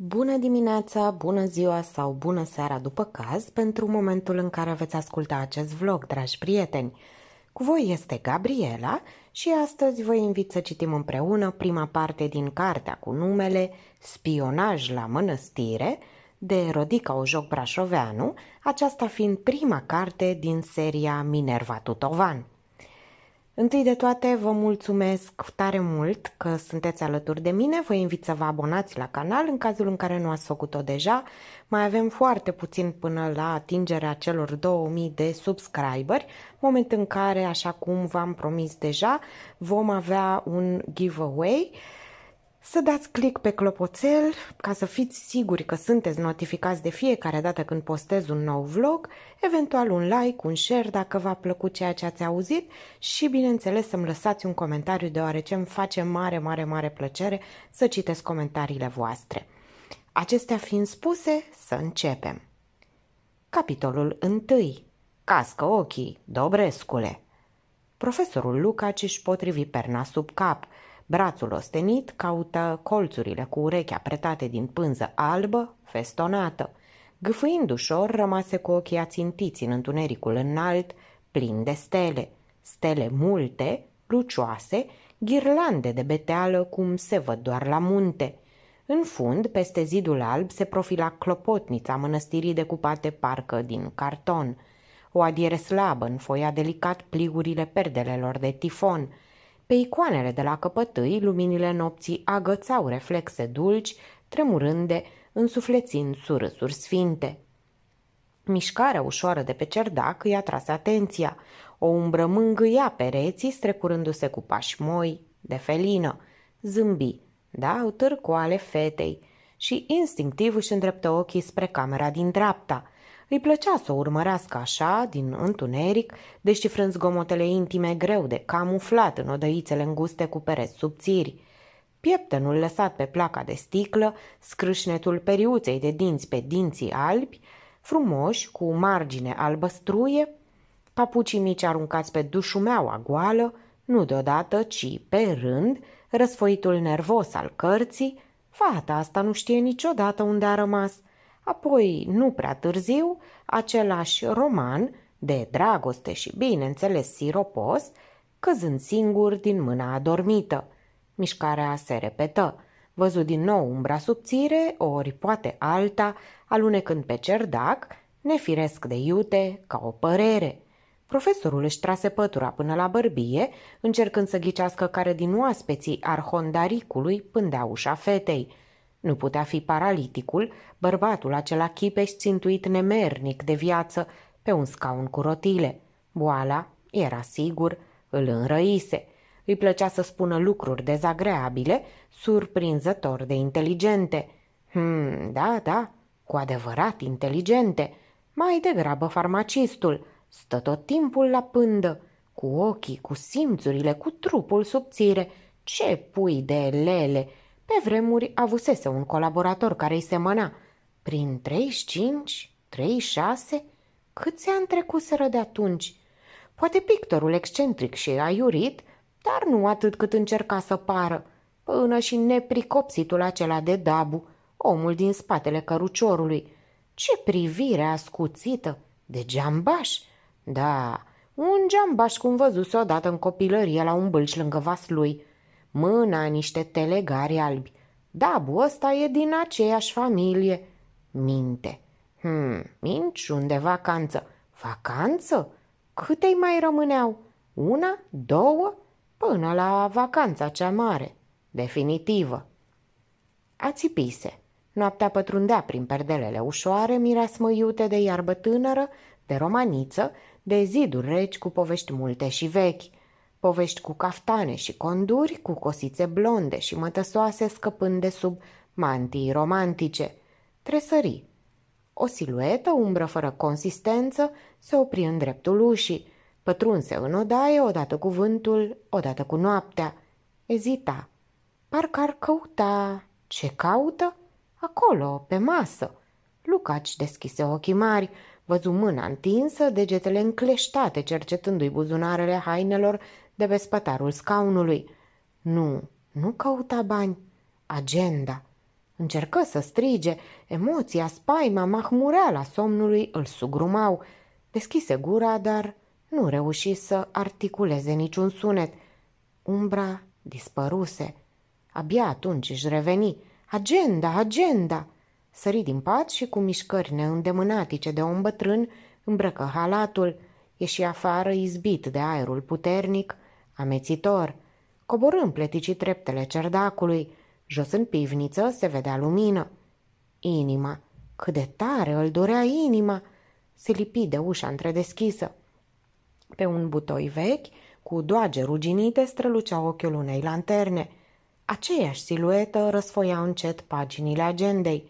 Bună dimineața, bună ziua sau bună seara după caz pentru momentul în care veți asculta acest vlog, dragi prieteni. Cu voi este Gabriela și astăzi vă invit să citim împreună prima parte din cartea cu numele Spionaj la mănăstire de Rodica Ojoc Brașoveanu, aceasta fiind prima carte din seria Minerva Tutovan. Întâi de toate, vă mulțumesc tare mult că sunteți alături de mine. Vă invit să vă abonați la canal în cazul în care nu ați făcut-o deja. Mai avem foarte puțin până la atingerea celor 2000 de subscriberi, moment în care, așa cum v-am promis deja, vom avea un giveaway. Uh, să dați click pe clopoțel ca să fiți siguri că sunteți notificați de fiecare dată când postez un nou vlog, eventual un like, un share dacă v-a plăcut ceea ce ați auzit și bineînțeles să-mi lăsați un comentariu deoarece îmi face mare, mare, mare plăcere să citesc comentariile voastre. Acestea fiind spuse, să începem. Capitolul 1. Cască ochii, Dobrescule. Profesorul Lucaci își potrivi perna sub cap – Brațul ostenit caută colțurile cu urechea pretate din pânză albă, festonată. Gâfâind ușor, rămase cu ochii ațintiți în întunericul înalt, plin de stele. Stele multe, lucioase, ghirlande de beteală cum se văd doar la munte. În fund, peste zidul alb, se profila clopotnița mănăstirii decupate parcă din carton. O adiere slabă înfoia delicat pligurile perdelelor de tifon – pe icoanele de la căpătâi, luminile nopții agățau reflexe dulci, tremurânde, însuflețind surâsuri sfinte. Mișcarea ușoară de pe cerdac îi atrase atenția. O umbră mângâia pereții, strecurându-se cu pași moi, de felină. Zâmbi, da, târcoale fetei și instinctiv își îndreptă ochii spre camera din dreapta. Îi plăcea să urmărească așa, din întuneric, deșifrând zgomotele intime greu de camuflat în odăițele înguste cu pereți subțiri. Pieptenul lăsat pe placa de sticlă, scrâșnetul periuței de dinți pe dinții albi, frumoși, cu margine albăstruie, papucii mici aruncați pe dușumeaua goală, nu deodată, ci pe rând, răsfoitul nervos al cărții, fata asta nu știe niciodată unde a rămas – apoi, nu prea târziu, același roman de dragoste și, bineînțeles, siropos, căzând singur din mâna adormită. Mișcarea se repetă. Văzut din nou umbra subțire, ori poate alta, alunecând pe cerdac, nefiresc de iute, ca o părere. Profesorul își trase pătura până la bărbie, încercând să ghicească care din oaspeții arhondaricului pândea ușa fetei – nu putea fi paraliticul, bărbatul acela chipeș țintuit nemernic de viață pe un scaun cu rotile. Boala, era sigur, îl înrăise. Îi plăcea să spună lucruri dezagreabile, surprinzător de inteligente. Hmm, da, da, cu adevărat inteligente. Mai degrabă farmacistul. Stă tot timpul la pândă, cu ochii, cu simțurile, cu trupul subțire. Ce pui de lele! Pe vremuri avusese un colaborator care îi semăna. Prin 35, 36, câți ani trecuseră de atunci? Poate pictorul excentric și aiurit, dar nu atât cât încerca să pară. Până și nepricopsitul acela de dabu, omul din spatele căruciorului. Ce privire ascuțită! De geambaș! Da, un geambaș cum văzuse odată în copilărie la un bâlci lângă vas lui mâna niște telegari albi. Da, bu, ăsta e din aceeași familie. Minte. Hmm, minci Unde vacanță. Vacanță? Câte mai rămâneau? Una? Două? Până la vacanța cea mare. Definitivă. Ațipise. Noaptea pătrundea prin perdelele ușoare, mireasmă iute de iarbă tânără, de romaniță, de ziduri reci cu povești multe și vechi povești cu caftane și conduri, cu cosițe blonde și mătăsoase scăpând de sub mantii romantice. Tresări. O siluetă, umbră fără consistență, se opri în dreptul ușii. Pătrunse în odaie, odată cu vântul, odată cu noaptea. Ezita. Parcă ar căuta... Ce caută? Acolo, pe masă. Lucaci deschise ochii mari, văzu mâna întinsă, degetele încleștate, cercetându-i buzunarele hainelor de pe spătarul scaunului. Nu, nu căuta bani, agenda. Încercă să strige, emoția, spaima, mahmureala somnului îl sugrumau. Deschise gura, dar nu reuși să articuleze niciun sunet. Umbra dispăruse. Abia atunci își reveni. Agenda, agenda! Sări din pat și cu mișcări neîndemânatice de om bătrân îmbrăcă halatul, ieși afară izbit de aerul puternic – amețitor. Coborâm pleticii treptele cerdacului, jos în pivniță se vedea lumină. Inima, cât de tare îl dorea inima, se lipi de ușa întredeschisă. Pe un butoi vechi, cu doage ruginite, strălucea ochiul unei lanterne. Aceeași siluetă răsfoia încet paginile agendei.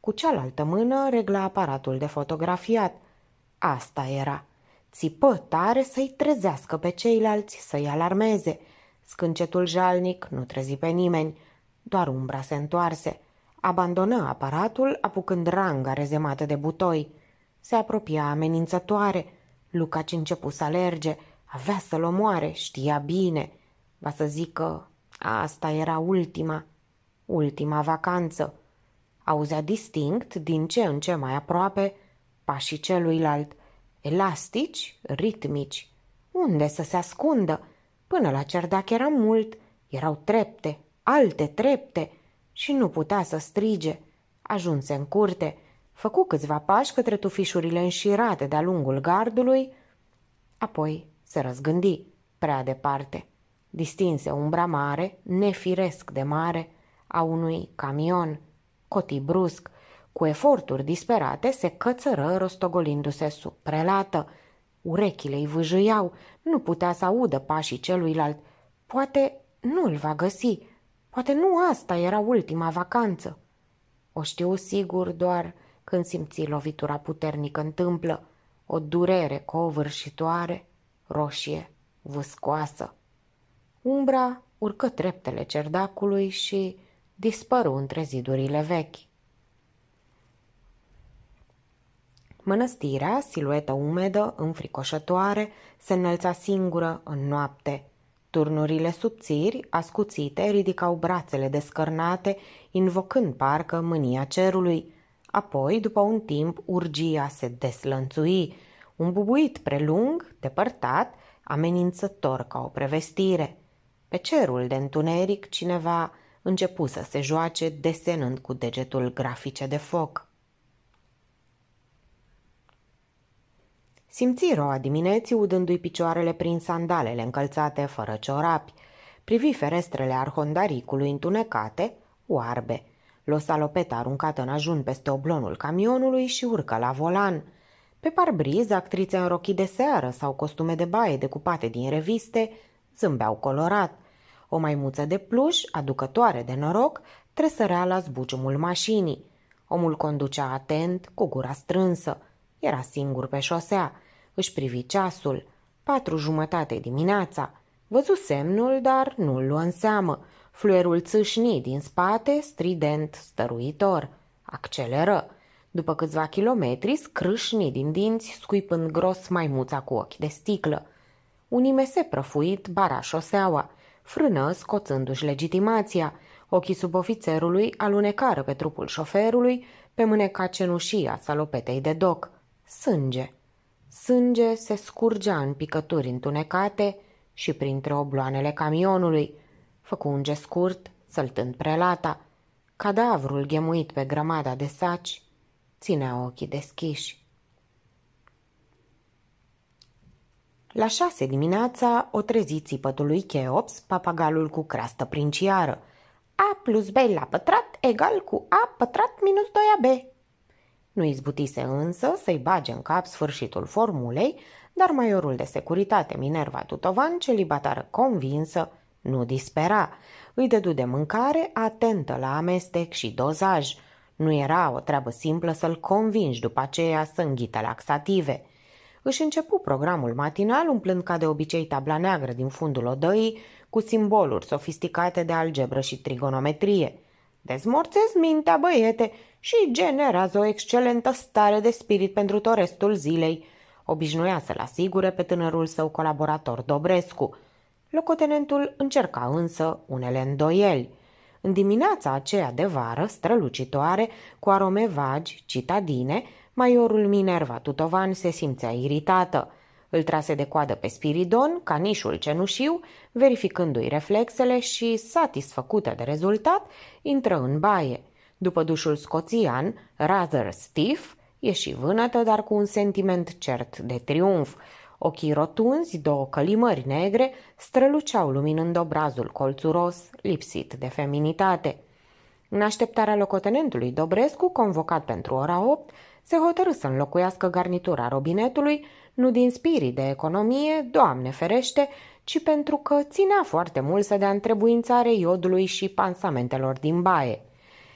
Cu cealaltă mână regla aparatul de fotografiat. Asta era – Țipă tare să-i trezească pe ceilalți, să-i alarmeze. Scâncetul jalnic nu trezi pe nimeni, doar umbra se întoarse. Abandonă aparatul, apucând ranga rezemată de butoi. Se apropia amenințătoare. Lucaci începu să alerge. Avea să-l omoare, știa bine. Va să zică, asta era ultima, ultima vacanță. Auzea distinct, din ce în ce mai aproape, pașii celuilalt elastici, ritmici. Unde să se ascundă? Până la cerdac era mult, erau trepte, alte trepte și nu putea să strige. Ajunse în curte, făcu câțiva pași către tufișurile înșirate de-a lungul gardului, apoi se răzgândi prea departe. Distinse umbra mare, nefiresc de mare, a unui camion. Coti brusc, cu eforturi disperate se cățără rostogolindu-se sub prelată. Urechile îi vâjâiau, nu putea să audă pașii celuilalt. Poate nu îl va găsi, poate nu asta era ultima vacanță. O știu sigur doar când simți lovitura puternică întâmplă, o durere covârșitoare, roșie, vâscoasă. Umbra urcă treptele cerdacului și dispăru între zidurile vechi. Mănăstirea, siluetă umedă, înfricoșătoare, se înălța singură în noapte. Turnurile subțiri, ascuțite, ridicau brațele descărnate, invocând parcă mânia cerului. Apoi, după un timp, urgia se deslănțui. Un bubuit prelung, depărtat, amenințător ca o prevestire. Pe cerul de întuneric, cineva începu să se joace desenând cu degetul grafice de foc. Simți roa dimineții udându-i picioarele prin sandalele încălțate fără ciorapi. Privi ferestrele arhondaricului întunecate, oarbe. salopeta aruncată în ajun peste oblonul camionului și urcă la volan. Pe parbriz, actrițe în rochii de seară sau costume de baie decupate din reviste zâmbeau colorat. O maimuță de pluș, aducătoare de noroc, tresărea la zbuciumul mașinii. Omul conducea atent, cu gura strânsă – era singur pe șosea. Își privi ceasul. Patru jumătate dimineața. Văzu semnul, dar nu-l luă în seamă. Fluerul țâșni din spate, strident, stăruitor. Acceleră. După câțiva kilometri, scrâșni din dinți, scuipând gros maimuța cu ochi de sticlă. Un se prăfuit bara șoseaua. Frână, scoțându-și legitimația. Ochii subofițerului alunecară pe trupul șoferului, pe mâneca cenușie a salopetei de doc. Sânge. Sânge se scurgea în picături întunecate și printre obloanele camionului. Făcu un gest scurt, săltând prelata. Cadavrul ghemuit pe grămada de saci ținea ochii deschiși. La șase dimineața o trezi țipătul lui Cheops, papagalul cu crastă princiară. A plus B la pătrat egal cu A pătrat minus 2AB. Nu izbutise însă să-i bage în cap sfârșitul formulei, dar maiorul de securitate Minerva Tutovan, celibatară convinsă, nu dispera. Îi dădu de mâncare, atentă la amestec și dozaj. Nu era o treabă simplă să-l convingi după aceea să înghită laxative. Își începu programul matinal umplând ca de obicei tabla neagră din fundul odăii cu simboluri sofisticate de algebră și trigonometrie – Dezmorțez mintea, băiete, și generează o excelentă stare de spirit pentru tot restul zilei. Obișnuia să-l asigure pe tânărul său colaborator Dobrescu. Locotenentul încerca însă unele îndoieli. În dimineața aceea de vară, strălucitoare, cu arome vagi, citadine, maiorul Minerva Tutovan se simțea iritată – îl trase de coadă pe Spiridon, canișul cenușiu, verificându-i reflexele și, satisfăcută de rezultat, intră în baie. După dușul scoțian, rather stiff, ieși vânătă, dar cu un sentiment cert de triumf. Ochii rotunzi, două călimări negre, străluceau luminând obrazul colțuros, lipsit de feminitate. În așteptarea locotenentului Dobrescu, convocat pentru ora 8, se hotărâ să înlocuiască garnitura robinetului nu din spirit de economie, Doamne ferește, ci pentru că ținea foarte mult să dea întrebuințare iodului și pansamentelor din baie.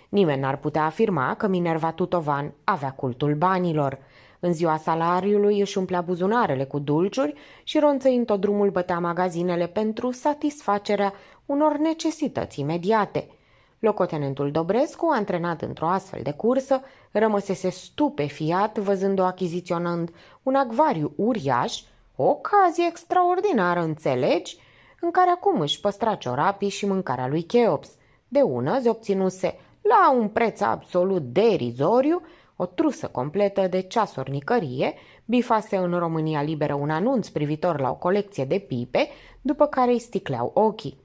Nimeni n-ar putea afirma că Minerva Tutovan avea cultul banilor. În ziua salariului își umplea buzunarele cu dulciuri și ronțăind tot drumul bătea magazinele pentru satisfacerea unor necesități imediate – Locotenentul Dobrescu, antrenat într-o astfel de cursă, rămăsese stupefiat văzând-o achiziționând un acvariu uriaș, o ocazie extraordinară, înțelegi, în care acum își păstra ciorapii și mâncarea lui Cheops. De una se obținuse, la un preț absolut derizoriu, o trusă completă de ceasornicărie, bifase în România Liberă un anunț privitor la o colecție de pipe, după care îi sticleau ochii.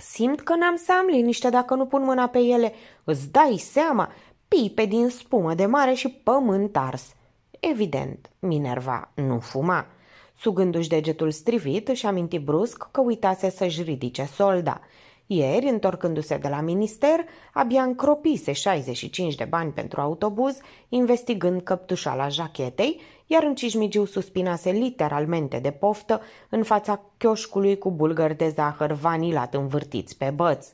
Simt că n-am să am liniște dacă nu pun mâna pe ele. Îți dai seama? Pipe din spumă de mare și pământ ars. Evident, Minerva nu fuma. Sugându-și degetul strivit, își aminti brusc că uitase să-și ridice solda. Ieri, întorcându-se de la minister, abia încropise 65 de bani pentru autobuz, investigând la jachetei, iar în cismigiu suspinase literalmente de poftă în fața chioșcului cu bulgări de zahăr vanilat învârtiți pe băț.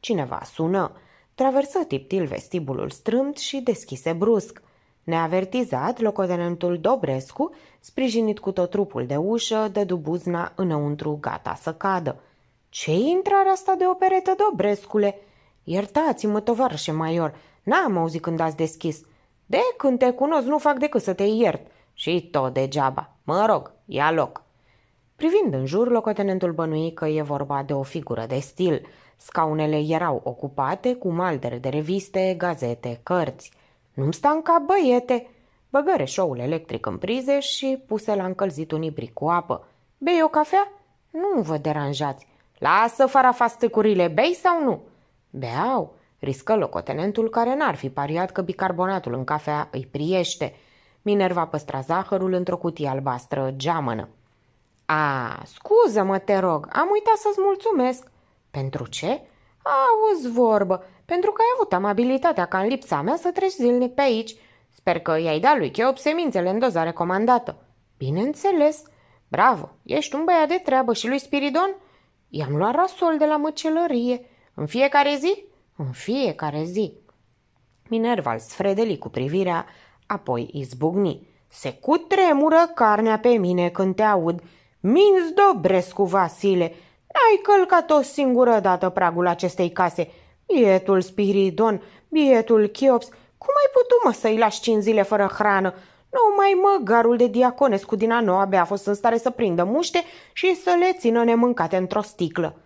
Cineva sună. Traversă tiptil vestibulul strâmt și deschise brusc. Neavertizat, locotenentul Dobrescu, sprijinit cu tot trupul de ușă, de dubuzna înăuntru gata să cadă. ce intrare asta de operetă, Dobrescule?" Iertați-mă, tovarășe major, n-am auzit când ați deschis." De când te cunosc, nu fac decât să te iert. Și tot degeaba. Mă rog, ia loc. Privind în jur, locotenentul bănui că e vorba de o figură de stil. Scaunele erau ocupate cu maldere de reviste, gazete, cărți. Nu-mi sta în cap, băiete! Băgă reșoul electric în prize și puse la încălzit un ibric cu apă. Bei o cafea? Nu vă deranjați. Lasă farafastăcurile, bei sau nu? Beau, riscă locotenentul care n-ar fi pariat că bicarbonatul în cafea îi priește – Minerva păstra zahărul într-o cutie albastră geamănă. A, scuză-mă, te rog, am uitat să-ți mulțumesc. Pentru ce? Auzi vorbă, pentru că ai avut amabilitatea ca în lipsa mea să treci zilnic pe aici. Sper că i-ai dat lui Cheop semințele în doza recomandată. Bineînțeles. Bravo, ești un băiat de treabă și lui Spiridon? I-am luat rasol de la măcelărie. În fiecare zi? În fiecare zi. Minerva îl sfredeli cu privirea, Apoi izbucni. Se cutremură carnea pe mine când te aud. Minți Dobrescu, Vasile, n-ai călcat o singură dată pragul acestei case. Bietul Spiridon, bietul Chiops, cum ai putut mă să-i lași cinci zile fără hrană? Numai măgarul de diaconescu din anul abia a fost în stare să prindă muște și să le țină nemâncate într-o sticlă.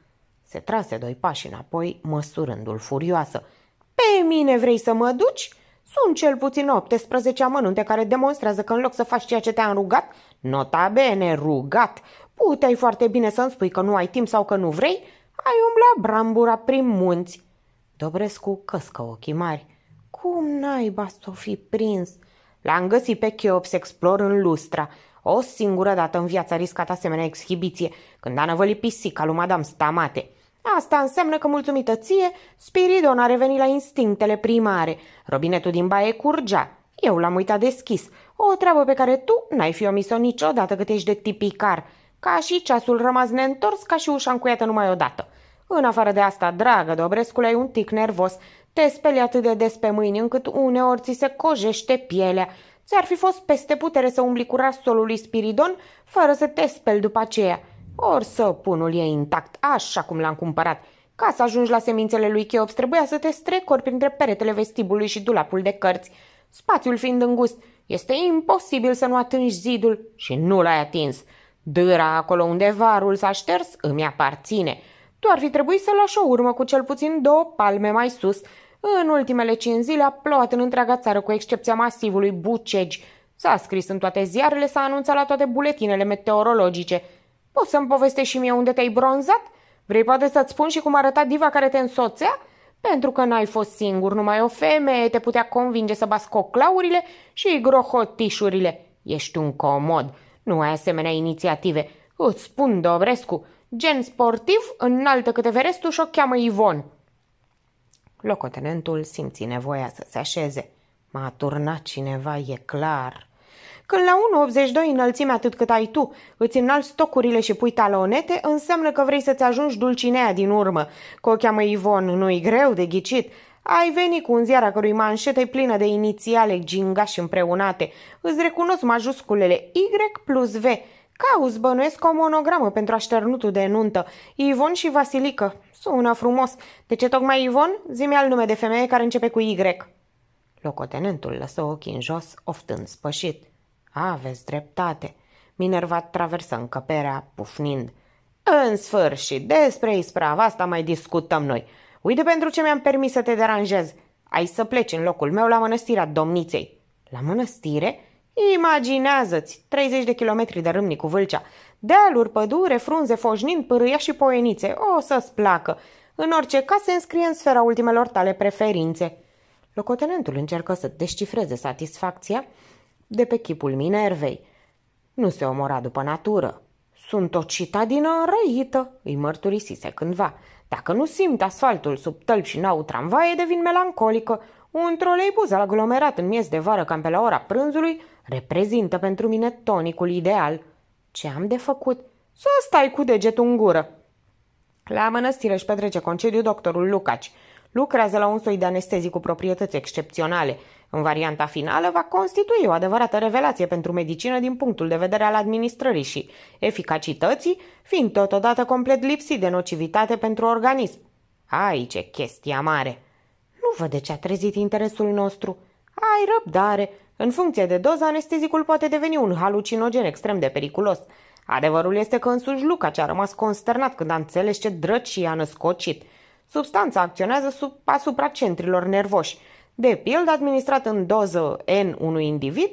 Se trase doi pași înapoi, măsurându-l furioasă. Pe mine vrei să mă duci? Sunt cel puțin 18 amănunte care demonstrează că în loc să faci ceea ce te-am rugat, nota bene, rugat, puteai foarte bine să-mi spui că nu ai timp sau că nu vrei, ai umblat brambura prin munți. Dobrescu căscă ochii mari. Cum naiba s-o fi prins? L-am găsit pe Cheops Explor în lustra. O singură dată în viața riscat asemenea exhibiție, când a năvălit pisica lui Madame Stamate – Asta înseamnă că, mulțumită ție, Spiridon a revenit la instinctele primare. Robinetul din baie curgea. Eu l-am uitat deschis. O treabă pe care tu n-ai fi omis-o niciodată cât ești de tipicar. Ca și ceasul rămas neîntors, ca și ușa încuiată numai odată. În afară de asta, dragă Dobrescule, ai un tic nervos. Te speli atât de des pe mâini încât uneori ți se cojește pielea. Ți-ar fi fost peste putere să umbli cu rasolul lui Spiridon fără să te speli după aceea. Or să punul e intact, așa cum l-am cumpărat. Ca să ajungi la semințele lui Cheops, trebuia să te strecori printre peretele vestibului și dulapul de cărți. Spațiul fiind îngust, este imposibil să nu atingi zidul și nu l-ai atins. Dâra acolo unde varul s-a șters îmi aparține. Tu ar fi trebuit să lași o urmă cu cel puțin două palme mai sus. În ultimele cinci zile a plouat în întreaga țară, cu excepția masivului Bucegi. S-a scris în toate ziarele, s-a anunțat la toate buletinele meteorologice – Poți să-mi povestești și mie unde te-ai bronzat? Vrei poate să-ți spun și cum arăta diva care te însoțea? Pentru că n-ai fost singur, numai o femeie te putea convinge să bați coclaurile și grohotișurile. Ești un comod, nu ai asemenea inițiative. Îți spun, Dobrescu, gen sportiv, înaltă câte verestul și o cheamă Ivon. Locotenentul simți nevoia să se așeze. M-a turnat cineva, e clar. Când la 1,82 înălțime atât cât ai tu, îți înalți stocurile și pui talonete, înseamnă că vrei să-ți ajungi dulcinea din urmă. Că o cheamă Ivon, nu-i greu de ghicit. Ai venit cu un ziar a cărui manșetă e plină de inițiale gingaș împreunate. Îți recunosc majusculele Y plus V. Cauți, bănuiesc o monogramă pentru așternutul de nuntă. Ivon și Vasilică. Sună frumos. De ce tocmai Ivon? zi al nume de femeie care începe cu Y. Locotenentul lăsă ochii în jos, oftând spășit. Aveți dreptate. Minerva traversă încăperea, pufnind. În sfârșit, despre isprava asta mai discutăm noi. Uite pentru ce mi-am permis să te deranjez. Ai să pleci în locul meu la mănăstirea domniței. La mănăstire? Imaginează-ți 30 de kilometri de râmnic cu vâlcea. Dealuri, pădure, frunze, foșnind, pârâia și poenițe. O să-ți placă. În orice caz se înscrie în sfera ultimelor tale preferințe. Locotenentul încercă să descifreze satisfacția de pe chipul Minervei. Nu se omora după natură. Sunt o citadină înrăită, îi mărturisise cândva. Dacă nu simt asfaltul sub tălpi și n-au tramvaie, devin melancolică. Un troleibuz aglomerat în miez de vară cam pe la ora prânzului reprezintă pentru mine tonicul ideal. Ce am de făcut? Să stai cu degetul în gură. La mănăstire își petrece concediu doctorul Lucaci. Lucrează la un soi de anestezii cu proprietăți excepționale – în varianta finală va constitui o adevărată revelație pentru medicină din punctul de vedere al administrării și eficacității, fiind totodată complet lipsit de nocivitate pentru organism. Aici e chestia mare. Nu văd de ce a trezit interesul nostru. Ai răbdare. În funcție de doză, anestezicul poate deveni un halucinogen extrem de periculos. Adevărul este că însuși Luca ce a rămas consternat când a înțeles ce drăcii a născocit. Substanța acționează sub, asupra centrilor nervoși, de pildă, administrat în doză N unui individ,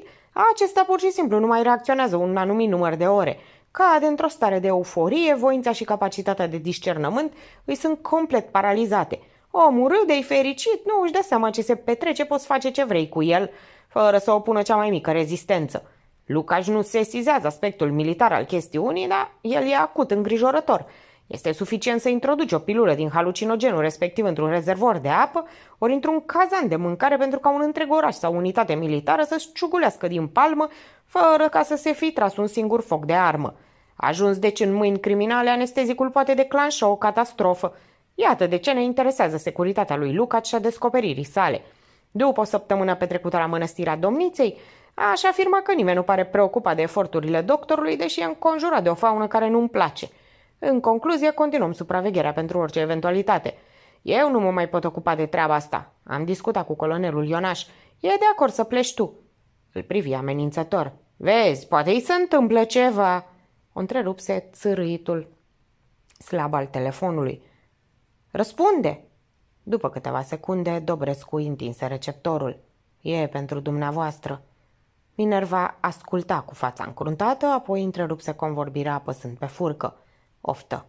acesta pur și simplu nu mai reacționează un anumit număr de ore. Cade într-o stare de euforie, voința și capacitatea de discernământ îi sunt complet paralizate. Omul râde, de fericit, nu își dă seama ce se petrece, poți face ce vrei cu el, fără să opună cea mai mică rezistență. Lucaș nu sesizează aspectul militar al chestiunii, dar el e acut, îngrijorător – este suficient să introduci o pilulă din halucinogenul respectiv într-un rezervor de apă, ori într-un cazan de mâncare pentru ca un întreg oraș sau unitate militară să-și ciugulească din palmă, fără ca să se fi tras un singur foc de armă. Ajuns deci în mâini criminale, anestezicul poate declanșa o catastrofă. Iată de ce ne interesează securitatea lui Lucat și a descoperirii sale. După o săptămână petrecută la mănăstirea domniței, aș afirma că nimeni nu pare preocupat de eforturile doctorului, deși e înconjurat de o faună care nu-mi place – în concluzie, continuăm supravegherea pentru orice eventualitate. Eu nu mă mai pot ocupa de treaba asta. Am discutat cu colonelul Ionaș. E de acord să pleci tu. Îl privi amenințător. Vezi, poate îi se întâmplă ceva. O întrerupse țârâitul slab al telefonului. Răspunde! După câteva secunde, Dobrescu întinse receptorul. E pentru dumneavoastră. Minerva asculta cu fața încruntată, apoi întrerupse convorbirea apăsând pe furcă oftă.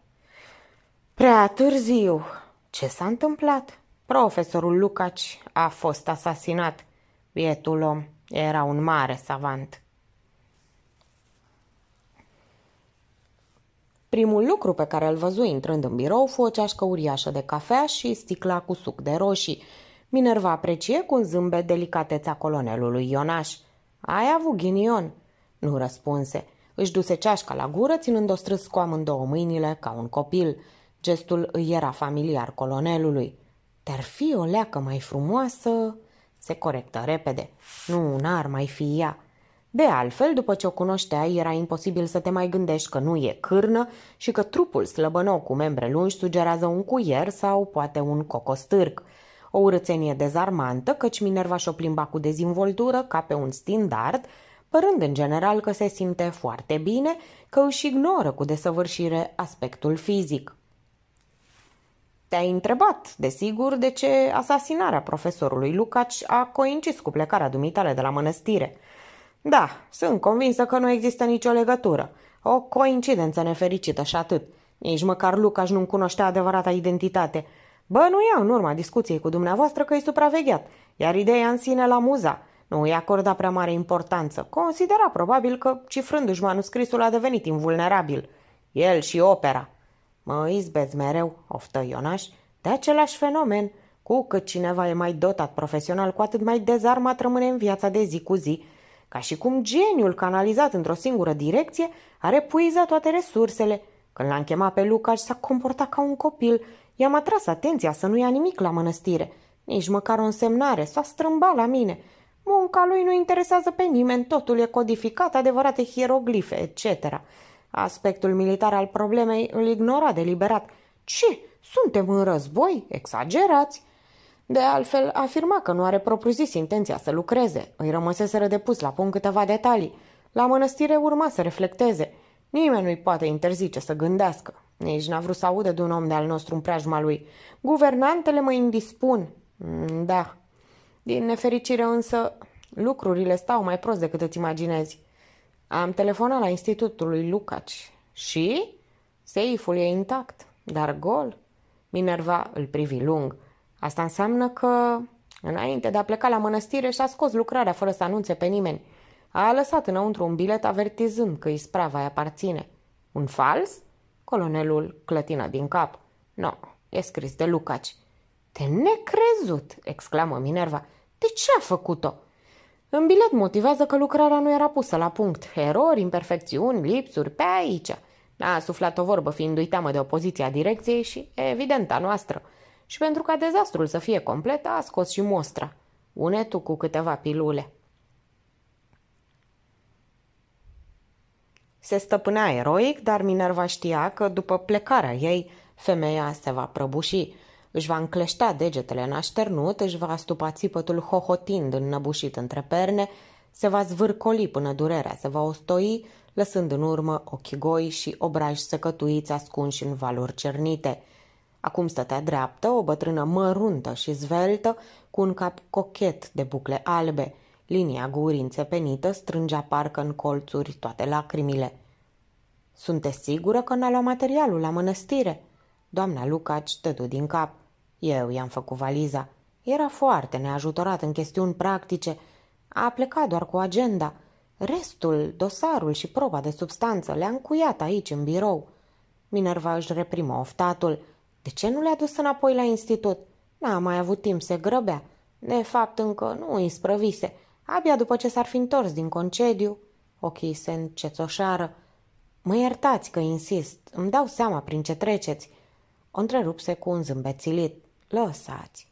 Prea târziu. Ce s-a întâmplat? Profesorul Lucaci a fost asasinat. Bietul om era un mare savant. Primul lucru pe care îl văzui intrând în birou fu o ceașcă uriașă de cafea și sticla cu suc de roșii. Minerva aprecie cu un zâmbet delicateța colonelului Ionaș. Ai avut ghinion?" Nu răspunse. Își duse ceașca la gură, ținând-o strâns cu amândouă mâinile, ca un copil. Gestul îi era familiar colonelului. Te-ar fi o leacă mai frumoasă? Se corectă repede. Nu, n-ar mai fi ea. De altfel, după ce o cunoșteai, era imposibil să te mai gândești că nu e cârnă și că trupul slăbănou cu membre lungi sugerează un cuier sau poate un cocostârc. O urățenie dezarmantă, căci Minerva și-o plimba cu dezinvoltură ca pe un stindard, părând în general că se simte foarte bine, că își ignoră cu desăvârșire aspectul fizic. Te-ai întrebat, desigur, de ce asasinarea profesorului Lucaci a coincis cu plecarea dumitale de la mănăstire. Da, sunt convinsă că nu există nicio legătură. O coincidență nefericită și atât. Nici măcar Lucaș nu-mi cunoștea adevărata identitate. Bă, nu iau în urma discuției cu dumneavoastră că e supravegheat, iar ideea în sine la amuza nu îi acorda prea mare importanță. Considera probabil că, cifrându-și manuscrisul, a devenit invulnerabil. El și opera. Mă izbez mereu, oftă Ionaș, de același fenomen. Cu cât cineva e mai dotat profesional, cu atât mai dezarmat rămâne în viața de zi cu zi. Ca și cum geniul canalizat într-o singură direcție are puizat toate resursele. Când l-am chemat pe Lucaș, s-a comportat ca un copil. I-am atras atenția să nu ia nimic la mănăstire. Nici măcar o însemnare, s-a strâmbat la mine. Munca lui nu interesează pe nimeni, totul e codificat, adevărate hieroglife, etc. Aspectul militar al problemei îl ignora deliberat. Ce? Suntem în război? Exagerați! De altfel, afirma că nu are propriu-zis intenția să lucreze. Îi rămăseseră depus la pun câteva detalii. La mănăstire urma să reflecteze. Nimeni nu-i poate interzice să gândească. Nici n-a vrut să audă de un om de-al nostru în preajma lui. Guvernantele mă indispun. Mm, da, din nefericire însă, lucrurile stau mai prost decât îți imaginezi. Am telefonat la institutul lui Lucaci și seiful e intact, dar gol. Minerva îl privi lung. Asta înseamnă că, înainte de a pleca la mănăstire, și-a scos lucrarea fără să anunțe pe nimeni. A lăsat înăuntru un bilet avertizând că isprava îi aparține. Un fals? Colonelul clătină din cap. Nu, no, e scris de Lucaci. Te necrezut, exclamă Minerva. De ce a făcut-o? În bilet motivează că lucrarea nu era pusă la punct. Erori, imperfecțiuni, lipsuri, pe aici. A suflat o vorbă fiindu-i teamă de opoziția direcției și, evident, a noastră. Și pentru ca dezastrul să fie complet, a scos și mostra. Unetul cu câteva pilule. Se stăpânea eroic, dar Minerva știa că, după plecarea ei, femeia se va prăbuși. Își va încleștea degetele în așternut, își va stupa țipătul hohotind înnăbușit între perne, se va zvârcoli până durerea se va ostoi, lăsând în urmă ochi goi și obraji săcătuiți ascunși în valuri cernite. Acum stătea dreaptă, o bătrână măruntă și zveltă, cu un cap cochet de bucle albe. Linia gurii înțepenită strângea parcă în colțuri toate lacrimile. Sunteți sigură că n-a luat materialul la mănăstire?" Doamna Lucaci tădu din cap. Eu i-am făcut valiza. Era foarte neajutorat în chestiuni practice. A plecat doar cu agenda. Restul, dosarul și proba de substanță le-am încuiat aici, în birou. Minerva își reprimă oftatul. De ce nu le-a dus înapoi la institut? N-a mai avut timp, să grăbea. De fapt, încă nu îi sprăvise. Abia după ce s-ar fi întors din concediu, ochii se încețoșară. Mă iertați că insist, îmi dau seama prin ce treceți. O întrerupse cu un zâmbet silit. Lăsați.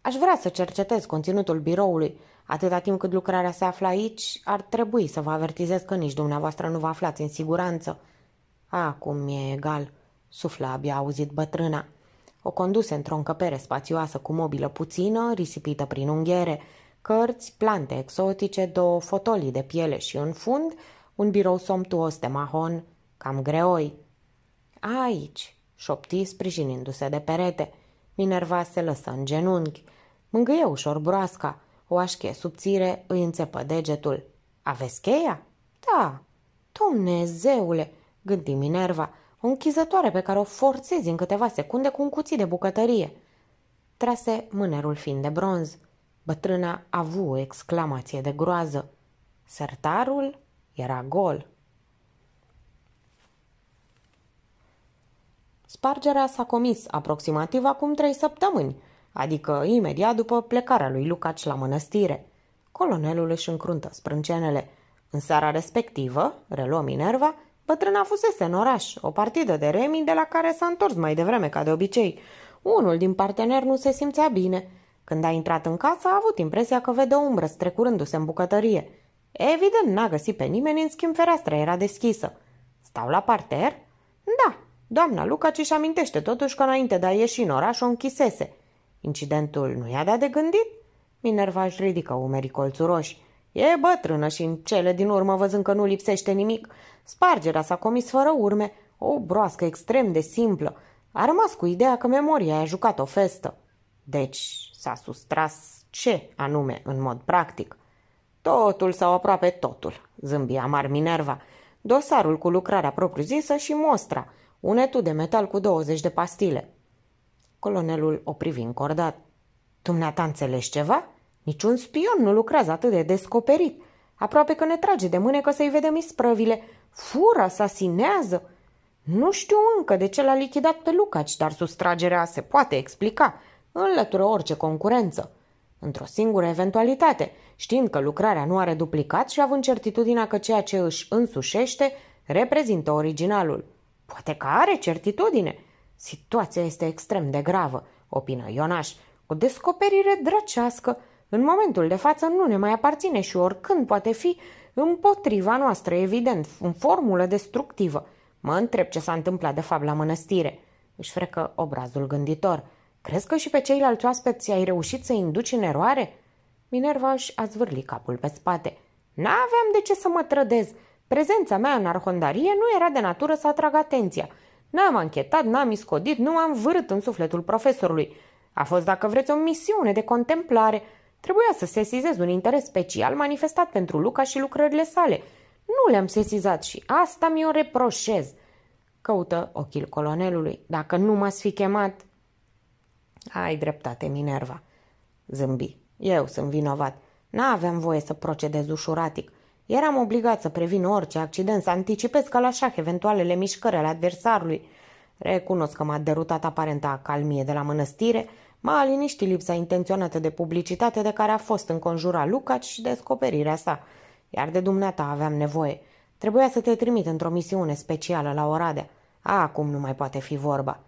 Aș vrea să cercetez conținutul biroului. Atâta timp cât lucrarea se află aici, ar trebui să vă avertizez că nici dumneavoastră nu vă aflați în siguranță. Acum e egal, suflă abia auzit bătrâna. O conduse într-o încăpere spațioasă cu mobilă puțină, risipită prin unghiere, cărți, plante exotice, două fotolii de piele și, în fund, un birou somptuos de mahon, cam greoi. Aici, șopti sprijinindu-se de perete. Minerva se lăsă în genunchi. Mângâie ușor broasca. O așche subțire îi înțepă degetul. Aveți cheia? Da. Dumnezeule, gândi Minerva, o închizătoare pe care o forțezi în câteva secunde cu un cuțit de bucătărie. Trase mânerul fiind de bronz. Bătrâna a avut o exclamație de groază. Sertarul era gol. Spargerea s-a comis aproximativ acum trei săptămâni, adică imediat după plecarea lui Lucaci la mănăstire. Colonelul își încruntă sprâncenele. În seara respectivă, reluă Minerva, bătrâna fusese în oraș, o partidă de remi de la care s-a întors mai devreme ca de obicei. Unul din parteneri nu se simțea bine. Când a intrat în casă, a avut impresia că vede o umbră strecurându-se în bucătărie. Evident, n-a găsit pe nimeni, în schimb fereastra era deschisă. Stau la parter? Da, Doamna Lucaci își amintește totuși că înainte de a ieși în oraș o închisese. Incidentul nu i-a dat de gândit? Minerva își ridică umerii colțuroși. E bătrână și în cele din urmă, văzând că nu lipsește nimic, spargerea s-a comis fără urme, o broască extrem de simplă. A rămas cu ideea că memoria a jucat o festă. Deci s-a sustras ce anume în mod practic? Totul sau aproape totul, zâmbia amar Minerva. Dosarul cu lucrarea propriu-zisă și mostra – un etu de metal cu 20 de pastile. Colonelul o privi încordat. Dumneata înțelegi ceva? Niciun spion nu lucrează atât de descoperit. Aproape că ne trage de mânecă să-i vedem isprăvile. Fură, asasinează. Nu știu încă de ce l-a lichidat pe Lucaci, dar sustragerea se poate explica. Înlătură orice concurență. Într-o singură eventualitate, știind că lucrarea nu are duplicat și având certitudinea că ceea ce își însușește reprezintă originalul. Poate că are certitudine. Situația este extrem de gravă, opină Ionaș. O descoperire drăcească în momentul de față nu ne mai aparține și oricând poate fi împotriva noastră, evident, în formulă destructivă. Mă întreb ce s-a întâmplat de fapt la mănăstire. Își frecă obrazul gânditor. Crezi că și pe ceilalți oaspeți ai reușit să induci în eroare? Minerva își a zvârlit capul pe spate. N-aveam de ce să mă trădez. Prezența mea în arhondarie nu era de natură să atrag atenția. N-am anchetat, n-am iscodit, nu am vârât în sufletul profesorului. A fost, dacă vreți, o misiune de contemplare. Trebuia să sesizez un interes special manifestat pentru Luca și lucrările sale. Nu le-am sesizat și asta mi-o reproșez. Căută ochii colonelului. Dacă nu m-ați fi chemat... Ai dreptate, Minerva. Zâmbi. Eu sunt vinovat. N-aveam voie să procedez ușuratic. Eram obligat să previn orice accident, să anticipez ca la șah eventualele mișcări ale adversarului. Recunosc că m-a derutat aparenta acalmie de la mănăstire, m-a liniștit lipsa intenționată de publicitate de care a fost înconjura Lucaci și descoperirea sa. Iar de dumneata aveam nevoie. Trebuia să te trimit într-o misiune specială la Oradea. Acum nu mai poate fi vorba.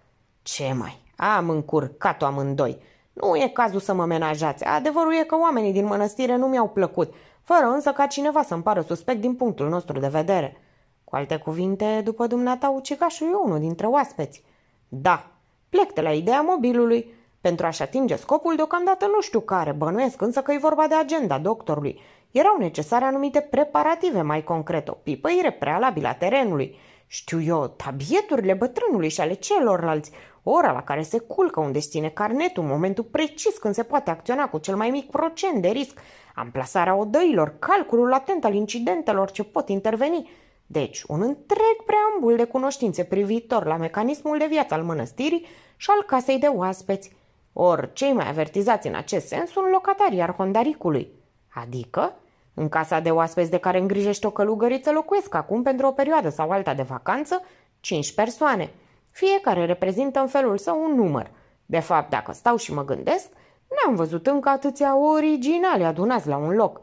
Ce mai? Am încurcat-o amândoi. Nu e cazul să mă menajați. Adevărul e că oamenii din mănăstire nu mi-au plăcut – fără însă ca cineva să-mi pară suspect din punctul nostru de vedere. Cu alte cuvinte, după dumneata, ucigașul e unul dintre oaspeți. Da, plec de la ideea mobilului. Pentru a-și atinge scopul, deocamdată nu știu care, bănuiesc însă că e vorba de agenda doctorului. Erau necesare anumite preparative mai concret, o pipăire prealabilă a terenului. Știu eu, tabieturile bătrânului și ale celorlalți, ora la care se culcă unde ține carnetul, momentul precis când se poate acționa cu cel mai mic procent de risc, amplasarea odăilor, calculul atent al incidentelor ce pot interveni. Deci, un întreg preambul de cunoștințe privitor la mecanismul de viață al mănăstirii și al casei de oaspeți. Ori cei mai avertizați în acest sens sunt locatarii arhondaricului, adică în casa de oaspeți de care îngrijește o călugăriță locuiesc acum pentru o perioadă sau alta de vacanță 5 persoane – fiecare reprezintă în felul său un număr. De fapt, dacă stau și mă gândesc, n-am văzut încă atâția originale adunați la un loc.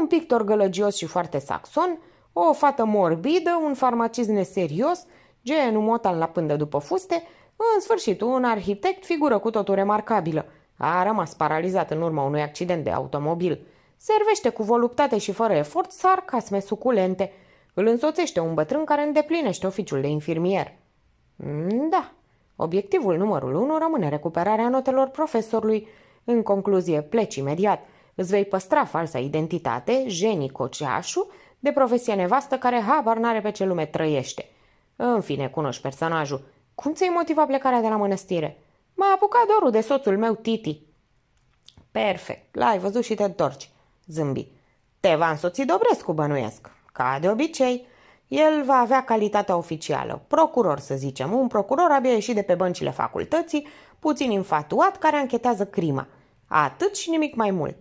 Un pictor gălăgios și foarte saxon, o fată morbidă, un farmacist neserios, genul motan la pândă după fuste, în sfârșit un arhitect, figură cu totul remarcabilă. A rămas paralizat în urma unui accident de automobil. Servește cu voluptate și fără efort sarcasme suculente. Îl însoțește un bătrân care îndeplinește oficiul de infirmier. Mm, da. Obiectivul numărul 1 rămâne recuperarea notelor profesorului. În concluzie, pleci imediat. Îți vei păstra falsa identitate, genii coceașu, de profesie nevastă care habar n-are pe ce lume trăiește. În fine, cunoști personajul. Cum ți-ai motivat plecarea de la mănăstire? M-a apucat dorul de soțul meu, Titi. Perfect, l-ai văzut și te întorci, zâmbi. Te va însoți Dobrescu, bănuiesc, ca de obicei. El va avea calitatea oficială, procuror să zicem, un procuror abia ieșit de pe băncile facultății, puțin infatuat, care anchetează crima. Atât și nimic mai mult.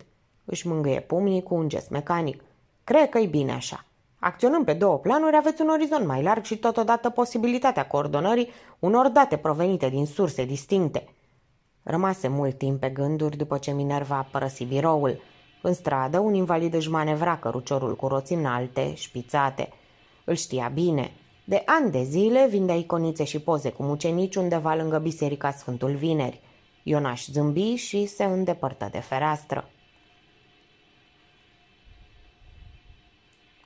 Își mângâie pumnii cu un gest mecanic. Cred că e bine așa. Acționăm pe două planuri, aveți un orizont mai larg și totodată posibilitatea coordonării unor date provenite din surse distincte. Rămase mult timp pe gânduri după ce Minerva a părăsit biroul. În stradă, un invalid își manevra căruciorul cu roți înalte, șpițate – îl știa bine. De ani de zile vindea iconițe și poze cu mucenici undeva lângă biserica Sfântul Vineri. Ionaș zâmbi și se îndepărtă de fereastră.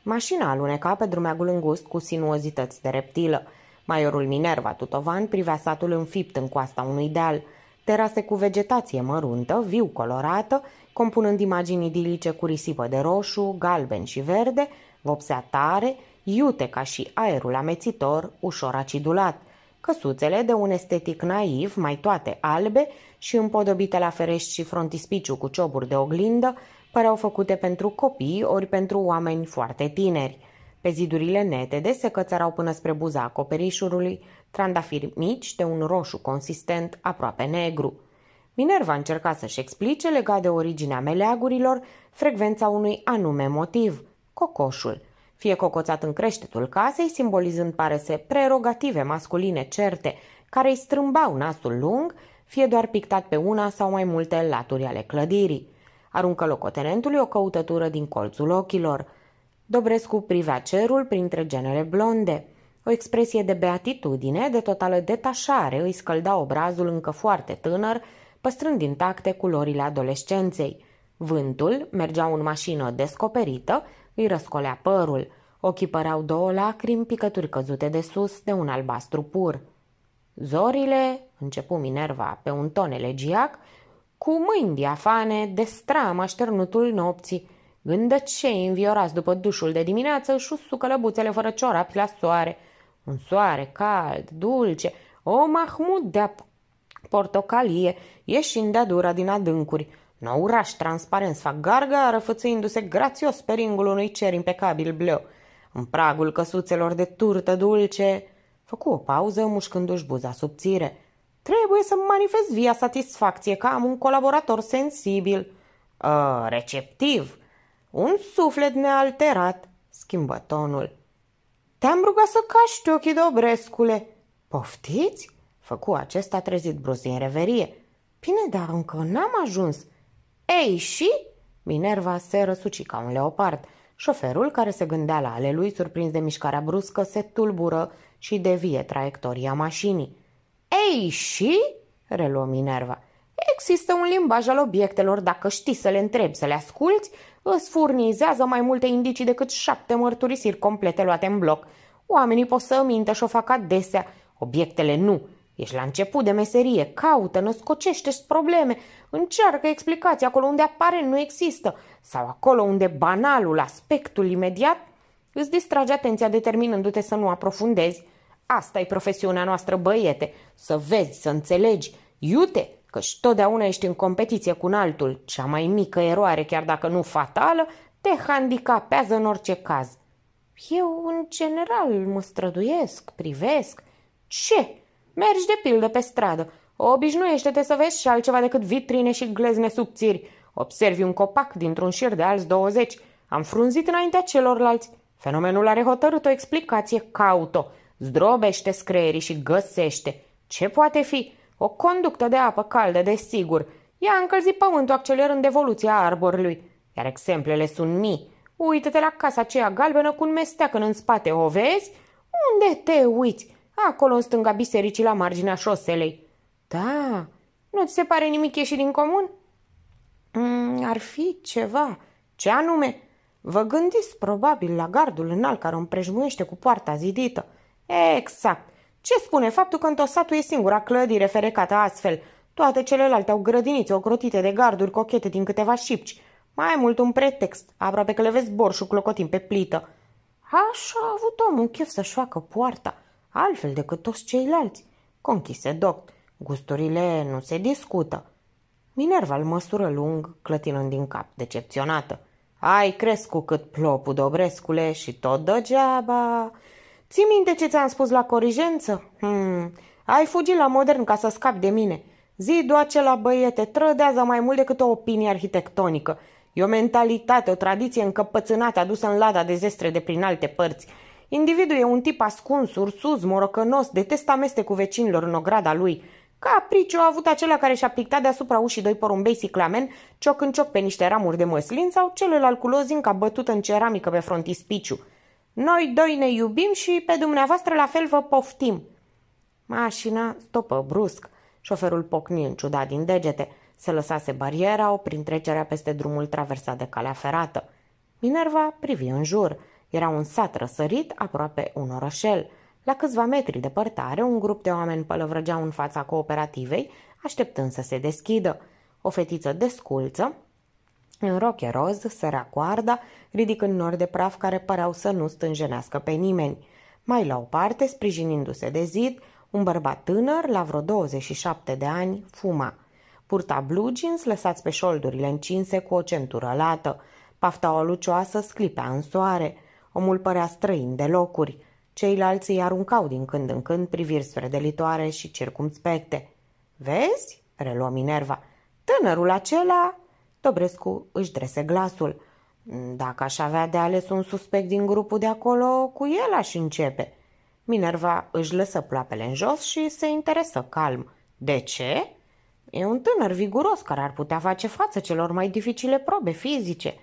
Mașina aluneca pe drumeagul îngust cu sinuozități de reptilă. Maiorul Minerva Tutovan privea satul înfipt în coasta unui deal, terase cu vegetație măruntă, viu colorată, compunând imagini idilice cu risipă de roșu, galben și verde, vopsea tare, iute ca și aerul amețitor, ușor acidulat, căsuțele de un estetic naiv, mai toate albe și împodobite la ferești și frontispiciu cu cioburi de oglindă, păreau făcute pentru copii ori pentru oameni foarte tineri. Pe zidurile netede se cățărau până spre buza acoperișului trandafiri mici de un roșu consistent aproape negru. Minerva încerca să-și explice legat de originea meleagurilor frecvența unui anume motiv, cocoșul – fie cocoțat în creștetul casei, simbolizând parese prerogative masculine certe, care îi strâmbau nasul lung, fie doar pictat pe una sau mai multe laturi ale clădirii. Aruncă locotenentului o căutătură din colțul ochilor. Dobrescu privea cerul printre genele blonde. O expresie de beatitudine, de totală detașare, îi scălda obrazul încă foarte tânăr, păstrând intacte culorile adolescenței. Vântul mergea în mașină descoperită, îi răscolea părul. Ochii păreau două lacrimi, picături căzute de sus, de un albastru pur. Zorile, începu Minerva pe un ton elegiac, cu mâini diafane, destram așternutul nopții. ce înviorați după dușul de dimineață își usucă lăbuțele fără ciorapi la soare. Un soare cald, dulce, o mahmud de portocalie, ieșind de dura din adâncuri. Un uraș transparent sfagarga, răfățâindu-se grațios pe ringul unui cer impecabil bleu. În pragul căsuțelor de turtă dulce, făcu o pauză mușcându-și buza subțire. Trebuie să manifest via satisfacție că am un colaborator sensibil, uh, receptiv, un suflet nealterat, schimbă tonul. Te-am rugat să caști ochii, obrescule. Poftiți? Făcu acesta trezit brusc în reverie. Bine, dar încă n-am ajuns. Ei, și? Minerva se răsuci ca un leopard. Șoferul, care se gândea la ale lui, surprins de mișcarea bruscă, se tulbură și devie traiectoria mașinii. Ei, și? reluă Minerva. Există un limbaj al obiectelor, dacă știi să le întrebi, să le asculți, îți furnizează mai multe indicii decât șapte mărturisiri complete luate în bloc. Oamenii pot să mintă și o fac adesea, obiectele nu. Ești la început de meserie, caută, născocește probleme, încearcă explicații acolo unde apare nu există sau acolo unde banalul, aspectul imediat îți distrage atenția determinându-te să nu aprofundezi. Asta e profesiunea noastră, băiete, să vezi, să înțelegi, iute, că și totdeauna ești în competiție cu un altul. Cea mai mică eroare, chiar dacă nu fatală, te handicapează în orice caz. Eu, în general, mă străduiesc, privesc. Ce? Mergi de pildă pe stradă. Obișnuiește-te să vezi și altceva decât vitrine și glezne subțiri. Observi un copac dintr-un șir de alți 20. Am frunzit înaintea celorlalți. Fenomenul are hotărât o explicație, caut-o. Zdrobește screierii și găsește. Ce poate fi? O conductă de apă caldă, desigur. Ea a încălzit pământul accelerând evoluția arborului. Iar exemplele sunt mii. Uită-te la casa aceea galbenă cu un mesteac în spate, o vezi? Unde te uiți? Acolo, în stânga bisericii, la marginea șoselei. Da, nu ți se pare nimic ieșit din comun? Mm, ar fi ceva. Ce anume? Vă gândiți probabil la gardul înalt care o împrejmuiește cu poarta zidită. Exact. Ce spune faptul că Întosatul e singura clădire ferecată astfel? Toate celelalte au grădinițe ocrotite de garduri cochete din câteva șipci. Mai mult un pretext, aproape că le vezi borșul clocotind pe plită. Așa a avut omul chef să-și facă poarta – altfel decât toți ceilalți. Conchise doct, gusturile nu se discută. Minerva îl măsură lung, clătinând din cap, decepționată. Ai crescut cât plopul, Dobrescule, și tot degeaba. Ții minte ce ți-am spus la corijență? Hmm, ai fugit la modern ca să scapi de mine. Zidul acela, băiete, trădează mai mult decât o opinie arhitectonică. E o mentalitate, o tradiție încăpățânată adusă în lada de zestre de prin alte părți – Individul e un tip ascuns, ursuz, morocănos, ameste cu vecinilor în ograda lui. Capriciu a avut acela care și-a pictat deasupra ușii doi porumbei siclamen, cioc în cioc pe niște ramuri de măslin sau celălalt cu lozinca bătută în ceramică pe frontispiciu. Noi doi ne iubim și pe dumneavoastră la fel vă poftim. Mașina stopă brusc. Șoferul pocni în ciuda din degete. Se lăsase bariera, oprin trecerea peste drumul traversat de calea ferată. Minerva privi în jur. Era un sat răsărit, aproape un orășel. La câțiva metri departare, un grup de oameni pălăvrăgeau în fața cooperativei, așteptând să se deschidă. O fetiță desculță, în roche roz, sărea arda, ridicând nori de praf care păreau să nu stânjenească pe nimeni. Mai la o parte, sprijinindu-se de zid, un bărbat tânăr, la vreo 27 de ani, fuma. Purta blue jeans lăsați pe șoldurile încinse cu o centură lată. o lucioasă sclipea în soare – Omul părea străin de locuri. Ceilalți îi aruncau din când în când priviri sfredelitoare și circumspecte. Vezi?" reluă Minerva. Tânărul acela... Dobrescu își drese glasul. Dacă aș avea de ales un suspect din grupul de acolo, cu el aș începe. Minerva își lăsă ploapele în jos și se interesă calm. De ce? E un tânăr viguros care ar putea face față celor mai dificile probe fizice.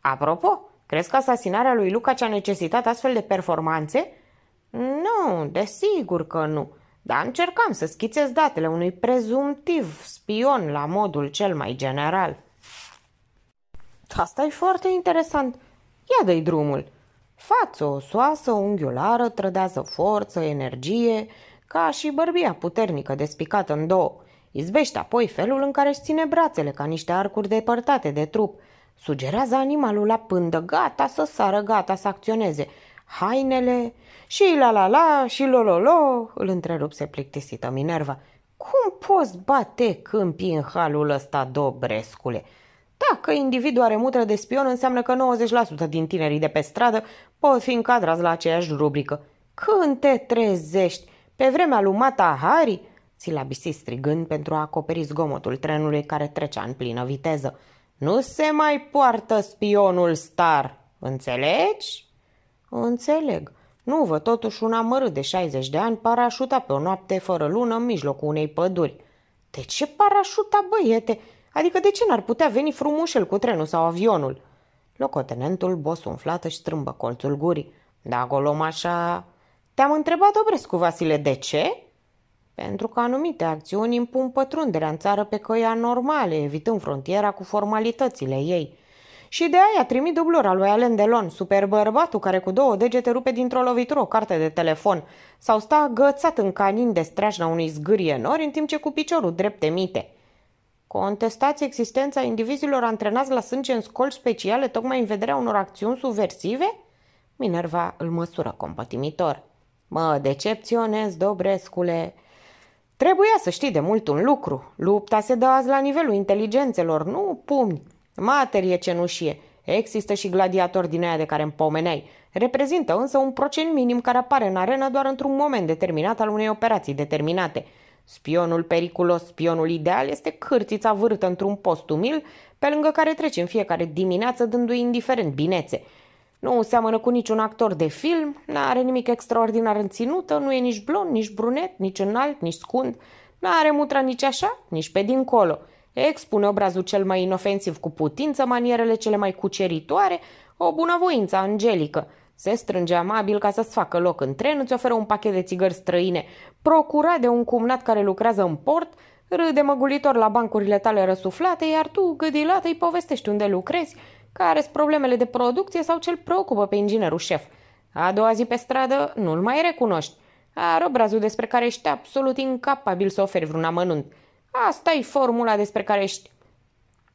Apropo, Crezi că asasinarea lui Luca ce a necesitat astfel de performanțe? Nu, desigur că nu. Dar încercam să schițez datele unui prezumtiv spion la modul cel mai general. Asta e foarte interesant. Ia dă drumul. Față osoasă, unghiulară, trădează forță, energie, ca și bărbia puternică despicată în două. Izbește apoi felul în care își ține brațele ca niște arcuri depărtate de trup – Sugerează animalul la pândă, gata să sară, gata să acționeze. Hainele și la la la și lo lo lo, îl întrerupse plictisită Minerva. Cum poți bate câmpii în halul ăsta, dobrescule? Dacă individul are mutră de spion, înseamnă că 90% din tinerii de pe stradă pot fi încadrați la aceeași rubrică. Când te trezești, pe vremea lui Mata Hari, silabisi strigând pentru a acoperi zgomotul trenului care trecea în plină viteză. Nu se mai poartă spionul star, înțelegi? Înțeleg. Nu vă totuși un amărât de 60 de ani parașuta pe o noapte fără lună în mijlocul unei păduri. De ce parașuta, băiete? Adică de ce n-ar putea veni frumușel cu trenul sau avionul? Locotenentul, bos umflată și strâmbă colțul gurii. Da, golom așa... Te-am întrebat, Dobrescu, Vasile, de ce? pentru că anumite acțiuni impun pătrunderea în țară pe căi anormale, evitând frontiera cu formalitățile ei. Și de aia trimit dublura lui Alain Delon, super bărbatul care cu două degete rupe dintr-o lovitură o carte de telefon sau sta agățat în canin de streajna unui zgârie nori în timp ce cu piciorul drept emite. Contestați existența indivizilor antrenați la sânge în scoli speciale tocmai în vederea unor acțiuni subversive? Minerva îl măsură compătimitor. Mă decepționez, Dobrescule, Trebuia să știi de mult un lucru. Lupta se dă azi la nivelul inteligențelor, nu pumni. Materie cenușie. Există și gladiatori din aia de care îmi pomeneai. Reprezintă însă un procent minim care apare în arenă doar într-un moment determinat al unei operații determinate. Spionul periculos, spionul ideal, este cârțița vârâtă într-un post umil, pe lângă care treci în fiecare dimineață dându-i indiferent binețe – nu seamănă cu niciun actor de film, nu are nimic extraordinar în ținută, nu e nici blond, nici brunet, nici înalt, nici scund, nu are mutra nici așa, nici pe dincolo. Expune obrazul cel mai inofensiv cu putință, manierele cele mai cuceritoare, o bunăvoință angelică. Se strânge amabil ca să-ți facă loc în tren, îți oferă un pachet de țigări străine, procura de un cumnat care lucrează în port, râde măgulitor la bancurile tale răsuflate, iar tu, gâdilată, îi povestești unde lucrezi, care sunt problemele de producție sau ce-l preocupă pe inginerul șef. A doua zi pe stradă nu-l mai recunoști. Are obrazul despre care ești absolut incapabil să oferi vreun amănunt. Asta e formula despre care ești.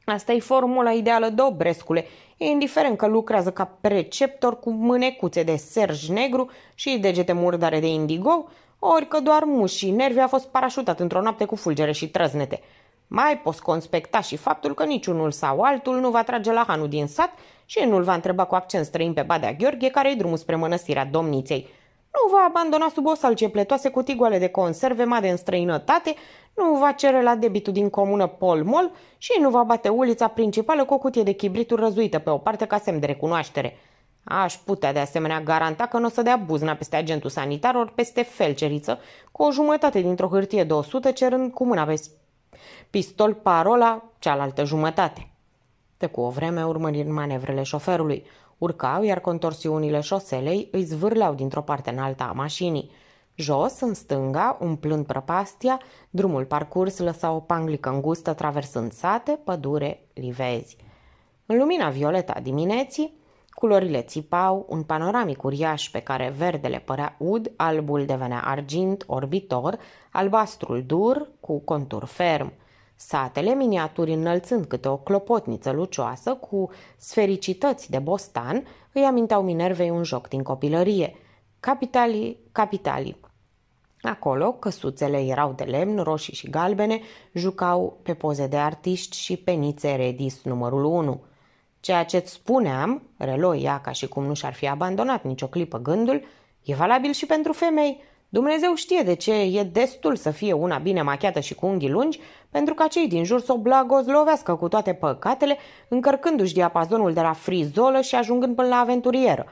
Asta e formula ideală, Dobrescule, indiferent că lucrează ca preceptor cu mânecuțe de serj negru și degete murdare de indigo, ori că doar mușii nervi a fost parașutat într-o noapte cu fulgere și trăznete. Mai poți conspecta și faptul că niciunul sau altul nu va trage la hanul din sat și nu-l va întreba cu accent străin pe Badea Gheorghe care-i drumul spre mănăstirea domniței. Nu va abandona sub osal ce pletoase cutigoale de conserve made în străinătate, nu va cere la debitul din comună polmol și nu va bate ulița principală cu o cutie de chibrituri răzuită pe o parte ca semn de recunoaștere. Aș putea de asemenea garanta că nu o să dea buzna peste agentul sanitar ori peste felceriță cu o jumătate dintr-o hârtie de 100 cerând cu mâna pe pistol parola cealaltă jumătate. De cu o vreme urmărind manevrele șoferului. Urcau, iar contorsiunile șoselei îi zvârleau dintr-o parte în alta a mașinii. Jos, în stânga, umplând prăpastia, drumul parcurs lăsa o panglică îngustă traversând sate, pădure, livezi. În lumina violetă a dimineții, culorile țipau, un panoramic uriaș pe care verdele părea ud, albul devenea argint, orbitor, albastrul dur, cu contur ferm – Satele miniaturi înălțând câte o clopotniță lucioasă cu sfericități de bostan îi aminteau Minervei un joc din copilărie. Capitalii, capitalii. Acolo, căsuțele erau de lemn, roșii și galbene, jucau pe poze de artiști și penițe redis numărul 1. Ceea ce-ți spuneam, reloia ca și cum nu și-ar fi abandonat nicio clipă gândul, e valabil și pentru femei – Dumnezeu știe de ce e destul să fie una bine machiată și cu unghii lungi, pentru ca cei din jur să o blagozlovească cu toate păcatele, încărcându-și diapazonul de la frizolă și ajungând până la aventurieră.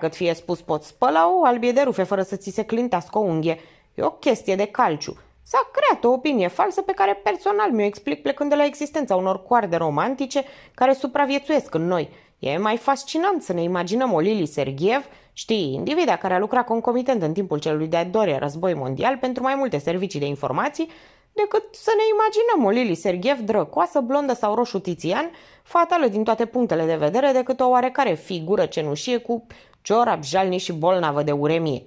cât fie spus pot spăla o albie de rufe fără să ți se clintească o unghie. E o chestie de calciu. S-a creat o opinie falsă pe care personal mi-o explic plecând de la existența unor coarde romantice care supraviețuiesc în noi. E mai fascinant să ne imaginăm o Lili Sergiev Știi, individa care a lucrat concomitent în timpul celui de-a doilea război mondial pentru mai multe servicii de informații, decât să ne imaginăm o Lili Sergiev drăcoasă, blondă sau roșu tițian, fatală din toate punctele de vedere decât o oarecare figură cenușie cu ciorap jalni și bolnavă de uremie.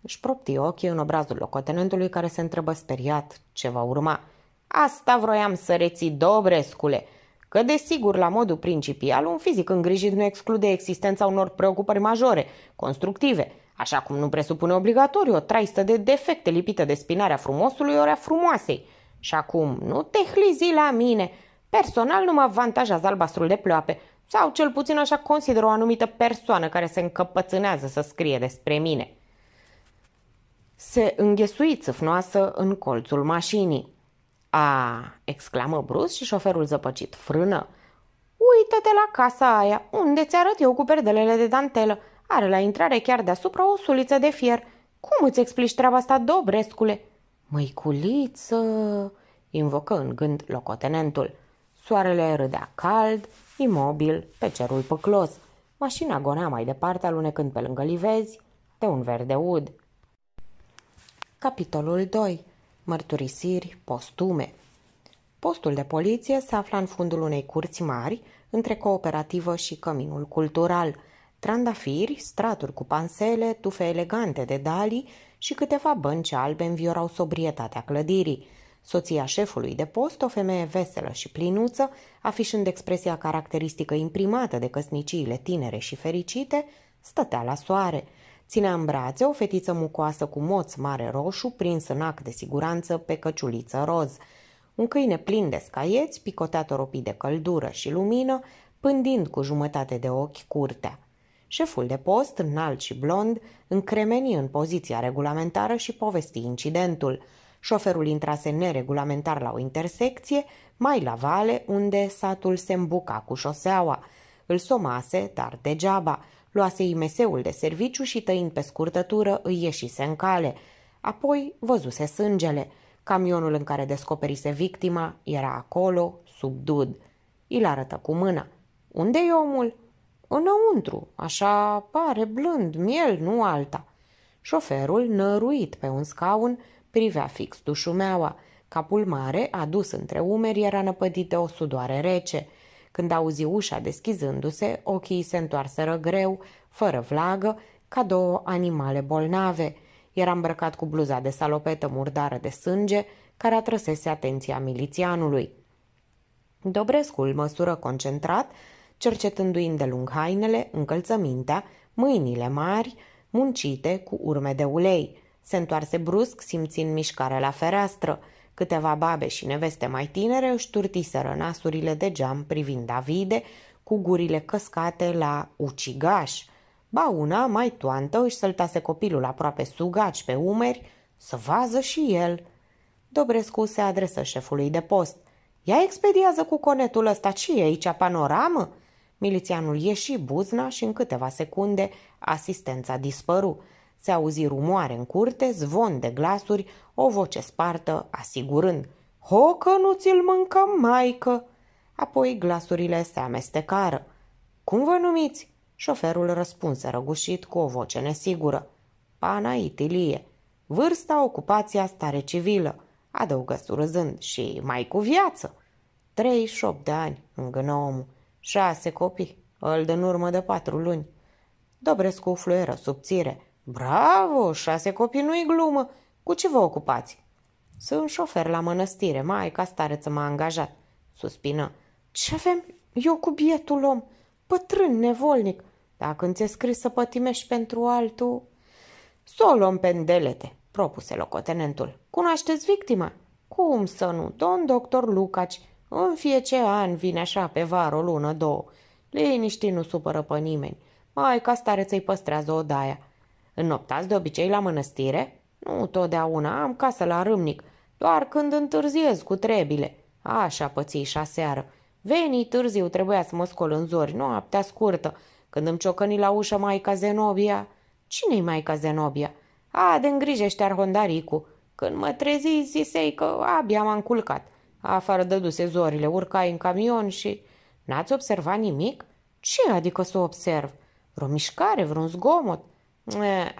Își propti ochii în obrazul locotenentului care se întrebă speriat ce va urma. Asta vroiam să reții, Dobrescule!" că, desigur, la modul principial, un fizic îngrijit nu exclude existența unor preocupări majore, constructive, așa cum nu presupune obligatoriu o traistă de defecte lipită de spinarea frumosului ori a frumoasei. Și acum, nu te hlizi la mine! Personal nu mă avantajează albastrul de ploape, sau cel puțin așa consider o anumită persoană care se încăpățânează să scrie despre mine. Se înghesui țâfnoasă în colțul mașinii. A, exclamă brus și șoferul zăpăcit. Frână! Uită-te la casa aia, unde ți arăt eu cu perdelele de dantelă. Are la intrare chiar deasupra o suliță de fier. Cum îți explici treaba asta, Dobrescule? Măiculiță, invocă în gând locotenentul. Soarele râdea cald, imobil, pe cerul păclos. Mașina gonea mai departe, alunecând pe lângă livezi, de un verde ud. Capitolul 2 mărturisiri postume. Postul de poliție se afla în fundul unei curți mari, între cooperativă și căminul cultural, trandafiri, straturi cu pansele, tufe elegante de dalii și câteva bănci albe înviorau sobrietatea clădirii. Soția șefului de post, o femeie veselă și plinuță, afișând expresia caracteristică imprimată de căsniciile tinere și fericite, stătea la soare – Ținea în brațe o fetiță mucoasă cu moț mare roșu, prins în ac de siguranță pe căciuliță roz. Un câine plin de scaieți, picotea toropii de căldură și lumină, pândind cu jumătate de ochi curtea. Șeful de post, înalt și blond, încremeni în poziția regulamentară și povesti incidentul. Șoferul intrase neregulamentar la o intersecție, mai la vale, unde satul se îmbuca cu șoseaua. Îl somase, dar degeaba luase IMS-ul de serviciu și tăind pe scurtătură îi ieșise în cale. Apoi văzuse sângele. Camionul în care descoperise victima era acolo, sub dud. Îl arătă cu mâna. unde e omul?" Înăuntru, așa pare blând, miel, nu alta." Șoferul, năruit pe un scaun, privea fix dușumeaua. Capul mare, adus între umeri, era năpădit de o sudoare rece – când auzi ușa deschizându-se, ochii se întoarseră greu, fără vlagă, ca două animale bolnave. Era îmbrăcat cu bluza de salopetă murdară de sânge, care atrăsese atenția milițianului. Dobrescul măsură concentrat, cercetându-i îndelung hainele, încălțămintea, mâinile mari, muncite cu urme de ulei. Se întoarse brusc, simțind mișcare la fereastră – Câteva babe și neveste mai tinere își turtiseră nasurile de geam privind Davide, cu gurile căscate la ucigaș. Ba una, mai toantă, își săltase copilul aproape sugaci pe umeri, să vază și el. Dobrescu se adresă șefului de post. Ea expediază cu conetul ăsta ce e aici, panoramă?" Milițianul ieși buzna și în câteva secunde asistența dispăru. Se auzi rumoare în curte, zvon de glasuri, o voce spartă, asigurând Ho că nu ți-l mâncăm, maică!" Apoi glasurile se amestecară. Cum vă numiți?" Șoferul răspunse răgușit cu o voce nesigură. Pana Itilie. Vârsta, ocupația, stare civilă. Adăugă surâzând și mai cu viață. 38 de ani, îngână omul. Șase copii, îl de în urmă de patru luni. Dobrescu fluieră subțire. Bravo, șase copii nu-i glumă. Cu ce vă ocupați? Sunt șofer la mănăstire, mai ca stareță m-a angajat. Suspină. Ce avem eu cu bietul om? Pătrân, nevolnic. Dacă îți e scris să pătimești pentru altul... Să o luăm pendelete, propuse locotenentul. Cunoașteți victima? Cum să nu? Domn doctor Lucaci, în fiecare an vine așa pe var o lună, două. Liniștii nu supără pe nimeni. Mai ca stareță-i păstrează odaia. Înnoptați de obicei la mănăstire? Nu totdeauna, am casă la râmnic, doar când întârziez cu trebile. Așa pății și seară. Veni târziu, trebuia să mă scol în zori, noaptea scurtă, când îmi ciocăni la ușă maica Zenobia. Cine-i maica Zenobia? A, de îngrijește arhondaricu. Când mă trezi, zisei că abia m-am culcat. Afară dăduse zorile, urcai în camion și... N-ați observat nimic? Ce adică să observ? Vreo mișcare, vreun zgomot? Eh, era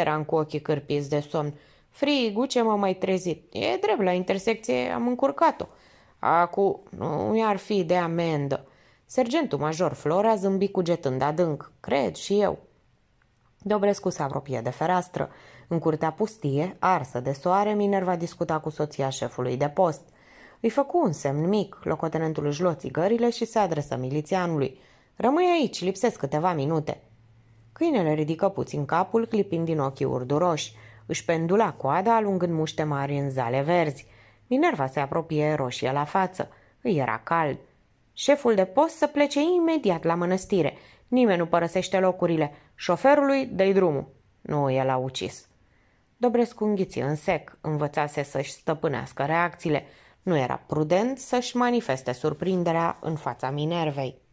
eram cu ochii cârpiți de somn. Frigu ce m-a mai trezit. E drept, la intersecție am încurcat-o. Acu, nu i-ar fi de amendă. Sergentul major Flora zâmbi cugetând adânc. Cred și eu. Dobrescu se apropie de fereastră. În curtea pustie, arsă de soare, Minerva discuta cu soția șefului de post. Îi făcu un semn mic, locotenentul își luă țigările și se adresă milițianului. Rămâi aici, lipsesc câteva minute. Câinele ridică puțin capul, clipind din ochii urduroși. Își pendula coada, alungând muște mari în zale verzi. Minerva se apropie roșie la față. Îi era cald. Șeful de post să plece imediat la mănăstire. Nimeni nu părăsește locurile. Șoferului dă drumul. Nu, el a ucis. Dobrescu înghiți în sec, învățase să-și stăpânească reacțiile. Nu era prudent să-și manifeste surprinderea în fața Minervei.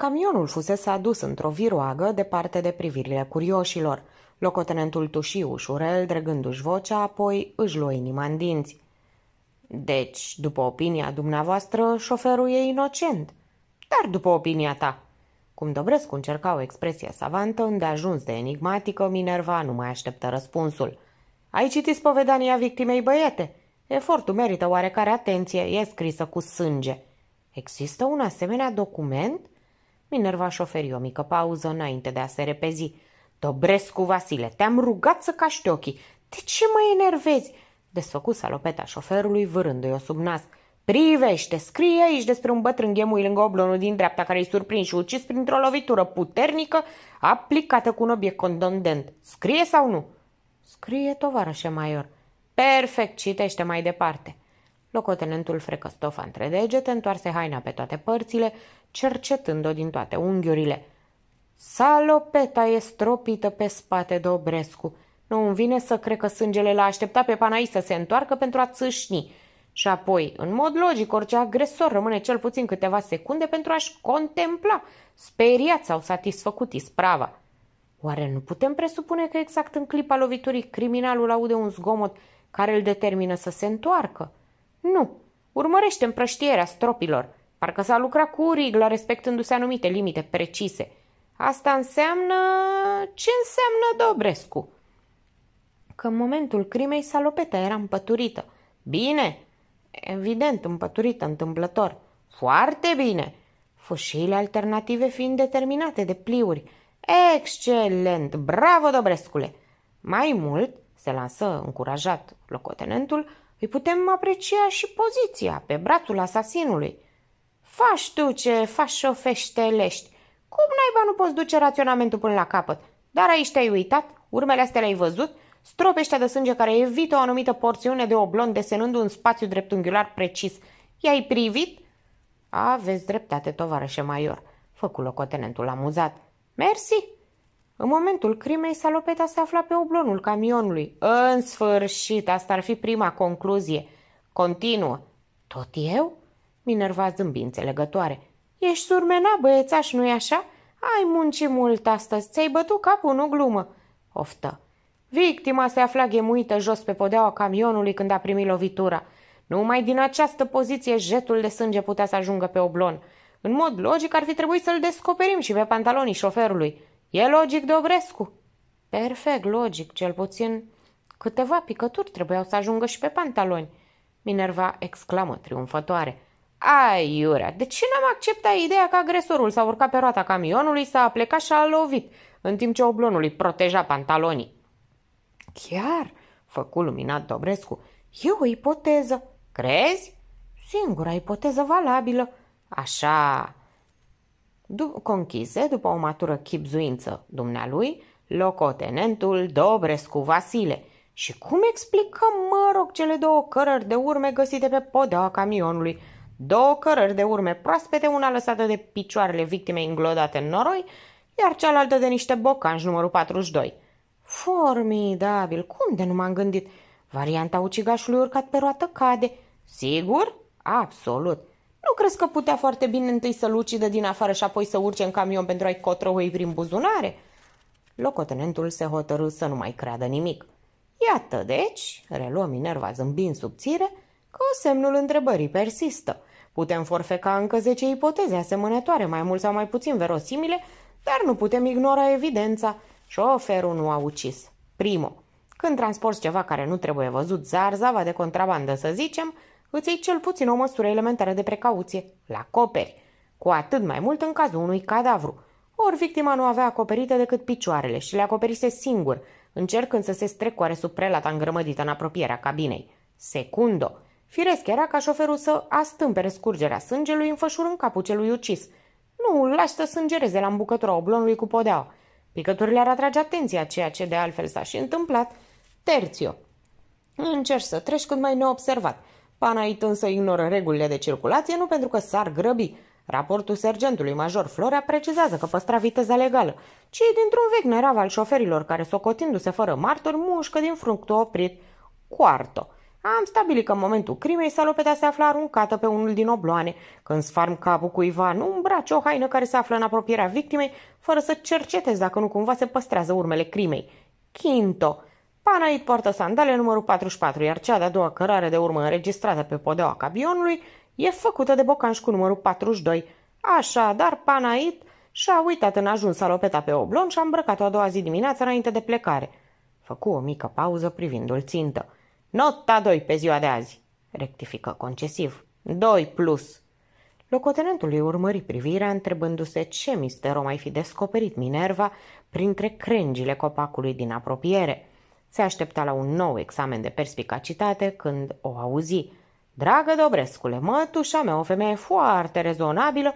Camionul fusese adus într-o viroagă departe de privirile curioșilor. Locotenentul tuși ușurel, dregându-și vocea, apoi își luă inima în dinți. Deci, după opinia dumneavoastră, șoferul e inocent. Dar după opinia ta. Cum Dobrescu încerca o expresie savantă, îndeajuns de enigmatică, Minerva nu mai așteptă răspunsul. Ai citit spovedania victimei băiete? Efortul merită oarecare atenție, e scrisă cu sânge. Există un asemenea document? Minerva și oferi o mică pauză înainte de a se repezi. Dobrescu Vasile, te-am rugat să caști ochii. De ce mă enervezi? Desfăcu salopeta șoferului, vârându-i-o sub nas. Privește, scrie aici despre un bătrân ghemui lângă oblonul din dreapta care-i surprins și ucis printr-o lovitură puternică aplicată cu un obiect condondent. Scrie sau nu? Scrie, tovarășe maior. Perfect, citește mai departe. Locotenentul frecă stofa între degete, întoarse haina pe toate părțile, cercetând-o din toate unghiurile. Salopeta e stropită pe spate de Obrescu. Nu îmi vine să cred că sângele l-a așteptat pe Panai să se întoarcă pentru a țâșni. Și apoi, în mod logic, orice agresor rămâne cel puțin câteva secunde pentru a-și contempla, speriat sau satisfăcut isprava. Oare nu putem presupune că exact în clipa loviturii criminalul aude un zgomot care îl determină să se întoarcă? Nu. Urmărește împrăștierea stropilor. Parcă s-a lucrat cu rigla respectându-se anumite limite precise. Asta înseamnă... ce înseamnă Dobrescu? Că în momentul crimei salopeta era împăturită. Bine! Evident, împăturită întâmplător. Foarte bine! Fâșiile alternative fiind determinate de pliuri. Excelent! Bravo, Dobrescule! Mai mult, se lansă încurajat locotenentul, îi putem aprecia și poziția pe brațul asasinului. Faci tu ce faci și feștelești. Cum naiba nu poți duce raționamentul până la capăt? Dar aici te-ai uitat, urmele astea le-ai văzut, stropeștea de sânge care evită o anumită porțiune de oblon desenând un spațiu dreptunghiular precis. I-ai privit? Aveți dreptate, tovarășe maior, făcu locotenentul amuzat. Mersi, în momentul crimei, salopeta se afla pe oblonul camionului. În sfârșit, asta ar fi prima concluzie. Continuă. Tot eu? Minerva zâmbind legătoare. Ești surmena, băiețaș, nu-i așa? Ai muncit mult astăzi, ți-ai bătut capul, nu glumă. Oftă. Victima se afla gemuită jos pe podeaua camionului când a primit lovitura. Numai din această poziție jetul de sânge putea să ajungă pe oblon. În mod logic ar fi trebuit să-l descoperim și pe pantalonii șoferului. E logic, Dobrescu? Perfect logic, cel puțin câteva picături trebuiau să ajungă și pe pantaloni. Minerva exclamă triumfătoare. Ai, Iurea, de ce n-am acceptat ideea că agresorul s-a urcat pe roata camionului, s-a plecat și a lovit, în timp ce oblonul îi proteja pantalonii? Chiar, făcu luminat Dobrescu, e o ipoteză. Crezi? Singura ipoteză valabilă. Așa, Dup- conchise, după o matură chipzuință dumnealui, locotenentul Dobrescu Vasile. Și cum explicăm, mă rog, cele două cărări de urme găsite pe podea camionului? Două cărări de urme proaspete, una lăsată de picioarele victimei înglodate în noroi, iar cealaltă de niște bocanși numărul 42. Formidabil, cum de nu m-am gândit? Varianta ucigașului urcat pe roată cade. Sigur? Absolut. Nu crezi că putea foarte bine întâi să-l ucidă din afară și apoi să urce în camion pentru a-i cotrăui prin buzunare? Locotenentul se hotărâ să nu mai creadă nimic. Iată, deci, reluă Minerva zâmbind subțire, că semnul întrebării persistă. Putem forfeca încă zece ipoteze asemănătoare, mai mult sau mai puțin verosimile, dar nu putem ignora evidența. Șoferul nu a ucis. Primo, când transporti ceva care nu trebuie văzut, zarzava de contrabandă, să zicem, Îți iei cel puțin o măsură elementară de precauție, la coperi, cu atât mai mult în cazul unui cadavru. Ori victima nu avea acoperite decât picioarele și le acoperise singur, încercând să se strecoare sub prelata îngrămădită în apropierea cabinei. Secundo! Firesc era ca șoferul să astâmpere scurgerea sângelui înfășurând capul celui ucis. Nu îl lași să sângereze la îmbucătura oblonului cu podeaua. Picăturile ar atrage atenția, ceea ce de altfel s-a și întâmplat. Terțio. Încerci să treci cât mai neobservat, Panait însă ignoră regulile de circulație nu pentru că s-ar grăbi. Raportul sergentului major Florea precizează că păstra viteza legală, ci dintr-un vechi nerav al șoferilor care, socotindu-se fără martori, mușcă din fructul oprit. Cuarto. Am stabilit că în momentul crimei salopeta se afla aruncată pe unul din obloane, când sfarm capul cuiva, nu îmbraci o haină care se află în apropierea victimei, fără să cercetezi dacă nu cumva se păstrează urmele crimei. Quinto. Panait poartă sandale numărul 44, iar cea de-a doua cărare de urmă înregistrată pe podeaua cabionului e făcută de bocanș cu numărul 42. dar Panait și-a uitat în ajuns salopeta pe oblon și a îmbrăcat-o a doua zi dimineața înainte de plecare. Făcu o mică pauză privindu-l țintă. Nota 2 pe ziua de azi, rectifică concesiv. 2 plus. Locotenentul îi urmări privirea întrebându-se ce mister o mai fi descoperit Minerva printre crengile copacului din apropiere – se aștepta la un nou examen de perspicacitate când o auzi. Dragă Dobrescule, mătușa mea, o femeie foarte rezonabilă,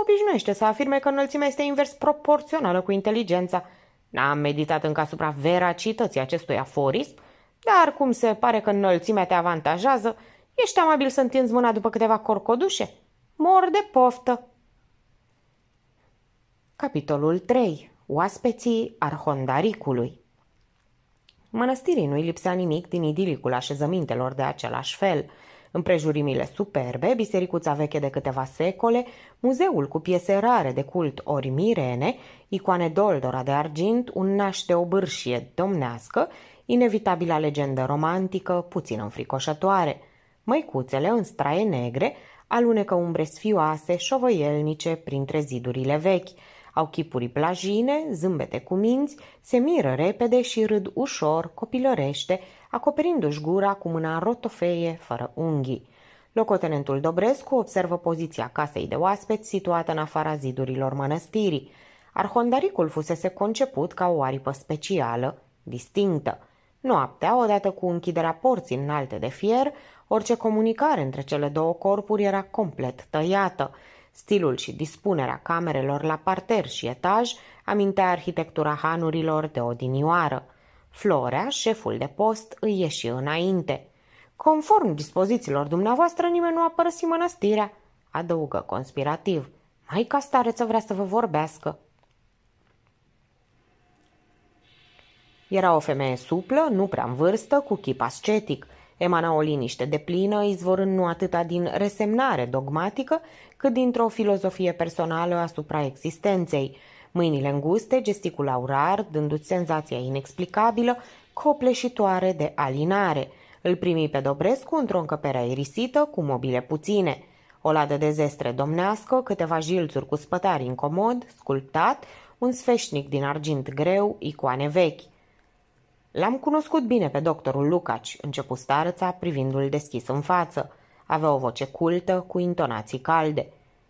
obișnuiește să afirme că înălțimea este invers proporțională cu inteligența. N-am meditat încă asupra veracității acestui aforism, dar cum se pare că înălțimea te avantajează, ești amabil să întinzi mâna după câteva corcodușe? Mor de poftă! Capitolul 3. Oaspeții Arhondaricului Mănăstirii nu-i lipsea nimic din idilicul așezămintelor de același fel. Împrejurimile superbe, bisericuța veche de câteva secole, muzeul cu piese rare de cult ori mirene, icoane doldora de argint, un naș de obârșie domnească, inevitabila legendă romantică, puțin înfricoșătoare. Măicuțele în straie negre alunecă umbre sfioase, șovăielnice, printre zidurile vechi – au chipuri plajine, zâmbete cu minți, se miră repede și râd ușor, copilărește, acoperindu-și gura cu mâna rotofeie, fără unghii. Locotenentul Dobrescu observă poziția casei de oaspeți situată în afara zidurilor mănăstirii. Arhondaricul fusese conceput ca o aripă specială, distinctă. Noaptea, odată cu închiderea porții înalte de fier, orice comunicare între cele două corpuri era complet tăiată – Stilul și dispunerea camerelor la parter și etaj amintea arhitectura hanurilor de odinioară. Florea, șeful de post, îi ieși înainte. Conform dispozițiilor dumneavoastră, nimeni nu a părăsit mănăstirea, adăugă conspirativ. Mai stare stareță vrea să vă vorbească. Era o femeie suplă, nu prea în vârstă, cu chip ascetic. Emana o liniște de plină, izvorând nu atâta din resemnare dogmatică, cât dintr-o filozofie personală asupra existenței. Mâinile înguste gesticulau rar, dându-ți senzația inexplicabilă, copleșitoare de alinare. Îl primi pe Dobrescu într-o încăpere aerisită, cu mobile puține. O ladă de zestre domnească, câteva jilțuri cu spătari incomod, sculptat, un sfeșnic din argint greu, icoane vechi. L-am cunoscut bine pe doctorul Lucaci, început starăța privindul deschis în față. Avea o voce cultă, cu intonații calde.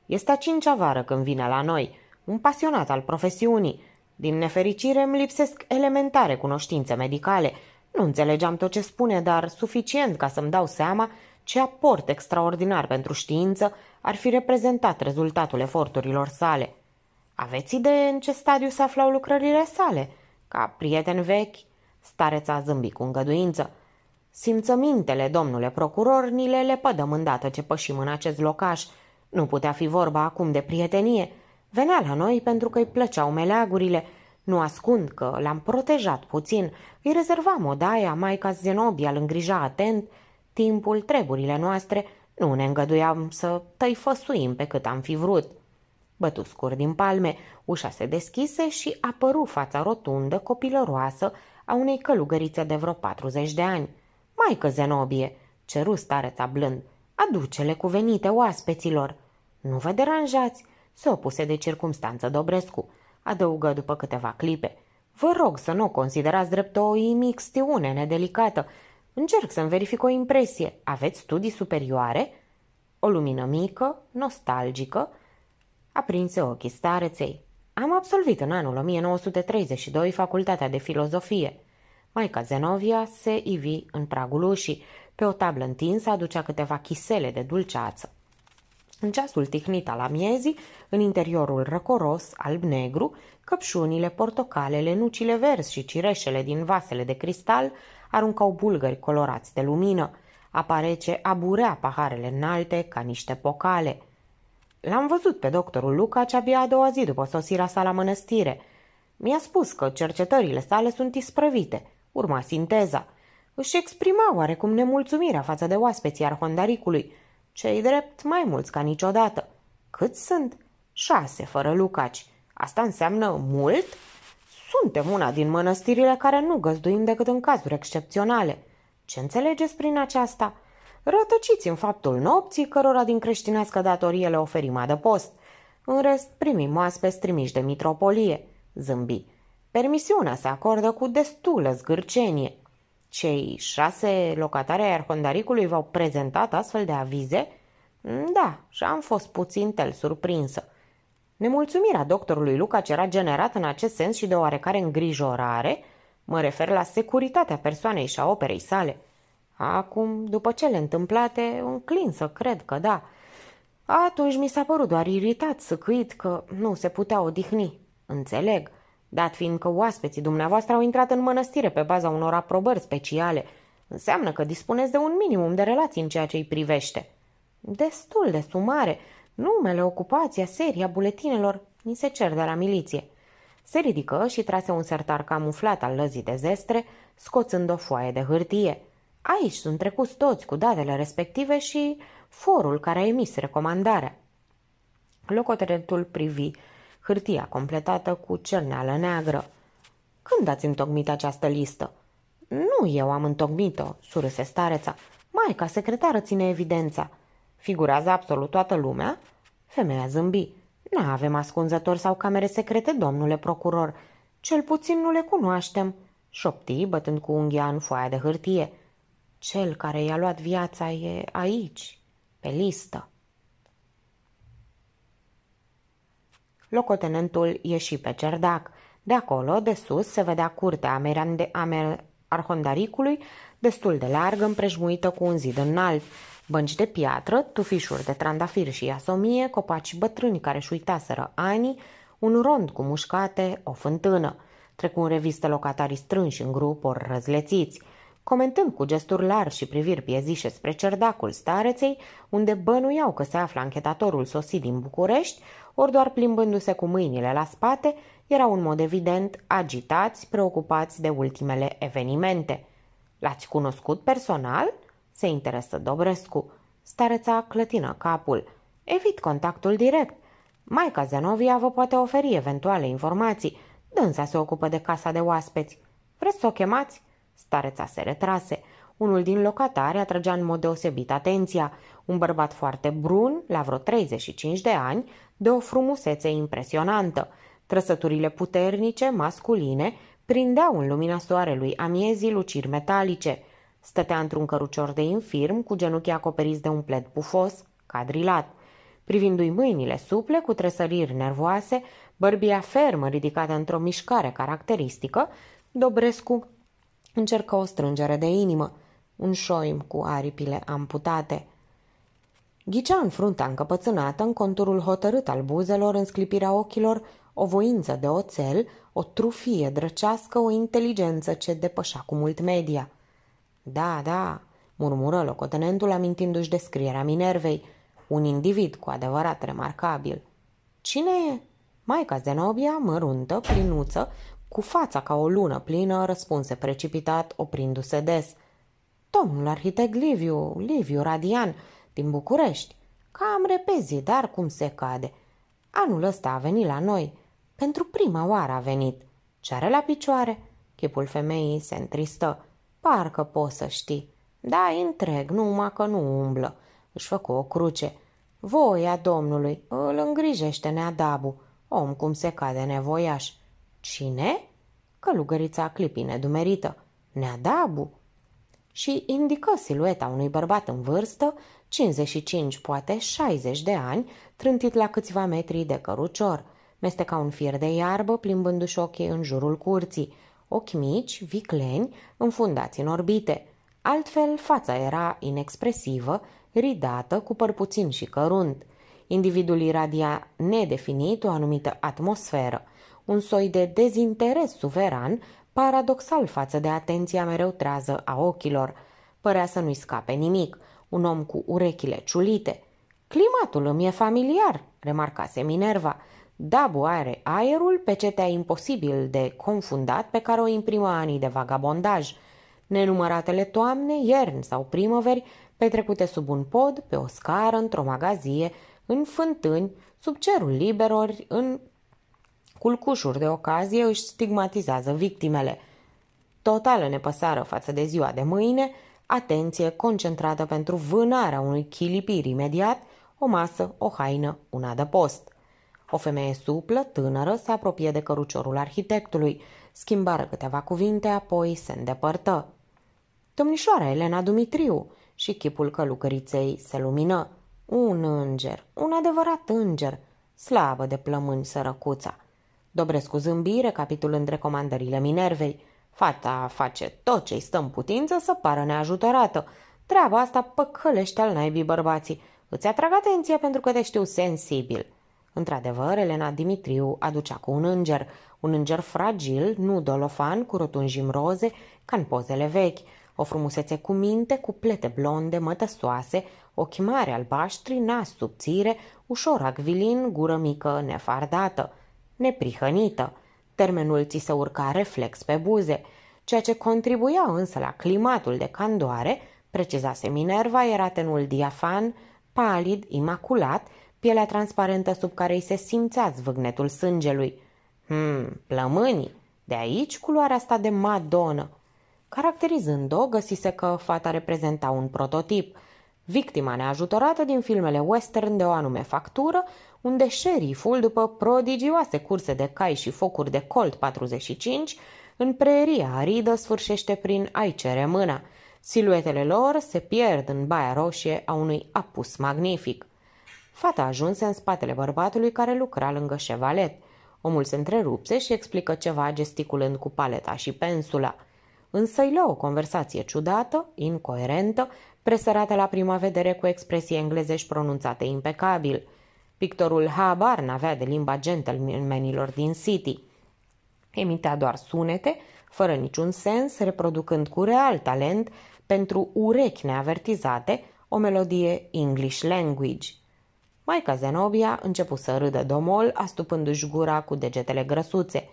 Este a cincea vară când vine la noi, un pasionat al profesiunii. Din nefericire îmi lipsesc elementare cunoștințe medicale. Nu înțelegeam tot ce spune, dar suficient ca să-mi dau seama ce aport extraordinar pentru știință ar fi reprezentat rezultatul eforturilor sale. Aveți idee în ce stadiu se aflau lucrările sale? Ca prieten vechi, Stareța zâmbi cu îngăduință. Simțămintele, domnule procuror, ni le lepădăm îndată ce pășim în acest locaș. Nu putea fi vorba acum de prietenie. Venea la noi pentru că îi plăceau meleagurile. Nu ascund că l-am protejat puțin. Îi rezervam odaia, maica Zenobia îl îngrija atent. Timpul, treburile noastre, nu ne îngăduiam să tăifăsuim pe cât am fi vrut. Bătu scurt din palme, ușa se deschise și apăru fața rotundă, copilăroasă, a unei călugărițe de vreo 40 de ani. Maică Zenobie, ceru stareța blând, aduce-le cuvenite oaspeților. Nu vă deranjați, se opuse de circumstanță Dobrescu, adăugă după câteva clipe. Vă rog să nu o considerați drept o imixtiune nedelicată. Încerc să-mi verific o impresie. Aveți studii superioare? O lumină mică, nostalgică, aprinse ochii stareței. Am absolvit în anul 1932 Facultatea de Filozofie. Maica Zenovia se ivi în pragul ușii. Pe o tablă întinsă aducea câteva chisele de dulceață. În ceasul tihnit al amiezii, în interiorul răcoros, alb-negru, căpșunile, portocalele, nucile verzi și cireșele din vasele de cristal aruncau bulgări colorați de lumină. Aparece aburea paharele înalte ca niște pocale – L-am văzut pe doctorul Luca ce abia a doua zi după sosirea sa la mănăstire. Mi-a spus că cercetările sale sunt isprăvite. Urma sinteza. Își exprima oarecum nemulțumirea față de oaspeții arhondaricului. Cei drept mai mulți ca niciodată. Cât sunt? Șase fără Lucaci. Asta înseamnă mult? Suntem una din mănăstirile care nu găzduim decât în cazuri excepționale. Ce înțelegeți prin aceasta?" Rătăciți în faptul nopții, cărora din creștinească datorie le oferim adăpost. În rest, primim oaspeți trimiși de mitropolie, zâmbi. Permisiunea se acordă cu destulă zgârcenie. Cei șase locatari ai arhondaricului v-au prezentat astfel de avize? Da, și am fost puțin tel surprinsă. Nemulțumirea doctorului Luca era generată în acest sens și de oarecare îngrijorare, mă refer la securitatea persoanei și a operei sale – Acum, după cele întâmplate, înclin să cred că da. Atunci mi s-a părut doar iritat, săcâit că nu se putea odihni. Înțeleg, dat fiind că oaspeții dumneavoastră au intrat în mănăstire pe baza unor aprobări speciale. Înseamnă că dispuneți de un minimum de relații în ceea ce îi privește. Destul de sumare, numele, ocupația, seria buletinelor, ni se cer de la miliție. Se ridică și trase un sertar camuflat al lăzii de zestre, scoțând o foaie de hârtie – Aici sunt trecuți toți cu datele respective și forul care a emis recomandarea. Locotenentul privi hârtia completată cu cerneală neagră. Când ați întocmit această listă? Nu eu am întocmit-o, surâse stareța. Maica secretară ține evidența. Figurează absolut toată lumea? Femeia zâmbi. Nu avem ascunzători sau camere secrete, domnule procuror. Cel puțin nu le cunoaștem, șopti, bătând cu unghia în foaia de hârtie. Cel care i-a luat viața e aici, pe listă. Locotenentul ieși pe cerdac. De acolo, de sus, se vedea curtea de amer, arhondaricului, destul de largă, împrejmuită cu un zid înalt, bănci de piatră, tufișuri de trandafir și iasomie, copaci bătrâni care își uitaseră ani, un rond cu mușcate, o fântână. Trecu în revistă locatarii strânși în grup, ori răzlețiți – comentând cu gesturi largi și priviri piezișe spre cerdacul stareței, unde bănuiau că se afla închetatorul sosit din București, ori doar plimbându-se cu mâinile la spate, erau în mod evident agitați, preocupați de ultimele evenimente. L-ați cunoscut personal?" se interesă Dobrescu. Stareța clătină capul. Evit contactul direct. Maica Zenovia vă poate oferi eventuale informații. Dânsa se ocupă de casa de oaspeți. Vreți să o chemați? Stareța se retrase. Unul din locatari atragea în mod deosebit atenția. Un bărbat foarte brun, la vreo 35 de ani, de o frumusețe impresionantă. Trăsăturile puternice, masculine, prindeau în lumina soarelui amiezii luciri metalice. Stătea într-un cărucior de infirm, cu genunchii acoperiți de un pled pufos, cadrilat. Privindu-i mâinile suple, cu tresăriri nervoase, bărbia fermă ridicată într-o mișcare caracteristică, Dobrescu Încercă o strângere de inimă, un șoim cu aripile amputate. Ghicea în fruntea încăpățânată, în conturul hotărât al buzelor, în sclipirea ochilor, o voință de oțel, o trufie drăcească, o inteligență ce depășea cu mult media. Da, da, murmură locotenentul amintindu-și descrierea Minervei, un individ cu adevărat remarcabil. Cine e? Maica Zenobia, măruntă, plinuță, cu fața ca o lună plină, răspunse precipitat, oprindu-se des. Domnul arhitect Liviu, Liviu Radian, din București. Cam repezi, dar cum se cade. Anul ăsta a venit la noi. Pentru prima oară a venit. Ce are la picioare? Chipul femeii se întristă. Parcă poți să știi. Da, întreg, numai că nu umblă. Își făcu o cruce. Voia domnului îl îngrijește neadabu, om cum se cade nevoiaș. Cine? Călugărița clipi nedumerită. Neadabu. Și indică silueta unui bărbat în vârstă, 55, poate 60 de ani, trântit la câțiva metri de cărucior. ca un fir de iarbă, plimbându-și ochii în jurul curții. Ochi mici, vicleni, înfundați în orbite. Altfel, fața era inexpresivă, ridată, cu păr puțin și cărunt. Individul iradia nedefinit o anumită atmosferă – un soi de dezinteres suveran, paradoxal față de atenția mereu trează a ochilor. Părea să nu-i scape nimic, un om cu urechile ciulite. Climatul îmi e familiar, remarcase Minerva. Dabu are aerul, pe cetea imposibil de confundat pe care o imprimă anii de vagabondaj. Nenumăratele toamne, ierni sau primăveri, petrecute sub un pod, pe o scară, într-o magazie, în fântâni, sub cerul liberor în culcușuri de ocazie își stigmatizează victimele. Totală nepăsară față de ziua de mâine, atenție concentrată pentru vânarea unui chilipir imediat, o masă, o haină, un adăpost. O femeie suplă, tânără, se apropie de căruciorul arhitectului, schimbară câteva cuvinte, apoi se îndepărtă. Domnișoara Elena Dumitriu și chipul călucăriței se lumină. Un înger, un adevărat înger, slabă de plămâni sărăcuța. Dobrescu zâmbi, recapitulând recomandările Minervei. Fata face tot ce-i stă în putință să pară neajutorată. Treaba asta păcălește al naibii bărbații. Îți atrag atenția pentru că te știu sensibil. Într-adevăr, Elena Dimitriu aducea cu un înger, un înger fragil, nu dolofan, cu rotunjim roze, ca în pozele vechi, o frumusețe cu minte, cu plete blonde, mătăsoase, ochi mari albaștri, nas subțire, ușor acvilin, gură mică, nefardată – neprihănită. Termenul ți se urca reflex pe buze, ceea ce contribuia însă la climatul de candoare, precizase Minerva, era tenul diafan, palid, imaculat, pielea transparentă sub care îi se simțea zvâgnetul sângelui. Hmm, plămânii! De aici culoarea asta de madonă. Caracterizând-o, găsise că fata reprezenta un prototip – victima neajutorată din filmele western de o anume factură, unde șeriful, după prodigioase curse de cai și focuri de Colt 45, în preeria aridă sfârșește prin a-i cere mâna. Siluetele lor se pierd în baia roșie a unui apus magnific. Fata ajunse în spatele bărbatului care lucra lângă șevalet. Omul se întrerupse și explică ceva gesticulând cu paleta și pensula. Însă îi lua o conversație ciudată, incoerentă, presărată la prima vedere cu expresii englezești pronunțate impecabil – Pictorul habar n-avea de limba gentlemanilor din City. Emitea doar sunete, fără niciun sens, reproducând cu real talent, pentru urechi neavertizate, o melodie English language. Maica Zenobia începu să râdă domol, astupându-și gura cu degetele grăsuțe.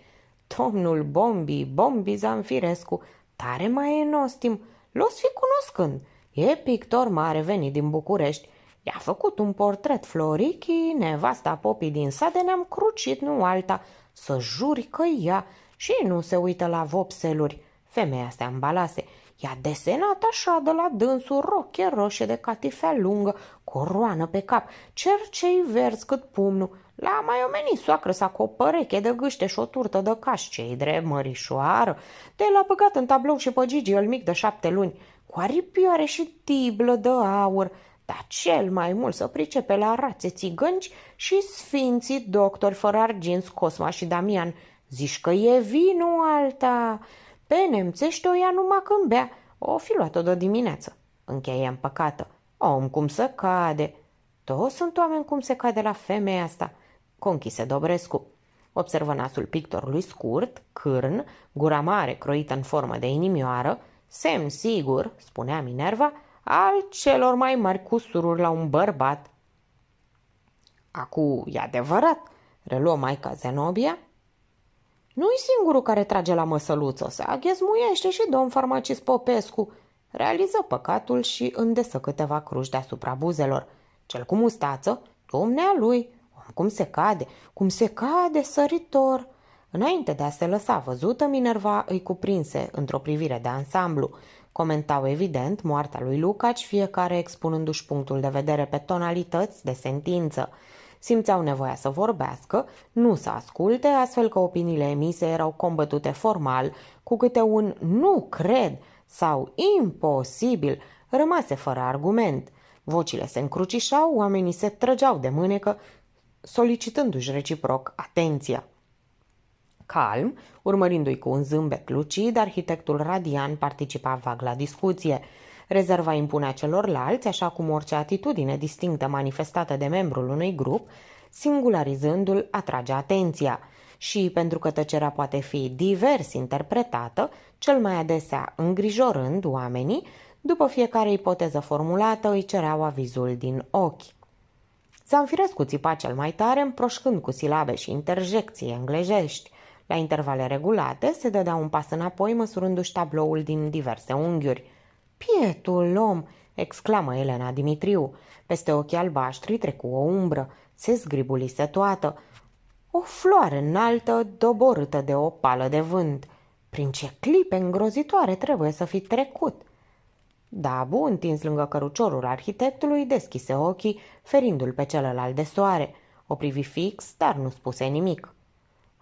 Domnul Bombi, Bombi Zanfirescu, tare mai e nostim, l-o fi cunoscând. E pictor mare venit din București I-a făcut un portret Florichii, nevasta popii din sat, de ne-am crucit, nu alta, să juri că ea și nu se uită la vopseluri. Femeia se ambalase. I-a desenat așa de la dânsul roche roșie de catifea lungă, coroană pe cap, cercei verzi cât pumnul. L-a mai omenit soacră sa cu o păreche de gâște și o turtă de caș, cei drept mărișoară. De l-a băgat în tablou și pe Gigi, el mic de șapte luni, cu aripioare și tiblă de aur, dar cel mai mult să pricepe la rațe țigănci și sfinții doctori fără arginți Cosma și Damian. Zici că e vinul alta. Pe nemțește o ia numai când bea. O fi luat-o de dimineață. Încheie împăcată. Om cum să cade. Toți sunt oameni cum se cade la femeia asta. Conchise Dobrescu. Observă nasul pictorului scurt, cârn, gura mare croită în formă de inimioară, semn sigur, spunea Minerva, al celor mai mari cusururi la un bărbat. Acu, e adevărat, reluă maica Zenobia. Nu-i singurul care trage la măsăluță, se aghezmuiește și domn farmacist Popescu. Realiză păcatul și îndesă câteva cruși deasupra buzelor. Cel cu mustață, domnea lui, om cum se cade, cum se cade săritor. Înainte de a se lăsa văzută, Minerva îi cuprinse într-o privire de ansamblu. Comentau evident moartea lui Lucaci, fiecare expunându-și punctul de vedere pe tonalități de sentință. Simțeau nevoia să vorbească, nu să asculte, astfel că opiniile emise erau combătute formal cu câte un nu cred sau imposibil rămase fără argument. Vocile se încrucișau, oamenii se trăgeau de mânecă, solicitându-și reciproc atenția. Calm, urmărindu-i cu un zâmbet lucid, arhitectul radian participa vag la discuție. Rezerva impunea celorlalți, așa cum orice atitudine distinctă manifestată de membrul unui grup, singularizându-l atrage atenția. Și pentru că tăcerea poate fi divers interpretată, cel mai adesea îngrijorând oamenii, după fiecare ipoteză formulată îi cereau avizul din ochi. Zanfirescu țipa cel mai tare, împroșcând cu silabe și interjecții englejești – la intervale regulate se dădea un pas înapoi măsurându-și tabloul din diverse unghiuri. Pietul om!" exclamă Elena Dimitriu. Peste ochii albaștri trecu o umbră. Se zgribulise toată. O floare înaltă, doborâtă de o pală de vânt. Prin ce clipe îngrozitoare trebuie să fi trecut!" Dabu, întins lângă căruciorul arhitectului, deschise ochii, ferindu-l pe celălalt de soare. O privi fix, dar nu spuse nimic.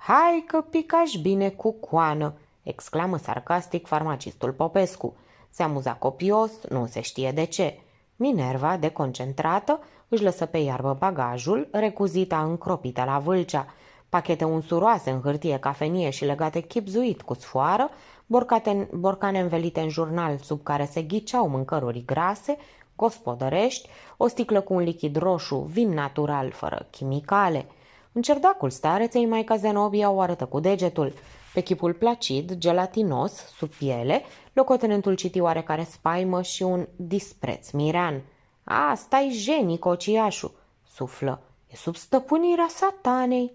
Hai că picași bine cu coană!" exclamă sarcastic farmacistul Popescu. Se amuza copios, nu se știe de ce. Minerva, deconcentrată, își lăsă pe iarbă bagajul, recuzita încropită la vâlcea. Pachete unsuroase în hârtie cafenie și legate chipzuit cu sfoară, borcate, borcane învelite în jurnal sub care se ghiceau mâncăruri grase, gospodărești, o sticlă cu un lichid roșu, vin natural fără chimicale – în cerdacul stareței, maica Zenobia o arătă cu degetul. Pe chipul placid, gelatinos, sub piele, locotenentul citi oarecare spaimă și un dispreț mirean. A, stai jenic, ociașu!" suflă. E sub stăpânirea satanei!"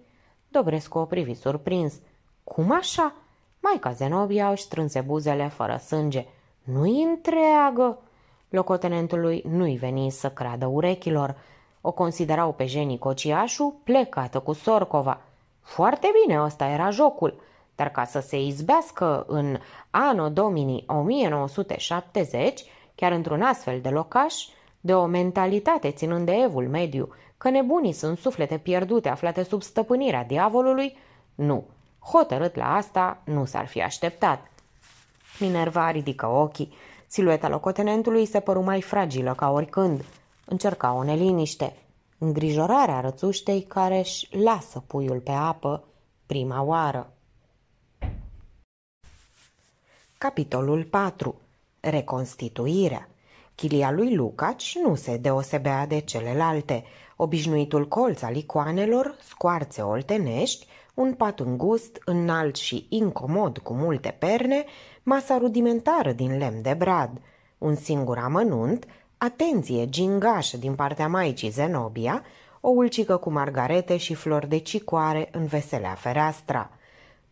Dobrescu o privi surprins. Cum așa?" Maica Zenobia își strânse buzele fără sânge. Nu-i întreagă!" Locotenentului nu-i veni să creadă urechilor o considerau pe Jenny Cociașu plecată cu Sorcova. Foarte bine, ăsta era jocul, dar ca să se izbească în anul dominii 1970, chiar într-un astfel de locaș, de o mentalitate ținând de evul mediu, că nebunii sunt suflete pierdute aflate sub stăpânirea diavolului, nu. Hotărât la asta, nu s-ar fi așteptat. Minerva ridică ochii. Silueta locotenentului se păru mai fragilă ca oricând – Încerca o neliniște, îngrijorarea rățuștei care își lasă puiul pe apă prima oară. Capitolul 4. Reconstituirea Chilia lui Lucaci nu se deosebea de celelalte. Obișnuitul colț al icoanelor, scoarțe oltenești, un pat îngust, înalt și incomod cu multe perne, masa rudimentară din lemn de brad, un singur amănunt, Atenție, gingașă din partea maicii Zenobia, o ulcică cu margarete și flori de cicoare în veselea fereastra.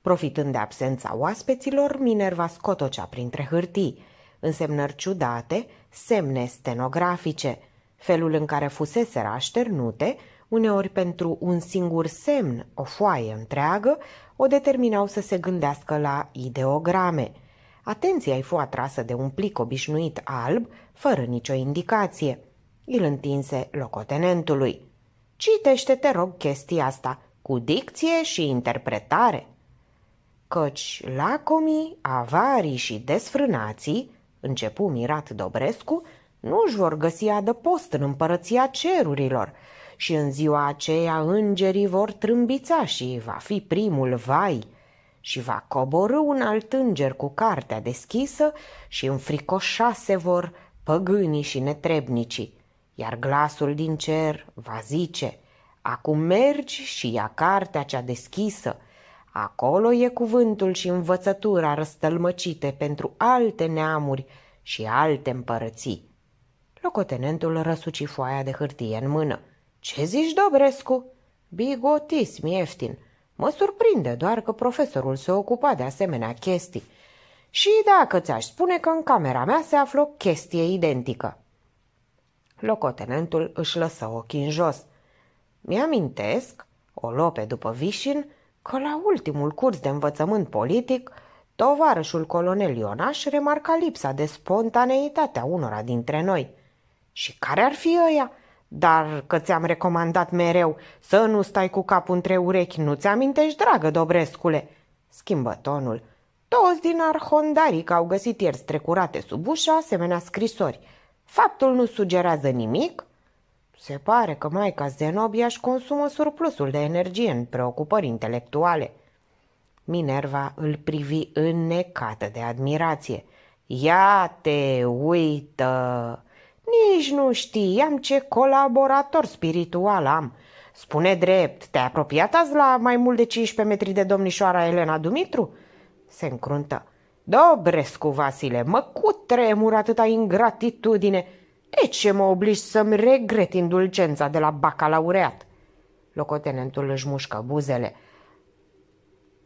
Profitând de absența oaspeților, Minerva scotocea printre hârtii, însemnări ciudate, semne stenografice, felul în care fusese așternute, uneori pentru un singur semn, o foaie întreagă, o determinau să se gândească la ideograme. Atenția i fu atrasă de un plic obișnuit alb, fără nicio indicație. Îl întinse locotenentului. Citește, te rog, chestia asta, cu dicție și interpretare. Căci lacomii, avarii și desfrânații, începu mirat Dobrescu, nu își vor găsi adăpost în împărăția cerurilor și în ziua aceea îngerii vor trâmbița și va fi primul vai și va coborâ un alt înger cu cartea deschisă și înfricoșa se vor păgânii și netrebnicii, iar glasul din cer va zice, acum mergi și ia cartea cea deschisă, acolo e cuvântul și învățătura răstălmăcite pentru alte neamuri și alte împărății. Locotenentul răsuci foaia de hârtie în mână. Ce zici, Dobrescu?" Bigotism ieftin. Mă surprinde doar că profesorul se ocupa de asemenea chestii și dacă ți-aș spune că în camera mea se află o chestie identică. Locotenentul își lăsă ochii în jos. Mi-amintesc, o lope după Vișin, că la ultimul curs de învățământ politic, tovarășul colonel Ionaș remarca lipsa de spontaneitate a unora dintre noi. Și care ar fi ăia? Dar că ți-am recomandat mereu să nu stai cu capul între urechi, nu ți amintești, dragă Dobrescule? Schimbă tonul toți din arhondarii că au găsit ieri strecurate sub ușa asemenea scrisori. Faptul nu sugerează nimic. Se pare că maica Zenobia își consumă surplusul de energie în preocupări intelectuale. Minerva îl privi înnecată de admirație. Ia te uită! Nici nu știam ce colaborator spiritual am. Spune drept, te-ai apropiat azi la mai mult de 15 metri de domnișoara Elena Dumitru? se încruntă. Dobrescu, Vasile, mă cutremur atâta ingratitudine. E ce mă obligi să-mi regret indulgența de la bacalaureat? Locotenentul își mușcă buzele.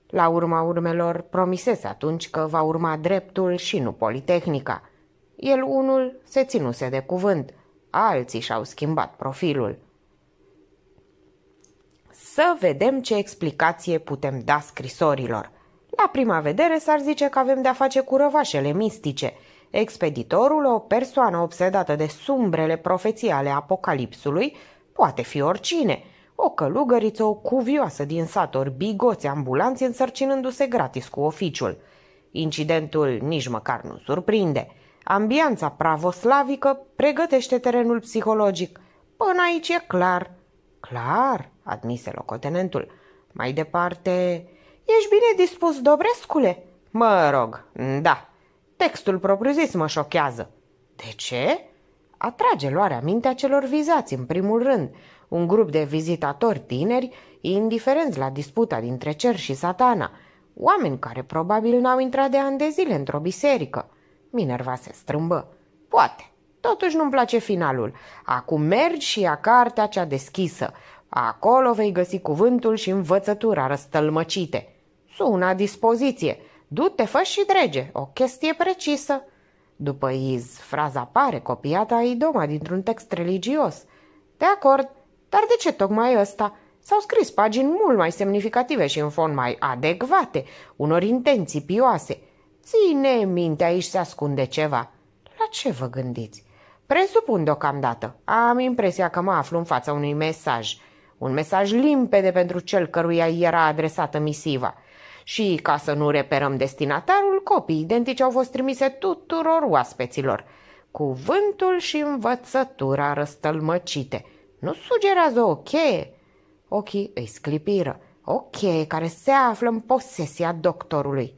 La urma urmelor, promisese atunci că va urma dreptul și nu Politehnica. El unul se ținuse de cuvânt, alții și-au schimbat profilul. Să vedem ce explicație putem da scrisorilor. La prima vedere s-ar zice că avem de-a face cu răvașele mistice. Expeditorul, o persoană obsedată de sumbrele profeții ale apocalipsului, poate fi oricine – o călugăriță, o cuvioasă din sat, ori bigoți ambulanți însărcinându-se gratis cu oficiul. Incidentul nici măcar nu surprinde. Ambianța pravoslavică pregătește terenul psihologic. Până aici e clar. Clar, admise locotenentul. Mai departe, Ești bine dispus, Dobrescule?" Mă rog, da. Textul propriu-zis mă șochează." De ce?" Atrage luarea mintea celor vizați, în primul rând, un grup de vizitatori tineri, indiferenți la disputa dintre cer și satana, oameni care probabil n-au intrat de ani de zile într-o biserică. Minerva se strâmbă. Poate. Totuși nu-mi place finalul. Acum mergi și ia cartea cea deschisă. Acolo vei găsi cuvântul și învățătura răstălmăcite sună dispoziție. Du-te, fă și drege. O chestie precisă. După iz, fraza pare copiată a idoma dintr-un text religios. De acord, dar de ce tocmai ăsta? S-au scris pagini mult mai semnificative și în fond mai adecvate, unor intenții pioase. Ține minte, aici se ascunde ceva. La ce vă gândiți? Presupun deocamdată. Am impresia că mă aflu în fața unui mesaj. Un mesaj limpede pentru cel căruia era adresată misiva – și, ca să nu reperăm destinatarul, copiii identici au fost trimise tuturor oaspeților. Cuvântul și învățătura răstălmăcite. Nu sugerează o cheie? Ochii îi sclipiră. O cheie care se află în posesia doctorului.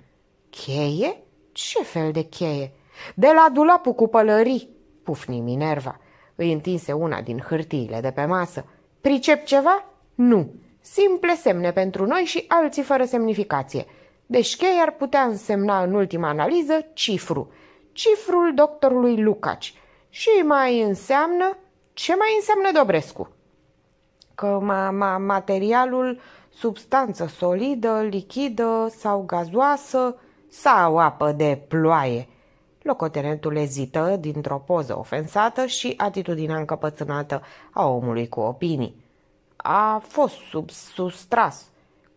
Cheie? Ce fel de cheie? De la dulapul cu pălării, pufni Minerva. Îi întinse una din hârtiile de pe masă. Pricep ceva? Nu simple semne pentru noi și alții fără semnificație. Deci cheia ar putea însemna în ultima analiză cifru, cifrul doctorului Lucaci și mai înseamnă ce mai înseamnă Dobrescu? Că ma, ma, materialul, substanță solidă, lichidă sau gazoasă sau apă de ploaie. Locotenentul ezită dintr-o poză ofensată și atitudinea încăpățânată a omului cu opinii a fost sub, sustras.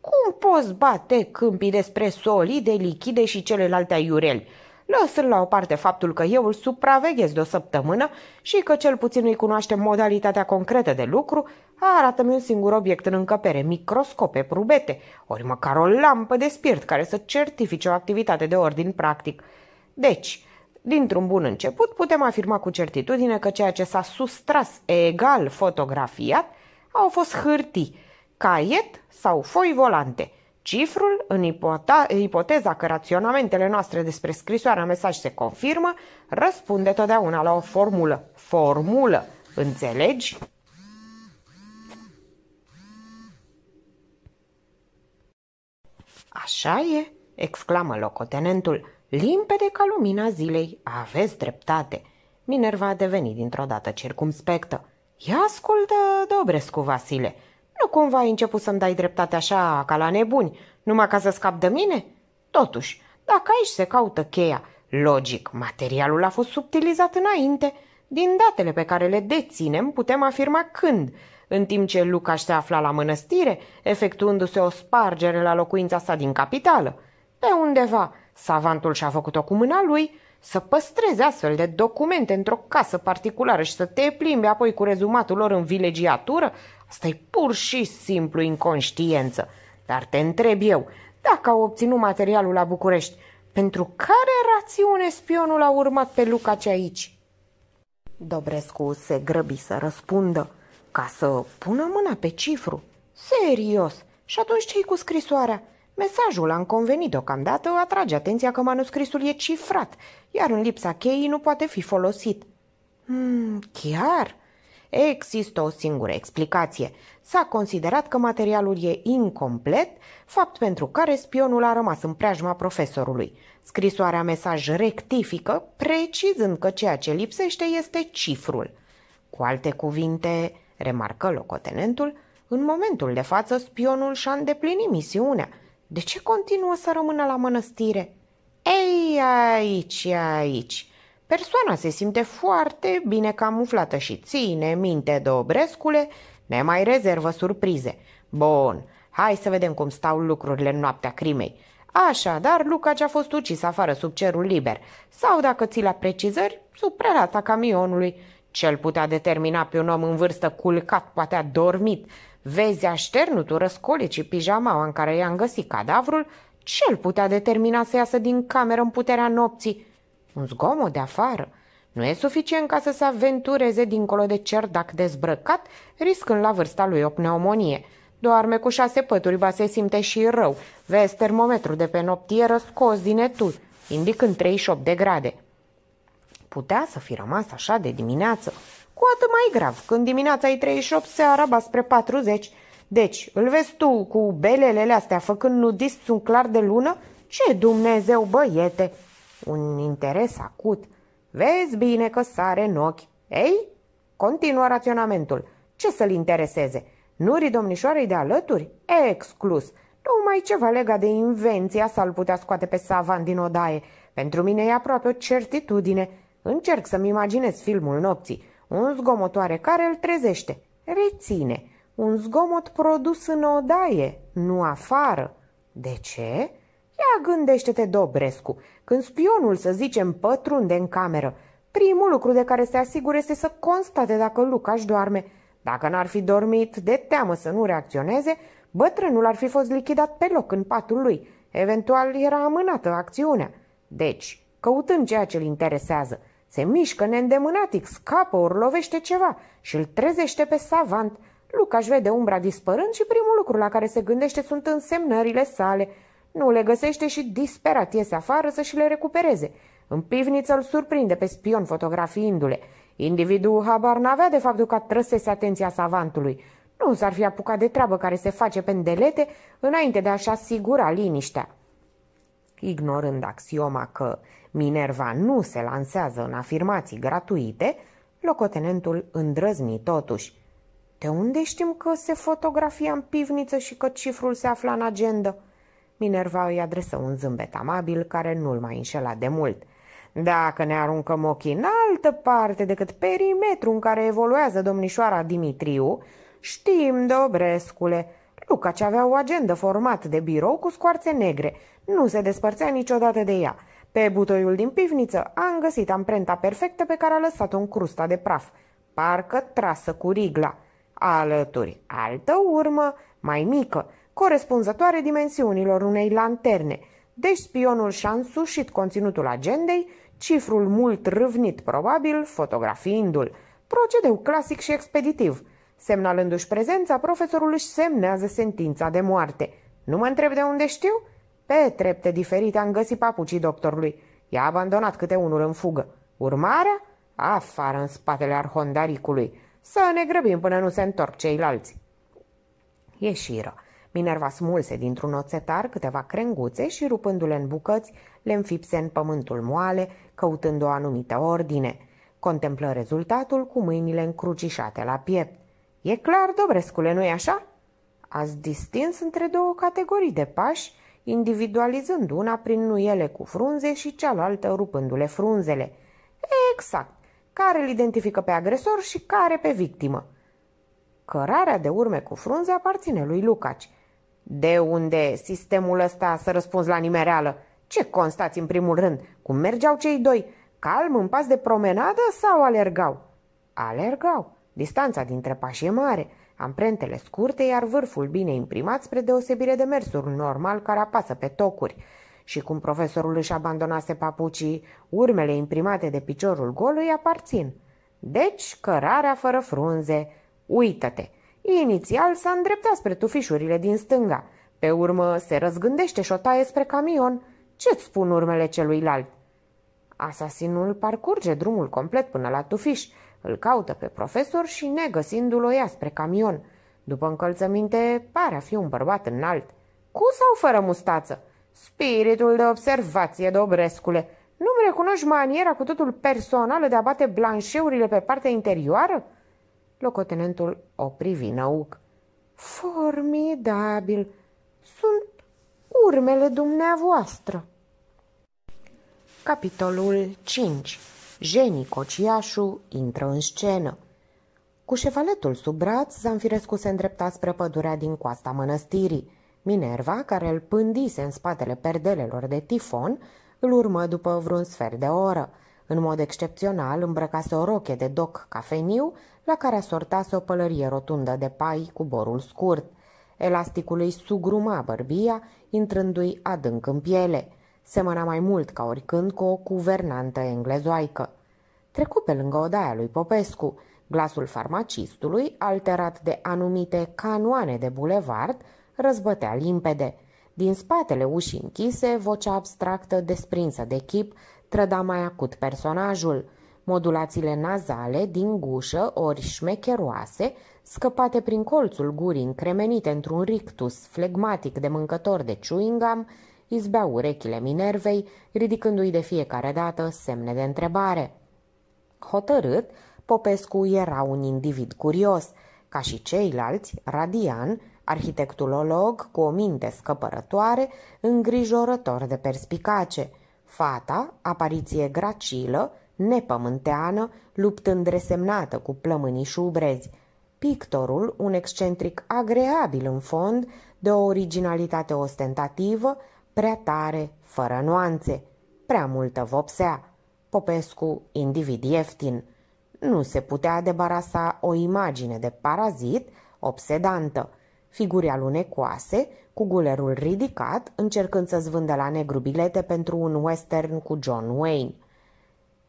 Cum poți bate câmpii despre solide, lichide și celelalte aiureli? Lăsând la o parte faptul că eu îl supraveghez de o săptămână și că cel puțin îi cunoaște modalitatea concretă de lucru, arată-mi un singur obiect în încăpere, microscope, prubete, ori măcar o lampă de spirit care să certifice o activitate de ordin practic. Deci, Dintr-un bun început, putem afirma cu certitudine că ceea ce s-a sustras egal fotografiat au fost hârtii, caiet sau foi volante. Cifrul, în ipota, ipoteza că raționamentele noastre despre scrisoarea mesaj se confirmă, răspunde totdeauna la o formulă. Formulă, înțelegi? Așa e, exclamă locotenentul, limpede ca lumina zilei. Aveți dreptate. Minerva a devenit dintr-o dată circumspectă. Ia ascultă, Dobrescu, Vasile, nu cumva ai început să-mi dai dreptate așa, ca la nebuni, numai ca să scap de mine? Totuși, dacă aici se caută cheia, logic, materialul a fost subtilizat înainte. Din datele pe care le deținem, putem afirma când, în timp ce Luca se afla la mănăstire, efectuându-se o spargere la locuința sa din capitală. Pe undeva, savantul și-a făcut-o cu mâna lui, să păstrezi astfel de documente într-o casă particulară și să te plimbi apoi cu rezumatul lor în vilegiatură, asta e pur și simplu inconștiență. Dar te întreb eu, dacă au obținut materialul la București, pentru care rațiune spionul a urmat pe Luca ce aici? Dobrescu se grăbi să răspundă, ca să pună mâna pe cifru. Serios! Și atunci ce-i cu scrisoarea? Mesajul, am convenit deocamdată, atrage atenția că manuscrisul e cifrat, iar în lipsa cheii nu poate fi folosit. Hmm, chiar? Există o singură explicație. S-a considerat că materialul e incomplet, fapt pentru care spionul a rămas în preajma profesorului. Scrisoarea mesaj rectifică, precizând că ceea ce lipsește este cifrul. Cu alte cuvinte, remarcă locotenentul, în momentul de față spionul și-a îndeplinit misiunea – de ce continuă să rămână la mănăstire? Ei, aici, aici. Persoana se simte foarte bine camuflată și ține minte, obrescule, ne mai rezervă surprize. Bun, hai să vedem cum stau lucrurile în noaptea crimei. Așa, dar Luca a fost ucis afară sub cerul liber, sau dacă ți la precizări, sub prelata camionului ce îl putea determina pe un om în vârstă culcat, poate a dormit, vezi așternutul și pijamaua în care i-am găsit cadavrul, ce îl putea determina să iasă din cameră în puterea nopții? Un zgomot de afară. Nu e suficient ca să se aventureze dincolo de cerdac dezbrăcat, riscând la vârsta lui o pneumonie. Doarme cu șase pături, va se simte și rău. Vezi termometru de pe noptieră scos din etul, indicând 38 de grade. Putea să fi rămas așa de dimineață. Cu atât mai grav, când dimineața e 38, se araba spre 40. Deci, îl vezi tu cu belelele astea făcând nudist un clar de lună? Ce Dumnezeu, băiete! Un interes acut. Vezi bine că sare în ochi. Ei, continuă raționamentul. Ce să-l intereseze? Nurii domnișoarei de alături? Exclus. Numai ceva legat de invenția sa îl putea scoate pe Savan din odaie. Pentru mine e aproape o certitudine. Încerc să-mi imaginez filmul nopții, un zgomotoare care îl trezește. Reține, un zgomot produs în odaie, nu afară. De ce? Ia gândește-te, Dobrescu, când spionul, să zicem, pătrunde în cameră, primul lucru de care se asigură este să constate dacă Lucaș doarme. Dacă n-ar fi dormit, de teamă să nu reacționeze, bătrânul ar fi fost lichidat pe loc în patul lui. Eventual era amânată acțiunea. Deci, căutând ceea ce îl interesează – se mișcă neîndemânatic, scapă, ori lovește ceva și îl trezește pe savant. Luca își vede umbra dispărând și primul lucru la care se gândește sunt însemnările sale. Nu le găsește și disperat iese afară să și le recupereze. În pivniță îl surprinde pe spion fotografiindu-le. Individul habar n-avea de faptul că trăsese atenția savantului. Nu s-ar fi apucat de treabă care se face pe îndelete înainte de a-și asigura liniștea ignorând axioma că Minerva nu se lansează în afirmații gratuite, locotenentul îndrăzni totuși. De unde știm că se fotografia în pivniță și că cifrul se afla în agenda? Minerva îi adresă un zâmbet amabil care nu-l mai înșela de mult. Dacă ne aruncăm ochii în altă parte decât perimetrul în care evoluează domnișoara Dimitriu, știm, Dobrescule, Luca ce avea o agendă format de birou cu scoarțe negre. Nu se despărțea niciodată de ea. Pe butoiul din pivniță a găsit amprenta perfectă pe care a lăsat-o în crusta de praf, parcă trasă cu rigla. Alături altă urmă, mai mică, corespunzătoare dimensiunilor unei lanterne. Deci spionul și-a însușit conținutul agendei, cifrul mult râvnit probabil, fotografiindu-l. Procedeu clasic și expeditiv – Semnalându-și prezența, profesorul își semnează sentința de moarte. Nu mă întreb de unde știu? Pe trepte diferite am găsit papucii doctorului. I-a abandonat câte unul în fugă. Urmarea? Afară în spatele arhondaricului. Să ne grăbim până nu se întorc ceilalți. Ieșiră. Minerva smulse dintr-un oțetar câteva crenguțe și, rupându-le în bucăți, le înfipse în pământul moale, căutând o anumită ordine. Contemplă rezultatul cu mâinile încrucișate la piept. E clar, Dobrescule, nu-i așa? Ați distins între două categorii de pași, individualizând una prin nuiele cu frunze și cealaltă rupându-le frunzele. Exact. Care îl identifică pe agresor și care pe victimă. Cărarea de urme cu frunze aparține lui Lucaci. De unde sistemul ăsta să răspunzi la nimereală? Ce constați în primul rând? Cum mergeau cei doi? Calm, în pas de promenadă sau alergau? Alergau. Distanța dintre pași e mare, amprentele scurte, iar vârful bine imprimat spre deosebire de mersul normal care apasă pe tocuri. Și cum profesorul își abandonase papucii, urmele imprimate de piciorul gol îi aparțin. Deci, cărarea fără frunze. Uită-te! Inițial s-a îndreptat spre tufișurile din stânga. Pe urmă se răzgândește și o taie spre camion. Ce-ți spun urmele celuilalt? Asasinul parcurge drumul complet până la tufiș, îl caută pe profesor și, negăsindu-l, o ia spre camion. După încălțăminte, pare a fi un bărbat înalt. Cu sau fără mustață? Spiritul de observație, dobrescule! Nu-mi recunoști maniera cu totul personală de a bate blanșeurile pe partea interioară? Locotenentul o privi năuc. Formidabil! Sunt urmele dumneavoastră. Capitolul 5 Jenny Cociașu intră în scenă. Cu șevaletul sub braț, Zanfirescu se îndrepta spre pădurea din coasta mănăstirii. Minerva, care îl pândise în spatele perdelelor de tifon, îl urmă după vreun sfert de oră. În mod excepțional, îmbrăcase o roche de doc cafeniu, la care asortase o pălărie rotundă de pai cu borul scurt. Elasticul îi sugruma bărbia, intrându-i adânc în piele – Semăna mai mult ca oricând cu o guvernantă englezoaică. Trecu pe lângă odaia lui Popescu, glasul farmacistului, alterat de anumite canoane de bulevard, răzbătea limpede. Din spatele ușii închise, vocea abstractă desprinsă de chip trăda mai acut personajul. Modulațiile nazale din gușă, ori șmecheroase, scăpate prin colțul gurii încremenite într-un rictus flegmatic de mâncător de chewing gum, izbeau urechile Minervei, ridicându-i de fiecare dată semne de întrebare. Hotărât, Popescu era un individ curios, ca și ceilalți, radian, arhitectulolog cu o minte scăpărătoare, îngrijorător de perspicace. Fata, apariție gracilă, nepământeană, luptând resemnată cu plămânii ubrezi. Pictorul, un excentric agreabil în fond, de o originalitate ostentativă, prea tare, fără nuanțe, prea multă vopsea. Popescu, individ ieftin. Nu se putea debarasa o imagine de parazit obsedantă, figuri alunecoase, cu gulerul ridicat, încercând să-ți vândă la negru bilete pentru un western cu John Wayne.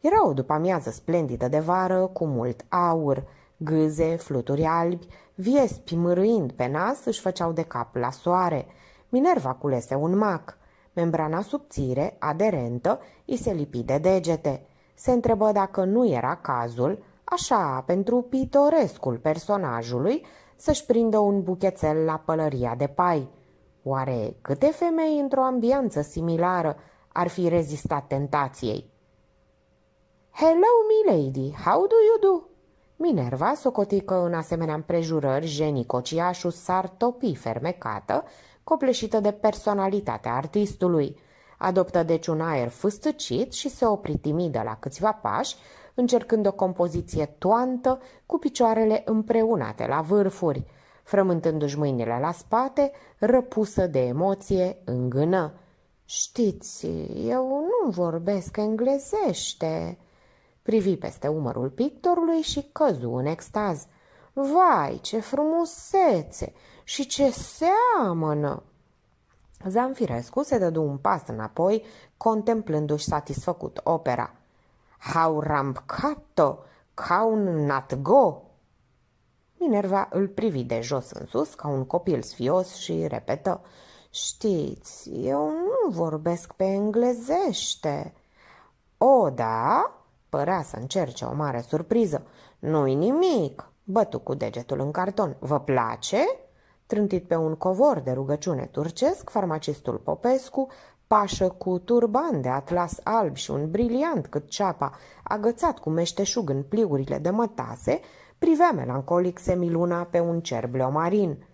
Era o după-amiază splendidă de vară, cu mult aur, gâze, fluturi albi, viespi mârâind pe nas își făceau de cap la soare – Minerva culese un mac. Membrana subțire, aderentă, îi se lipi de degete. Se întrebă dacă nu era cazul, așa, pentru pitorescul personajului, să-și prindă un buchețel la pălăria de pai. Oare câte femei într-o ambianță similară ar fi rezistat tentației? Hello, milady, how do you do? Minerva socotică în asemenea împrejurări jenicociașul s-ar topi fermecată copleșită de personalitatea artistului. Adoptă deci un aer fâstăcit și se opri timidă la câțiva pași, încercând o compoziție toantă cu picioarele împreunate la vârfuri. Frământându-și mâinile la spate, răpusă de emoție, îngână. Știți, eu nu vorbesc englezește." Privi peste umărul pictorului și căzu în extaz. Vai, ce frumusețe! și ce seamănă! Zanfirescu se dădu un pas înapoi, contemplându-și satisfăcut opera. Hau rampcat-o, ca un natgo! Minerva îl privi de jos în sus ca un copil sfios și repetă Știți, eu nu vorbesc pe englezește. O, da? Părea să încerce o mare surpriză. Nu-i nimic, bătu cu degetul în carton. Vă place? Trântit pe un covor de rugăciune turcesc, farmacistul Popescu pașă cu turban de atlas alb și un briliant cât ceapa, agățat cu meșteșug în pliurile de mătase, privea melancolic semiluna pe un cer bleomarin.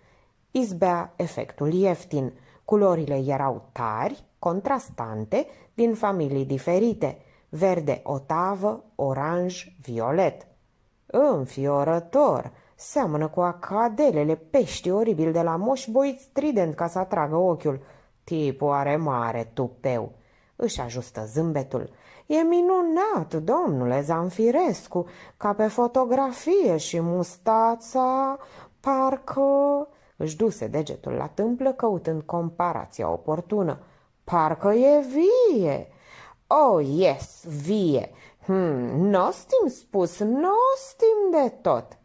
Izbea efectul ieftin. Culorile erau tari, contrastante, din familii diferite – verde otavă, oranj, violet. Înfiorător! Seamănă cu acadelele peștii oribil de la moș boit strident ca să atragă ochiul. Tipul are mare tupeu. Își ajustă zâmbetul. E minunat, domnule Zanfirescu, ca pe fotografie și mustața, parcă... Își duse degetul la tâmplă căutând comparația oportună. Parcă e vie! Oh, yes, vie! Hmm, nostim spus, nostim de tot!"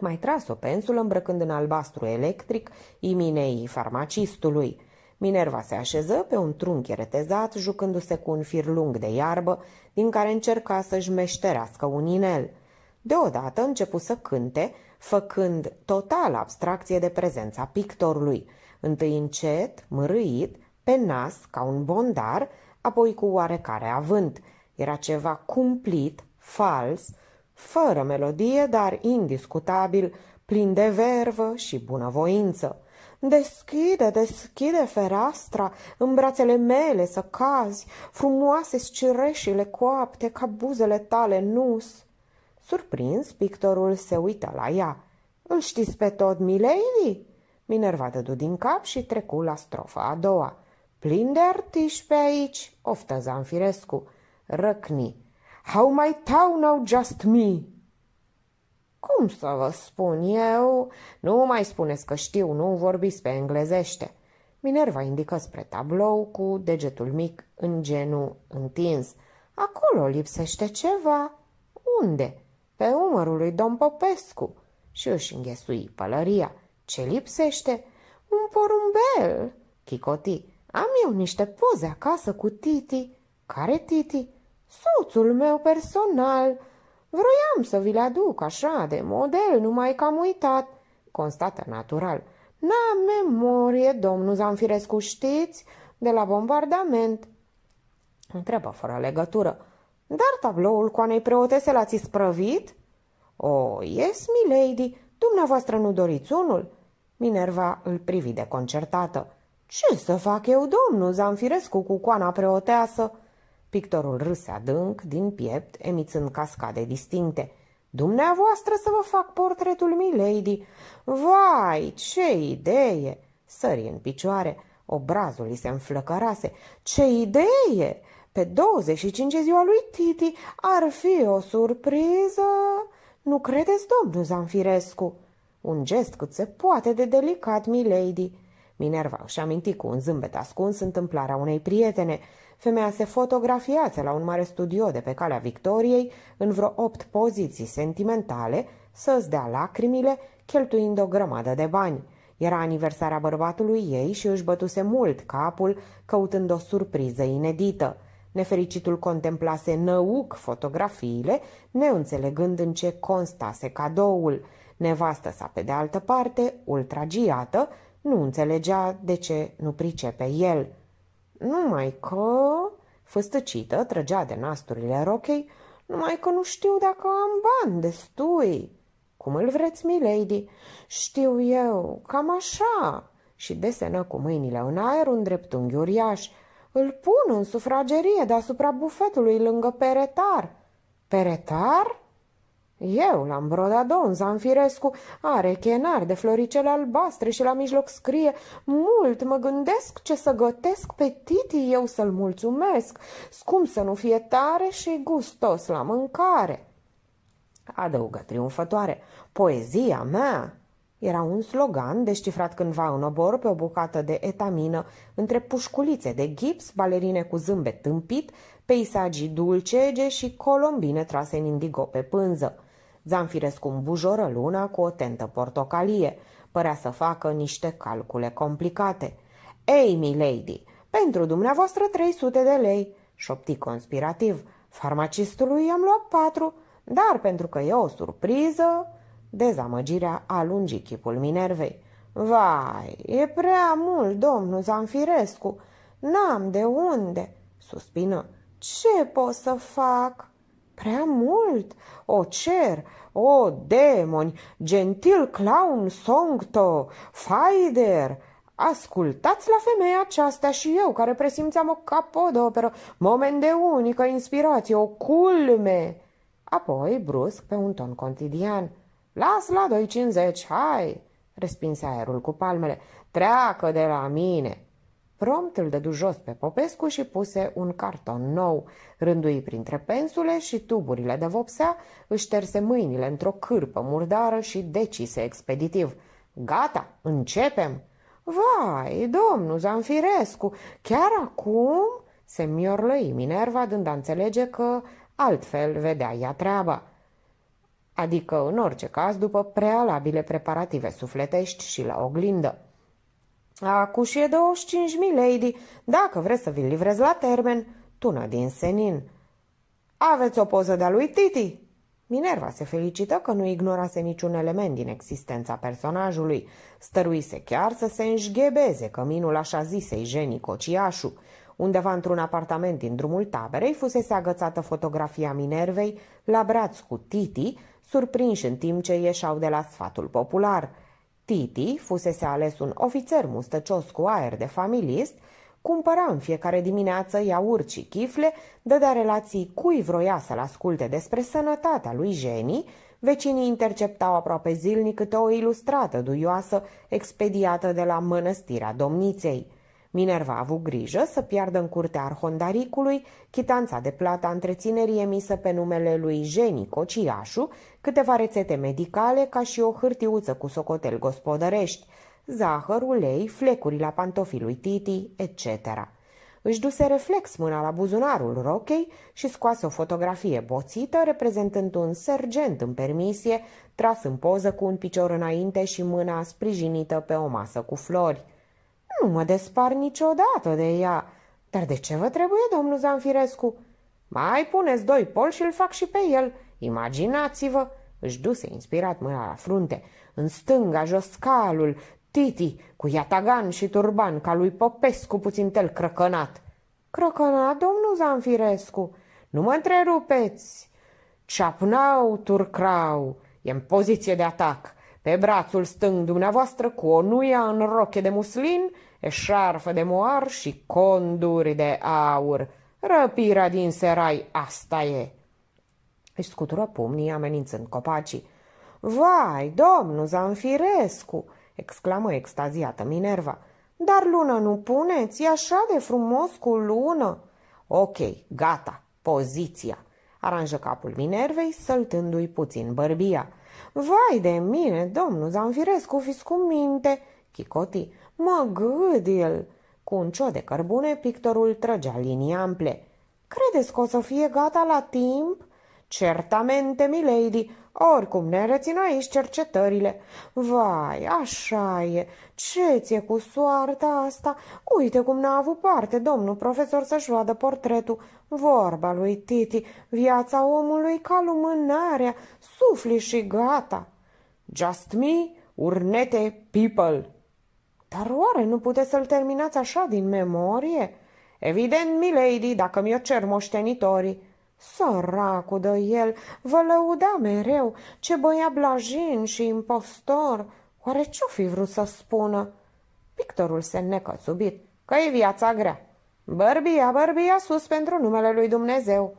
Mai tras o pensulă îmbrăcând în albastru electric iminei farmacistului. Minerva se așeză pe un trunchi retezat, jucându-se cu un fir lung de iarbă, din care încerca să-și meșterească un inel. Deodată începu să cânte, făcând total abstracție de prezența pictorului. Întâi încet, mârâit, pe nas, ca un bondar, apoi cu oarecare avânt. Era ceva cumplit, fals, fără melodie, dar indiscutabil, plin de vervă și bunăvoință. Deschide, deschide fereastra, în brațele mele să cazi, frumoase scireșile coapte ca buzele tale nus. Surprins, pictorul se uită la ea. Îl știți pe tot, milady?" Minerva dădu din cap și trecu la strofa a doua. Plin de artiști pe aici, oftă Zanfirescu. Răcni. How might thou know just me? Cum să vă spun eu? Nu mai spuneți că știu, nu vorbiți pe englezește. Minerva indică spre tablou cu degetul mic în genul întins. Acolo lipsește ceva. Unde? Pe umărul lui Dom Popescu. Și își înghesui pălăria. Ce lipsește? Un porumbel. Chicoti, am eu niște poze acasă cu Titi. Care Titi? Soțul meu personal. Vroiam să vi-l aduc așa de model, numai că am uitat, constată natural. N-am memorie, domnul Zanfirescu, știți, de la bombardament. Întrebă fără legătură. Dar tabloul coanei preotese l-ați sprăvit? O, oh, yes, milady, dumneavoastră nu doriți unul? Minerva îl privi concertată Ce să fac eu, domnul Zanfirescu, cu coana preoteasă? Pictorul râse adânc, din piept, emițând cascade distincte. Dumneavoastră să vă fac portretul milady! Vai, ce idee!" Sări în picioare. Obrazul îi se înflăcărase. Ce idee! Pe 25 ziua lui Titi ar fi o surpriză! Nu credeți, domnul Zanfirescu?" Un gest cât se poate de delicat, milady!" Minerva își aminti cu un zâmbet ascuns întâmplarea unei prietene – femeia se fotografiază la un mare studio de pe calea Victoriei, în vreo opt poziții sentimentale, să-ți dea lacrimile, cheltuind o grămadă de bani. Era aniversarea bărbatului ei și își bătuse mult capul, căutând o surpriză inedită. Nefericitul contemplase năuc fotografiile, neînțelegând în ce constase cadoul. Nevastă sa, pe de altă parte, ultragiată, nu înțelegea de ce nu pricepe el. Numai că, făstăcită, trăgea de nasturile rochei, numai că nu știu dacă am bani destui. Cum îl vreți, milady? Știu eu, cam așa. Și desenă cu mâinile în aer un dreptunghi uriaș. Îl pun în sufragerie deasupra bufetului lângă peretar. Peretar? Eu l-am brodat don, Zanfirescu are chenar de floricele albastre și la mijloc scrie Mult mă gândesc ce să gătesc pe titi eu să-l mulțumesc, scum să nu fie tare și gustos la mâncare. Adăugă triumfătoare, poezia mea era un slogan descifrat cândva în obor pe o bucată de etamină între pușculițe de gips, balerine cu zâmbet tâmpit, peisagii dulcege și colombine trase în indigo pe pânză. Zanfirescu îmbujoră luna cu o tentă portocalie. Părea să facă niște calcule complicate. Ei, milady, pentru dumneavoastră 300 de lei, șopti conspirativ. Farmacistului i-am luat patru, dar pentru că e o surpriză... Dezamăgirea alungi chipul Minervei. Vai, e prea mult, domnul Zanfirescu. N-am de unde, suspină. Ce pot să fac? Prea mult! O cer! O demoni! Gentil clown songto! Faider! Ascultați la femeia aceasta și eu, care presimțeam o capodoperă, moment de unică inspirație, o culme. Apoi, brusc, pe un ton contidian, las la 2,50, hai, respinse aerul cu palmele, treacă de la mine. Prompt îl dădu jos pe Popescu și puse un carton nou, rândui printre pensule și tuburile de vopsea, își terse mâinile într-o cârpă murdară și decise expeditiv. Gata, începem!" Vai, domnul Zanfirescu, chiar acum?" se miorlăi Minerva, dând a înțelege că altfel vedea ea treaba. Adică, în orice caz, după prealabile preparative sufletești și la oglindă. Acuși e 25.000, lady, dacă vreți să vi-l livrez la termen. Tună din senin. Aveți o poză de-a lui Titi? Minerva se felicită că nu ignorase niciun element din existența personajului. Stăruise chiar să se înșghebeze căminul așa zisei Jenny Cociașu. Undeva într-un apartament din drumul taberei fusese agățată fotografia Minervei la braț cu Titi, surprinși în timp ce ieșau de la sfatul popular – Titi fusese ales un ofițer mustăcios cu aer de familist, cumpăra în fiecare dimineață iaurt și chifle, dădea relații cui vroia să-l asculte despre sănătatea lui Jenny, vecinii interceptau aproape zilnic câte o ilustrată duioasă expediată de la mănăstirea domniței. Minerva a avut grijă să piardă în curtea arhondaricului chitanța de plata întreținerii emisă pe numele lui Jenny Cociașu, câteva rețete medicale ca și o hârtiuță cu socotel gospodărești, zahăr, ulei, flecuri la pantofii lui Titi, etc. Își duse reflex mâna la buzunarul rochei și scoase o fotografie boțită reprezentând un sergent în permisie, tras în poză cu un picior înainte și mâna sprijinită pe o masă cu flori. Nu mă despar niciodată de ea. Dar de ce vă trebuie, domnul Zanfirescu? Mai puneți doi pol și îl fac și pe el. Imaginați-vă, își duse inspirat mâna la frunte, în stânga jos calul, Titi, cu iatagan și turban, ca lui Popescu puțin tel crăcănat. Crăcănat, domnul Zanfirescu, nu mă întrerupeți! Ceapnau, turcrau, e în poziție de atac. Pe brațul stâng dumneavoastră cu o nuia în roche de muslin, eșarfă de moar și conduri de aur. Răpirea din serai, asta e!' Își scutură pumnii, amenințând copacii. Vai, domnul Zanfirescu!" exclamă extaziată Minerva. Dar lună nu puneți, e așa de frumos cu lună!" Ok, gata, poziția!" aranjă capul Minervei, săltându-i puțin bărbia. Vai de mine, domnul Zanfirescu, fiți cu minte!" chicoti. Mă gâd el!" Cu un cio de cărbune, pictorul trăgea linii ample. Credeți că o să fie gata la timp?" Certamente, milady, oricum ne rețin aici cercetările. Vai, așa e, ce ți-e cu soarta asta? Uite cum n-a avut parte domnul profesor să-și vadă portretul. Vorba lui Titi, viața omului ca lumânarea, sufli și gata. Just me, urnete people. Dar oare nu puteți să-l terminați așa din memorie? Evident, milady, dacă mi-o cer moștenitorii. Săracul de el, vă lăuda mereu, ce băia blajin și impostor. Oare ce-o fi vrut să spună? Pictorul se necățubit, că e viața grea. Bărbia, bărbia sus pentru numele lui Dumnezeu.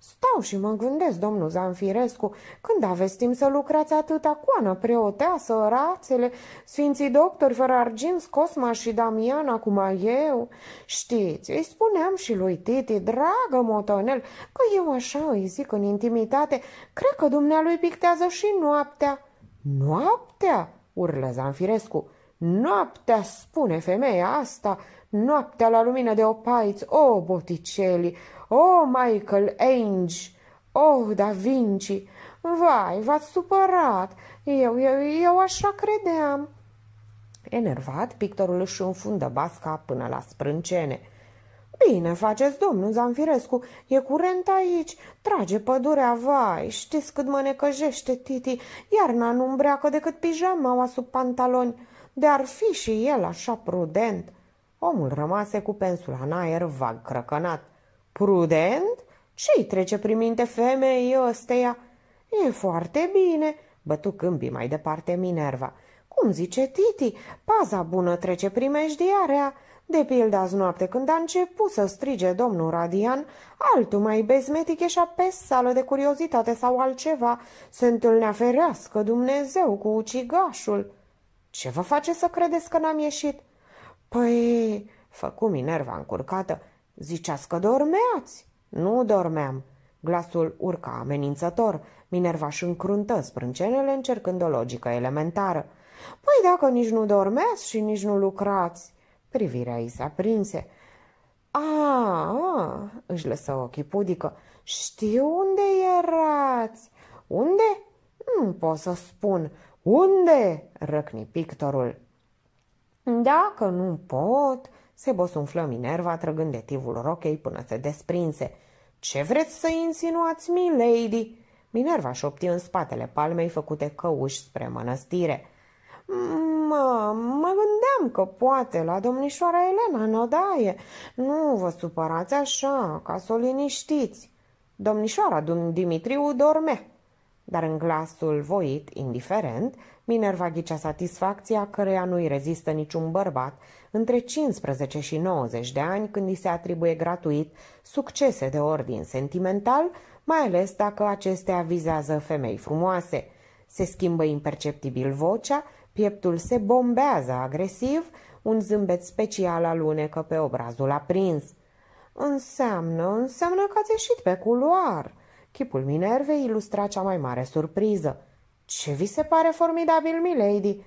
Stau și mă gândesc, domnul Zanfirescu, când aveți timp să lucrați atâta coană, preoteasă, rațele, sfinții doctori fără argint, Cosma și Damiana, cum a eu. Știți, îi spuneam și lui Titi, dragă motonel, că eu așa îi zic în intimitate, cred că dumnealui pictează și noaptea. Noaptea? urlă Zanfirescu. Noaptea, spune femeia asta, noaptea la lumină de opaiți, o, oh, Botticelli, o, oh, Michael Ange, o, oh, Da Vinci, vai, v-ați supărat, eu, eu, eu așa credeam. Enervat, pictorul își înfundă basca până la sprâncene. Bine faceți, domnul Zanfirescu, e curent aici, trage pădurea, vai, știți cât mă necăjește, Titi, iarna nu îmbreacă decât pijamaua sub pantaloni, de-ar fi și el așa prudent. Omul rămase cu pensula în aer vag crăcănat. Prudent? Ce-i trece prin minte femeii ăsteia? E foarte bine, bătu câmpii mai departe Minerva. Cum zice Titi, paza bună trece primejdiarea. De pildă azi noapte când a început să strige domnul Radian, altul mai bezmetic și pe sală de curiozitate sau altceva, se întâlnea ferească Dumnezeu cu ucigașul. Ce vă face să credeți că n-am ieșit? Păi, făcu Minerva încurcată, ziceați că dormeați. Nu dormeam. Glasul urca amenințător. Minerva își încruntă sprâncenele încercând o logică elementară. Păi dacă nici nu dormeați și nici nu lucrați. Privirea ei se aprinse. A, a, își lăsă ochii pudică. Știu unde erați. Unde? Nu pot să spun. Unde? răcni pictorul. Dacă nu pot, se bosunflă Minerva trăgând de tivul rochei până se desprinse. Ce vreți să insinuați, milady?" Minerva șopti în spatele palmei făcute căuși spre mănăstire. Mă, mă gândeam că poate la domnișoara Elena în odaie. Nu vă supărați așa, ca să o liniștiți. Domnișoara Dimitriu dorme, dar în glasul voit, indiferent, Minerva ghicea satisfacția căreia nu-i rezistă niciun bărbat între 15 și 90 de ani când îi se atribuie gratuit succese de ordin sentimental, mai ales dacă acestea vizează femei frumoase. Se schimbă imperceptibil vocea, pieptul se bombează agresiv, un zâmbet special alunecă pe obrazul aprins. Înseamnă, înseamnă că ați ieșit pe culoar. Chipul Minervei ilustra cea mai mare surpriză. Ce vi se pare formidabil, milady?"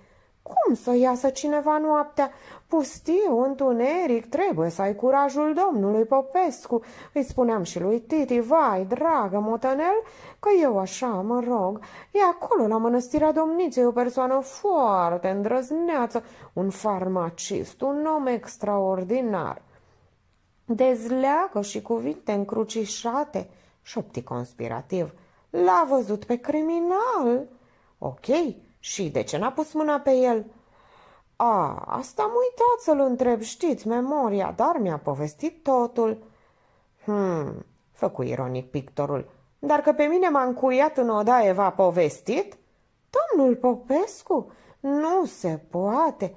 Cum să iasă cineva noaptea? Pustiu, întuneric, trebuie să ai curajul domnului Popescu. Îi spuneam și lui Titi, vai, dragă motanel, că eu așa mă rog. E acolo, la mănăstirea domniței, o persoană foarte îndrăzneață, un farmacist, un om extraordinar. Dezleagă și cuvinte încrucișate, șopti conspirativ. L-a văzut pe criminal!" Ok, și de ce n-a pus mâna pe el? A, asta am uitat să-l întreb, știți, memoria, dar mi-a povestit totul. Hmm, făcu ironic pictorul, dar că pe mine m-a încuiat în odaie v-a povestit? Domnul Popescu, nu se poate.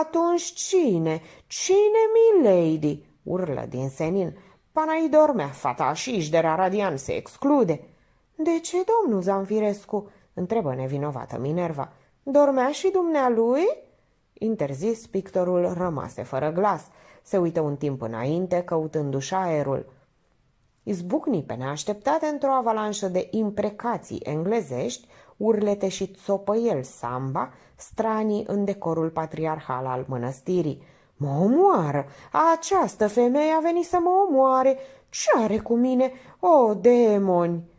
Atunci cine? Cine, milady? Urlă din senin. Panaidormea, fata și de radian se exclude. De ce, domnul Zanfirescu? Întrebă nevinovată Minerva. Dormea și dumnealui? Interzis, pictorul rămase fără glas. Se uită un timp înainte, căutându-și aerul. Izbucni pe neașteptate într-o avalanșă de imprecații englezești, urlete și el samba, stranii în decorul patriarhal al mănăstirii. Mă omoară! Această femeie a venit să mă omoare! Ce are cu mine? O, demoni!"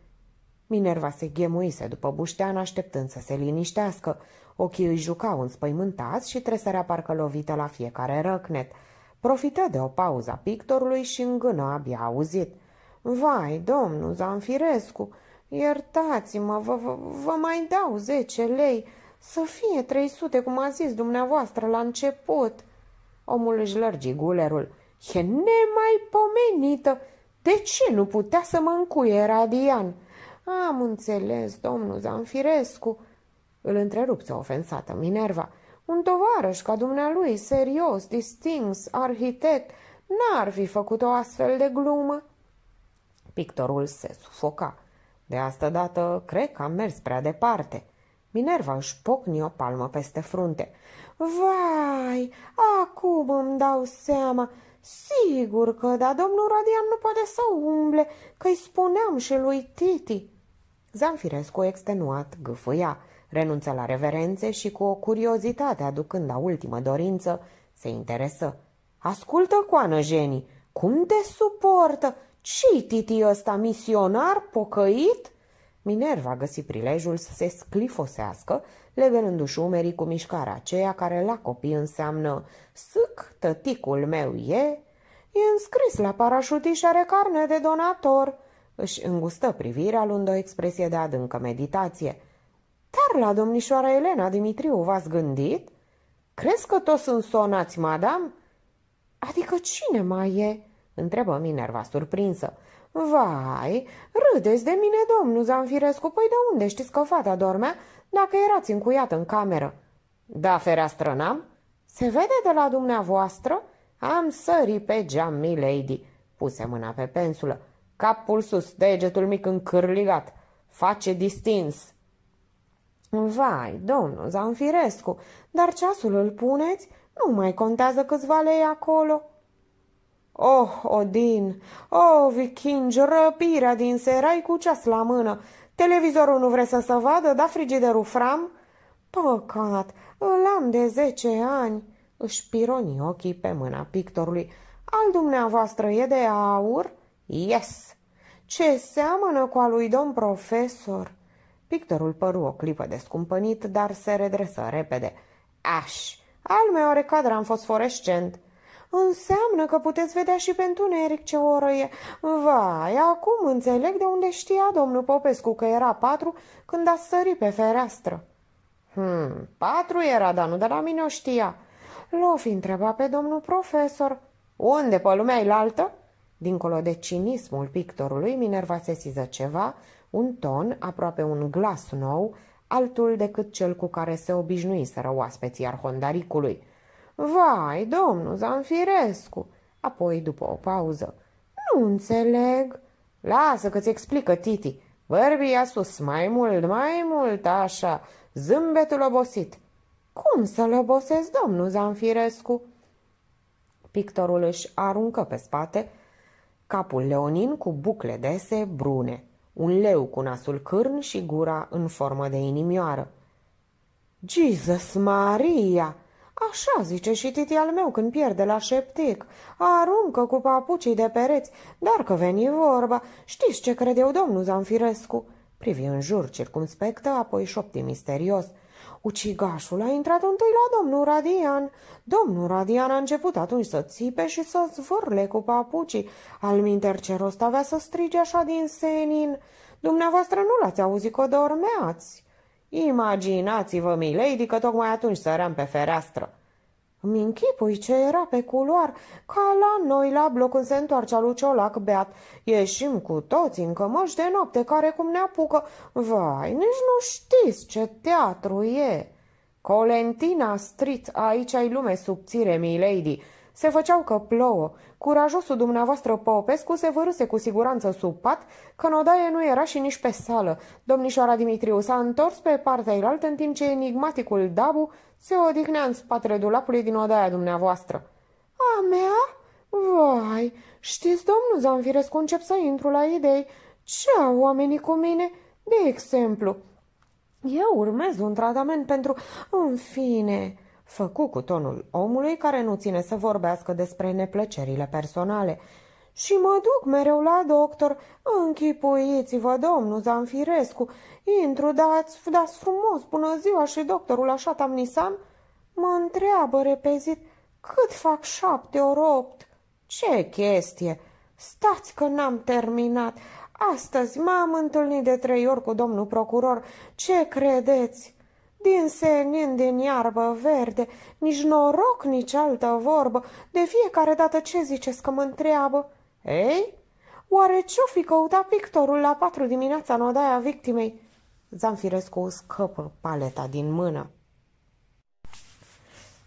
Minerva se ghemuise după buștean așteptând să se liniștească. Ochii îi jucau înspăimântați și tresărea parcă lovită la fiecare răcnet. Profită de o pauză a pictorului și îngână abia auzit. Vai, domnul Zanfirescu, iertați-mă, vă, vă, vă mai dau zece lei, să fie trei sute, cum a zis dumneavoastră la început." Omul își lărgi gulerul. E nemaipomenită! De ce nu putea să mă încuie Radian?" Am înțeles, domnul Zanfirescu." Îl întrerupse ofensată Minerva. Un tovarăș ca dumnealui, serios, distins, arhitect, n-ar fi făcut o astfel de glumă." Pictorul se sufoca. De asta dată, cred că am mers prea departe. Minerva își pocni o palmă peste frunte. Vai, acum îmi dau seama. Sigur că da, domnul Radian nu poate să umble, că-i spuneam și lui Titi. Zanfirescu, extenuat, gâfâia, renunță la reverențe și cu o curiozitate aducând la ultimă dorință, se interesă. Ascultă, coană, Jenny, cum te suportă? ce titi ăsta misionar pocăit?" Minerva găsi prilejul să se sclifosească, legănându-și umerii cu mișcarea aceea care la copii înseamnă Sâc, tăticul meu e, e înscris la parașutii și are carne de donator. Își îngustă privirea, luând o expresie de adâncă meditație. Dar la domnișoara Elena Dimitriu v-ați gândit? Crezi că toți sunt sonați, madam? Adică cine mai e? Întrebă Minerva surprinsă. Vai, râdeți de mine, domnul Zanfirescu, păi de unde știți că fata dormea dacă erați încuiată în cameră? Da, fereastră n-am. Se vede de la dumneavoastră? Am sări pe geam, milady. Puse mâna pe pensulă capul sus, degetul mic încârligat. Face distins. Vai, domnul Zanfirescu, dar ceasul îl puneți? Nu mai contează câțiva lei acolo. Oh, Odin, oh, viking, răpirea din serai cu ceas la mână. Televizorul nu vrea să se vadă, da frigiderul fram? Păcat, îl am de zece ani. Își pironi ochii pe mâna pictorului. Al dumneavoastră e de aur? Yes! Ce seamănă cu a lui domn profesor? Pictorul păru o clipă descumpănit, dar se redresă repede. Aș! Al meu are fost fosforescent. Înseamnă că puteți vedea și pentru neric ce oră e. Vai, acum înțeleg de unde știa domnul Popescu că era patru când a sărit pe fereastră. Hmm, patru era, dar nu de la mine o știa. L-o fi întrebat pe domnul profesor. Unde, pe lumea ilaltă? Dincolo de cinismul pictorului, Minerva sesiză ceva, un ton, aproape un glas nou, altul decât cel cu care se obișnuiseră oaspeții arhondaricului. Vai, domnul Zanfirescu!" Apoi, după o pauză, Nu înțeleg!" Lasă că-ți explică, Titi!" a sus, mai mult, mai mult, așa, zâmbetul obosit. Cum să-l obosesc, domnul Zanfirescu? Pictorul își aruncă pe spate, capul leonin cu bucle dese brune, un leu cu nasul cârn și gura în formă de inimioară. Jesus Maria! Așa zice și titi al meu când pierde la șeptic. Aruncă cu papucii de pereți, dar că veni vorba. Știți ce crede eu, domnul Zanfirescu? Privi în jur circumspectă, apoi șopti misterios – Ucigașul a intrat întâi la domnul Radian. Domnul Radian a început atunci să țipe și să zvârle cu papucii. minter ce rost avea să strige așa din senin. Dumneavoastră nu l-ați auzit că dormeați. Imaginați-vă, milady, că tocmai atunci săream pe fereastră. Îmi închipui ce era pe culoar, ca la noi la bloc când se întoarce luciolac beat. Ieșim cu toți în cămăși de noapte, care cum ne apucă. Vai, nici nu știți ce teatru e!" Colentina Street, aici ai lume subțire, milady!" Se făceau că plouă. Curajosul dumneavoastră Popescu se vărâse cu siguranță sub pat, că în nu era și nici pe sală. Domnișoara Dimitriu s-a întors pe partea ilaltă, în timp ce enigmaticul Dabu se odihnea în spatele dulapului din odaia dumneavoastră. A mea?" Vai, știți, domnul Zanfirescu, încep să intru la idei. Ce au oamenii cu mine? De exemplu, eu urmez un tratament pentru... În fine făcu cu tonul omului care nu ține să vorbească despre neplăcerile personale. Și mă duc mereu la doctor. Închipuiți-vă, domnul Zanfirescu. Intru, dați, dați frumos, bună ziua și doctorul așa tamnisam. Mă întreabă repezit, cât fac șapte ori opt? Ce chestie? Stați că n-am terminat. Astăzi m-am întâlnit de trei ori cu domnul procuror. Ce credeți? din senin, din iarbă verde, nici noroc, nici altă vorbă, de fiecare dată ce ziceți că mă întreabă? Ei, oare ce-o fi căutat pictorul la patru dimineața în odaia victimei? Zanfirescu scăpă paleta din mână.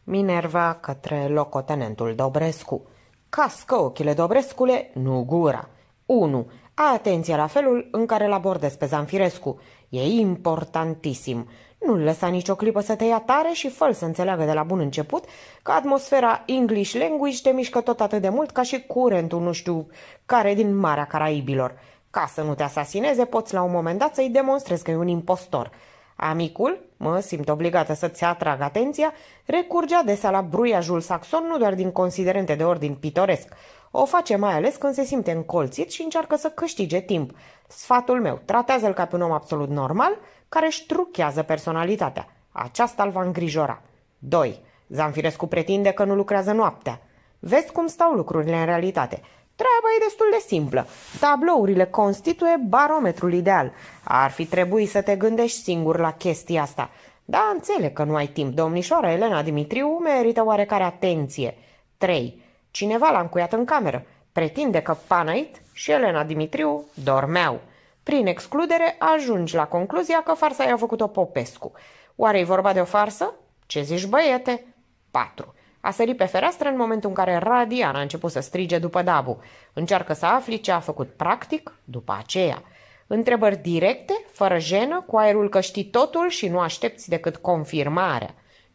Minerva către locotenentul Dobrescu. Cască ochile, Dobrescule, nu gura. 1. Atenție la felul în care îl abordez pe Zanfirescu. E importantisim nu lăsa nicio clipă să te ia tare și fă să înțeleagă de la bun început că atmosfera English language te mișcă tot atât de mult ca și curentul nu știu care din Marea Caraibilor. Ca să nu te asasineze, poți la un moment dat să-i demonstrezi că e un impostor. Amicul, mă simt obligată să-ți atrag atenția, recurgea adesea la bruiajul saxon nu doar din considerente de ordin pitoresc. O face mai ales când se simte încolțit și încearcă să câștige timp. Sfatul meu, tratează-l ca pe un om absolut normal care își truchează personalitatea. Aceasta îl va îngrijora. 2. Zanfirescu pretinde că nu lucrează noaptea. Vezi cum stau lucrurile în realitate. Treaba e destul de simplă. Tablourile constituie barometrul ideal. Ar fi trebuit să te gândești singur la chestia asta. Da, înțeleg că nu ai timp. Domnișoara Elena Dimitriu merită oarecare atenție. 3. Cineva l-a încuiat în cameră. Pretinde că Panait și Elena Dimitriu dormeau. Prin excludere, ajungi la concluzia că farsa i-a făcut-o Popescu. Oare e vorba de o farsă? Ce zici, băiete? 4. A sărit pe fereastră în momentul în care Radian a început să strige după Dabu. Încearcă să afli ce a făcut practic după aceea. Întrebări directe, fără jenă, cu aerul că știi totul și nu aștepți decât confirmarea.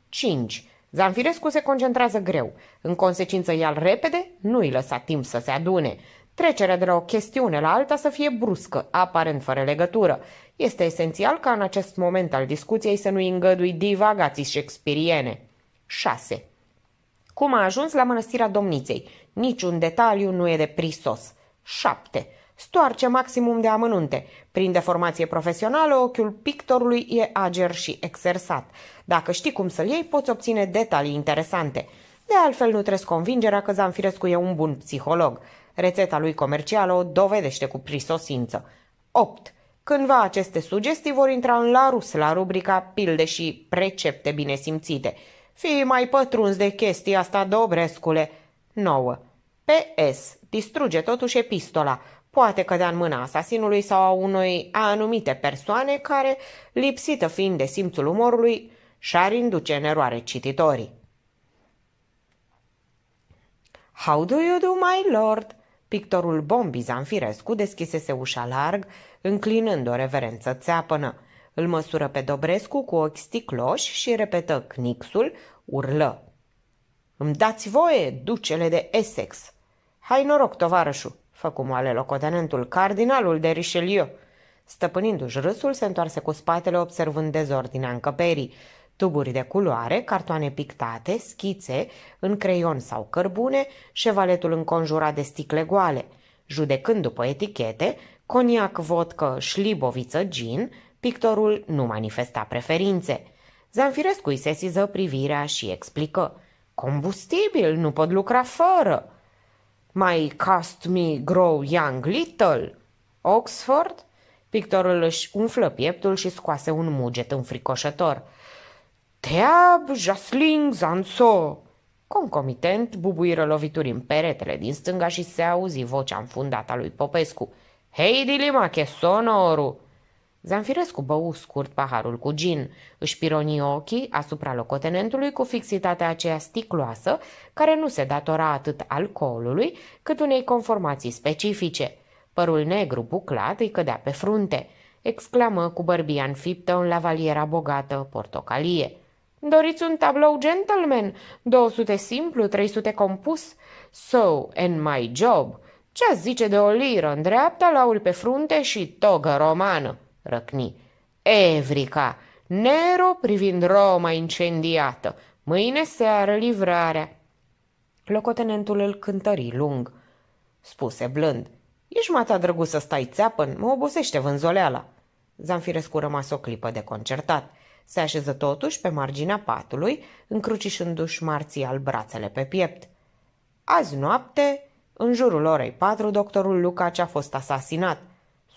5. Zanfirescu se concentrează greu. În consecință, el repede nu i lăsa timp să se adune. Trecerea de la o chestiune la alta să fie bruscă, aparent fără legătură. Este esențial ca în acest moment al discuției să nu-i îngădui divagații shakespeariene. 6. Cum a ajuns la mănăstirea domniței? Niciun detaliu nu e de prisos. 7. Stoarce maximum de amănunte. Prin deformație profesională, ochiul pictorului e ager și exersat. Dacă știi cum să-l iei, poți obține detalii interesante. De altfel, nu trebuie convingerea că Zanfirescu e un bun psiholog. Rețeta lui comercială o dovedește cu prisosință. 8. Cândva aceste sugestii vor intra în Larus la rubrica pilde și precepte binesimțite. Fii mai pătruns de chestia asta, Dobrescule. 9. PS. Distruge totuși epistola. Poate cădea în mâna asasinului sau a unui a anumite persoane care, lipsită fiind de simțul umorului, și-ar induce în eroare cititorii. How do you do, my lord? Pictorul Bombi Zanfirescu deschisese ușa larg, înclinând o reverență țeapănă. Îl măsură pe Dobrescu cu ochi sticloși și repetă cnixul, urlă. Îmi dați voie, ducele de Essex!" Hai noroc, tovarășu!" făcu moale locotenentul, cardinalul de Richelieu. Stăpânindu-și râsul, se întoarse cu spatele observând dezordinea încăperii tuburi de culoare, cartoane pictate, schițe, în creion sau cărbune, șevaletul înconjurat de sticle goale, judecând după etichete, coniac, vodcă, șliboviță, gin, pictorul nu manifesta preferințe. Zanfirescu îi sesiză privirea și explică. Combustibil, nu pot lucra fără. My cast me grow young little. Oxford? Pictorul își umflă pieptul și scoase un muget înfricoșător – Teab Jasling Zanso! Concomitent, bubuiră lovituri în peretele din stânga și se auzi vocea înfundată a lui Popescu. Hei, che sonoru! Zanfirescu bău scurt paharul cu gin, își pironi ochii asupra locotenentului cu fixitatea aceea sticloasă, care nu se datora atât alcoolului, cât unei conformații specifice. Părul negru buclat îi cădea pe frunte, exclamă cu bărbia înfiptă în lavaliera bogată portocalie. Doriți un tablou gentleman? 200 simplu, 300 compus? So, and my job. Ce zice de o liră în dreapta, lauri pe frunte și togă romană? Răcni. Evrica! Nero privind Roma incendiată. Mâine seară livrarea. Locotenentul îl cântări lung. Spuse blând. Ești mata drăguț să stai țeapăn, mă obosește vânzoleala. Zanfirescu rămas o clipă concertat. Se așeză totuși pe marginea patului, încrucișându-și marțial brațele pe piept. Azi noapte, în jurul orei patru, doctorul Lucaci a fost asasinat.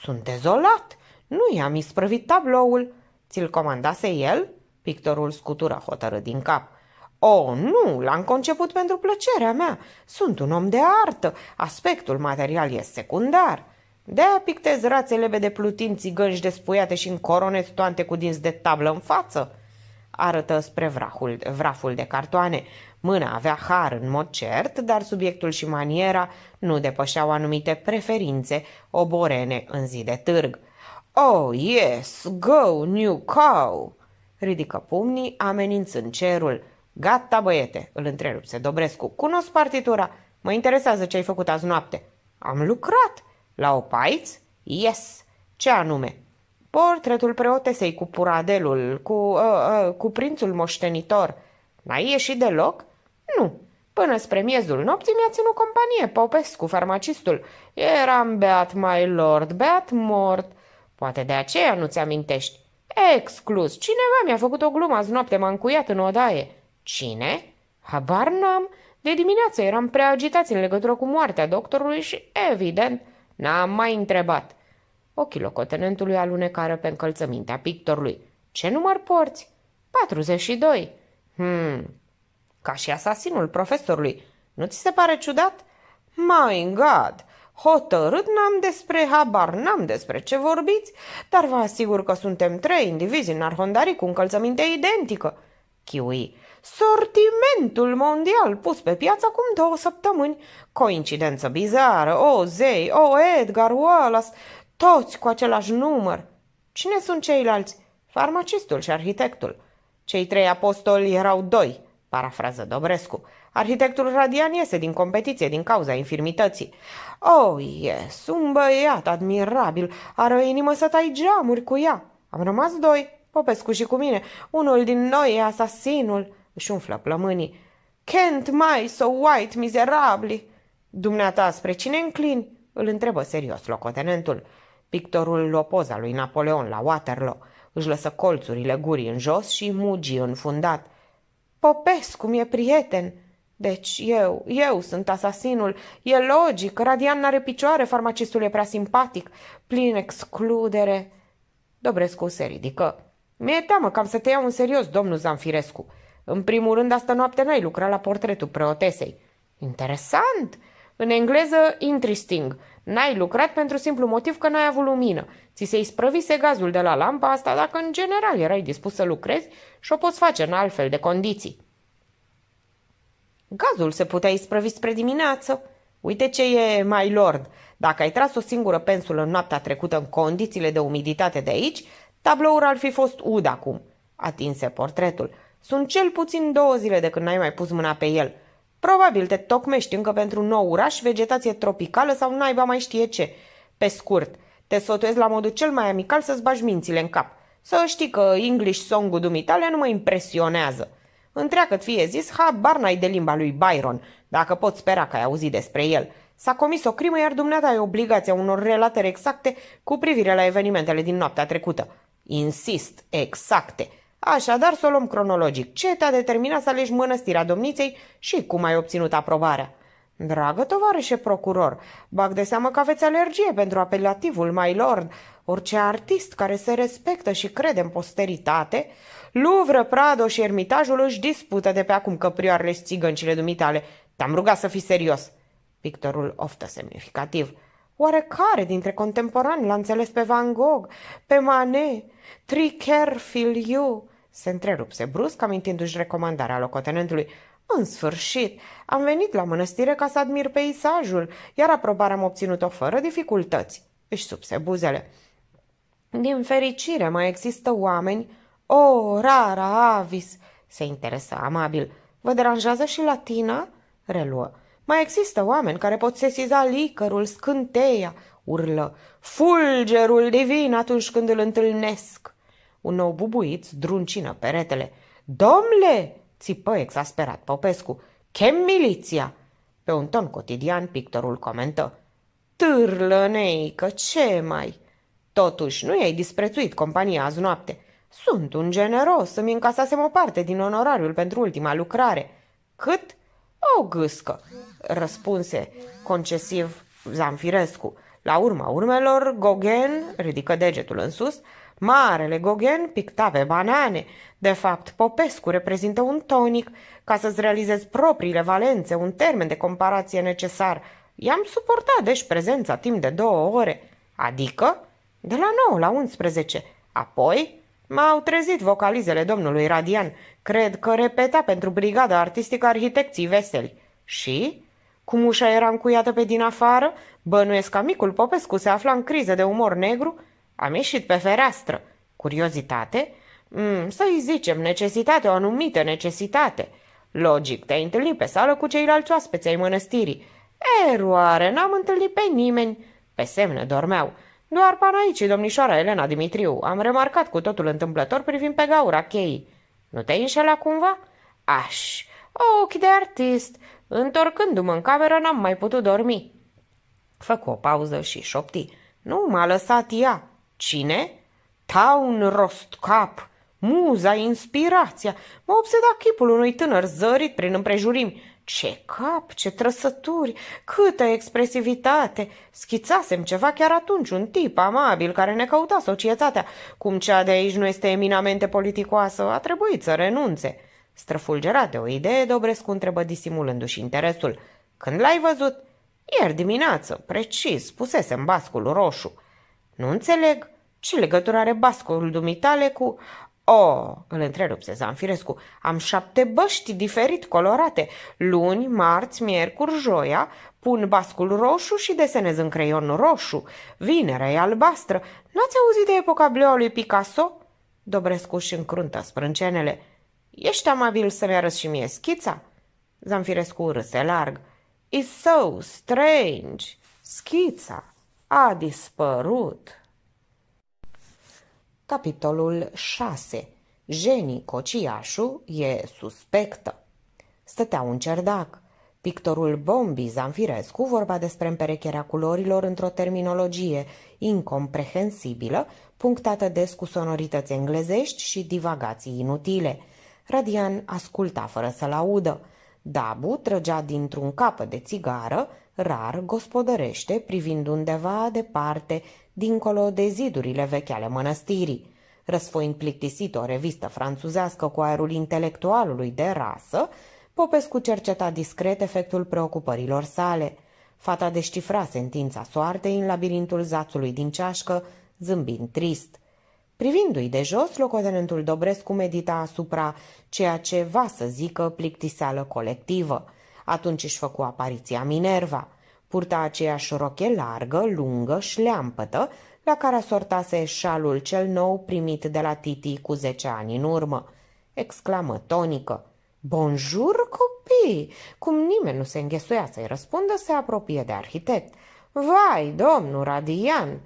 Sunt dezolat! Nu i-am isprăvit tabloul! Ți-l comandase el? Pictorul scutură hotărât din cap. O, nu, l-am conceput pentru plăcerea mea. Sunt un om de artă. Aspectul material e secundar. De-aia pictez rațelebe de plutin țigănși despuiate și încoronez toante cu dinți de tablă în față. Arătă spre vrahul, vraful de cartoane. Mâna avea har în mod cert, dar subiectul și maniera nu depășeau anumite preferințe oborene în zi de târg. Oh, yes, go, new cow! Ridică pumnii, amenințând cerul. Gata, băiete, îl întrerupse Dobrescu. Cunosc partitura. Mă interesează ce ai făcut azi noapte. Am lucrat, la o paiți? Yes! Ce anume? Portretul preotesei cu puradelul, cu, uh, uh, cu prințul moștenitor. N-ai ieșit deloc? Nu. Până spre miezul nopții mi-a ținut companie Popescu, farmacistul. Eram beat, my lord, beat mort. Poate de aceea nu-ți amintești. Exclus, cineva mi-a făcut o glumă azi noapte, m-a încuiat în odaie. Cine? Habar n-am. De dimineață eram prea agitați în legătură cu moartea doctorului și, evident, N-am mai întrebat. Ochii locotenentului alunecară pe încălțămintea pictorului. Ce număr porți? 42. Hmm, ca și asasinul profesorului. Nu ți se pare ciudat? My God! Hotărât n-am despre habar, n-am despre ce vorbiți, dar vă asigur că suntem trei indivizi în arhondarii cu încălțăminte identică. Chiui, sortimentul mondial pus pe piață acum două săptămâni. Coincidență bizară, o zei, o Edgar Wallace, toți cu același număr. Cine sunt ceilalți? Farmacistul și arhitectul. Cei trei apostoli erau doi, parafrază Dobrescu. Arhitectul Radian iese din competiție din cauza infirmității. Oh, yes, un băiat admirabil, are o inimă să tai geamuri cu ea. Am rămas doi, Popescu și cu mine. Unul din noi e asasinul își umflă plămânii. Can't mai so white, mizerabli! Dumneata, spre cine înclin? Îl întrebă serios locotenentul. Pictorul poza lui Napoleon la Waterloo își lăsă colțurile gurii în jos și mugi înfundat. Popesc cum e prieten!" Deci eu, eu sunt asasinul. E logic, Radian n-are picioare, farmacistul e prea simpatic, plin excludere. Dobrescu se ridică. Mi-e teamă că am să te iau în serios, domnul Zanfirescu. În primul rând, asta noapte n-ai lucrat la portretul preotesei. Interesant! În engleză, interesting. N-ai lucrat pentru simplu motiv că n-ai avut lumină. Ți se isprăvise gazul de la lampa asta dacă în general erai dispus să lucrezi și o poți face în altfel de condiții. Gazul se putea isprăvi spre dimineață. Uite ce e, mai lord. Dacă ai tras o singură pensulă în noaptea trecută în condițiile de umiditate de aici, tabloul ar fi fost ud acum, atinse portretul. Sunt cel puțin două zile de când n-ai mai pus mâna pe el. Probabil te tocmești încă pentru un nou oraș, vegetație tropicală sau naiba mai știe ce. Pe scurt, te sfătuiesc la modul cel mai amical să-ți bagi mințile în cap. Să știi că English song-ul dumitale nu mă impresionează. Întreagă-ți fie zis, habar n-ai de limba lui Byron, dacă poți spera că ai auzit despre el. S-a comis o crimă, iar dumneata ai obligația unor relatări exacte cu privire la evenimentele din noaptea trecută. Insist, exacte – Așadar, să o luăm cronologic. Ce te-a determinat să alegi mănăstirea domniței și cum ai obținut aprobarea? Dragă tovarășe procuror, bag de seamă că aveți alergie pentru apelativul, my lord. Orice artist care se respectă și crede în posteritate, Luvră, Prado și Ermitajul își dispută de pe acum căprioarele și țigăncile dumitale. Te-am rugat să fii serios. Pictorul oftă semnificativ. Oare care dintre contemporani l-a înțeles pe Van Gogh, pe Manet, Tricher, you!" Se întrerupse brusc, amintindu-și recomandarea locotenentului. În sfârșit, am venit la mănăstire ca să admir peisajul, iar aprobarea am obținut-o fără dificultăți. Își subse buzele. Din fericire, mai există oameni... O, oh, rara avis, se interesă amabil. Vă deranjează și latina? Reluă. Mai există oameni care pot sesiza licărul, scânteia, urlă, fulgerul divin atunci când îl întâlnesc. Un nou bubuit druncină peretele. Domle, țipă exasperat Popescu, chem miliția. Pe un ton cotidian, pictorul comentă. că ce mai? Totuși, nu i-ai disprețuit compania azi noapte. Sunt un generos, îmi încasasem o parte din onorariul pentru ultima lucrare. Cât? O gâscă, răspunse concesiv Zamfirescu. La urma urmelor, Gauguin ridică degetul în sus, marele Gauguin picta pe banane. De fapt, Popescu reprezintă un tonic. Ca să-ți realizezi propriile valențe, un termen de comparație necesar. I-am suportat, deci, prezența timp de două ore. Adică, de la 9 la 11. Apoi, m-au trezit vocalizele domnului Radian. Cred că repeta pentru brigada artistică arhitecții veseli. Și, cum ușa era încuiată pe din afară, Bănuiesc că micul Popescu se afla în criză de umor negru? Am ieșit pe fereastră. Curiozitate? Mm, să-i zicem necesitate, o anumită necesitate. Logic, te-ai întâlnit pe sală cu ceilalți oaspeți ai mănăstirii. Eroare, n-am întâlnit pe nimeni. Pe semne dormeau. Doar aici, domnișoara Elena Dimitriu, am remarcat cu totul întâmplător privind pe gaura cheii. Nu te-ai înșelat cumva? Aș, ochi de artist. Întorcându-mă în cameră, n-am mai putut dormi. Făcu o pauză și șopti. Nu m-a lăsat ea. Cine? Taun rost cap, muza, inspirația. Mă obsedat chipul unui tânăr zărit prin împrejurimi. Ce cap, ce trăsături, câtă expresivitate! Schițasem ceva chiar atunci, un tip amabil care ne căuta societatea. Cum cea de aici nu este eminamente politicoasă, a trebuit să renunțe. Străfulgerat de o idee, Dobrescu întrebă disimulându-și interesul. Când l-ai văzut? Ieri dimineață, precis, pusese în bascul roșu. Nu înțeleg ce legătură are bascul dumitale cu... Oh, îl întrerupse Zanfirescu, am șapte băști diferit colorate. Luni, marți, miercuri, joia, pun bascul roșu și desenez în creion roșu. Vinerea e albastră. N-ați auzit de epoca bleua lui Picasso? Dobrescu și încruntă sprâncenele. Ești amabil să-mi arăți și mie schița? Zanfirescu râse larg is so strange. Schița a dispărut. Capitolul 6. Jenny Cociașu e suspectă. Stătea un cerdac. Pictorul Bombi Zanfirescu vorba despre împerecherea culorilor într-o terminologie incomprehensibilă, punctată des cu sonorități englezești și divagații inutile. Radian asculta fără să-l audă. Dabu trăgea dintr-un capă de țigară, rar gospodărește, privind undeva departe, dincolo de zidurile vechi ale mănăstirii. Răsfoind plictisit o revistă franțuzească cu aerul intelectualului de rasă, Popescu cerceta discret efectul preocupărilor sale. Fata deșcifra sentința soartei în labirintul zațului din ceașcă, zâmbind trist – Privindu-i de jos, locotenentul Dobrescu medita asupra ceea ce va să zică plictiseală colectivă. Atunci își făcu apariția Minerva. Purta aceeași roche largă, lungă, șleampătă, la care asortase șalul cel nou primit de la Titi cu zece ani în urmă. Exclamă tonică. Bonjour, copii! Cum nimeni nu se înghesuia să-i răspundă, se apropie de arhitect. Vai, domnul Radian!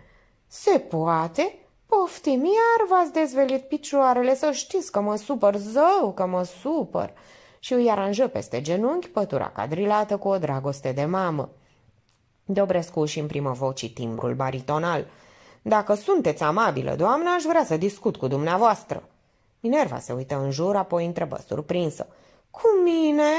Se poate?" Poftim, iar v-ați dezvelit picioarele, să știți că mă supăr, zău că mă supăr!" Și îi aranjă peste genunchi pătura cadrilată cu o dragoste de mamă. Dobrescu își imprimă vocii timbrul baritonal. Dacă sunteți amabilă, doamnă, aș vrea să discut cu dumneavoastră." Minerva se uită în jur, apoi întrebă surprinsă. Cu mine?"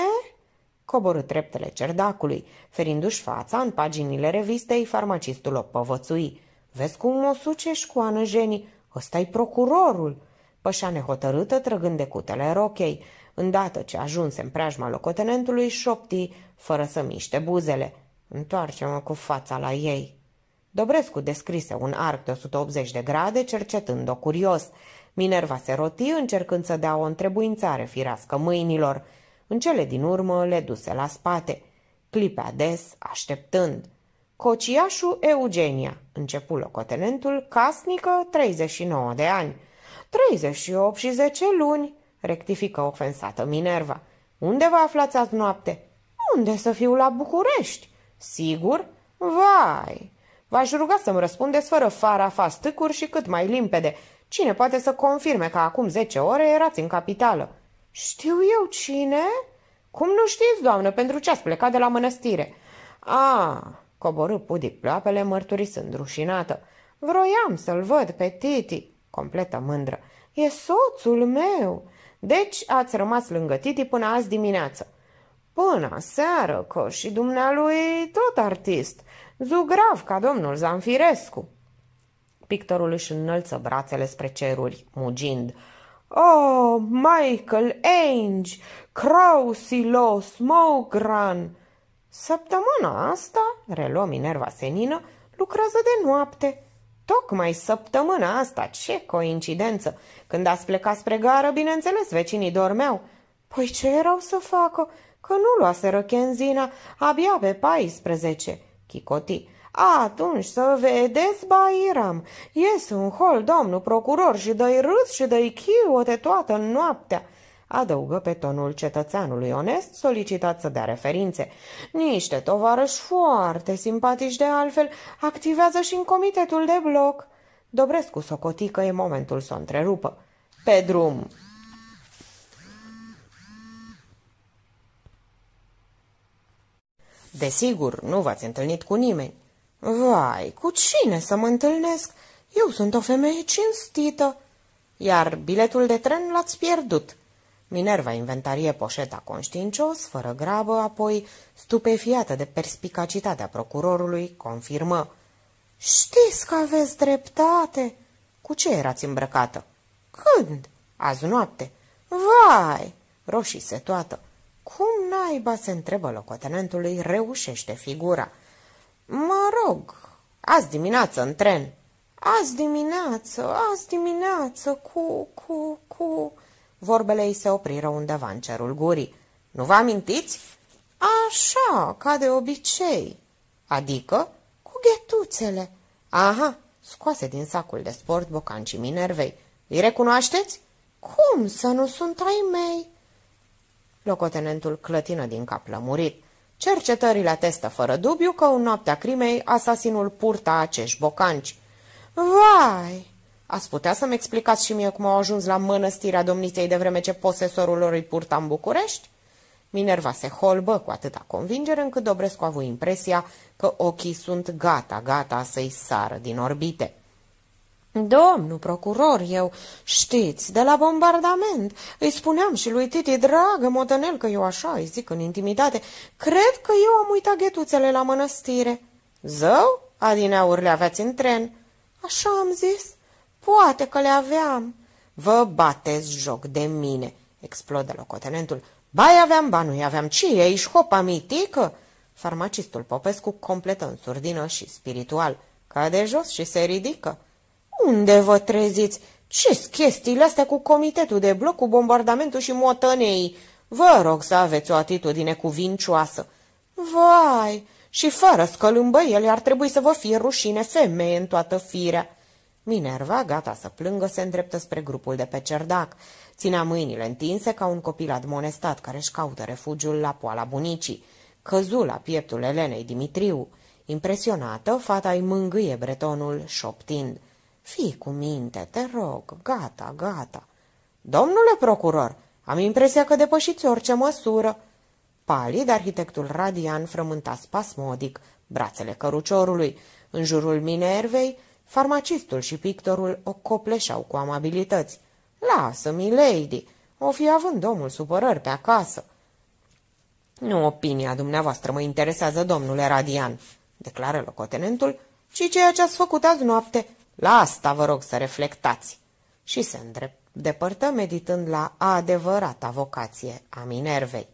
Coborâ treptele cerdacului, ferindu-și fața în paginile revistei, farmacistul o povățui. Vezi cum o sucești cu anăjenii? Ăsta-i procurorul!" Pășea nehotărâtă, trăgând de cutele rochei. Îndată ce ajunse în preajma locotenentului, șopti, fără să miște buzele. Întoarce-mă cu fața la ei. Dobrescu descrise un arc de 180 de grade, cercetând-o curios. Minerva se roti, încercând să dea o întrebuințare firească mâinilor. În cele din urmă le duse la spate. Clipea des, așteptând. Cociașul Eugenia, începu locotenentul, casnică, 39 de ani. 38 și 10 luni, rectifică ofensată Minerva. Unde vă aflați azi noapte? Unde să fiu la București? Sigur? Vai! V-aș ruga să-mi răspundeți fără fara, fastâcuri și cât mai limpede. Cine poate să confirme că acum 10 ore erați în capitală? Știu eu cine? Cum nu știți, doamnă, pentru ce ați plecat de la mănăstire? A, Coborâ pudic ploapele, mărturisând rușinată. Vroiam să-l văd pe Titi, completă mândră. E soțul meu! Deci ați rămas lângă Titi până azi dimineață. Până seară, că și dumnealui tot artist, zugrav ca domnul Zanfirescu. Pictorul își înălță brațele spre ceruri, mugind. Oh, Michael Ange, Krausilo, Smogran! Săptămâna asta, reluă Minerva Senină, lucrează de noapte. Tocmai săptămâna asta, ce coincidență! Când ați plecat spre gară, bineînțeles, vecinii dormeau. Păi ce erau să facă? Că nu luase răchenzina, abia pe 14. Chicoti. Atunci să vedeți, Bairam, ies în hol domnul procuror și dă-i râs și dă-i chiote toată noaptea adăugă pe tonul cetățeanului onest solicitat să dea referințe. Niște tovarăși foarte simpatici de altfel activează și în comitetul de bloc. Dobrescu socotică e momentul să o întrerupă. Pe drum! Desigur, nu v-ați întâlnit cu nimeni. Vai, cu cine să mă întâlnesc? Eu sunt o femeie cinstită. Iar biletul de tren l-ați pierdut. Minerva inventarie poșeta conștiincios, fără grabă, apoi, stupefiată de perspicacitatea procurorului, confirmă. Știți că aveți dreptate!" Cu ce erați îmbrăcată?" Când?" Azi noapte." Vai!" Roșii se toată. Cum naiba?" se întrebă locotenentului, reușește figura. Mă rog, azi dimineață în tren." Azi dimineață, azi dimineață, cu, cu, cu... Vorbele ei se opriră undeva în cerul gurii. Nu vă amintiți? Așa, ca de obicei. Adică cu ghetuțele. Aha, scoase din sacul de sport bocancii Minervei. Îi recunoașteți? Cum să nu sunt ai mei? Locotenentul clătină din cap lămurit. Cercetările atestă fără dubiu că în noaptea crimei asasinul purta acești bocanci. Vai! Ați putea să-mi explicați și mie cum au ajuns la mănăstirea domniței de vreme ce posesorul lor îi purta în București? Minerva se holbă cu atâta convingere încât Dobrescu a avut impresia că ochii sunt gata, gata să-i sară din orbite. Domnul procuror, eu, știți, de la bombardament, îi spuneam și lui Titi, dragă motănel, că eu așa îi zic în intimitate, cred că eu am uitat ghetuțele la mănăstire. Zău, adineauri le aveați în tren. Așa am zis. Poate că le aveam. Vă batez joc de mine, explodă locotenentul. Bai aveam, ba nu aveam, ce e, aici, hopa mitică? Farmacistul Popescu completă în surdină și spiritual. Cade jos și se ridică. Unde vă treziți? ce chestiile astea cu comitetul de bloc, cu bombardamentul și motăneii? Vă rog să aveți o atitudine cuvincioasă. Vai, și fără el ar trebui să vă fie rușine femeie în toată firea. Minerva, gata să plângă, se îndreptă spre grupul de pe cerdac. Ținea mâinile întinse ca un copil admonestat care își caută refugiul la poala bunicii. Căzu la pieptul Elenei Dimitriu. Impresionată, fata îi mângâie bretonul, șoptind. Fii cu minte, te rog, gata, gata. Domnule procuror, am impresia că depășiți orice măsură. Palid, arhitectul radian frământa spasmodic brațele căruciorului. În jurul Minervei Farmacistul și pictorul o copleșau cu amabilități. Lasă, mi lady, o fi având omul supărări pe acasă. Nu opinia dumneavoastră mă interesează, domnule Radian, declară locotenentul, ci ceea ce ați făcut azi noapte. La asta vă rog să reflectați. Și se îndrept depărtă meditând la adevărata vocație a Minervei.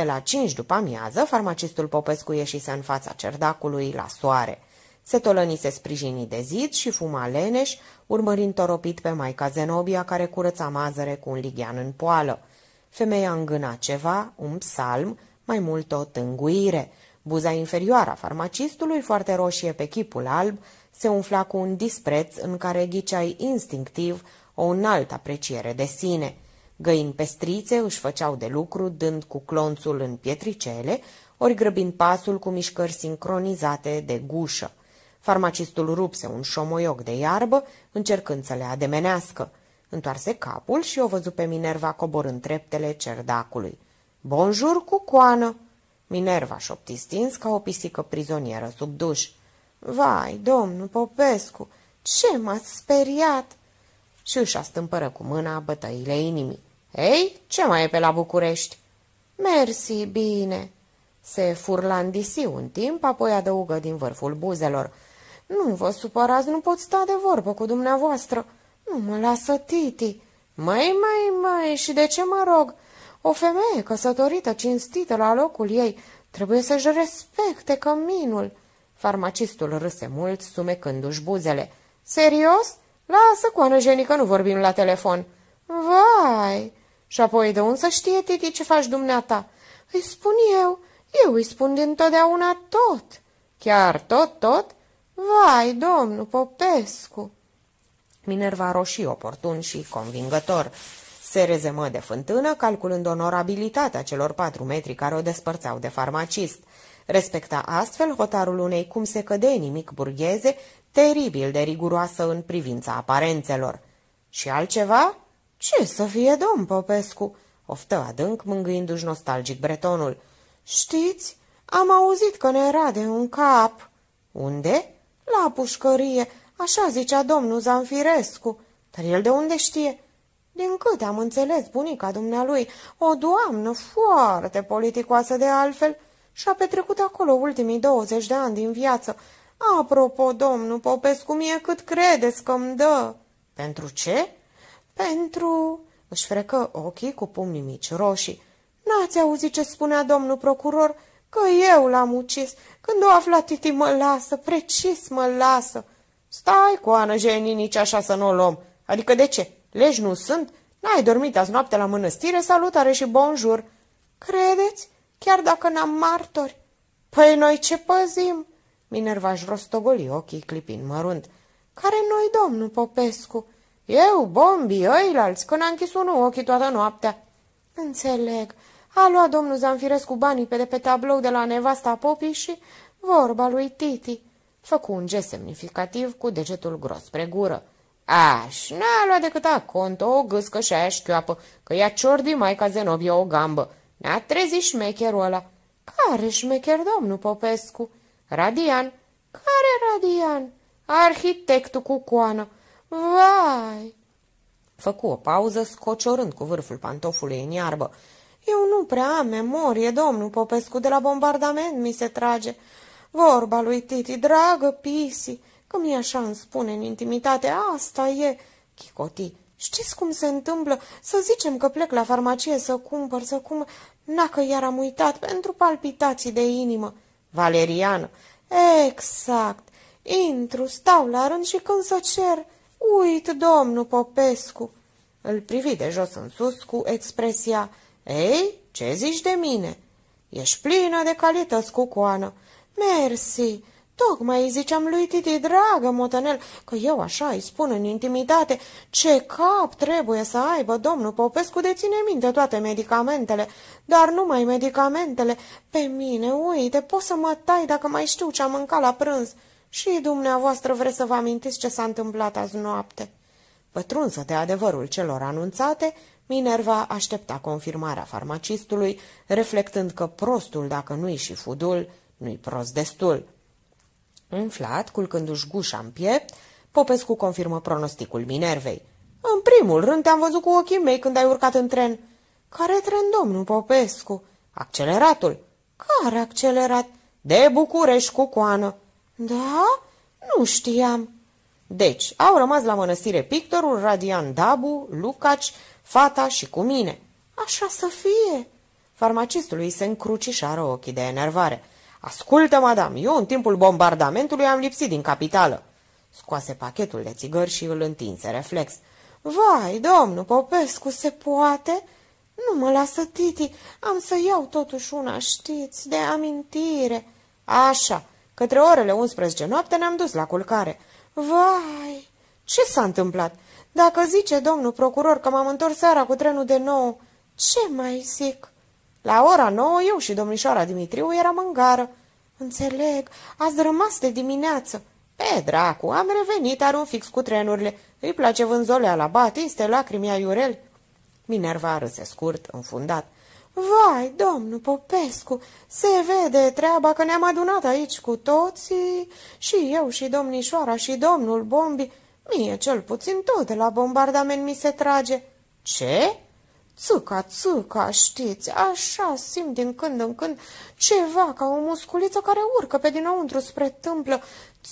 Pe la cinci după amiază, farmacistul Popescu ieșise în fața cerdacului la soare. Se tolănise se de zid și fuma leneș, urmărind toropit pe maica Zenobia, care curăța mazăre cu un lighean în poală. Femeia îngâna ceva, un psalm, mai mult o tânguire. Buza inferioară a farmacistului, foarte roșie pe chipul alb, se umfla cu un dispreț în care ghiceai instinctiv o înaltă apreciere de sine – Găini pestrițe își făceau de lucru, dând cu clonțul în pietricele, ori grăbind pasul cu mișcări sincronizate de gușă. Farmacistul rupse un șomoioc de iarbă, încercând să le ademenească. Întoarse capul și o văzu pe Minerva coborând treptele cerdacului. Bonjur cucoană!" Minerva șopti stins ca o pisică prizonieră sub duș. Vai, domnul Popescu, ce m-ați speriat!" Și își astâmpără cu mâna bătăile inimii. Ei, ce mai e pe la București? Mersi, bine. Se furlandisi un timp, apoi adăugă din vârful buzelor. Nu vă supărați, nu pot sta de vorbă cu dumneavoastră. Nu mă lasă Titi. Mai, mai, mai, și de ce mă rog? O femeie căsătorită, cinstită la locul ei, trebuie să-și respecte căminul. Farmacistul râse mult, sumecându-și buzele. Serios? Lasă, coană jenică, nu vorbim la telefon. Vai! Și apoi de unde să știe, Titi, ce faci dumneata? Îi spun eu, eu îi spun dintotdeauna tot. Chiar tot, tot? Vai, domnul Popescu! Minerva roșii oportun și convingător. Se rezemă de fântână, calculând onorabilitatea celor patru metri care o despărțeau de farmacist. Respecta astfel hotarul unei cum se căde nimic burgheze, teribil de riguroasă în privința aparențelor. Și altceva? Ce să fie, domn Popescu?" oftă adânc, mângâindu-și nostalgic bretonul. Știți, am auzit că ne rade un cap." Unde?" La pușcărie, așa zicea domnul Zanfirescu. Dar el de unde știe?" Din câte am înțeles, bunica dumnealui, o doamnă foarte politicoasă de altfel, și-a petrecut acolo ultimii 20 de ani din viață. Apropo, domnul Popescu, mie cât credeți că mi dă? Pentru ce? Pentru... Își frecă ochii cu pumnii mici roșii. N-ați auzit ce spunea domnul procuror? Că eu l-am ucis. Când o afla titi mă lasă, precis mă lasă. Stai, coană, genii, nici așa să nu o luăm. Adică de ce? Legi nu sunt? N-ai dormit azi noapte la mănăstire? Salutare și bonjur. Credeți? Chiar dacă n-am martori? Păi noi ce păzim? Minerva și rostogoli ochii clipind mărunt. Care noi, domnul Popescu? Eu, bombi, ăilalți, că n-a închis unul ochii toată noaptea." Înțeleg. A luat domnul Zanfirescu banii pe de pe tablou de la nevasta popii și vorba lui Titi. Făcu un gest semnificativ cu degetul gros spre gură. Aș, n-a luat decât aconto o gâscă și aia șchioapă, că i-a din mai ca Zenobia o gambă. Ne-a trezit șmecherul ăla. Care șmecher, domnul Popescu? Radian. Care Radian? Arhitectul cu coană. Vai! Făcu o pauză, scociorând cu vârful pantofului în iarbă. Eu nu prea am memorie, domnul Popescu, de la bombardament mi se trage. Vorba lui Titi, dragă Pisi, că mi așa îmi spune în intimitate, asta e... Chicoti, știți cum se întâmplă? Să zicem că plec la farmacie să cumpăr, să cum... Na că iar am uitat, pentru palpitații de inimă. Valeriană, exact. Intru, stau la rând și când să cer... Uit, domnul Popescu!" Îl privi de jos în sus cu expresia Ei, ce zici de mine?" Ești plină de calități, coană. Mersi! Tocmai îi ziceam lui Titi, dragă motanel, că eu așa îi spun în intimitate ce cap trebuie să aibă domnul Popescu de ține minte toate medicamentele, dar numai medicamentele. Pe mine, uite, poți să mă tai dacă mai știu ce am mâncat la prânz. Și dumneavoastră vreți să vă amintiți ce s-a întâmplat azi noapte?" Pătrunsă de adevărul celor anunțate, Minerva aștepta confirmarea farmacistului, reflectând că prostul, dacă nu-i și fudul, nu-i prost destul. Înflat, culcându-și gușa în piept, Popescu confirmă pronosticul Minervei. În primul rând te-am văzut cu ochii mei când ai urcat în tren." Care tren, domnul Popescu?" Acceleratul." Care accelerat?" De București cu coană." Da? Nu știam. Deci, au rămas la mănăstire pictorul, Radian Dabu, Lucaci, fata și cu mine. Așa să fie. Farmacistului se încrucișară ochii de enervare. Ascultă, madam, eu în timpul bombardamentului am lipsit din capitală. Scoase pachetul de țigări și îl întinse reflex. Vai, domnul Popescu, se poate? Nu mă lasă, Titi, am să iau totuși una, știți, de amintire. Așa, Către orele 11 noapte ne-am dus la culcare. Vai, ce s-a întâmplat? Dacă zice domnul procuror că m-am întors seara cu trenul de nou, ce mai zic? La ora nouă eu și domnișoara Dimitriu eram în gară. Înțeleg, ați rămas de dimineață. Pe dracu, am revenit un fix cu trenurile. Îi place vânzolea la Batiste, lacrimia iureli. Minerva râse scurt, înfundat. Vai, domnul Popescu, se vede treaba că ne-am adunat aici cu toții, și eu și domnișoara și domnul Bombi, mie cel puțin tot de la bombardament mi se trage. Ce? Țuca, țuca, știți, așa simt din când în când ceva ca o musculiță care urcă pe dinăuntru spre tâmplă.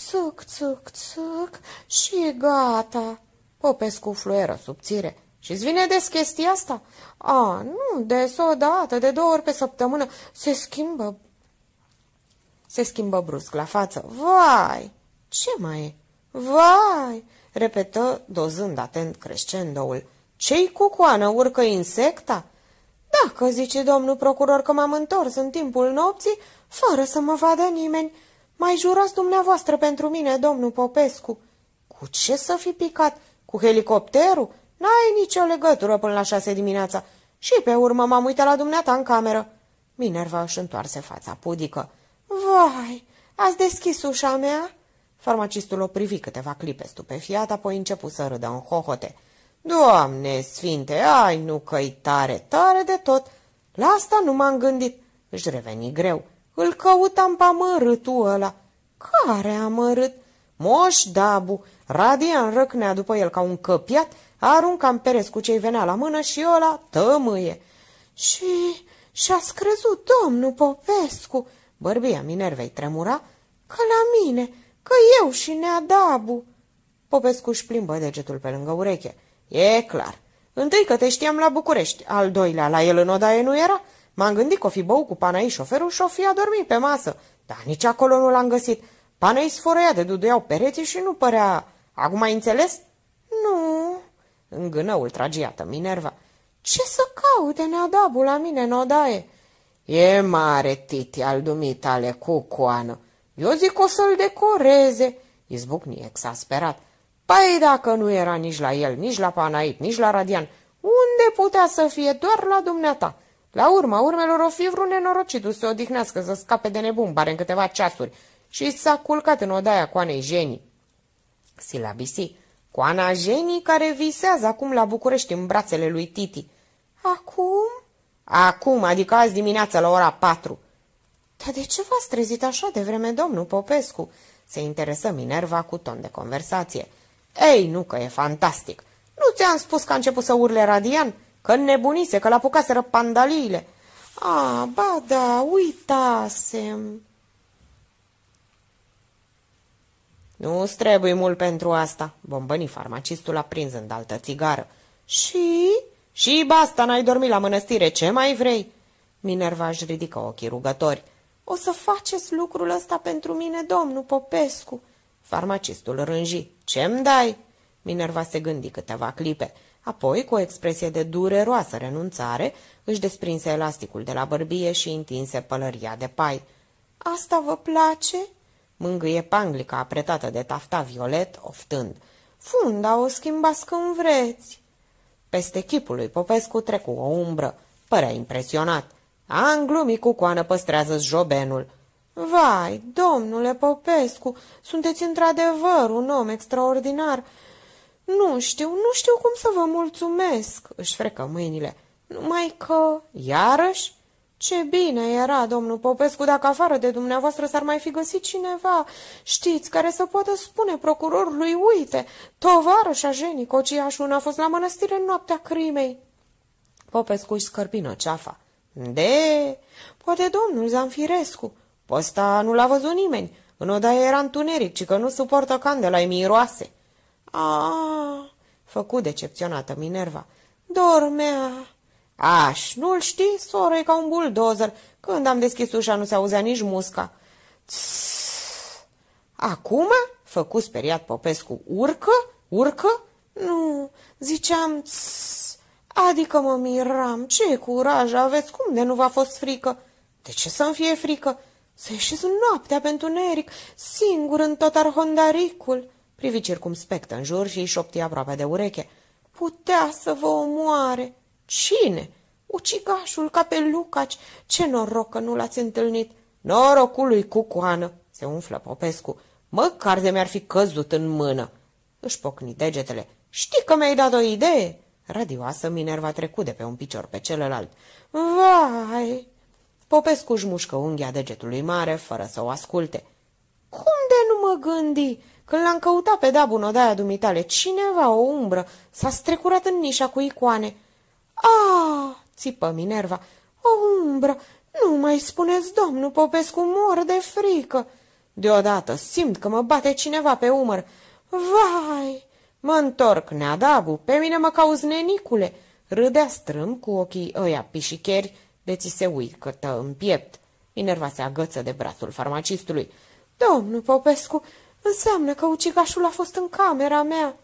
Țuc, țuc, țuc și gata. Popescu fluieră subțire. Și-ți vine des chestia asta? A, nu, des o dată, de două ori pe săptămână. Se schimbă... Se schimbă brusc la față. Vai! Ce mai e? Vai! Repetă, dozând atent crescendoul. Ce-i cu coană? Urcă insecta? Dacă zice domnul procuror că m-am întors în timpul nopții, fără să mă vadă nimeni, mai jurați dumneavoastră pentru mine, domnul Popescu. Cu ce să fi picat? Cu helicopterul? N-ai nicio legătură până la șase dimineața. Și pe urmă m-am uitat la dumneata în cameră. Minerva își întoarse fața pudică. Vai, ați deschis ușa mea?" Farmacistul o privi câteva clipe stupefiat, apoi începu să râdă în hohote. Doamne sfinte, ai nu căi tare, tare de tot. La asta nu m-am gândit. Își reveni greu. Îl căutam pe amărâtul ăla. Care amărât? Moș Dabu, Radian răcnea după el ca un căpiat arunca în peres cu cei venea la mână și ăla tămâie. Și... și a crezut, domnul Popescu, bărbia Minervei tremura, că la mine, că eu și neadabu. Popescu își plimbă degetul pe lângă ureche. E clar. Întâi că te știam la București, al doilea la el în odaie nu era. M-am gândit că o fi bău cu Panai șoferul și o fi adormit pe masă, dar nici acolo nu l-am găsit. Panai sfărăia de duduiau pereții și nu părea... Acum ai înțeles? Nu, îngână ultragiată Minerva. Ce să caute neadabul la mine nodaie? E mare, Titi, al dumitale, cu coană. Eu zic o să-l decoreze." Izbucni exasperat. Păi dacă nu era nici la el, nici la Panait, nici la Radian, unde putea să fie doar la dumneata?" La urma urmelor o fi vreun nenorocit să odihnească, să scape de bare în câteva ceasuri și s-a culcat în odaia cu anei genii. Silabisi Ana Jenny, care visează acum la București în brațele lui Titi. Acum? Acum, adică azi dimineața la ora patru. Dar de ce v-ați trezit așa de vreme, domnul Popescu? Se interesă Minerva cu ton de conversație. Ei, nu că e fantastic. Nu ți-am spus că a început să urle radian? Că nebunise, că l-apucaseră pandaliile. A, ba da, uitasem. Nu-ți trebuie mult pentru asta, bombăni farmacistul a prins în altă țigară. Și? Și basta, n-ai dormit la mănăstire, ce mai vrei? Minerva își ridică ochii rugători. O să faceți lucrul ăsta pentru mine, domnul Popescu. Farmacistul rânji. Ce-mi dai? Minerva se gândi câteva clipe. Apoi, cu o expresie de dureroasă renunțare, își desprinse elasticul de la bărbie și întinse pălăria de pai. Asta vă place?" Mângâie panglica apretată de tafta violet, oftând. Funda o schimbați când vreți. Peste chipul lui Popescu trecu o umbră. Părea impresionat. Anglumii cu coană păstrează jobenul. Vai, domnule Popescu, sunteți într-adevăr un om extraordinar. Nu știu, nu știu cum să vă mulțumesc, își frecă mâinile. Numai că, iarăși, ce bine era, domnul Popescu, dacă afară de dumneavoastră s-ar mai fi găsit cineva, știți, care să poată spune procurorului, uite, tovarășa jenii Cociașul a fost la mănăstire în noaptea crimei. Popescu își scărpină ceafa. De, poate domnul Zanfirescu. Posta nu l-a văzut nimeni. În odaie era întuneric, ci că nu suportă candela, e miroase. A, făcut decepționată Minerva. Dormea. Aș, nu-l știi? Soră, e ca un buldozer. Când am deschis ușa nu se auzea nici musca. Acum? Făcu speriat Popescu. Urcă? Urcă? Nu, ziceam Adică mă miram, ce curaj aveți, cum de nu v-a fost frică? De ce să-mi fie frică? Să ieșiți noaptea pentru neric, singur în tot arhondaricul. Privi circumspect în jur și îi șopti aproape de ureche. Putea să vă omoare. Cine? Ucigașul, ca pe Lucaci. Ce noroc că nu l-ați întâlnit. Norocului cu coană, se umflă Popescu. Măcar de mi-ar fi căzut în mână. Își pocni degetele. Știi că mi-ai dat o idee? Radioasă, Minerva trecut de pe un picior pe celălalt. Vai! Popescu își mușcă unghia degetului mare, fără să o asculte. Cum de nu mă gândi? Când l-am căutat pe în odaia dumitale, cineva, o umbră, s-a strecurat în nișa cu icoane. Ah, țipă Minerva, o umbră! Nu mai spuneți, domnul Popescu, mor de frică!" Deodată simt că mă bate cineva pe umăr. Vai! Mă întorc, neadagu, pe mine mă cauz nenicule!" Râdea strâm cu ochii ăia pișicheri, de ți se uicătă în piept. Minerva se agăță de brațul farmacistului. Domnul Popescu, înseamnă că ucigașul a fost în camera mea."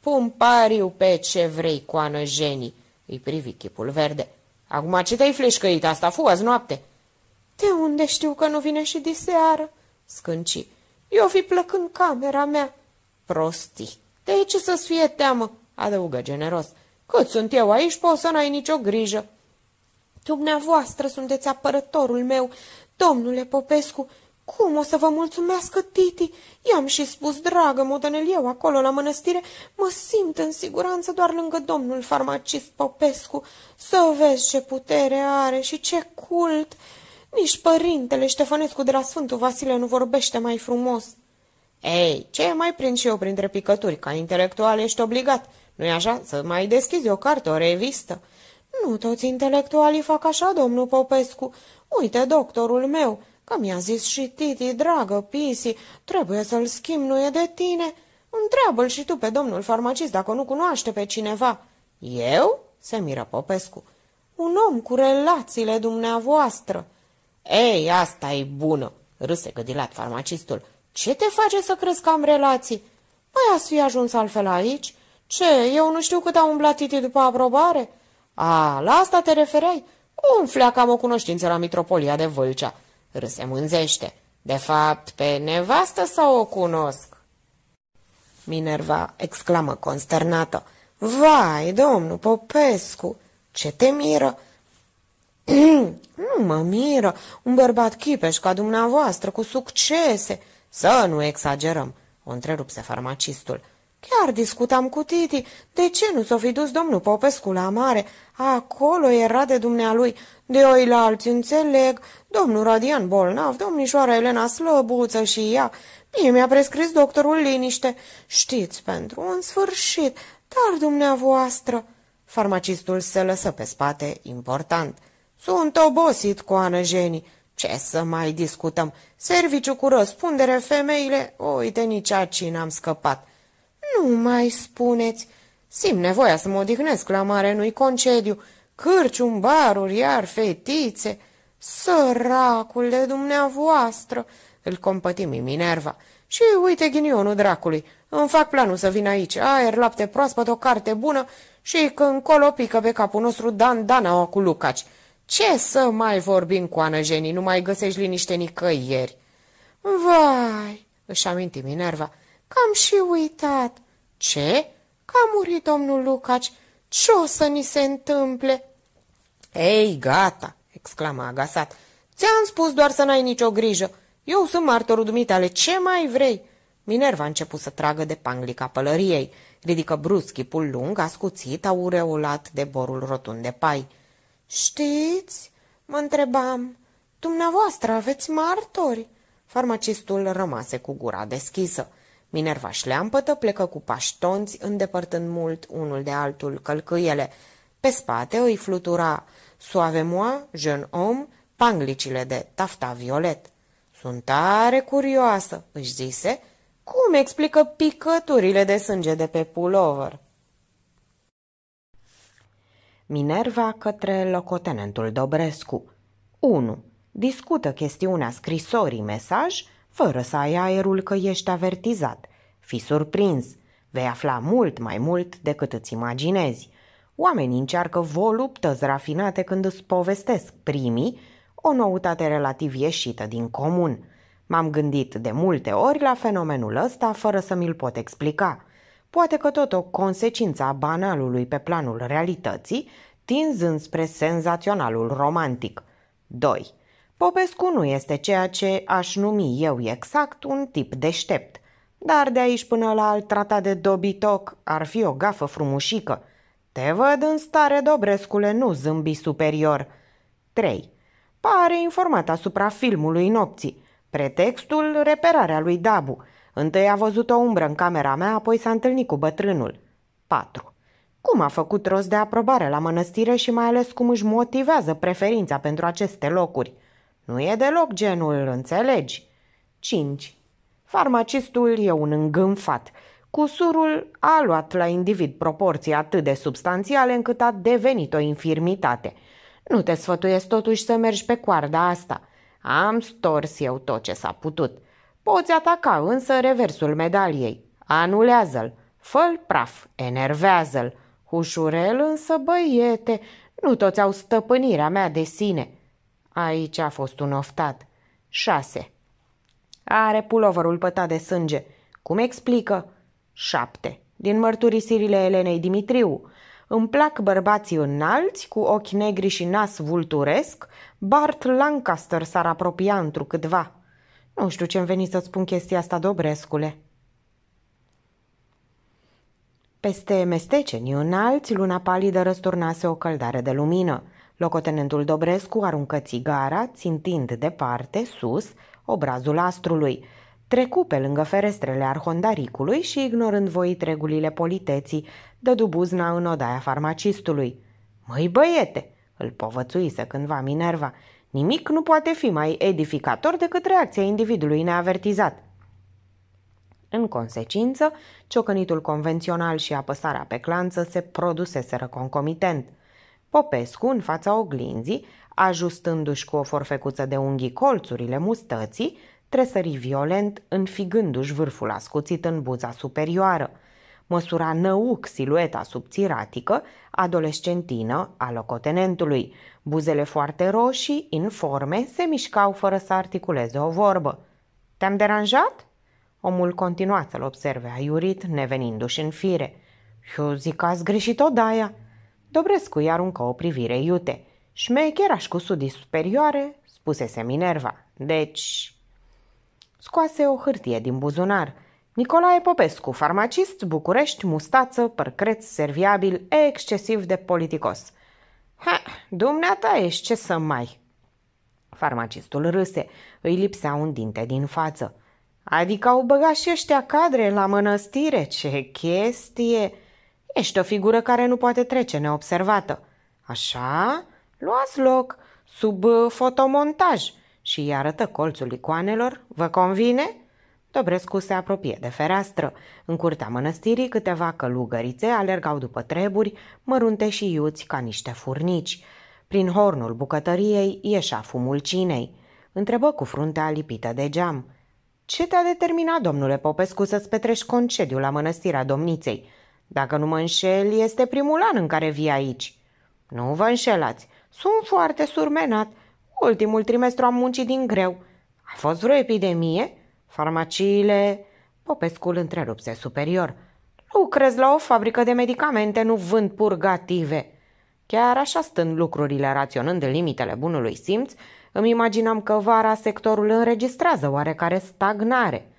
Pum pariu pe ce vrei, coană genii!" Îi privi chipul verde. Acum ce te-ai fleșcăit? Asta fu azi noapte." De unde știu că nu vine și diseară?" scânci. Eu fi plăcând camera mea." Prosti. De ce să-ți fie teamă?" adăugă generos. Cât sunt eu aici, poți să n-ai nicio grijă." Dumneavoastră sunteți apărătorul meu, domnule Popescu, cum o să vă mulțumească, Titi? I-am și spus, dragă, modănel, eu acolo la mănăstire mă simt în siguranță doar lângă domnul farmacist Popescu. Să vezi ce putere are și ce cult! Nici părintele Ștefănescu de la Sfântul Vasile nu vorbește mai frumos. Ei, ce mai prind și eu printre picături? Ca intelectual ești obligat, nu-i așa? Să mai deschizi o carte, o revistă. Nu toți intelectualii fac așa, domnul Popescu. Uite, doctorul meu, Că mi-a zis și Titi, dragă Pisi, trebuie să-l schimb, nu e de tine. Întreabă-l și tu pe domnul farmacist dacă nu cunoaște pe cineva. Eu? se miră Popescu. Un om cu relațiile dumneavoastră. Ei, asta e bună, râse gădilat farmacistul. Ce te face să crezi că am relații? Păi ați fi ajuns altfel aici? Ce, eu nu știu cât a umblat Titi după aprobare? A, la asta te refereai? Umflea fleac am o cunoștință la Mitropolia de Vâlcea? Râse mânzește. De fapt, pe nevastă sau o cunosc? Minerva exclamă consternată. Vai, domnul Popescu, ce te miră! nu mă miră, un bărbat chipeș ca dumneavoastră, cu succese. Să nu exagerăm, o întrerupse farmacistul. Chiar discutam cu Titi. De ce nu s-o fi dus domnul Popescu la mare? Acolo era de dumnealui. De oi la alții înțeleg. Domnul Radian bolnav, domnișoara Elena slăbuță și ea. Mie mi-a prescris doctorul liniște. Știți, pentru un sfârșit, dar dumneavoastră... Farmacistul se lăsă pe spate, important. Sunt obosit cu anăjenii. Ce să mai discutăm? Serviciu cu răspundere, femeile? Uite, nici aci n-am scăpat. Nu mai spuneți! Simt nevoia să mă odihnesc la mare, nu-i concediu. Cârciun, baruri, iar fetițe. de dumneavoastră! Îl compăti Minerva. Și uite ghinionul dracului. Îmi fac planul să vin aici. Aer, lapte proaspăt, o carte bună și când colo pică pe capul nostru Dan Danaua cu Lucaci. Ce să mai vorbim cu anăjenii? Nu mai găsești liniște nicăieri. Vai, își aminti Minerva că am și uitat. Ce? Că a murit domnul Lucaci. Ce o să ni se întâmple? Ei, gata, exclamă agasat. Ți-am spus doar să n-ai nicio grijă. Eu sunt martorul dumitale, ce mai vrei? Minerva a început să tragă de panglica pălăriei. Ridică brusc chipul lung, ascuțit, aureolat de borul rotund de pai. Știți?" mă întrebam. Dumneavoastră aveți martori?" Farmacistul rămase cu gura deschisă. Minerva șleampătă plecă cu paștonți, îndepărtând mult unul de altul călcâiele. Pe spate îi flutura suave moi, jeune om, panglicile de tafta violet. Sunt tare curioasă, își zise, cum explică picăturile de sânge de pe pulover. Minerva către locotenentul Dobrescu 1. Discută chestiunea scrisorii mesaj fără să ai aerul că ești avertizat. Fi surprins, vei afla mult mai mult decât îți imaginezi. Oamenii încearcă voluptă rafinate când îți povestesc primii o noutate relativ ieșită din comun. M-am gândit de multe ori la fenomenul ăsta fără să mi-l pot explica. Poate că tot o consecință a banalului pe planul realității, tinzând spre senzaționalul romantic. 2. Popescu nu este ceea ce aș numi eu exact un tip deștept, dar de aici până la alt tratat de dobitoc ar fi o gafă frumușică. Te văd în stare, Dobrescule, nu zâmbi superior. 3. Pare informat asupra filmului nopții. Pretextul, reperarea lui Dabu. Întâi a văzut o umbră în camera mea, apoi s-a întâlnit cu bătrânul. 4. Cum a făcut rost de aprobare la mănăstire și mai ales cum își motivează preferința pentru aceste locuri? Nu e deloc genul, înțelegi? 5. Farmacistul e un îngânfat. Cusurul a luat la individ proporții atât de substanțiale încât a devenit o infirmitate. Nu te sfătuiesc totuși să mergi pe coarda asta. Am stors eu tot ce s-a putut. Poți ataca însă reversul medaliei. Anulează-l. fă praf, enervează-l. Ușurel însă, băiete, nu toți au stăpânirea mea de sine. Aici a fost un oftat. 6. Are puloverul pătat de sânge. Cum explică? 7. Din mărturisirile Elenei Dimitriu. Îmi plac bărbații înalți, cu ochi negri și nas vulturesc. Bart Lancaster s-ar apropia întru câtva. Nu știu ce-mi veni să-ți spun chestia asta, Dobrescule. Peste mestecenii înalți, luna palidă răsturnase o căldare de lumină. Locotenentul Dobrescu aruncă țigara, țintind departe, sus, obrazul astrului. Trecu pe lângă ferestrele arhondaricului și, ignorând voit regulile politeții, dădu buzna în odaia farmacistului. Măi băiete!" îl povățuise cândva Minerva. Nimic nu poate fi mai edificator decât reacția individului neavertizat. În consecință, ciocănitul convențional și apăsarea pe clanță se produseseră concomitent – Popescu, în fața oglinzii, ajustându-și cu o forfecuță de unghii colțurile mustății, tresări violent, înfigându-și vârful ascuțit în buza superioară. Măsura năuc silueta subțiratică, adolescentină a locotenentului. Buzele foarte roșii, informe, se mișcau fără să articuleze o vorbă. Te-am deranjat?" Omul continua să-l observe aiurit, nevenindu-și în fire. Eu zic că ați greșit odaia." Dobrescu i aruncă o privire iute. Șmecheraș cu sudii superioare, spusese Minerva. Deci... Scoase o hârtie din buzunar. Nicolae Popescu, farmacist, București, mustață, părcreț, serviabil, excesiv de politicos. Ha, dumneata ești, ce să mai... Farmacistul râse, îi lipsea un dinte din față. Adică au băgat și ăștia cadre la mănăstire, ce chestie!" Ești o figură care nu poate trece neobservată. Așa, luați loc sub uh, fotomontaj și îi arătă colțul icoanelor. Vă convine? Dobrescu se apropie de fereastră. În curtea mănăstirii câteva călugărițe alergau după treburi, mărunte și iuți ca niște furnici. Prin hornul bucătăriei ieșea fumul cinei. Întrebă cu fruntea lipită de geam. Ce te-a determinat, domnule Popescu, să-ți petrești concediu la mănăstirea domniței?" Dacă nu mă înșel, este primul an în care vii aici. Nu vă înșelați, sunt foarte surmenat. Ultimul trimestru am muncit din greu. A fost vreo epidemie? Farmaciile... Popescul întrerupse superior. Lucrez la o fabrică de medicamente, nu vând purgative. Chiar așa stând lucrurile, raționând în limitele bunului simț, îmi imaginam că vara sectorul înregistrează oarecare stagnare.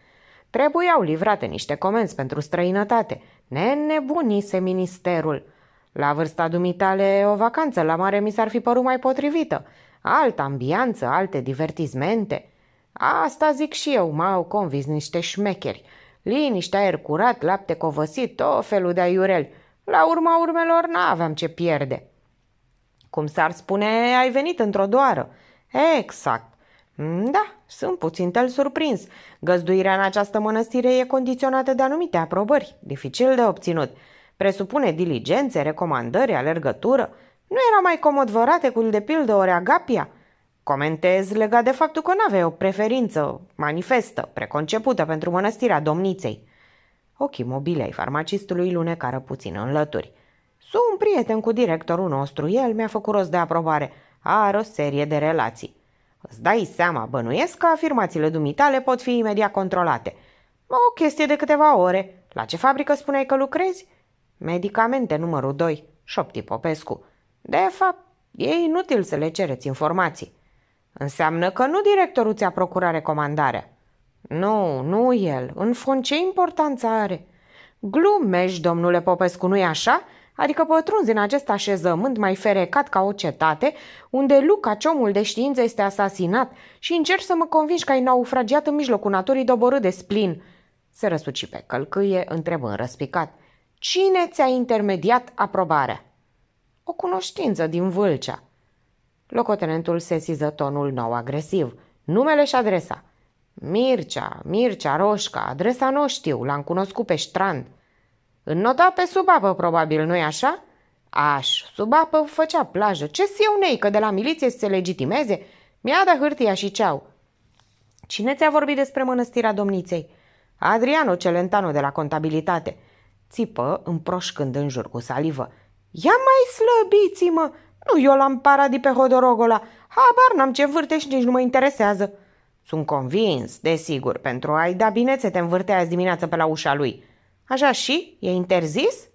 Trebuiau livrate niște comenzi pentru străinătate – Nenebunise ministerul. La vârsta dumitale, o vacanță la mare mi s-ar fi părut mai potrivită. Altă ambianță, alte divertismente. Asta zic și eu, m-au convins niște șmecheri. Liniște, aer curat, lapte covăsit, tot felul de aiureli. La urma urmelor n-aveam ce pierde. Cum s-ar spune, ai venit într-o doară. Exact. Mm, da, sunt puțin tel surprins. Găzduirea în această mănăstire e condiționată de anumite aprobări, dificil de obținut. Presupune diligențe, recomandări, alergătură. Nu era mai comod cu de pildă ori agapia? Comentez legat de faptul că n-avea o preferință manifestă, preconcepută pentru mănăstirea domniței. Ochii mobile ai farmacistului lunecară puțin în lături. Sunt prieten cu directorul nostru, el mi-a făcut rost de aprobare. Are o serie de relații. Îți dai seama, bănuiesc că afirmațiile dumitale pot fi imediat controlate. O chestie de câteva ore. La ce fabrică spuneai că lucrezi? Medicamente numărul 2, șopti Popescu. De fapt, e inutil să le cereți informații. Înseamnă că nu directorul ți-a procurat recomandarea. Nu, nu el. În fond, ce importanță are? Glumești, domnule Popescu, nu-i așa? adică pătruns în acest așezământ mai ferecat ca o cetate, unde Luca, ciomul de știință, este asasinat și încerc să mă convingi că ai naufragiat în mijlocul naturii doborât de splin. Se răsuci pe călcâie, întrebând răspicat. Cine ți-a intermediat aprobarea? O cunoștință din Vâlcea. Locotenentul sesiză tonul nou agresiv, numele și adresa. Mircea, Mircea Roșca, adresa nu știu, l-am cunoscut pe ștrand – Înnota pe sub apă, probabil, nu-i așa? Aș, sub apă făcea plajă. Ce eu nei că de la miliție să se legitimeze? Mi-a dat hârtia și ceau. Cine ți-a vorbit despre mănăstirea domniței? Adriano Celentano de la contabilitate. Țipă, împroșcând în jur cu salivă. Ia mai slăbiți-mă! Nu eu l-am paradit pe Hodorogola. Habar n-am ce vârte și nici nu mă interesează. Sunt convins, desigur, pentru a-i da binețe te învârtea azi dimineață pe la ușa lui. Așa și? E interzis?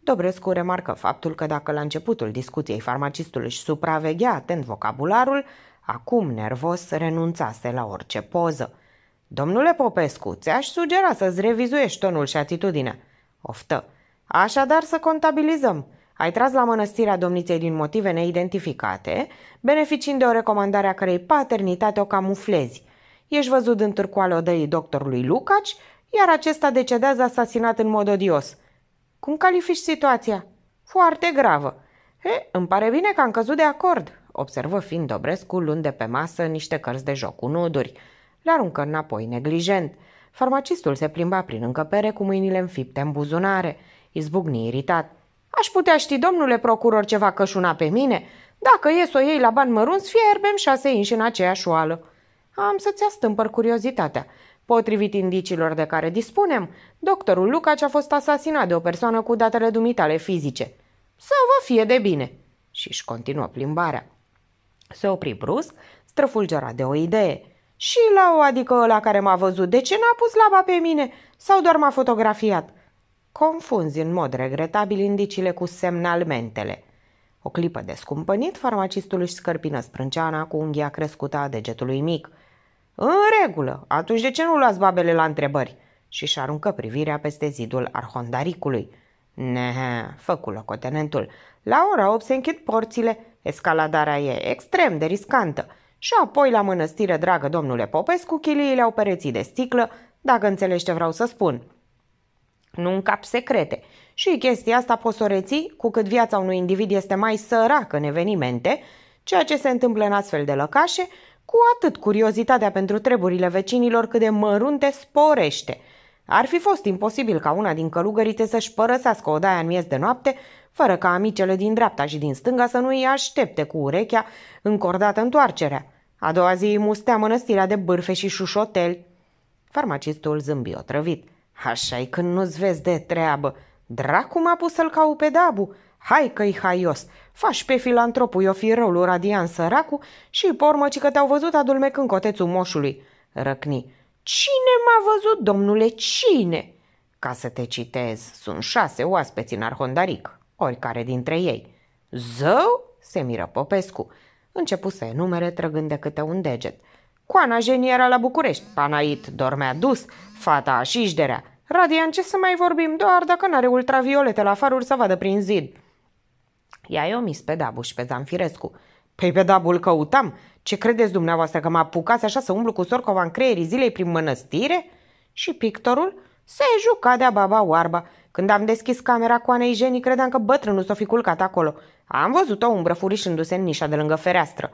Dobrescu remarcă faptul că dacă la începutul discuției farmacistul își supraveghea atent vocabularul, acum nervos renunțase la orice poză. Domnule Popescu, ți-aș sugera să-ți revizuiești tonul și atitudinea. Oftă. Așadar să contabilizăm. Ai tras la mănăstirea domniței din motive neidentificate, beneficiind de o recomandare a cărei paternitate o camuflezi. Ești văzut în târcoale odăii doctorului Lucaci iar acesta decedează asasinat în mod odios. Cum califici situația? Foarte gravă. He, îmi pare bine că am căzut de acord, observă fiind Dobrescu luând de pe masă niște cărți de joc cu nuduri. Le aruncă înapoi neglijent. Farmacistul se plimba prin încăpere cu mâinile înfipte în buzunare. Izbucni iritat. Aș putea ști, domnule procuror, ceva cășuna pe mine? Dacă e să o iei la bani mărunți, fierbem șase inși în aceeași oală. Am să-ți astâmpăr curiozitatea. Potrivit indiciilor de care dispunem, doctorul Lucaci a fost asasinat de o persoană cu datele dumitale fizice. Să vă fie de bine! Și își continuă plimbarea. Se opri brusc, străfulgerat de o idee. Și la o adică la care m-a văzut, de ce n-a pus laba pe mine? Sau doar m-a fotografiat? Confunzi în mod regretabil indiciile cu semnalmentele. O clipă de scumpănit, farmacistul își scărpină sprânceana cu unghia crescută a degetului mic – în regulă, atunci de ce nu luați babele la întrebări? Și își aruncă privirea peste zidul arhondaricului. Ne, făcu locotenentul. La ora 8 se închid porțile, escaladarea e extrem de riscantă. Și apoi la mănăstire, dragă domnule Popescu, chiliile au pereții de sticlă, dacă înțelegi ce vreau să spun. Nu încap secrete. Și chestia asta poți o reții cu cât viața unui individ este mai săracă în evenimente, ceea ce se întâmplă în astfel de lăcașe, cu atât curiozitatea pentru treburile vecinilor cât de mărunte sporește. Ar fi fost imposibil ca una din călugărițe să-și părăsească odaia în miez de noapte, fără ca amicele din dreapta și din stânga să nu îi aștepte cu urechea încordată întoarcerea. A doua zi mustea mănăstirea de bârfe și șușoteli. Farmacistul zâmbi otrăvit. Așa-i când nu-ți vezi de treabă. Dracu m-a pus să-l cau pe dabu. Hai că-i haios! Faci pe filantropul, o fi rău lui Radian săracu și pe urmă, ci că te-au văzut adulmecând cotețul moșului. Răcni. Cine m-a văzut, domnule, cine? Ca să te citez, sunt șase oaspeți în Arhondaric, oricare dintre ei. Zău? se miră Popescu. Începu să enumere trăgând de câte un deget. Coana geniera era la București, Panait dormea dus, fata și Radian, ce să mai vorbim, doar dacă n-are ultraviolete la faruri să vadă prin zid i a omis pe Dabu și pe Zanfirescu. Păi pe Dabu îl căutam. Ce credeți dumneavoastră că m-a apucat așa să umblu cu sorcova în creierii zilei prin mănăstire? Și pictorul se juca de-a baba oarba. Când am deschis camera cu Anei Jeni, credeam că bătrânul s-o fi culcat acolo. Am văzut o umbră furișându-se în nișa de lângă fereastră.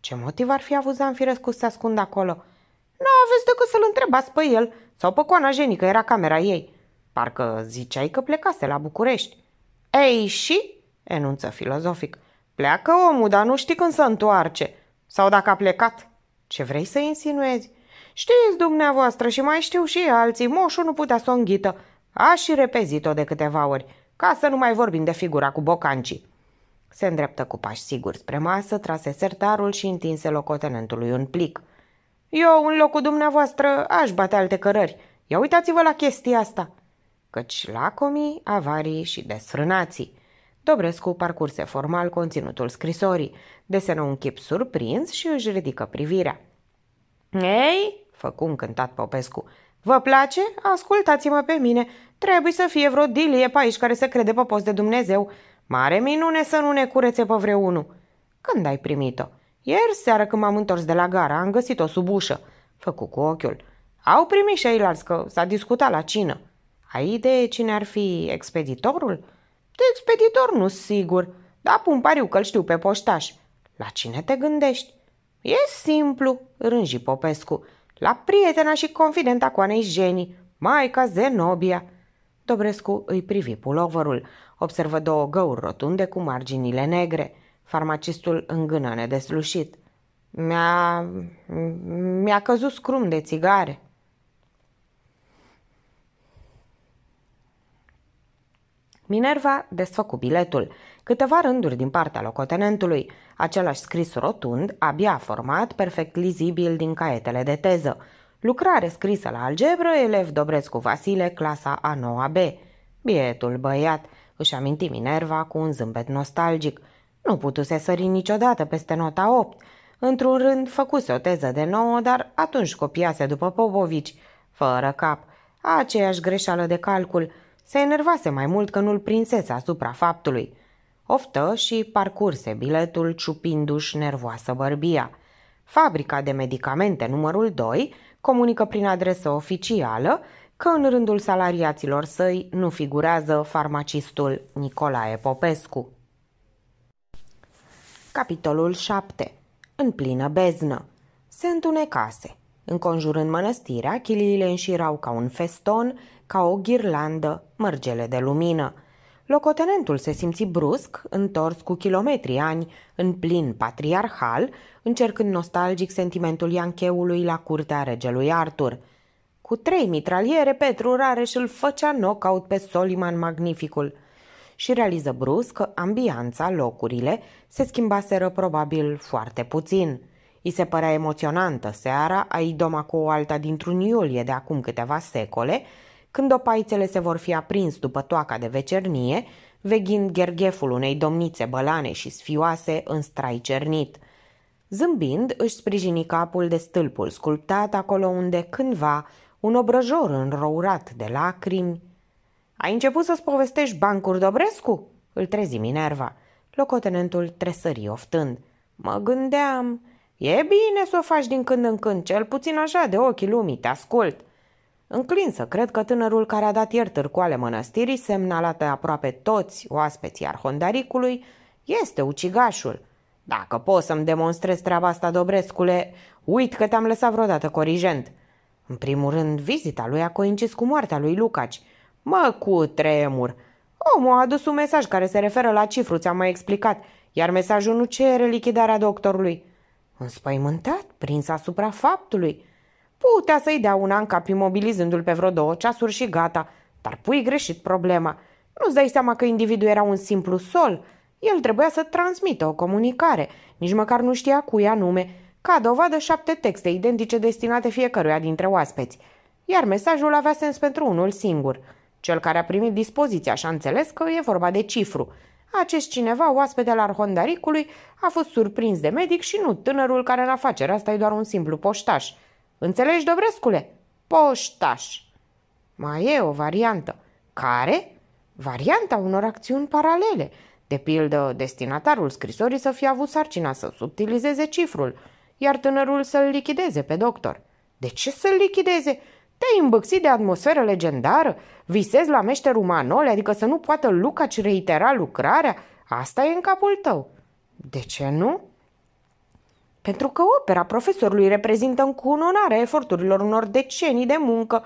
Ce motiv ar fi avut Zanfirescu să se ascundă acolo? Nu aveți decât să-l întrebați pe el sau pe coana Jeni, că era camera ei. Parcă ziceai că plecase la București. Ei, și? enunță filozofic. Pleacă omul, dar nu știi când se întoarce. Sau dacă a plecat. Ce vrei să insinuezi? Știți dumneavoastră și mai știu și alții, moșul nu putea să o înghită. A și repezit-o de câteva ori, ca să nu mai vorbim de figura cu bocancii. Se îndreptă cu pași sigur spre masă, trase sertarul și întinse locotenentului un plic. Eu, în locul dumneavoastră, aș bate alte cărări. Ia uitați-vă la chestia asta!" Căci lacomii, avarii și desfrânații Dobrescu parcurse formal conținutul scrisorii, desenă un chip surprins și își ridică privirea. Ei, făcu încântat Popescu, vă place? Ascultați-mă pe mine. Trebuie să fie vreo dilie pe aici care să crede pe post de Dumnezeu. Mare minune să nu ne curețe pe vreunul. Când ai primit-o? Ieri seară când m-am întors de la gara, am găsit-o sub ușă. Făcu cu ochiul. Au primit și ei că s-a discutat la cină. Ai idee cine ar fi expeditorul?" De expeditor nu sigur, dar pun pariu că-l știu pe poștaș. La cine te gândești? E simplu, rânji Popescu. La prietena și confidenta coanei genii, maica Zenobia. Dobrescu îi privi puloverul. Observă două găuri rotunde cu marginile negre. Farmacistul îngână nedeslușit. Mi-a... mi-a căzut scrum de țigare. Minerva desfăcu biletul. Câteva rânduri din partea locotenentului. Același scris rotund, abia format, perfect lizibil din caietele de teză. Lucrare scrisă la algebră, elev Dobrescu Vasile, clasa a 9B. Bietul băiat, își aminti Minerva cu un zâmbet nostalgic. Nu putuse sări niciodată peste nota 8. Într-un rând făcuse o teză de nouă, dar atunci copiase după Popovici, fără cap. Aceeași greșeală de calcul – se enervase mai mult că nu-l prinsese asupra faptului. Oftă și parcurse biletul ciupindu-și nervoasă bărbia. Fabrica de medicamente numărul 2 comunică prin adresă oficială că în rândul salariaților săi nu figurează farmacistul Nicolae Popescu. Capitolul 7. În plină beznă. Se întunecase. Înconjurând mănăstirea, chiliile înșirau ca un feston, ca o ghirlandă, mărgele de lumină. Locotenentul se simți brusc, întors cu kilometri ani, în plin patriarhal, încercând nostalgic sentimentul iancheului la curtea regelui Artur. Cu trei mitraliere, Petru Rareș îl făcea knockout pe Soliman Magnificul și realiză brusc că ambianța, locurile, se schimbaseră probabil foarte puțin. I se părea emoționantă seara a idoma cu o alta dintr-un iulie de acum câteva secole, când opaițele se vor fi aprins după toaca de vecernie, veghind gergheful unei domnițe bălane și sfioase în strai cernit. Zâmbind, își sprijini capul de stâlpul sculptat acolo unde, cândva, un obrăjor înrourat de lacrimi. Ai început să-ți povestești bancuri Dobrescu?" îl trezi Minerva. Locotenentul tresări oftând. Mă gândeam, e bine să o faci din când în când, cel puțin așa de ochii lumii, te ascult. Înclin să cred că tânărul care a dat ieri târcoale mănăstirii, semnalate aproape toți oaspeții arhondaricului, este ucigașul. Dacă poți să-mi demonstrezi treaba asta, Dobrescule, uit că te-am lăsat vreodată corijent. În primul rând, vizita lui a coincis cu moartea lui Lucaci. Mă, cu tremur! Omul a adus un mesaj care se referă la cifru, ți-am mai explicat, iar mesajul nu cere lichidarea doctorului. Înspăimântat, prins asupra faptului – Putea să-i dea una în cap imobilizându-l pe vreo două ceasuri și gata, dar pui greșit problema. Nu-ți dai seama că individul era un simplu sol. El trebuia să transmită o comunicare, nici măcar nu știa cui anume, ca dovadă șapte texte identice destinate fiecăruia dintre oaspeți. Iar mesajul avea sens pentru unul singur. Cel care a primit dispoziția și a înțeles că e vorba de cifru. Acest cineva, oaspede al arhondaricului, a fost surprins de medic și nu tânărul care în afacerea asta e doar un simplu poștaș – Înțelegi, Dobrescule? Poștaș. Mai e o variantă. Care? Varianta unor acțiuni paralele. De pildă, destinatarul scrisorii să fie avut sarcina să subtilizeze cifrul, iar tânărul să-l lichideze pe doctor. De ce să-l lichideze? Te-ai îmbâxit de atmosferă legendară? Visezi la meșterul Manole, adică să nu poată ci reitera lucrarea? Asta e în capul tău. De ce nu? Pentru că opera profesorului reprezintă încununarea eforturilor unor decenii de muncă.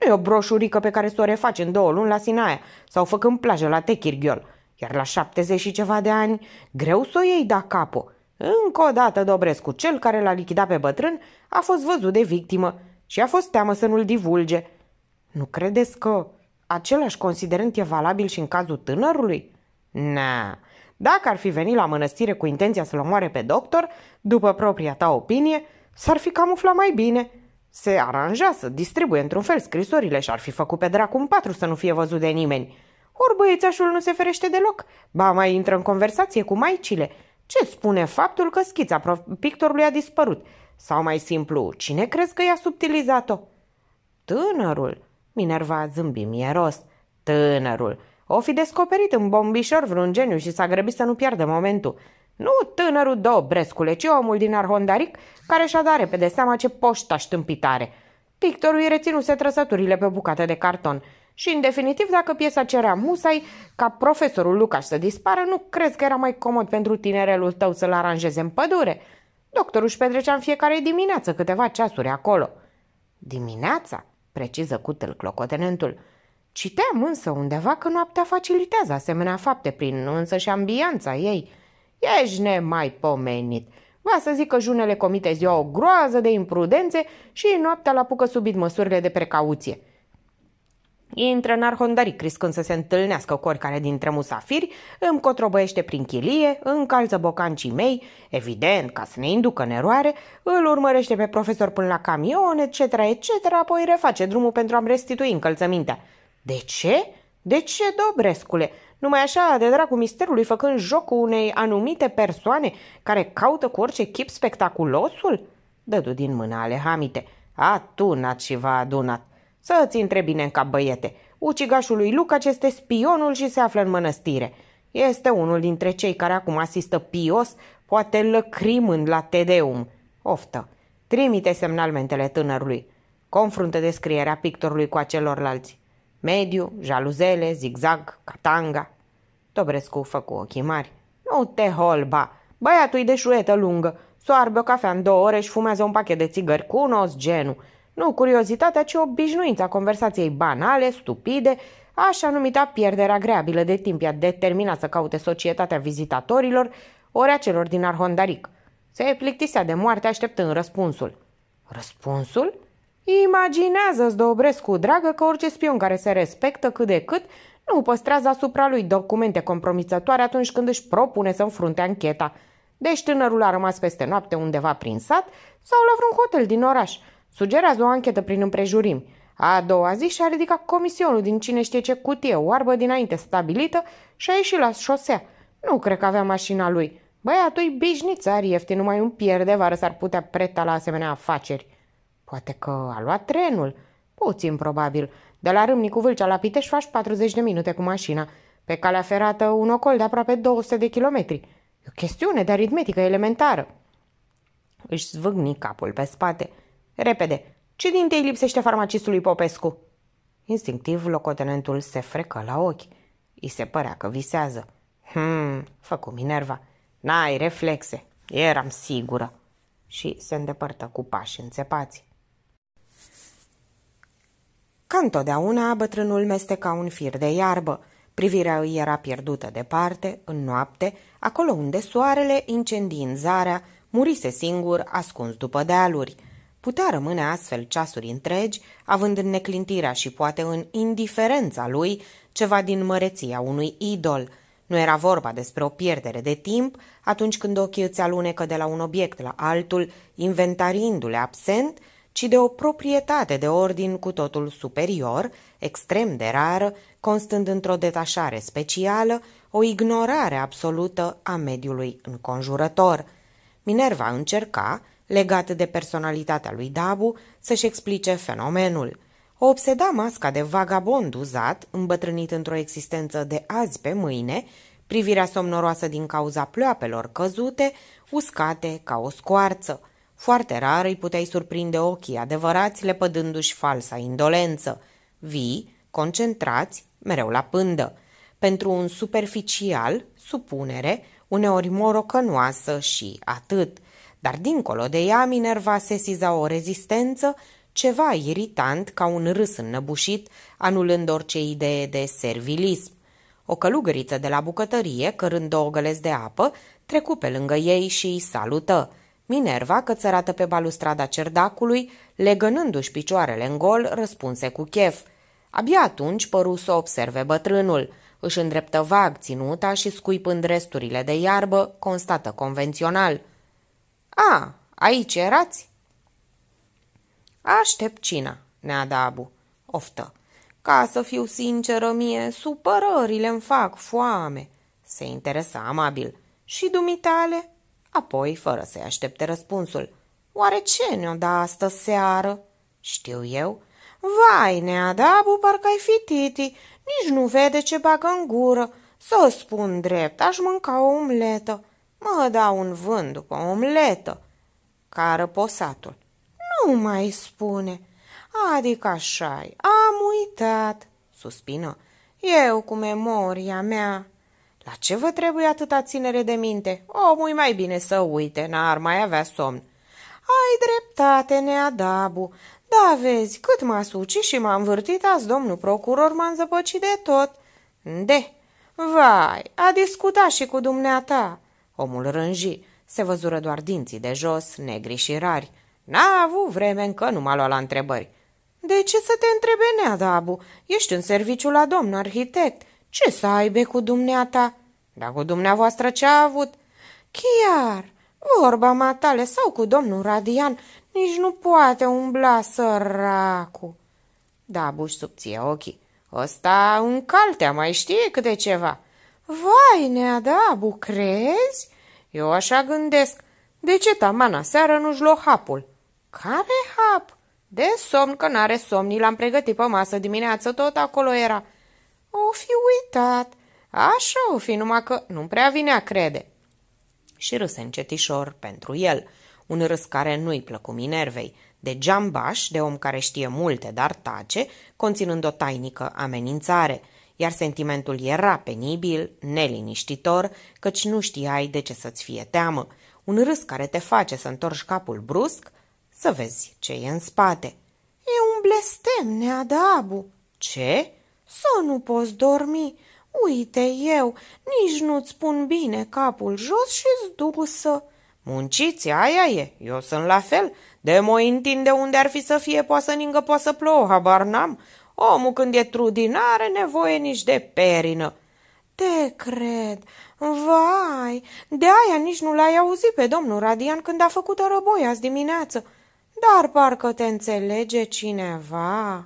Nu e o broșurică pe care să o refaci în două luni la Sinaia sau făcând plajă la Techirghiol. Iar la 70 și ceva de ani, greu să o iei da capo. Încă o dată Dobrescu, cel care l-a lichidat pe bătrân, a fost văzut de victimă și a fost teamă să nu-l divulge. Nu credeți că același considerent e valabil și în cazul tânărului? Na, dacă ar fi venit la mănăstire cu intenția să-l omoare pe doctor, după propria ta opinie, s-ar fi camuflat mai bine. Se aranja să distribuie într-un fel scrisorile și ar fi făcut pe dracu un patru să nu fie văzut de nimeni. Ori băiețașul nu se ferește deloc, ba mai intră în conversație cu maicile. Ce spune faptul că schița pictorului a dispărut? Sau mai simplu, cine crezi că i-a subtilizat-o? Tânărul, Minerva zâmbi mieros. Tânărul, o fi descoperit în bombișor vreun geniu și s-a grăbit să nu pierdă momentul. Nu tânărul Dobrescule, ci omul din Arhondaric, care și-a dat repede seama ce poșta ștâmpitare. Pictorul îi reținuse trăsăturile pe bucată de carton. Și, în definitiv, dacă piesa cerea musai ca profesorul Lucas să dispară, nu crezi că era mai comod pentru tinerelul tău să-l aranjeze în pădure? Doctorul își petrecea în fiecare dimineață câteva ceasuri acolo. Dimineața? preciză cu tâl clocotenentul. Citeam însă undeva că noaptea facilitează asemenea fapte prin și ambianța ei. Ești nemaipomenit! Va să zic că junele comite ziua o groază de imprudențe și noaptea la pucă subit măsurile de precauție. Intră în arhondarii criscând să se întâlnească cu oricare dintre musafiri, îmi cotrobăiește prin chilie, încalță bocancii mei, evident, ca să ne inducă în eroare, îl urmărește pe profesor până la camion, etc., etc., apoi reface drumul pentru a-mi restitui încălțămintea. De ce? De ce, Dobrescule? Numai așa, de dragul misterului, făcând jocul unei anumite persoane care caută cu orice chip spectaculosul? Dădu din mâna ale hamite. Atunat și va adunat. Să-ți intre bine în cap, băiete. Ucigașul lui Lucaci este spionul și se află în mănăstire. Este unul dintre cei care acum asistă pios, poate lăcrimând la tedeum. Oftă. Trimite semnalmentele tânărului. Confruntă descrierea pictorului cu acelorlalți mediu, jaluzele, zigzag, catanga. Dobrescu făcu ochii mari. Nu te holba! Băiatul de șuetă lungă, soarbe o cafea în două ore și fumează un pachet de țigări. os genul. Nu curiozitatea, ci obișnuința conversației banale, stupide, așa numita pierdere greabilă de timp. I-a determinat să caute societatea vizitatorilor, ori a celor din Arhondaric. Se plictisea de moarte așteptând răspunsul. Răspunsul? Imaginează-ți, Dobrescu, dragă, că orice spion care se respectă cât de cât nu păstrează asupra lui documente compromițătoare atunci când își propune să înfrunte ancheta. Deci tânărul a rămas peste noapte undeva prin sat sau la vreun hotel din oraș. Sugerează o anchetă prin împrejurim. A doua zi și-a ridicat comisionul din cine știe ce cutie oarbă dinainte stabilită și a ieșit la șosea. Nu cred că avea mașina lui. Băiatul-i bișnițar ieftin, numai un pierde vară s-ar putea preta la asemenea afaceri. Poate că a luat trenul. Puțin probabil. De la Râmnicu Vâlcea la Pitești faci 40 de minute cu mașina. Pe calea ferată un ocol de aproape 200 de kilometri. E o chestiune de aritmetică elementară. Își zvâgni capul pe spate. Repede, ce din tei lipsește farmacistului Popescu? Instinctiv, locotenentul se frecă la ochi. I se părea că visează. Hmm, făcu Minerva. N-ai reflexe. Eram sigură. Și se îndepărtă cu pași înțepați. Ca întotdeauna, bătrânul mesteca un fir de iarbă. Privirea îi era pierdută departe, în noapte, acolo unde soarele, incendiind zarea, murise singur, ascuns după dealuri. Putea rămâne astfel ceasuri întregi, având în neclintirea și poate în indiferența lui ceva din măreția unui idol. Nu era vorba despre o pierdere de timp atunci când ochii îți alunecă de la un obiect la altul, inventarindu-le absent – ci de o proprietate de ordin cu totul superior, extrem de rară, constând într-o detașare specială, o ignorare absolută a mediului înconjurător. Minerva încerca, legat de personalitatea lui Dabu, să-și explice fenomenul. O obseda masca de vagabond uzat, îmbătrânit într-o existență de azi pe mâine, privirea somnoroasă din cauza ploapelor căzute, uscate ca o scoarță – foarte rar îi puteai surprinde ochii adevărați lepădându-și falsa indolență. Vii, concentrați, mereu la pândă. Pentru un superficial, supunere, uneori morocănoasă și atât. Dar dincolo de ea, Minerva sesiza o rezistență, ceva iritant ca un râs înnăbușit, anulând orice idee de servilism. O călugăriță de la bucătărie, cărând două găleți de apă, trecu pe lângă ei și îi salută. Minerva, cățărată pe balustrada cerdacului, legănându-și picioarele în gol, răspunse cu chef. Abia atunci păru să observe bătrânul. Își îndreptă vag ținuta și scuipând resturile de iarbă, constată convențional. A, aici erați?" Aștept cina," ne Abu. Oftă. Ca să fiu sinceră mie, supărările îmi fac foame." Se interesa amabil. Și dumitale?" Apoi, fără să-i aștepte răspunsul, Oare ce ne-o da astă seară?" Știu eu." Vai, neadabu, da, parcă ai fi titi, nici nu vede ce bagă în gură. Să o spun drept, aș mânca o omletă. Mă dau un vânt după o omletă." Cară posatul. Nu mai spune." Adică așa am uitat," suspină. Eu cu memoria mea la ce vă trebuie atâta ținere de minte? Omul mai bine să uite, n-ar mai avea somn. Ai dreptate, neadabu. Da, vezi, cât m-a suci și m-am vârtit azi, domnul procuror, m a înzăpăcit de tot. De, vai, a discutat și cu dumneata. Omul rânji, se văzură doar dinții de jos, negri și rari. N-a avut vreme încă, nu m-a luat la întrebări. De ce să te întrebe, neadabu? Ești în serviciu la domnul arhitect. Ce să aibă cu dumneata? Dar cu dumneavoastră ce a avut? Chiar, vorba matale sau cu domnul Radian, nici nu poate umbla săracu. Da, buș subție ochii. Ăsta un caltea mai știe câte ceva. Vai, nea, da, crezi? Eu așa gândesc. De ce tamana seară nu-și lua hapul? Care hap? De somn, că n-are somn, l-am pregătit pe masă dimineață, tot acolo era. O fi uitat. Așa o fi, numai că nu prea vine a crede. Și râse încetișor pentru el, un râs care nu-i plăcu Minervei, de geambaș, de om care știe multe, dar tace, conținând o tainică amenințare, iar sentimentul era penibil, neliniștitor, căci nu știai de ce să-ți fie teamă. Un râs care te face să întorci capul brusc, să vezi ce e în spate. E un blestem, neadabu. Ce? Să nu poți dormi. Uite eu, nici nu-ți pun bine capul jos și-ți dusă. Munciți, aia e, eu sunt la fel. De mă întinde unde ar fi să fie, poate să ningă, poate să plouă, habar n-am. Omul când e trudin are nevoie nici de perină. Te cred, vai, de aia nici nu l-ai auzit pe domnul Radian când a făcut răboi azi dimineață. Dar parcă te înțelege cineva.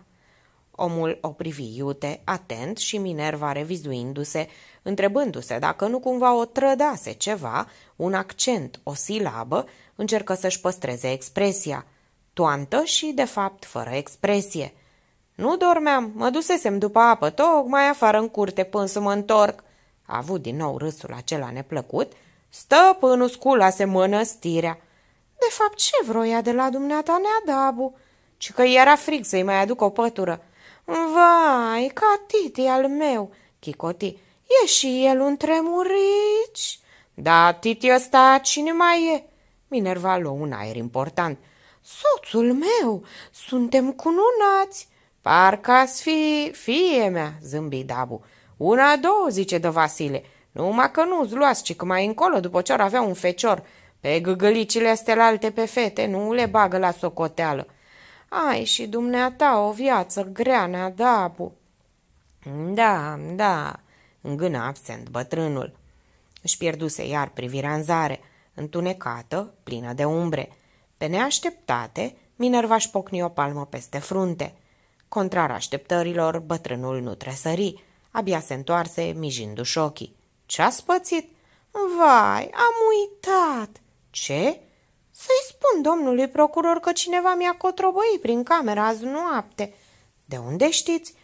Omul o privi iute, atent și Minerva revizuindu-se, întrebându-se dacă nu cumva o trădase ceva, un accent, o silabă, încercă să-și păstreze expresia. Toantă și, de fapt, fără expresie. Nu dormeam, mă dusesem după apă, tocmai afară în curte, până să mă întorc. A avut din nou râsul acela neplăcut. Stăpânul sculase mănăstirea. De fapt, ce vroia de la dumneata Neadabu? Ci că era frig să-i mai aduc o pătură. Vai, ca titi al meu, chicoti, e și el un tremurici? Da, titi ăsta cine mai e? Minerva luă un aer important. Soțul meu, suntem cununați. Parcă ați fi fie mea, zâmbi Dabu. Una, două, zice de Vasile. Numai că nu-ți luați, ci că mai încolo, după ce ar avea un fecior, pe gâgălicile astea alte pe fete, nu le bagă la socoteală. Ai și dumneata o viață grea, Nadabu." Da, da," îngână absent bătrânul. Își pierduse iar privirea în zare, întunecată, plină de umbre. Pe neașteptate, Minerva își pocni o palmă peste frunte. Contrar așteptărilor, bătrânul nu tresări. Abia se întoarse, mijindu-și ochii. Ce-a spățit? Vai, am uitat! Ce? Să-i spun domnului procuror că cineva mi-a cotrobăit prin camera azi noapte. De unde știți?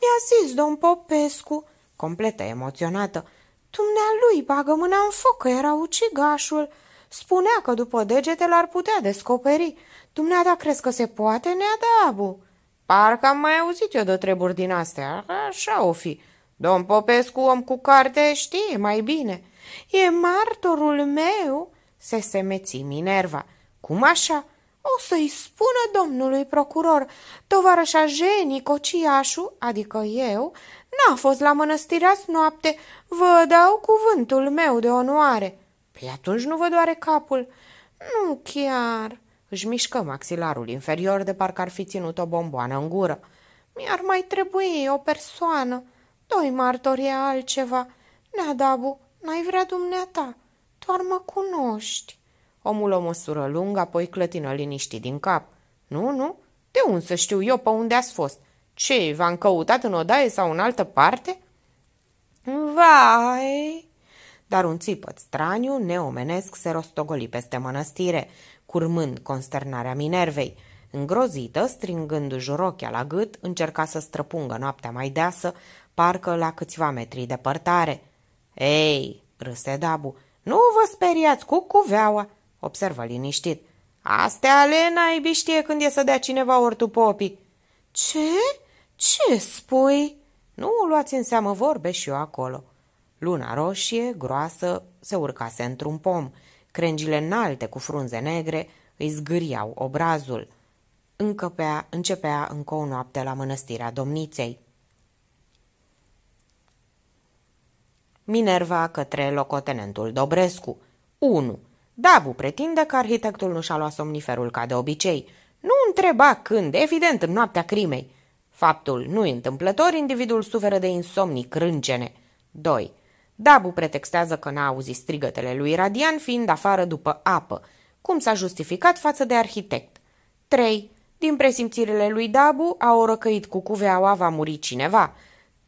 Mi-a zis domn Popescu, completă emoționată. Dumnealui bagă mâna în foc că era ucigașul. Spunea că după degete l-ar putea descoperi. Dumneata crezi că se poate, neadabu? Parcă am mai auzit eu de treburi din astea, așa o fi. Domn Popescu, om cu carte, știe mai bine. E martorul meu se semeți Minerva. Cum așa? O să-i spună domnului procuror, tovarășa Jenii Cociașu, adică eu, n-a fost la mănăstirea noapte, vă dau cuvântul meu de onoare. Păi atunci nu vă doare capul. Nu chiar. Își mișcă maxilarul inferior de parcă ar fi ținut o bomboană în gură. Mi-ar mai trebui o persoană. Doi martori altceva. Neadabu, n-ai vrea dumneata?" Doar mă cunoști. Omul o măsură lungă, apoi clătină liniștit din cap. Nu, nu? De unde să știu eu pe unde ați fost? Ce, v-am căutat în odaie sau în altă parte? Vai! Dar un țipăt straniu, neomenesc, se rostogoli peste mănăstire, curmând consternarea Minervei. Îngrozită, stringându-și rochea la gât, încerca să străpungă noaptea mai deasă, parcă la câțiva metri departare. Ei, râse Dabu, nu vă speriați cu cuveaua, observă liniștit. Astea ale naibii știe când e să dea cineva ortupopii. Ce? Ce spui? Nu luați în seamă vorbe și eu acolo. Luna roșie, groasă, se urcase într-un pom. Crengile înalte cu frunze negre îi zgâriau obrazul. Încăpea, începea încă o noapte la mănăstirea domniței. Minerva către locotenentul Dobrescu. 1. Dabu pretinde că arhitectul nu și-a luat somniferul ca de obicei. Nu întreba când, evident, în noaptea crimei. Faptul nu întâmplător, individul suferă de insomnii crâncene. 2. Dabu pretextează că n-a auzit strigătele lui Radian fiind afară după apă. Cum s-a justificat față de arhitect? 3. Din presimțirile lui Dabu a orăcăit cu cuveaua va muri cineva.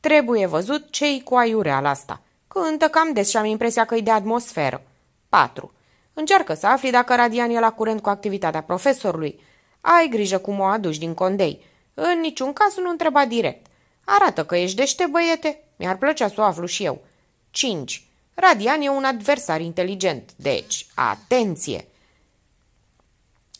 Trebuie văzut ce-i cu aiureala asta. Cântă cam des și am impresia că e de atmosferă. 4. Încearcă să afli dacă Radian e la curent cu activitatea profesorului. Ai grijă cum o aduci din condei. În niciun caz nu întreba direct. Arată că ești deștept, băiete. Mi-ar plăcea să o aflu și eu. 5. Radian e un adversar inteligent, deci atenție!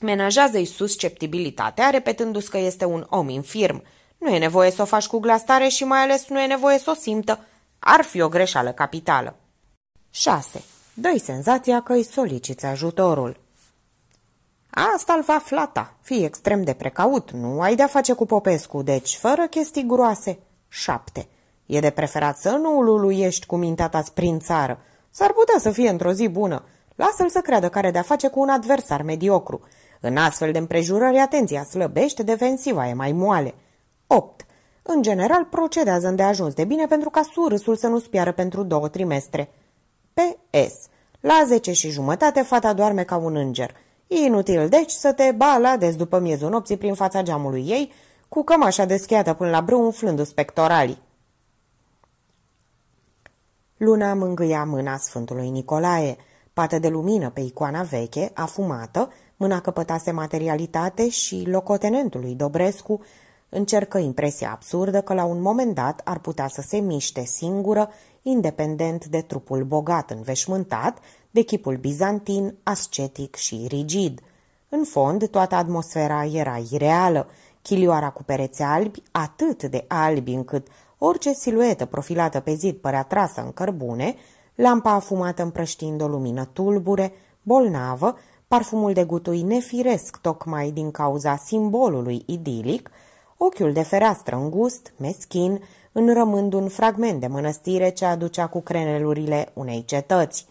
Menajează-i susceptibilitatea, repetându-ți că este un om infirm. Nu e nevoie să o faci cu glas tare și mai ales nu e nevoie să o simtă. Ar fi o greșeală capitală. 6. Dă-i senzația că îi soliciți ajutorul. Asta îl va flata. Fii extrem de precaut, nu ai de-a face cu Popescu, deci fără chestii groase. 7. E de preferat să nu luluiești cu mintea ta prin țară. S-ar putea să fie într-o zi bună. Lasă-l să creadă că are de-a face cu un adversar mediocru. În astfel de împrejurări, atenția slăbește, defensiva e mai moale. 8. În general, procedează îndeajuns de bine pentru ca surâsul să nu spiară pentru două trimestre. P.S. La 10 și jumătate fata doarme ca un înger. E inutil, deci, să te baladezi după miezul nopții prin fața geamului ei, cu cămașa deschiată până la brâu umflându-ți pectoralii. Luna mângâia mâna Sfântului Nicolae, pată de lumină pe icoana veche, afumată, mâna căpătase materialitate și locotenentului Dobrescu Încercă impresia absurdă că la un moment dat ar putea să se miște singură, independent de trupul bogat înveșmântat, de chipul bizantin, ascetic și rigid. În fond, toată atmosfera era ireală, chilioara cu pereți albi, atât de albi încât orice siluetă profilată pe zid părea trasă în cărbune, lampa afumată împrăștind o lumină tulbure, bolnavă, parfumul de gutui nefiresc tocmai din cauza simbolului idilic, Ochiul de fereastră îngust, meschin, înrămând un fragment de mănăstire ce aducea cu crenelurile unei cetăți.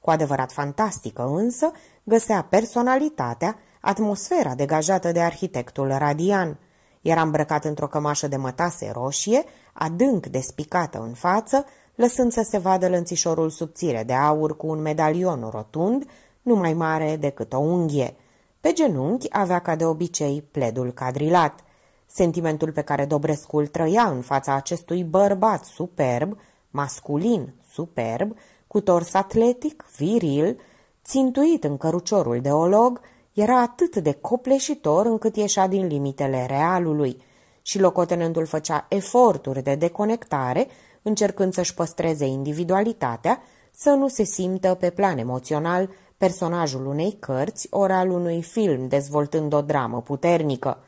Cu adevărat fantastică însă, găsea personalitatea, atmosfera degajată de arhitectul Radian. Era îmbrăcat într-o cămașă de mătase roșie, adânc despicată în față, lăsând să se vadă lănțișorul subțire de aur cu un medalion rotund, nu mai mare decât o unghie. Pe genunchi avea ca de obicei pledul cadrilat – Sentimentul pe care Dobrescu îl trăia în fața acestui bărbat superb, masculin superb, cu tors atletic, viril, țintuit în căruciorul de olog, era atât de copleșitor încât ieșea din limitele realului și locotenentul făcea eforturi de deconectare, încercând să-și păstreze individualitatea, să nu se simtă pe plan emoțional personajul unei cărți ori al unui film dezvoltând o dramă puternică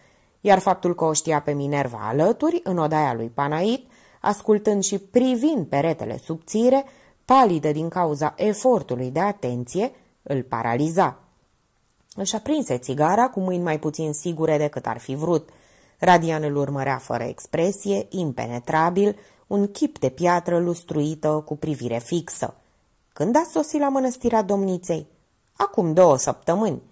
iar faptul că o știa pe Minerva alături, în odaia lui Panait, ascultând și privind peretele subțire, palidă din cauza efortului de atenție, îl paraliza. Își aprinse țigara cu mâini mai puțin sigure decât ar fi vrut. Radian îl urmărea fără expresie, impenetrabil, un chip de piatră lustruită cu privire fixă. Când a sosit la mănăstirea domniței? Acum două săptămâni.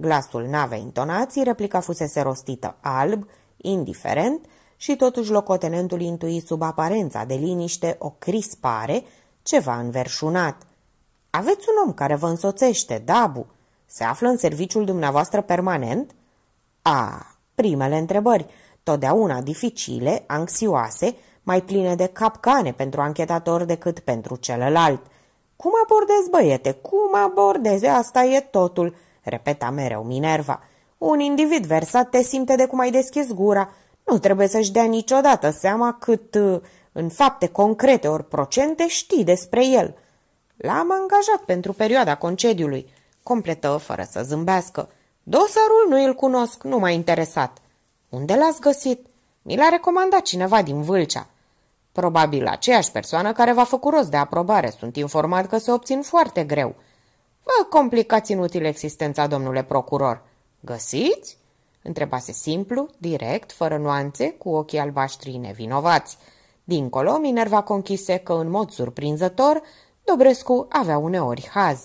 Glasul n-avea intonații, replica fusese rostită alb, indiferent, și totuși locotenentul intui sub aparența de liniște o crispare, ceva înverșunat. Aveți un om care vă însoțește, Dabu. Se află în serviciul dumneavoastră permanent? A, primele întrebări, totdeauna dificile, anxioase, mai pline de capcane pentru anchetator decât pentru celălalt. Cum abordez, băiete? Cum abordez? Asta e totul repeta mereu Minerva. Un individ versat te simte de cum ai deschis gura. Nu trebuie să-și dea niciodată seama cât, uh, în fapte concrete ori procente, știi despre el. L-am angajat pentru perioada concediului, completă fără să zâmbească. Dosarul nu îl cunosc, nu m-a interesat. Unde l-ați găsit? Mi l-a recomandat cineva din Vâlcea. Probabil aceeași persoană care v-a făcut rost de aprobare. Sunt informat că se obțin foarte greu. Vă complicați inutil existența, domnule procuror. Găsiți? Întrebase simplu, direct, fără nuanțe, cu ochii albaștri nevinovați. Dincolo, Minerva conchise că, în mod surprinzător, Dobrescu avea uneori haz.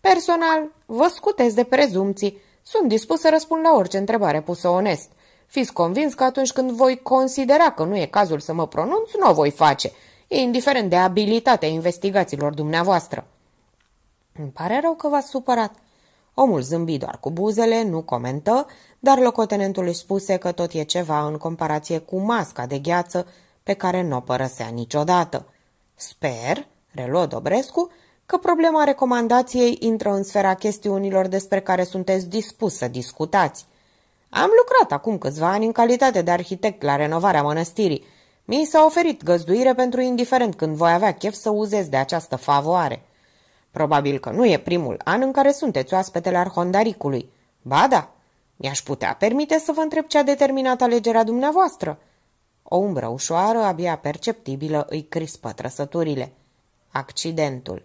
Personal, vă scutez de prezumții. Sunt dispus să răspund la orice întrebare pusă onest. Fiți convins că atunci când voi considera că nu e cazul să mă pronunț, nu o voi face, indiferent de abilitatea investigațiilor dumneavoastră. Îmi pare rău că v-ați supărat. Omul zâmbi doar cu buzele, nu comentă, dar locotenentul își spuse că tot e ceva în comparație cu masca de gheață pe care nu o părăsea niciodată. Sper, reluă Dobrescu, că problema recomandației intră în sfera chestiunilor despre care sunteți dispus să discutați. Am lucrat acum câțiva ani în calitate de arhitect la renovarea mănăstirii. Mi s-a oferit găzduire pentru indiferent când voi avea chef să uzez de această favoare. Probabil că nu e primul an în care sunteți oaspetele arhondaricului. Ba da, mi-aș putea permite să vă întreb ce a determinat alegerea dumneavoastră. O umbră ușoară, abia perceptibilă, îi crispă trăsăturile. Accidentul.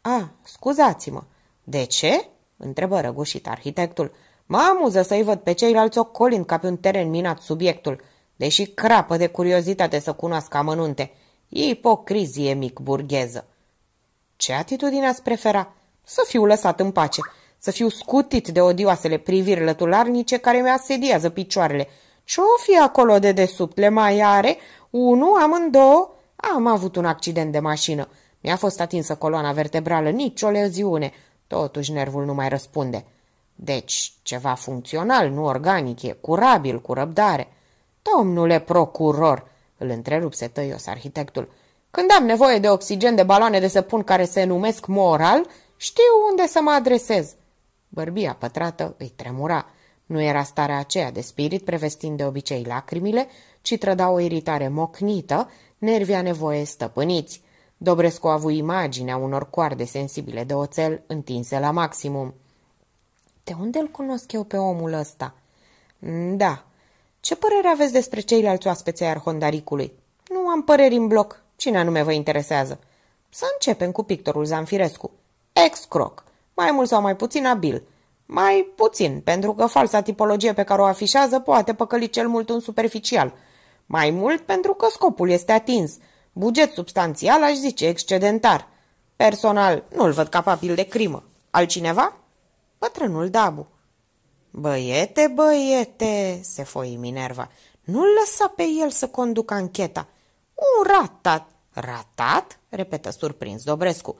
A, scuzați-mă. De ce? întrebă răgușit arhitectul. Mă amuză să-i văd pe ceilalți ocolind ca pe un teren minat subiectul, deși crapă de curiozitate să cunoască amănunte. ipocrizie mic burgheză. Ce atitudine ați prefera? Să fiu lăsat în pace, să fiu scutit de odioasele priviri lătularnice care mi asediază picioarele. Ce-o fi acolo de desubt? Le mai are? Unu, amândouă? Am avut un accident de mașină. Mi-a fost atinsă coloana vertebrală, nicio leziune. Totuși nervul nu mai răspunde. Deci, ceva funcțional, nu organic, e curabil, cu răbdare. Domnule procuror, îl întrerupse tăios arhitectul, când am nevoie de oxigen de baloane de săpun care se numesc moral, știu unde să mă adresez. Bărbia pătrată îi tremura. Nu era starea aceea de spirit, prevestind de obicei lacrimile, ci trăda o iritare mocnită, nervia nevoie stăpâniți. Dobrescu a avut imaginea unor coarde sensibile de oțel întinse la maximum. De unde îl cunosc eu pe omul ăsta? Mm, da. Ce părere aveți despre ceilalți oaspeți ai arhondaricului? Nu am păreri în bloc, Cine anume vă interesează? Să începem cu pictorul Zanfirescu. Ex-croc. Mai mult sau mai puțin abil. Mai puțin, pentru că falsa tipologie pe care o afișează poate păcăli cel mult un superficial. Mai mult pentru că scopul este atins. Buget substanțial, aș zice, excedentar. Personal, nu-l văd capabil de crimă. Altcineva? Pătrânul Dabu. Băiete, băiete, se foi Minerva, nu-l lăsa pe el să conducă ancheta. Un ratat. Ratat? repetă surprins Dobrescu.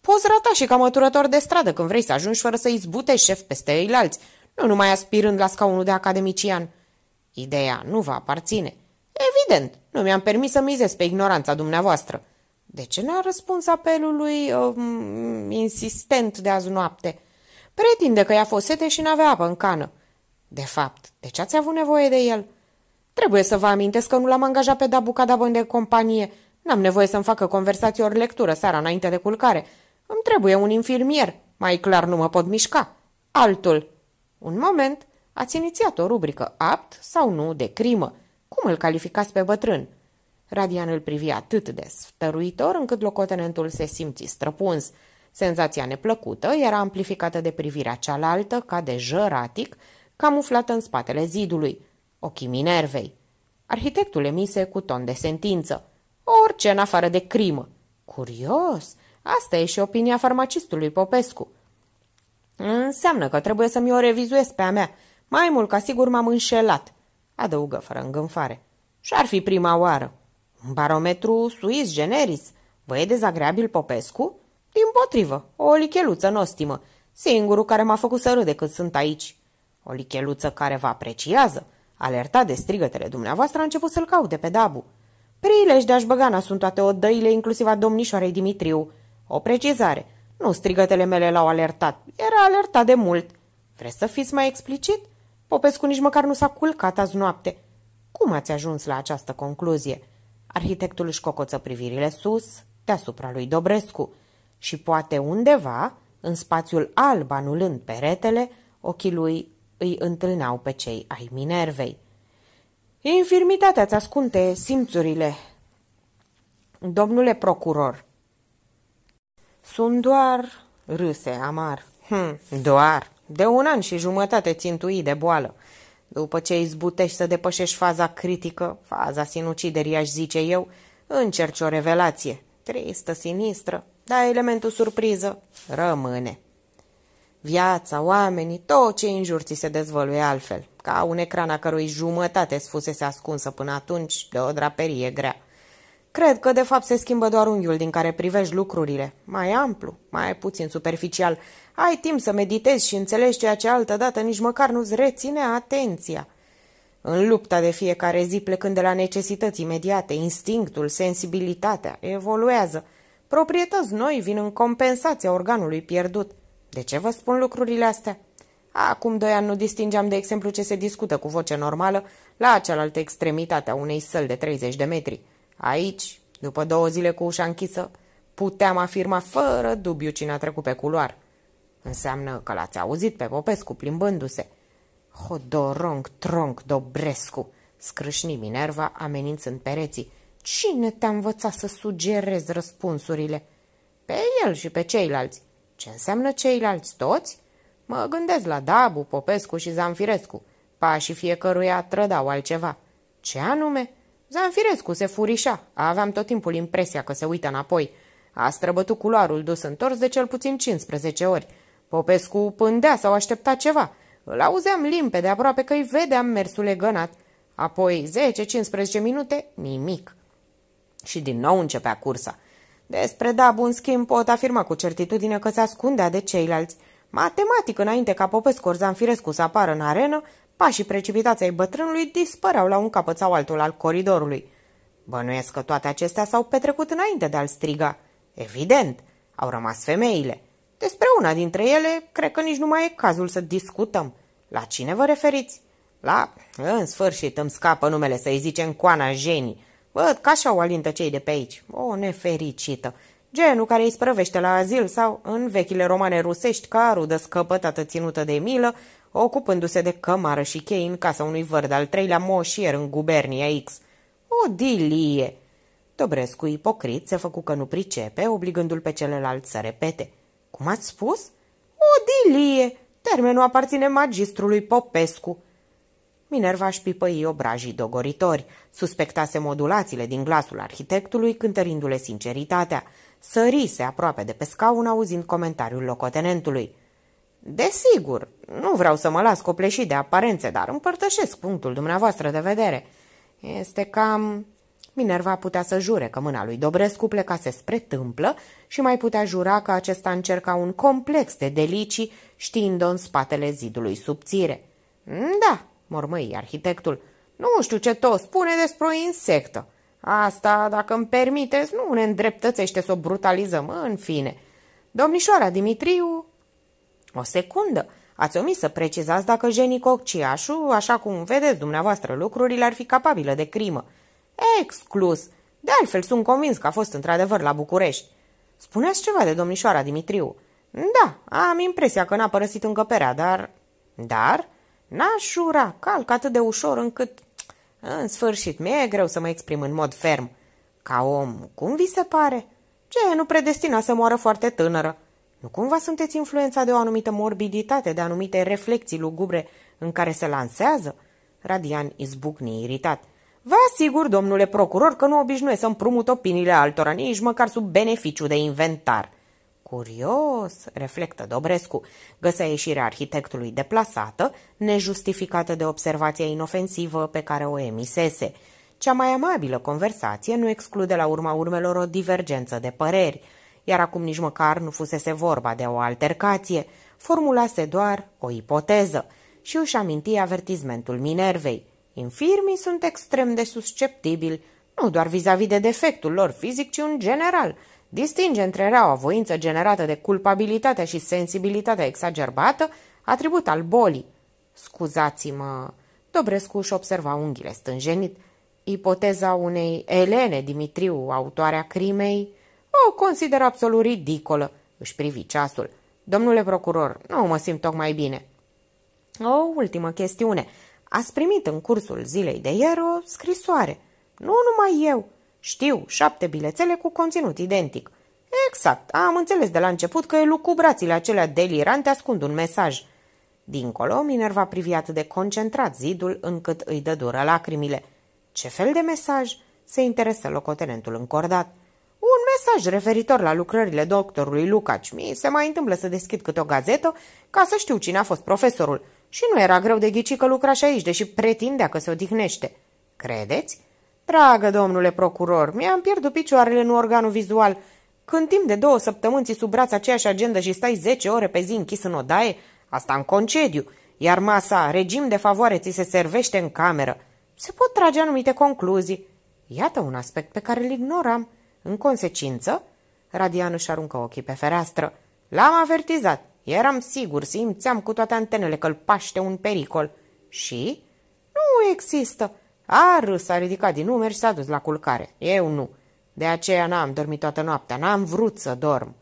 Poți rata și ca măturător de stradă când vrei să ajungi fără să izbute șef peste ei alți, nu numai aspirând la scaunul de academician. Ideea nu va aparține. Evident, nu mi-am permis să mizez pe ignoranța dumneavoastră. De ce n-a răspuns apelului um, insistent de azi noapte? Pretinde că i-a fost sete și n-avea apă în cană. De fapt, de ce ați avut nevoie de el?" Trebuie să vă amintesc că nu l-am angajat pe Dabuca Dabon de companie. N-am nevoie să-mi facă conversații ori lectură seara înainte de culcare. Îmi trebuie un infirmier. Mai clar nu mă pot mișca. Altul. Un moment. Ați inițiat o rubrică apt sau nu de crimă. Cum îl calificați pe bătrân? Radian îl privi atât de stăruitor încât locotenentul se simți străpuns. Senzația neplăcută era amplificată de privirea cealaltă, ca de jăratic, camuflată în spatele zidului ochii Minervei. Arhitectul emise cu ton de sentință. Orice în afară de crimă. Curios! Asta e și opinia farmacistului Popescu. Înseamnă că trebuie să-mi o revizuez pe a mea. Mai mult ca sigur m-am înșelat, adăugă fără îngânfare. Și-ar fi prima oară. Barometru suis generis. Vă e dezagreabil Popescu? Din potrivă, o licheluță nostimă, singurul care m-a făcut să râde cât sunt aici. O licheluță care vă apreciază, Alertat de strigătele dumneavoastră, a început să-l caute pe Dabu. Prilej de-aș sunt toate odăile, inclusiv a domnișoarei Dimitriu. O precizare. Nu strigătele mele l-au alertat. Era alertat de mult. Vreți să fiți mai explicit? Popescu nici măcar nu s-a culcat azi noapte. Cum ați ajuns la această concluzie? Arhitectul își cocoță privirile sus, deasupra lui Dobrescu. Și poate undeva, în spațiul alb anulând peretele, ochii lui îi întâlneau pe cei ai Minervei. Infirmitatea ți ascunde simțurile. Domnule procuror, sunt doar râse amar. Hm, doar. De un an și jumătate țintui de boală. După ce izbutești să depășești faza critică, faza sinuciderii aș zice eu, încerci o revelație, tristă, sinistră, dar elementul surpriză rămâne. Viața, oamenii, tot ce în jur ți se dezvăluie altfel, ca un ecran a cărui jumătate sfusese ascunsă până atunci de o draperie grea. Cred că de fapt se schimbă doar unghiul din care privești lucrurile, mai amplu, mai puțin superficial. Ai timp să meditezi și înțelegi ceea ce altădată nici măcar nu-ți reține atenția. În lupta de fiecare zi, plecând de la necesități imediate, instinctul, sensibilitatea evoluează. Proprietăți noi vin în compensația organului pierdut – de ce vă spun lucrurile astea? Acum doi ani nu distingeam, de exemplu, ce se discută cu voce normală la cealaltă extremitate a unei săli de 30 de metri. Aici, după două zile cu ușa închisă, puteam afirma fără dubiu cine a trecut pe culoar. Înseamnă că l-ați auzit pe Popescu plimbându-se. Hodoronc, tronc, Dobrescu, scrâșni Minerva, amenințând pereții. Cine te-a învățat să sugerezi răspunsurile? Pe el și pe ceilalți. Ce înseamnă ceilalți toți? Mă gândesc la Dabu, Popescu și Zanfirescu. Pașii fiecăruia trădau altceva. Ce anume? Zanfirescu se furișa. Aveam tot timpul impresia că se uită înapoi. A străbătut culoarul dus întors de cel puțin 15 ori. Popescu pândea sau aștepta ceva. Îl auzeam limpede, aproape că îi vedeam mersul legănat. Apoi 10-15 minute, nimic. Și din nou începea cursa. Despre da, bun schimb, pot afirma cu certitudine că se ascundea de ceilalți. Matematic, înainte ca Popescu Orzan Firescu să apară în arenă, pașii precipitați ai bătrânului dispăreau la un capăt sau altul al coridorului. Bănuiesc că toate acestea s-au petrecut înainte de a-l striga. Evident, au rămas femeile. Despre una dintre ele, cred că nici nu mai e cazul să discutăm. La cine vă referiți? La... În sfârșit îmi scapă numele să-i zicem Coana Jenii. Văd, ca așa o alintă cei de pe aici. O nefericită. Genul care îi sprăvește la azil sau, în vechile romane rusești, ca rudă scăpătată ținută de milă, ocupându-se de cămară și chei în casa unui vârd al treilea moșier în gubernia X. O dilie! Dobrescu, ipocrit, se făcu că nu pricepe, obligându-l pe celălalt să repete. Cum ați spus? O dilie! Termenul aparține magistrului Popescu. Minerva își pipăi obrajii dogoritori. Suspectase modulațiile din glasul arhitectului, cântărindu-le sinceritatea. Sărise aproape de pe scaun, auzind comentariul locotenentului. Desigur, nu vreau să mă las copleșit de aparențe, dar împărtășesc punctul dumneavoastră de vedere. Este cam... Minerva putea să jure că mâna lui Dobrescu plecase spre tâmplă și mai putea jura că acesta încerca un complex de delicii știind-o în spatele zidului subțire. Da, mormăi arhitectul. Nu știu ce tot spune despre o insectă. Asta, dacă îmi permiteți, nu ne îndreptățește să o brutalizăm, în fine. Domnișoara Dimitriu... O secundă, ați omis să precizați dacă Jenny Cocciașu, așa cum vedeți dumneavoastră lucrurile, ar fi capabilă de crimă. Exclus! De altfel, sunt convins că a fost într-adevăr la București. Spuneați ceva de domnișoara Dimitriu. Da, am impresia că n-a părăsit încăperea, dar... Dar? N-aș jura, calc atât de ușor încât... În sfârșit, mi-e greu să mă exprim în mod ferm. Ca om, cum vi se pare? Ce, nu predestina să moară foarte tânără? Nu cumva sunteți influența de o anumită morbiditate, de anumite reflexii lugubre în care se lansează? Radian izbucni iritat. Vă asigur, domnule procuror, că nu obișnuiesc să împrumut opiniile altora, nici măcar sub beneficiu de inventar. Curios, reflectă Dobrescu, găsea ieșirea arhitectului deplasată, nejustificată de observația inofensivă pe care o emisese. Cea mai amabilă conversație nu exclude la urma urmelor o divergență de păreri, iar acum nici măcar nu fusese vorba de o altercație, formulase doar o ipoteză și își aminti avertizmentul Minervei. Infirmii sunt extrem de susceptibili, nu doar vis-a-vis -vis de defectul lor fizic, ci în general – Distinge între reaua voință generată de culpabilitatea și sensibilitatea exagerbată, atribut al bolii. Scuzați-mă, Dobrescu își observa unghiile stânjenit. Ipoteza unei Elene Dimitriu, autoarea crimei, o consider absolut ridicolă, își privi ceasul. Domnule procuror, nu mă simt tocmai bine. O ultimă chestiune. Ați primit în cursul zilei de ieri o scrisoare. Nu numai eu, știu, șapte bilețele cu conținut identic. Exact, am înțeles de la început că elucubrațiile acelea delirante ascund un mesaj. Dincolo, Minerva privi atât de concentrat zidul încât îi dă dură lacrimile. Ce fel de mesaj? Se interesă locotenentul încordat. Un mesaj referitor la lucrările doctorului Lucaci. Mi se mai întâmplă să deschid câte o gazetă ca să știu cine a fost profesorul. Și nu era greu de ghici că lucra și aici, deși pretindea că se odihnește. Credeți? Dragă domnule procuror, mi-am pierdut picioarele în organul vizual. Când timp de două săptămâni ții sub braț aceeași agendă și stai zece ore pe zi închis în odaie, asta în concediu, iar masa, regim de favoare, ți se servește în cameră. Se pot trage anumite concluzii. Iată un aspect pe care îl ignoram. În consecință, Radian își aruncă ochii pe fereastră. L-am avertizat. Eram sigur, simțeam cu toate antenele că îl paște un pericol. Și? Nu există. A râs, s-a ridicat din numeri și s-a dus la culcare. Eu nu. De aceea n-am dormit toată noaptea, n-am vrut să dorm.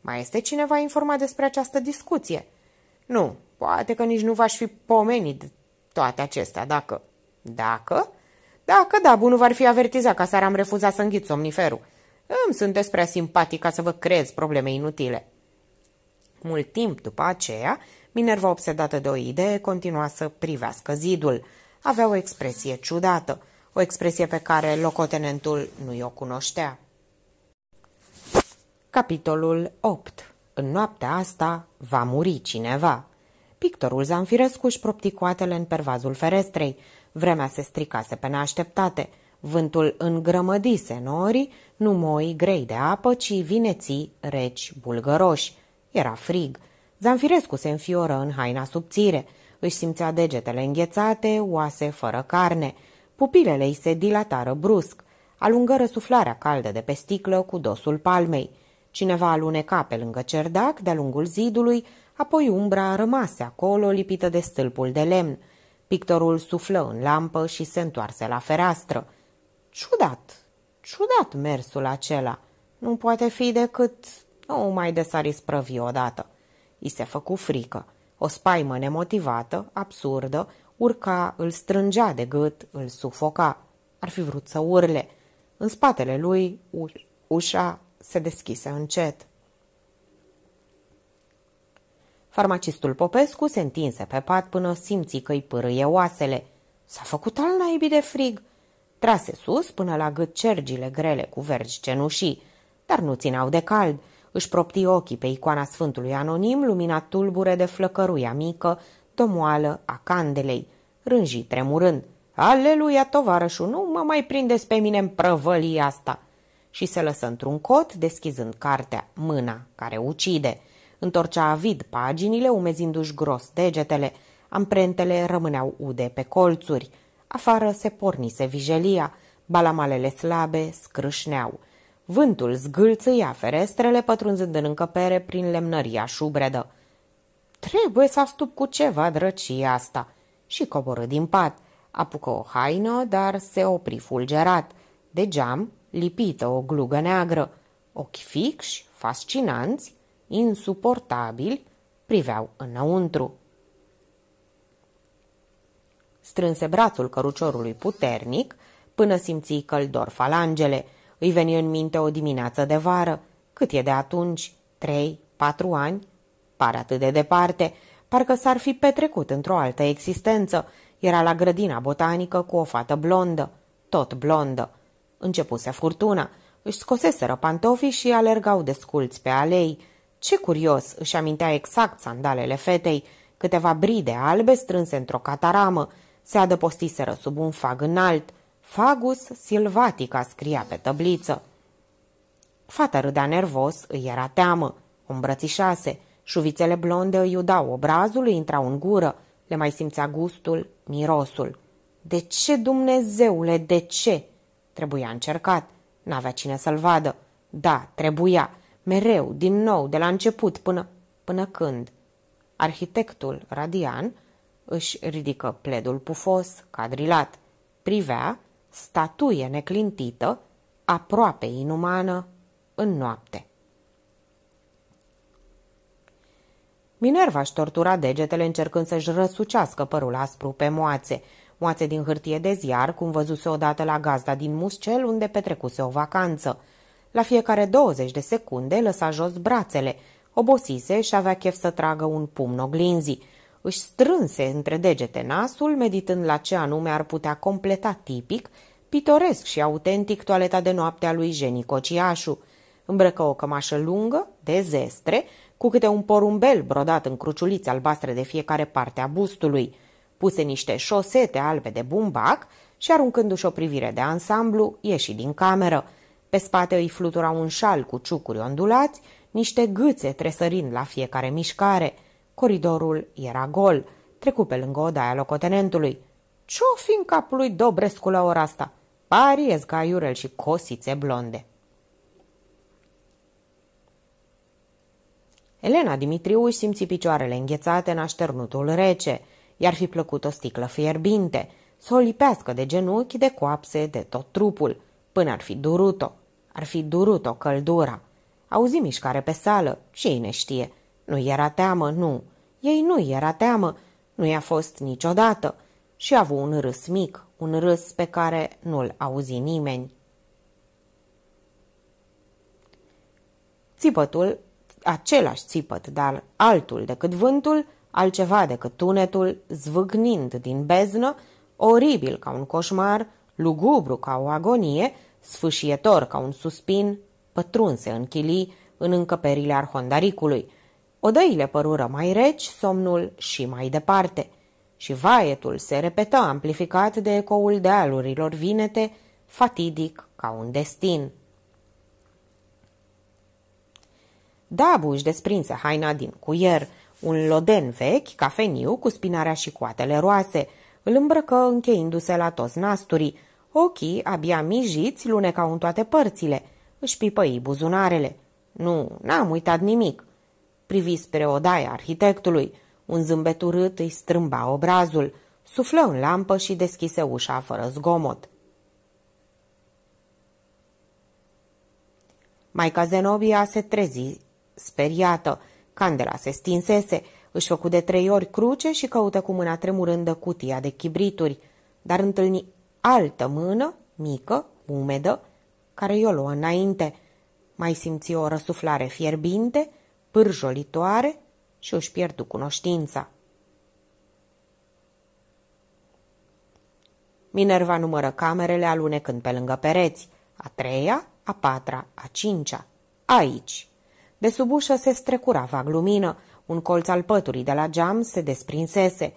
Mai este cineva informat despre această discuție? Nu, poate că nici nu v-aș fi pomenit toate acestea, dacă... Dacă? Dacă da, bunul v-ar fi avertizat că seara am refuzat să înghit somniferul. Îmi sunteți prea simpatic ca să vă creez probleme inutile. Mult timp după aceea, Minerva, obsedată de o idee, continua să privească zidul – avea o expresie ciudată, o expresie pe care locotenentul nu i-o cunoștea. Capitolul 8 În noaptea asta va muri cineva. Pictorul Zanfirescu își propti coatele în pervazul ferestrei. Vremea se stricase pe neașteptate. Vântul îngrămădise norii, nu moi grei de apă, ci vineții reci bulgăroși. Era frig. Zanfirescu se înfioră în haina subțire. Își simțea degetele înghețate, oase fără carne. Pupilele îi se dilatară brusc. Alungă răsuflarea caldă de pe sticlă cu dosul palmei. Cineva aluneca pe lângă cerdac, de-a lungul zidului, apoi umbra rămase acolo, lipită de stâlpul de lemn. Pictorul suflă în lampă și se întoarse la fereastră. Ciudat, ciudat mersul acela. Nu poate fi decât... Nu mai de s a odată. I se făcu frică. O spaimă nemotivată, absurdă, urca, îl strângea de gât, îl sufoca. Ar fi vrut să urle. În spatele lui, u- ușa se deschise încet. Farmacistul Popescu se întinse pe pat până simți că îi pârâie oasele. S-a făcut al naibii de frig. Trase sus până la gât cergile grele cu vergi cenușii, dar nu țineau de cald – își propti ochii pe icoana Sfântului Anonim, lumina tulbure de flăcăruia mică, tomoală a candelei. Rânji tremurând. Aleluia, tovarășu, nu mă mai prindeți pe mine în prăvălia asta!" Și se lăsă într-un cot, deschizând cartea, mâna, care ucide. Întorcea avid paginile, umezindu-și gros degetele. Amprentele rămâneau ude pe colțuri. Afară se pornise vijelia. Balamalele slabe scrâșneau. Vântul zgâlțâia ferestrele, pătrunzând în încăpere prin lemnăria șubredă. Trebuie să astup cu ceva drăcia asta. Și coborâ din pat. Apucă o haină, dar se opri fulgerat. De geam, lipită o glugă neagră. Ochi fixi, fascinanți, insuportabili, priveau înăuntru. Strânse brațul căruciorului puternic până simți căldor falangele – îi veni în minte o dimineață de vară. Cât e de atunci? Trei, patru ani? Pare atât de departe. Parcă s-ar fi petrecut într-o altă existență. Era la grădina botanică cu o fată blondă. Tot blondă. Începuse furtuna. Își scoseseră pantofii și alergau sculți pe alei. Ce curios, își amintea exact sandalele fetei, câteva bride albe strânse într-o cataramă, se adăpostiseră sub un fag înalt. Fagus silvatica scria pe tăbliță. Fata râdea nervos, îi era teamă, o îmbrățișase, șuvițele blonde îi iudau obrazul, îi intrau în gură, le mai simțea gustul, mirosul. De ce, Dumnezeule, de ce? Trebuia încercat, n-avea cine să-l vadă. Da, trebuia, mereu, din nou, de la început, până... până când? Arhitectul Radian își ridică pledul pufos, cadrilat, privea statuie neclintită, aproape inumană, în noapte. Minerva își tortura degetele încercând să-și răsucească părul aspru pe moațe, moațe din hârtie de ziar, cum văzuse odată la gazda din Muscel, unde petrecuse o vacanță. La fiecare 20 de secunde lăsa jos brațele, obosise și avea chef să tragă un pumn oglinzii. Își strânse între degete nasul, meditând la ce anume ar putea completa tipic, pitoresc și autentic toaleta de noapte a lui Jenny Cociașu. Îmbrăcă o cămașă lungă, de zestre, cu câte un porumbel brodat în cruciuliți albastre de fiecare parte a bustului. Puse niște șosete albe de bumbac și aruncându-și o privire de ansamblu, ieși din cameră. Pe spate îi flutura un șal cu ciucuri ondulați, niște gâțe tresărind la fiecare mișcare. Coridorul era gol. Trecu pe lângă odaia locotenentului. Ce-o fi în capul lui Dobrescu la ora asta? Pariez ca iurel și cosițe blonde. Elena Dimitriu își simți picioarele înghețate în așternutul rece. I-ar fi plăcut o sticlă fierbinte, să o lipească de genunchi, de coapse, de tot trupul, până ar fi durut-o. Ar fi durut-o căldura. Auzi mișcare pe sală, cine știe – nu era teamă, nu. Ei nu era teamă, nu i-a fost niciodată. Și a avut un râs mic, un râs pe care nu-l auzi nimeni. Țipătul, același țipăt, dar altul decât vântul, altceva decât tunetul, zvâgnind din beznă, oribil ca un coșmar, lugubru ca o agonie, sfâșietor ca un suspin, pătrunse în chilii, în încăperile arhondaricului – Odăile părură mai reci, somnul și mai departe. Și vaietul se repetă amplificat de ecoul dealurilor vinete, fatidic ca un destin. Dabu își desprinse haina din cuier, un loden vechi, cafeniu, cu spinarea și coatele roase. Îl îmbrăcă încheindu-se la toți nasturii. Ochii, abia mijiți, lunecau în toate părțile. Își pipăi buzunarele. Nu, n-am uitat nimic. Privi spre odaia arhitectului. Un zâmbet urât îi strâmba obrazul. Suflă în lampă și deschise ușa fără zgomot. Maica Zenobia se trezi speriată. Candela se stinsese, își făcu de trei ori cruce și căută cu mâna tremurândă cutia de chibrituri, dar întâlni altă mână, mică, umedă, care i-o luă înainte. Mai simți o răsuflare fierbinte pârjolitoare și își pierdu cunoștința. Minerva numără camerele alunecând pe lângă pereți. A treia, a patra, a cincea. Aici. De sub ușă se strecura vag lumină. Un colț al păturii de la geam se desprinsese.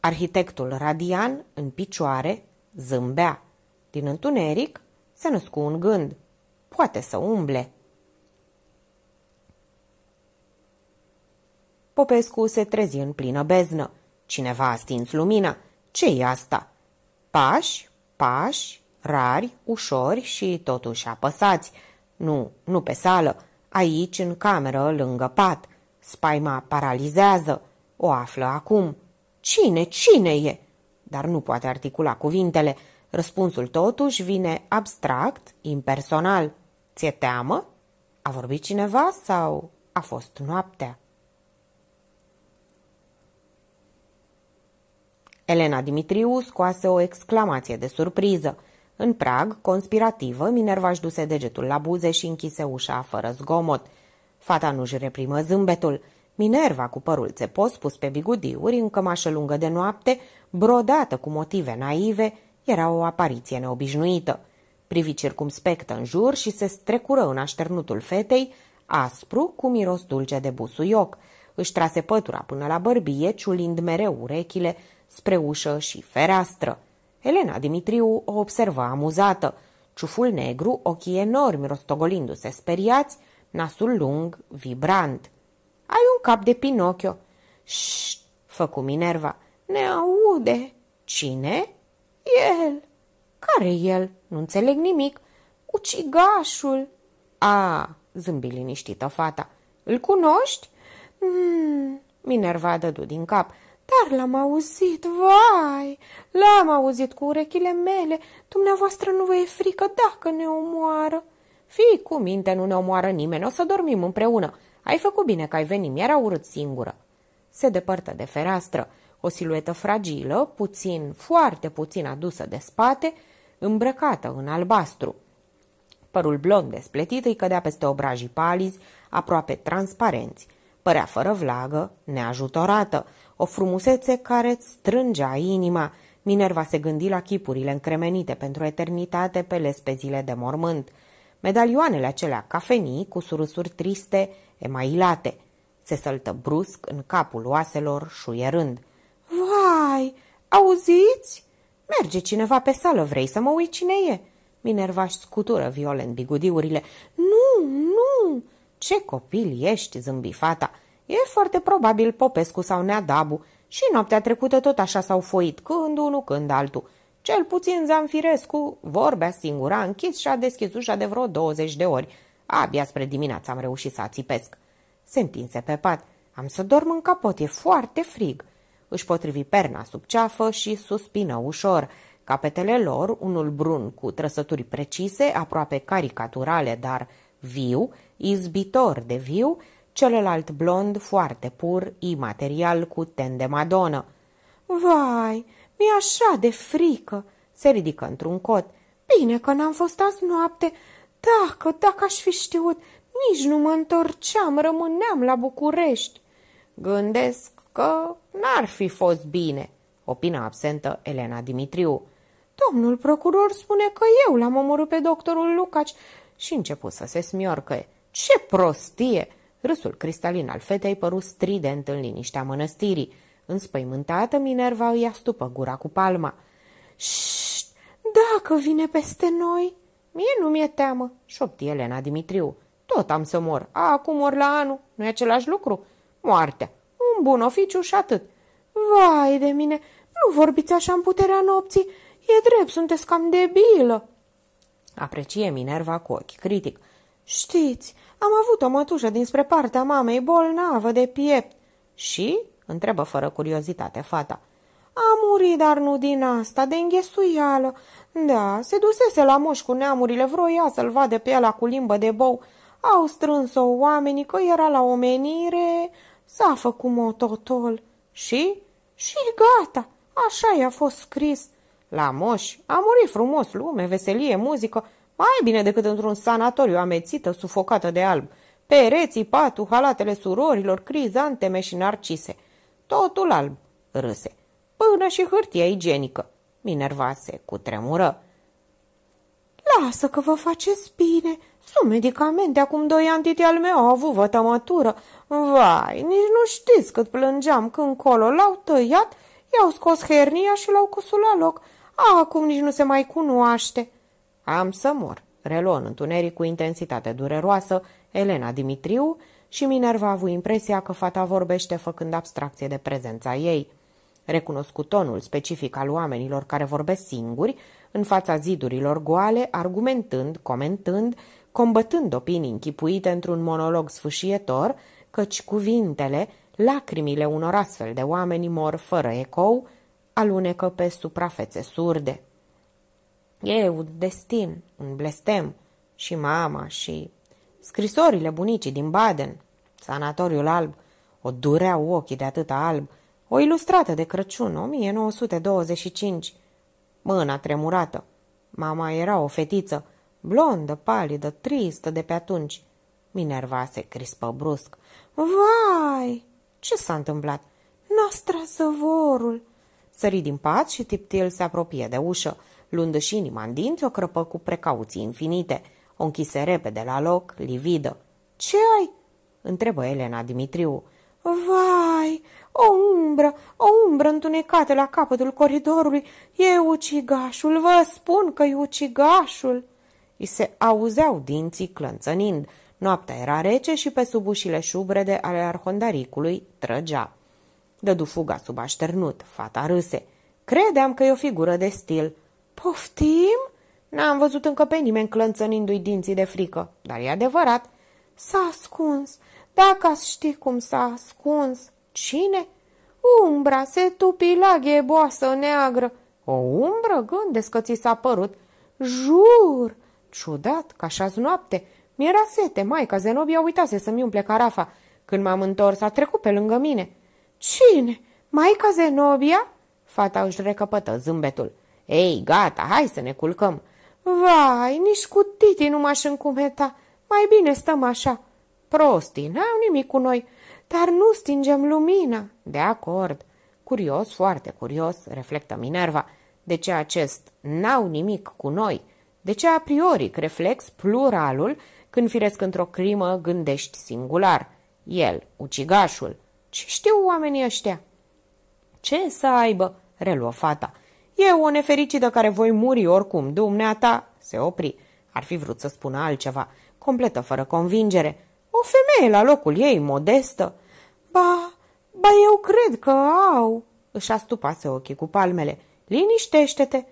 Arhitectul Radian, în picioare, zâmbea. Din întuneric se născu un gând. Poate să umble. Popescu se trezi în plină beznă. Cineva a stins lumina. ce e asta? Pași, pași, rari, ușori și totuși apăsați. Nu, nu pe sală, aici, în cameră, lângă pat. Spaima paralizează. O află acum. Cine, cine e? Dar nu poate articula cuvintele. Răspunsul totuși vine abstract, impersonal. Ți-e teamă? A vorbit cineva sau a fost noaptea? Elena Dimitriu scoase o exclamație de surpriză. În prag, conspirativă, Minerva își duse degetul la buze și închise ușa fără zgomot. Fata nu-și reprimă zâmbetul. Minerva, cu părul țepos pus pe bigudiuri, în cămașă lungă de noapte, brodată cu motive naive, era o apariție neobișnuită. Privi circumspectă în jur și se strecură în așternutul fetei, aspru, cu miros dulce de busuioc. Își trase pătura până la bărbie, ciulind mereu urechile, spre ușă și fereastră. Elena Dimitriu o observa amuzată. Ciuful negru, ochii enormi rostogolindu-se speriați, nasul lung, vibrant. Ai un cap de Pinocchio. Șș, făcu Minerva. Ne aude. Cine? El. Care el? Nu înțeleg nimic. Ucigașul. A, zâmbi liniștită fata. Îl cunoști? Mm, Minerva dădu din cap. Dar l-am auzit, vai! L-am auzit cu urechile mele. Dumneavoastră nu vă e frică dacă ne omoară. Fii cu minte, nu ne omoară nimeni, o să dormim împreună. Ai făcut bine că ai venit, mi-era urât singură. Se depărtă de fereastră. O siluetă fragilă, puțin, foarte puțin adusă de spate, îmbrăcată în albastru. Părul blond despletit îi cădea peste obrajii palizi, aproape transparenți. Părea fără vlagă, neajutorată, o frumusețe care îți strângea inima. Minerva se gândi la chipurile încremenite pentru eternitate pe lespezile de mormânt. Medalioanele acelea cafenii cu surâsuri triste, emailate. Se săltă brusc în capul oaselor, șuierând. Vai, auziți? Merge cineva pe sală, vrei să mă uit cine e?" Minerva își scutură violent bigudiurile. Nu, nu! Ce copil ești!" zâmbi fata. E foarte probabil Popescu sau Neadabu și noaptea trecută tot așa s-au foit, când unul, când altul. Cel puțin Zamfirescu vorbea singura, a închis și a deschis ușa de vreo 20 de ori. Abia spre dimineață am reușit să ațipesc. Se întinse pe pat. Am să dorm în capot, e foarte frig. Își potrivi perna sub ceafă și suspină ușor. Capetele lor, unul brun cu trăsături precise, aproape caricaturale, dar viu, izbitor de viu, celălalt blond, foarte pur, imaterial, cu ten de madonă. Vai, mi-e așa de frică!" se ridică într-un cot. Bine că n-am fost azi noapte. Dacă, dacă aș fi știut, nici nu mă întorceam, rămâneam la București." Gândesc că n-ar fi fost bine," opina absentă Elena Dimitriu. Domnul procuror spune că eu l-am omorât pe doctorul Lucaci și început să se smiorcă. Ce prostie! Râsul cristalin al fetei păru strident în liniștea mănăstirii. Înspăimântată, Minerva îi astupă gura cu palma. Șt, dacă vine peste noi... Mie nu mi-e teamă, șopti Elena Dimitriu. Tot am să mor. A, acum mor la anul. nu e același lucru? Moartea. Un bun oficiu și atât. Vai de mine, nu vorbiți așa în puterea nopții. E drept, sunteți cam debilă. Aprecie Minerva cu ochi critic. Știți, am avut o mătușă dinspre partea mamei bolnavă de piept. Și? întrebă fără curiozitate fata. A murit, dar nu din asta, de înghesuială. Da, se dusese la moș cu neamurile, vroia să-l vadă pe ala cu limbă de bou. Au strâns-o oamenii că era la omenire, s-a făcut mototol. Și? Și gata, așa i-a fost scris. La moș a murit frumos lume, veselie, muzică, mai bine decât într-un sanatoriu amețită, sufocată de alb. Pereții, patul, halatele surorilor, crizanteme și narcise. Totul alb, râse. Până și hârtia igienică. Minerva se cutremură. Lasă că vă faceți bine. Sunt medicamente, acum doi ani al meu au avut vătămătură. Vai, nici nu știți cât plângeam când colo l-au tăiat, i-au scos hernia și l-au cusul la loc. Acum nici nu se mai cunoaște. Am să mor, reluă în întuneric cu intensitate dureroasă Elena Dimitriu și Minerva a avut impresia că fata vorbește făcând abstracție de prezența ei. Recunoscut tonul specific al oamenilor care vorbesc singuri, în fața zidurilor goale, argumentând, comentând, combătând opinii închipuite într-un monolog sfâșietor, căci cuvintele, lacrimile unor astfel de oameni mor fără ecou, alunecă pe suprafețe surde. Eu, un destin, un blestem și mama și scrisorile bunicii din Baden, sanatoriul alb, o dureau ochii de atâta alb, o ilustrată de Crăciun, 1925, mâna tremurată. Mama era o fetiță, blondă, palidă, tristă de pe atunci. Minerva se crispă brusc. Vai! Ce s-a întâmplat? Nostra săvorul! Sări din pat și Tiptil se apropie de ușă luându-și inima în dinți, o crăpă cu precauții infinite. O închise repede la loc, lividă. Ce ai?" întrebă Elena Dimitriu. Vai, o umbră, o umbră întunecată la capătul coridorului. E ucigașul, vă spun că e ucigașul. I se auzeau dinții clănțănind. Noaptea era rece și pe sub ușile șubrede ale arhondaricului trăgea. Dădu fuga sub așternut, fata râse. Credeam că e o figură de stil. Poftim? N-am văzut încă pe nimeni clănțănindu-i dinții de frică, dar e adevărat. S-a ascuns. Dacă ați ști cum s-a ascuns. Cine? Umbra se tupi la gheboasă neagră. O umbră? Gândesc că ți s-a părut. Jur! Ciudat, ca așa noapte. Mi-era sete, maica Zenobia uitase să-mi umple carafa. Când m-am întors, a trecut pe lângă mine. Cine? Maica Zenobia? Fata își recăpătă zâmbetul. Ei, gata, hai să ne culcăm. Vai, nici cu Titi nu m-aș încumeta. Mai bine stăm așa. Prostii, n-au nimic cu noi, dar nu stingem lumina. De acord. Curios, foarte curios, reflectă Minerva. De ce acest n-au nimic cu noi? De ce a priori reflex pluralul când firesc într-o crimă gândești singular? El, ucigașul. Ce știu oamenii ăștia? Ce să aibă? Reluă fata. E o nefericită care voi muri oricum, dumneata!" se opri. Ar fi vrut să spună altceva, completă fără convingere. O femeie la locul ei, modestă. Ba, ba eu cred că au, își astupase ochii cu palmele. Liniștește-te!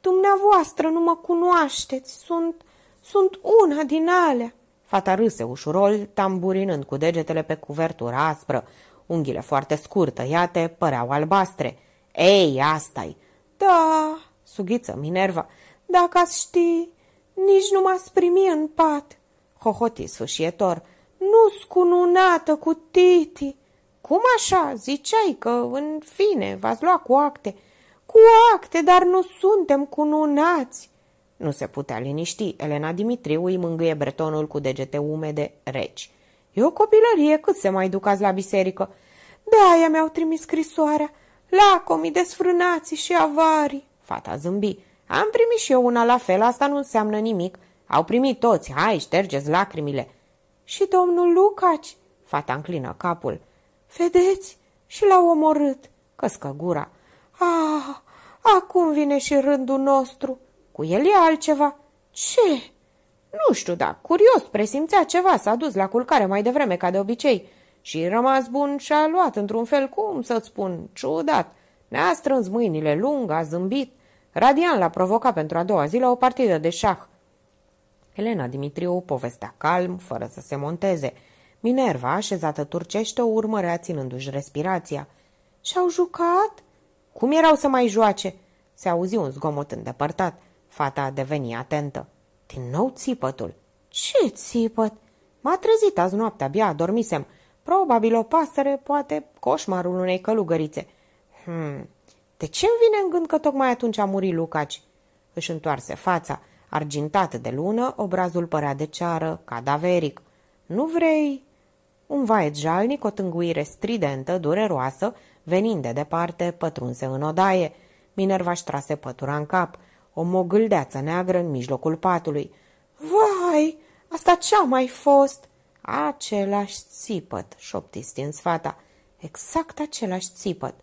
Dumneavoastră nu mă cunoașteți, sunt, sunt una din alea. Fata râse ușurol, tamburinând cu degetele pe cuvertura aspră. Unghiile foarte scurtă, iate, păreau albastre. Ei, asta-i! Da, sughiță Minerva, dacă ați ști, nici nu m-ați primi în pat. Hohoti sfâșietor, nu scununată cu Titi. Cum așa? Ziceai că, în fine, v-ați luat cu acte. Cu acte, dar nu suntem cununați. Nu se putea liniști. Elena Dimitriu îi mângâie bretonul cu degete umede, reci. E o copilărie, cât se mai ducați la biserică? De aia mi-au trimis scrisoarea. Lacomii, desfrânații și avarii. Fata zâmbi. Am primit și eu una la fel, asta nu înseamnă nimic. Au primit toți, hai, ștergeți lacrimile. Și domnul Lucaci? Fata înclină capul. Vedeți? Și l-au omorât. Căscă gura. Ah, acum vine și rândul nostru. Cu el e altceva. Ce? Nu știu, dar curios, presimțea ceva, s-a dus la culcare mai devreme ca de obicei. Și rămas bun și-a luat, într-un fel, cum să-ți spun, ciudat. Ne-a strâns mâinile lung, a zâmbit. Radian l-a provocat pentru a doua zi la o partidă de șah. Elena Dimitriu povestea calm, fără să se monteze. Minerva, așezată turcește, o urmărea ținându-și respirația. Și-au jucat? Cum erau să mai joace? Se auzi un zgomot îndepărtat. Fata a deveni atentă. Din nou țipătul. Ce țipăt? M-a trezit azi noaptea, abia adormisem. Probabil o pasăre, poate coșmarul unei călugărițe. Hmm, de ce îmi vine în gând că tocmai atunci a murit Lucaci? Își întoarse fața, argintată de lună, obrazul părea de ceară, cadaveric. Nu vrei? Un vaet jalnic, o tânguire stridentă, dureroasă, venind de departe, pătrunse în odaie. Minerva își trase pătura în cap, o mogâldeață neagră în mijlocul patului. Vai, asta ce-a mai fost?" Același țipăt, șopti stins fata. Exact același țipăt.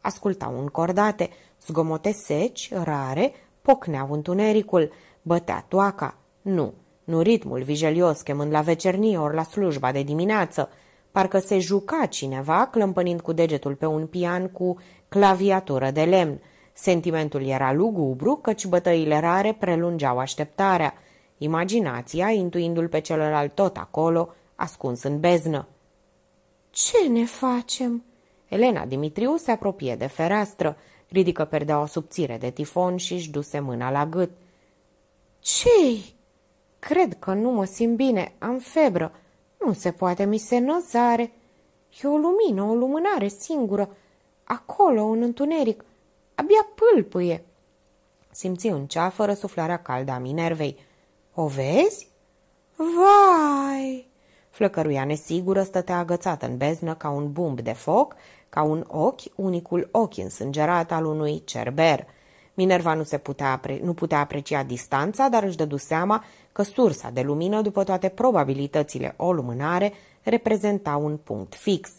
Ascultau încordate, zgomote seci, rare, pocneau întunericul, bătea toaca. Nu, nu ritmul vijelios chemând la vecernie ori la slujba de dimineață. Parcă se juca cineva clămpănind cu degetul pe un pian cu claviatură de lemn. Sentimentul era lugubru, căci bătăile rare prelungeau așteptarea. Imaginația, intuindu-l pe celălalt tot acolo, ascuns în beznă. Ce ne facem?" Elena Dimitriu se apropie de fereastră, ridică perdeaua subțire de tifon și își duse mâna la gât. Cei? Cred că nu mă simt bine, am febră. Nu se poate, mi se năzare. E o lumină, o lumânare singură. Acolo, în întuneric, abia pâlpâie. Simți în ceafă răsuflarea caldă a minervei. O vezi? Vai! Flăcăruia nesigură stătea agățată în beznă ca un bumb de foc, ca un ochi, unicul ochi însângerat al unui cerber. Minerva nu, se putea apre- nu putea aprecia distanța, dar își dădu seama că sursa de lumină, după toate probabilitățile o lumânare, reprezenta un punct fix.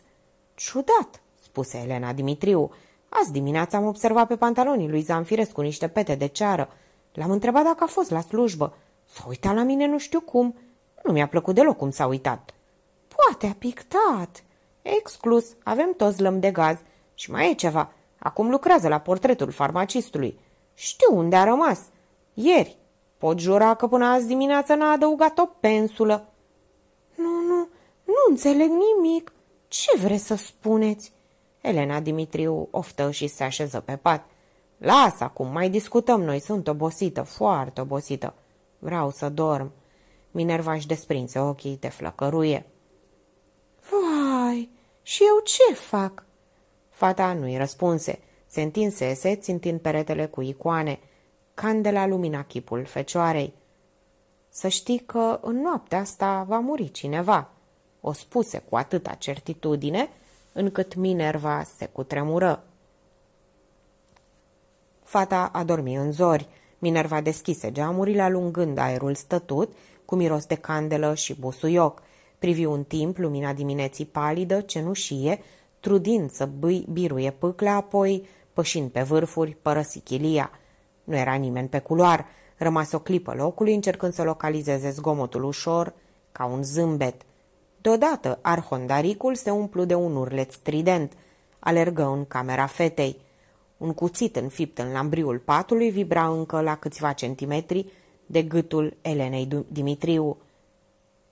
Ciudat, spuse Elena Dimitriu. Azi dimineața am observat pe pantalonii lui Zanfirescu niște pete de ceară. L-am întrebat dacă a fost la slujbă. S-a uitat la mine nu știu cum. Nu mi-a plăcut deloc cum s-a uitat. Poate a pictat. Exclus, avem toți lăm de gaz. Și mai e ceva. Acum lucrează la portretul farmacistului. Știu unde a rămas. Ieri. Pot jura că până azi dimineață n-a adăugat o pensulă. Nu, nu, nu înțeleg nimic. Ce vreți să spuneți? Elena Dimitriu oftă și se așeză pe pat. Lasă acum, mai discutăm noi, sunt obosită, foarte obosită. Vreau să dorm. Minerva își desprinse ochii de flăcăruie. Vai, și eu ce fac? Fata nu-i răspunse. Se întinsese, țintind peretele cu icoane. Candela lumina chipul fecioarei. Să știi că în noaptea asta va muri cineva. O spuse cu atâta certitudine, încât Minerva se cutremură. Fata a dormit în zori. Minerva deschise geamurile, alungând aerul stătut cu miros de candelă și busuioc. Privi un timp lumina dimineții palidă, cenușie, trudind să bâi, biruie pâclea, apoi, pășind pe vârfuri, părăsi chilia. Nu era nimeni pe culoar, rămas o clipă locului, încercând să localizeze zgomotul ușor, ca un zâmbet. Deodată, arhondaricul se umplu de un urlet strident. Alergă în camera fetei. Un cuțit înfipt în lambriul patului vibra încă la câțiva centimetri, de gâtul Elenei Dimitriu.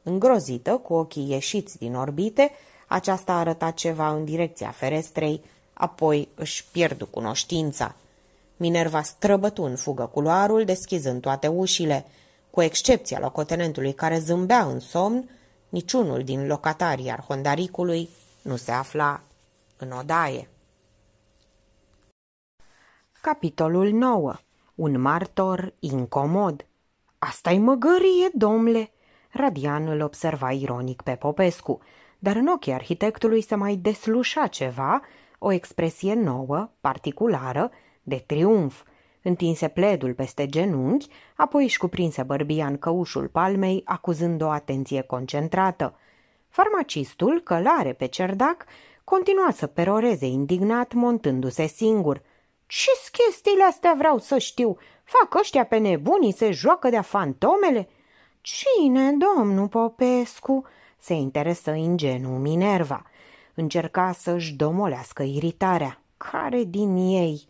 Îngrozită, cu ochii ieșiți din orbite, aceasta arăta ceva în direcția ferestrei, apoi își pierdu cunoștința. Minerva străbătu în fugă culoarul, deschizând toate ușile. Cu excepția locotenentului care zâmbea în somn, niciunul din locatarii arhondaricului nu se afla în odaie. Capitolul 9. Un martor incomod asta e măgărie, domnule!" Radian îl observa ironic pe Popescu, dar în ochii arhitectului se mai deslușa ceva, o expresie nouă, particulară, de triumf. Întinse pledul peste genunchi, apoi își cuprinse bărbia în căușul palmei, acuzând o atenție concentrată. Farmacistul, călare pe cerdac, continua să peroreze indignat, montându-se singur – ce chestiile astea vreau să știu? Fac ăștia pe nebunii, se joacă de-a fantomele? Cine, domnul Popescu? Se interesă ingenul Minerva. Încerca să-și domolească iritarea. Care din ei?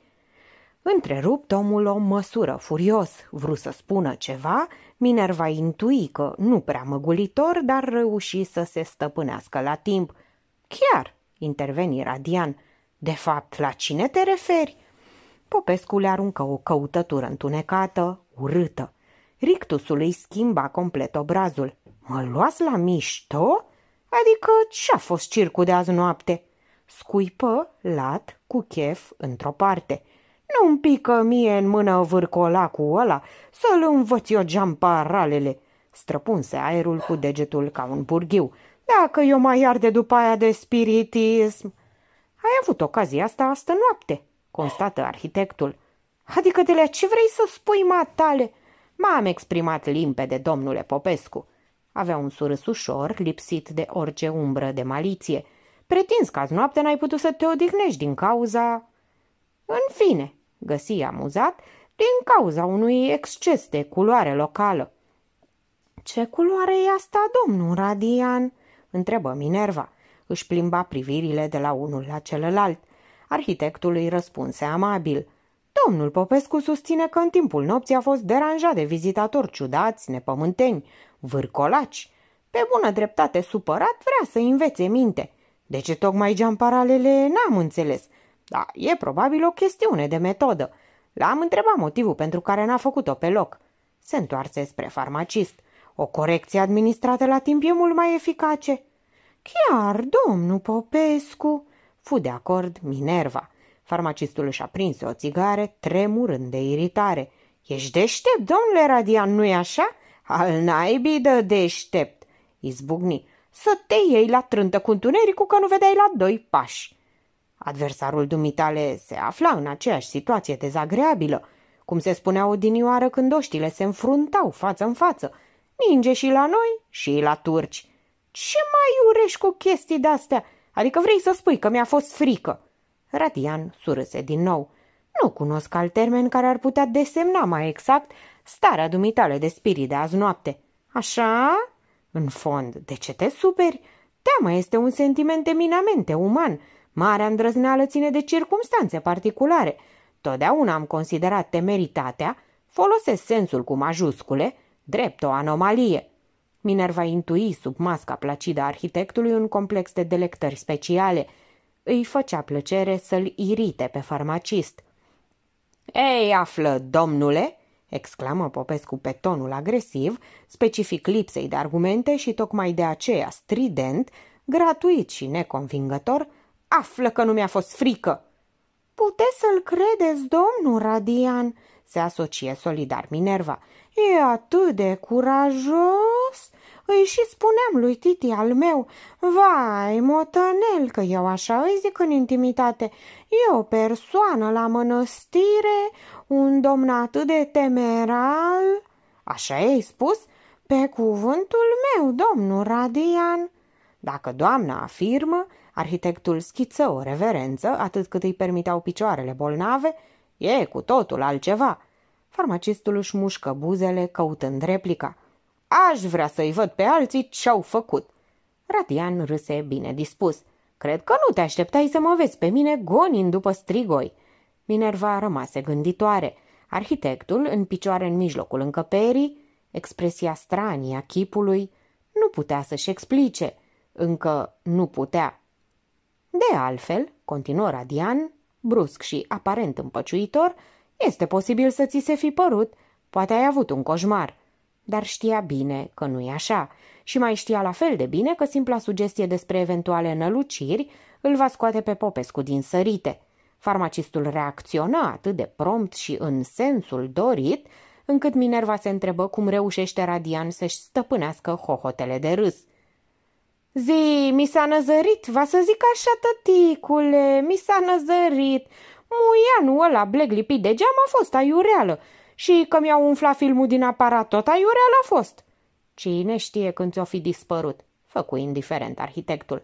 Întrerupt, omul o măsură furios. Vru să spună ceva, Minerva intui că, nu prea măgulitor, dar reuși să se stăpânească la timp. Chiar, interveni Radian. De fapt, la cine te referi? Popescu le aruncă o căutătură întunecată, urâtă. Rictusul îi schimba complet obrazul. Mă luați la mișto? Adică ce-a fost circul de azi noapte? Scuipă, lat, cu chef, într-o parte. Nu-mi pică mie în mână vârcola cu ăla să-l învăț eu geamparalele. Străpunse aerul cu degetul ca un burghiu. Dacă eu mai arde după aia de spiritism... Ai avut ocazia asta astă noapte, constată arhitectul. Adică de la ce vrei să spui, matale? M-am exprimat limpede, domnule Popescu. Avea un surâs ușor, lipsit de orice umbră de maliție. Pretins că azi noapte n-ai putut să te odihnești din cauza... În fine, găsi amuzat, din cauza unui exces de culoare locală. Ce culoare e asta, domnul Radian?" întrebă Minerva. Își plimba privirile de la unul la celălalt. Arhitectul îi răspunse amabil. Domnul Popescu susține că în timpul nopții a fost deranjat de vizitatori ciudați, nepământeni, vârcolaci. Pe bună dreptate supărat vrea să învețe minte. De ce tocmai paralele? n-am înțeles, Da, e probabil o chestiune de metodă. L-am întrebat motivul pentru care n-a făcut-o pe loc. Se întoarse spre farmacist. O corecție administrată la timp e mult mai eficace. Chiar, domnul Popescu, Fu de acord Minerva. Farmacistul își aprinse o țigare, tremurând de iritare. Ești deștept, domnule Radian, nu-i așa? Al naibii de deștept!" izbucni. Să te iei la trântă cu întunericul că nu vedeai la doi pași!" Adversarul dumitale se afla în aceeași situație dezagreabilă, cum se spunea odinioară când oștile se înfruntau față în față. Ninge și la noi și la turci. Ce mai urești cu chestii de-astea?" Adică vrei să spui că mi-a fost frică?" Radian surâse din nou. Nu cunosc alt termen care ar putea desemna mai exact starea dumitale de spirit de azi noapte. Așa? În fond, de ce te superi? Teama este un sentiment eminamente uman. Marea îndrăzneală ține de circumstanțe particulare. Totdeauna am considerat temeritatea, folosesc sensul cu majuscule, drept o anomalie. Minerva intui sub masca placidă arhitectului un complex de delectări speciale. Îi făcea plăcere să-l irite pe farmacist. Ei, află, domnule!" exclamă Popescu pe tonul agresiv, specific lipsei de argumente și tocmai de aceea strident, gratuit și neconvingător, află că nu mi-a fost frică. Puteți să-l credeți, domnul Radian, se asocie solidar Minerva. E atât de curajos!" Îi și spuneam lui Titi al meu, Vai, motănel, că eu așa îi zic în intimitate, e o persoană la mănăstire, un domn atât de temeral." Așa ei spus? Pe cuvântul meu, domnul Radian." Dacă doamna afirmă, arhitectul schiță o reverență, atât cât îi permiteau picioarele bolnave, e cu totul altceva. Farmacistul își mușcă buzele, căutând replica. Aș vrea să-i văd pe alții ce-au făcut. Radian râse bine dispus. Cred că nu te așteptai să mă vezi pe mine gonind după strigoi. Minerva rămase gânditoare. Arhitectul, în picioare în mijlocul încăperii, expresia stranie a chipului, nu putea să-și explice. Încă nu putea. De altfel, continuă Radian, brusc și aparent împăciuitor, este posibil să ți se fi părut, poate ai avut un coșmar. Dar știa bine că nu e așa și mai știa la fel de bine că simpla sugestie despre eventuale năluciri îl va scoate pe Popescu din sărite. Farmacistul reacționa atât de prompt și în sensul dorit, încât Minerva se întrebă cum reușește Radian să-și stăpânească hohotele de râs. Zi, mi s-a năzărit, va să zic așa, tăticule, mi s-a năzărit, Muianul ăla bleg lipit de geam a fost aiureală și că mi-au umflat filmul din aparat tot aiureală a fost. Cine știe când ți-o fi dispărut, făcu indiferent arhitectul.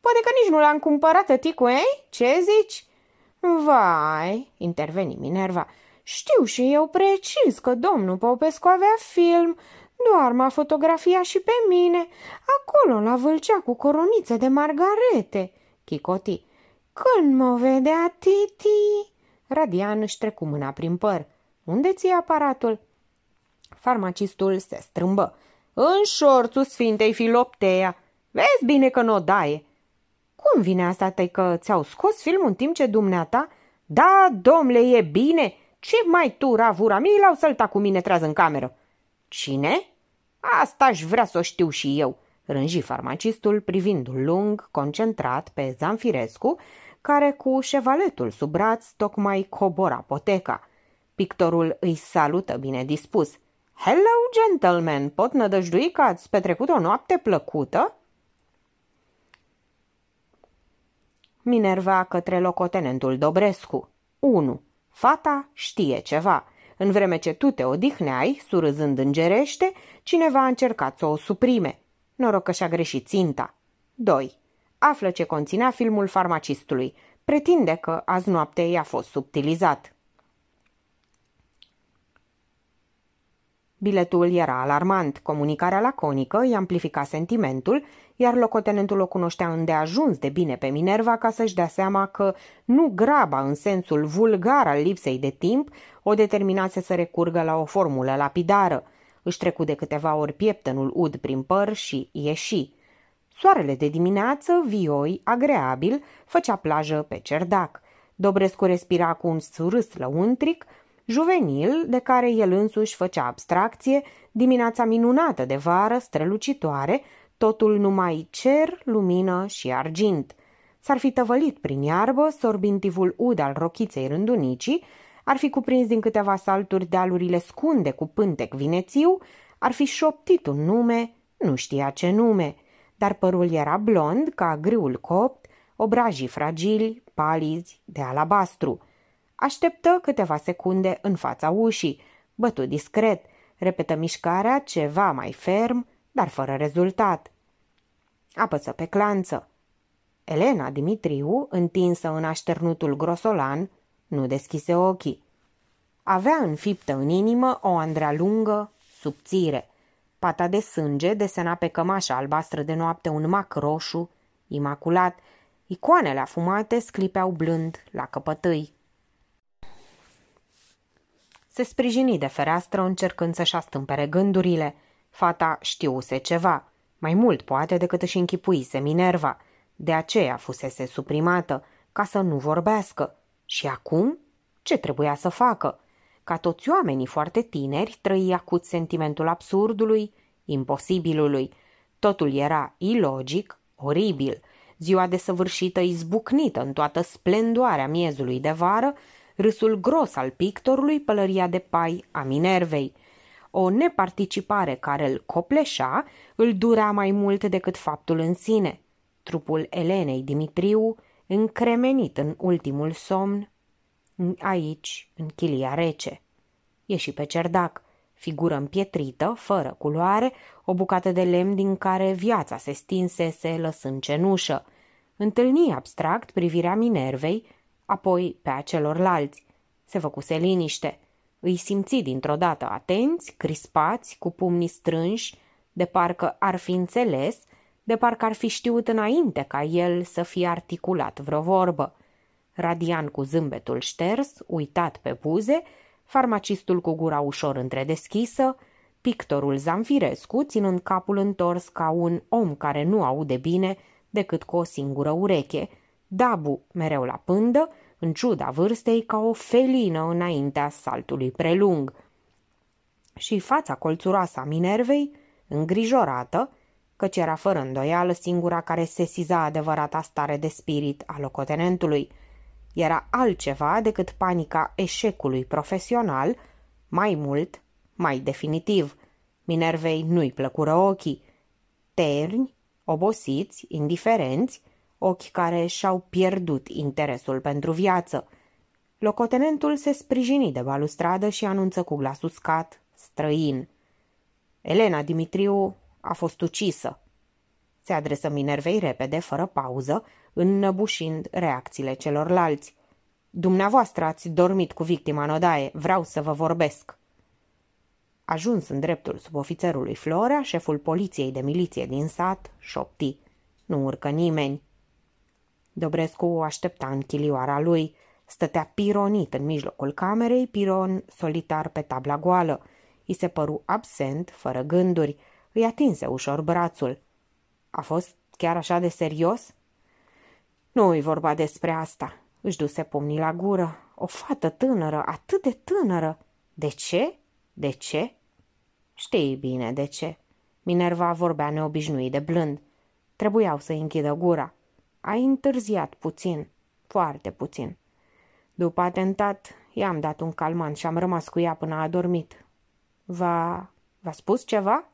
Poate că nici nu l-am cumpărat, tăticu, ei? Ce zici? Vai, interveni Minerva, știu și eu precis că domnul Popescu avea film, doar m-a fotografiat și pe mine, acolo la vâlcea cu coroniță de margarete, Chicotii. Când mă vedea Titi? Radian își trecu mâna prin păr. Unde ți aparatul? Farmacistul se strâmbă. În șorțul Sfintei Filoptea. Vezi bine că nu daie. Cum vine asta, tăi că ți-au scos filmul în timp ce dumneata? Da, domnule, e bine. Ce mai tu, ravura, mi l-au sălta cu mine trează în cameră. Cine? Asta aș vrea să o știu și eu, rânji farmacistul privindul lung, concentrat pe Zanfirescu, care cu șevaletul sub braț tocmai cobora poteca. Pictorul îi salută bine dispus. Hello, gentlemen! Pot nădăjdui că ați petrecut o noapte plăcută?" Minerva către locotenentul Dobrescu. 1. Fata știe ceva. În vreme ce tu te odihneai, surâzând îngerește, cineva a încercat să o suprime. Noroc că și-a greșit ținta. 2 află ce conținea filmul farmacistului. Pretinde că azi noapte i-a fost subtilizat. Biletul era alarmant, comunicarea laconică îi amplifica sentimentul, iar locotenentul o cunoștea îndeajuns de bine pe Minerva ca să-și dea seama că nu graba în sensul vulgar al lipsei de timp o determinase să recurgă la o formulă lapidară. Își trecu de câteva ori pieptenul ud prin păr și ieși. Soarele de dimineață, vioi, agreabil, făcea plajă pe cerdac. Dobrescu respira cu un surâs lăuntric, juvenil, de care el însuși făcea abstracție, dimineața minunată de vară, strălucitoare, totul numai cer, lumină și argint. S-ar fi tăvălit prin iarbă, sorbintivul ud al rochiței rândunicii, ar fi cuprins din câteva salturi dealurile scunde cu pântec vinețiu, ar fi șoptit un nume, nu știa ce nume – dar părul era blond ca grâul copt, obrajii fragili, palizi, de alabastru. Așteptă câteva secunde în fața ușii, bătu discret, repetă mișcarea ceva mai ferm, dar fără rezultat. Apăsă pe clanță. Elena Dimitriu, întinsă în așternutul grosolan, nu deschise ochii. Avea înfiptă în inimă o andrea lungă, subțire – Pata de sânge desena pe cămașa albastră de noapte un mac roșu, imaculat, icoanele afumate sclipeau blând la căpătâi. Se sprijini de fereastră încercând să-și astâmpere gândurile. Fata știuse ceva, mai mult poate decât își închipuise Minerva. De aceea fusese suprimată, ca să nu vorbească. Și acum? Ce trebuia să facă? Ca toți oamenii foarte tineri, trăi acut sentimentul absurdului, imposibilului. Totul era ilogic, oribil. Ziua desăvârșită izbucnită în toată splendoarea miezului de vară, râsul gros al pictorului, pălăria de pai a Minervei. O neparticipare care îl copleșa îl dura mai mult decât faptul în sine. Trupul Elenei Dimitriu, încremenit în ultimul somn, aici, în chilia rece. Ieși pe cerdac, figură împietrită, fără culoare, o bucată de lemn din care viața se stinsese lăsând cenușă. Întâlni abstract privirea Minervei, apoi pe acelorlalți. celorlalți. Se făcuse liniște. Îi simți dintr-o dată atenți, crispați, cu pumnii strânși, de parcă ar fi înțeles, de parcă ar fi știut înainte ca el să fie articulat vreo vorbă. Radian cu zâmbetul șters, uitat pe buze, farmacistul cu gura ușor întredeschisă, pictorul Zamfirescu ținând capul întors ca un om care nu aude bine decât cu o singură ureche, Dabu mereu la pândă, în ciuda vârstei ca o felină înaintea saltului prelung. Și fața colțuroasă a Minervei, îngrijorată, căci era fără îndoială singura care sesiza adevărata stare de spirit a locotenentului – era altceva decât panica eșecului profesional, mai mult, mai definitiv. Minervei nu-i plăcură ochii. Terni, obosiți, indiferenți, ochi care și-au pierdut interesul pentru viață. Locotenentul se sprijini de balustradă și anunță cu glas uscat, străin. Elena Dimitriu a fost ucisă. Se adresă Minervei repede, fără pauză, înnăbușind reacțiile celorlalți. Dumneavoastră ați dormit cu victima în odaie, vreau să vă vorbesc. Ajuns în dreptul subofițerului Florea, șeful poliției de miliție din sat șopti. Nu urcă nimeni. Dobrescu o aștepta în chilioara lui. Stătea pironit în mijlocul camerei, piron solitar pe tabla goală. I se păru absent, fără gânduri. Îi atinse ușor brațul. A fost chiar așa de serios? Nu-i vorba despre asta. Își duse pomnii la gură. O fată tânără, atât de tânără. De ce? De ce? Știi bine de ce. Minerva vorbea neobișnuit de blând. Trebuiau să închidă gura. Ai întârziat puțin, foarte puțin. După atentat, i-am dat un calmant și am rămas cu ea până a adormit. Va... v-a spus ceva?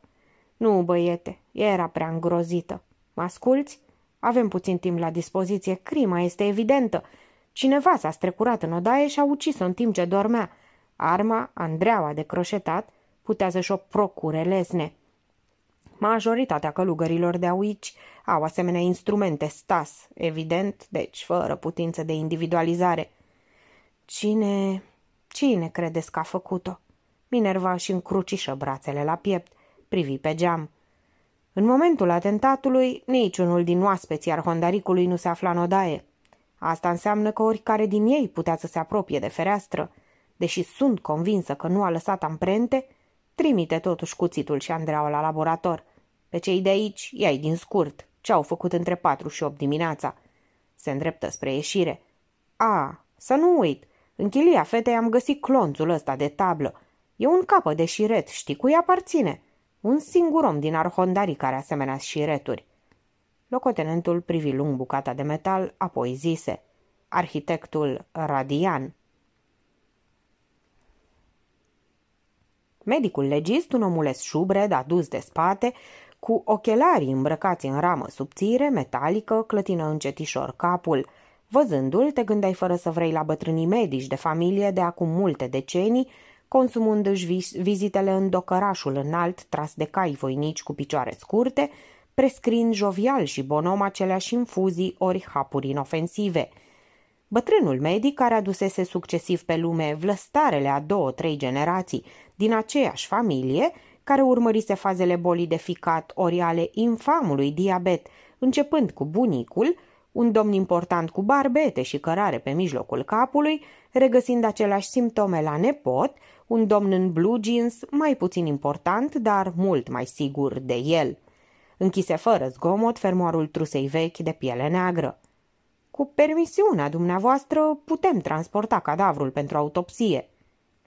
Nu, băiete, ea era prea îngrozită. Mă asculți? Avem puțin timp la dispoziție, crima este evidentă. Cineva s-a strecurat în odaie și a ucis-o în timp ce dormea. Arma, Andreaua de croșetat, putea să-și o procure lesne. Majoritatea călugărilor de aici au asemenea instrumente stas, evident, deci fără putință de individualizare. Cine... cine credeți că a făcut-o? Minerva și încrucișă brațele la piept, privi pe geam. În momentul atentatului, niciunul din oaspeții arhondaricului nu se afla în odaie. Asta înseamnă că oricare din ei putea să se apropie de fereastră. Deși sunt convinsă că nu a lăsat amprente, trimite totuși cuțitul și Andreaua la laborator. Pe cei de aici i din scurt, ce au făcut între 4 și 8 dimineața. Se îndreptă spre ieșire. A, să nu uit, în chilia fetei am găsit clonțul ăsta de tablă. E un capă de șiret, știi cui aparține?" Un singur om din arhondarii care asemenea și returi. Locotenentul privi lung bucata de metal, apoi zise. Arhitectul Radian. Medicul legist, un omules șubred, adus de spate, cu ochelarii îmbrăcați în ramă subțire, metalică, clătină încetișor capul. Văzându-l, te gândeai fără să vrei la bătrânii medici de familie de acum multe decenii, consumându-și vizitele în docărașul înalt, tras de cai voinici cu picioare scurte, prescrind jovial și bonom aceleași infuzii ori hapuri inofensive. Bătrânul medic, care adusese succesiv pe lume vlăstarele a două-trei generații din aceeași familie, care urmărise fazele bolii de ficat ori ale infamului diabet, începând cu bunicul, un domn important cu barbete și cărare pe mijlocul capului, regăsind aceleași simptome la nepot, un domn în blue jeans, mai puțin important, dar mult mai sigur de el. Închise fără zgomot fermoarul trusei vechi de piele neagră. Cu permisiunea dumneavoastră, putem transporta cadavrul pentru autopsie.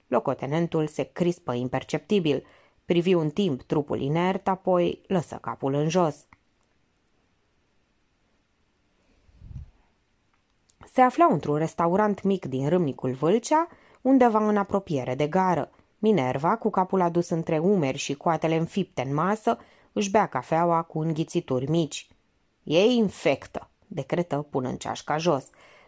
Locotenentul se crispă imperceptibil, privi un timp trupul inert, apoi lăsă capul în jos. Se afla într-un restaurant mic din râmnicul Vâlcea, undeva în apropiere de gară. Minerva, cu capul adus între umeri și coatele înfipte în masă, își bea cafeaua cu înghițituri mici. E infectă, decretă punând ceașca jos.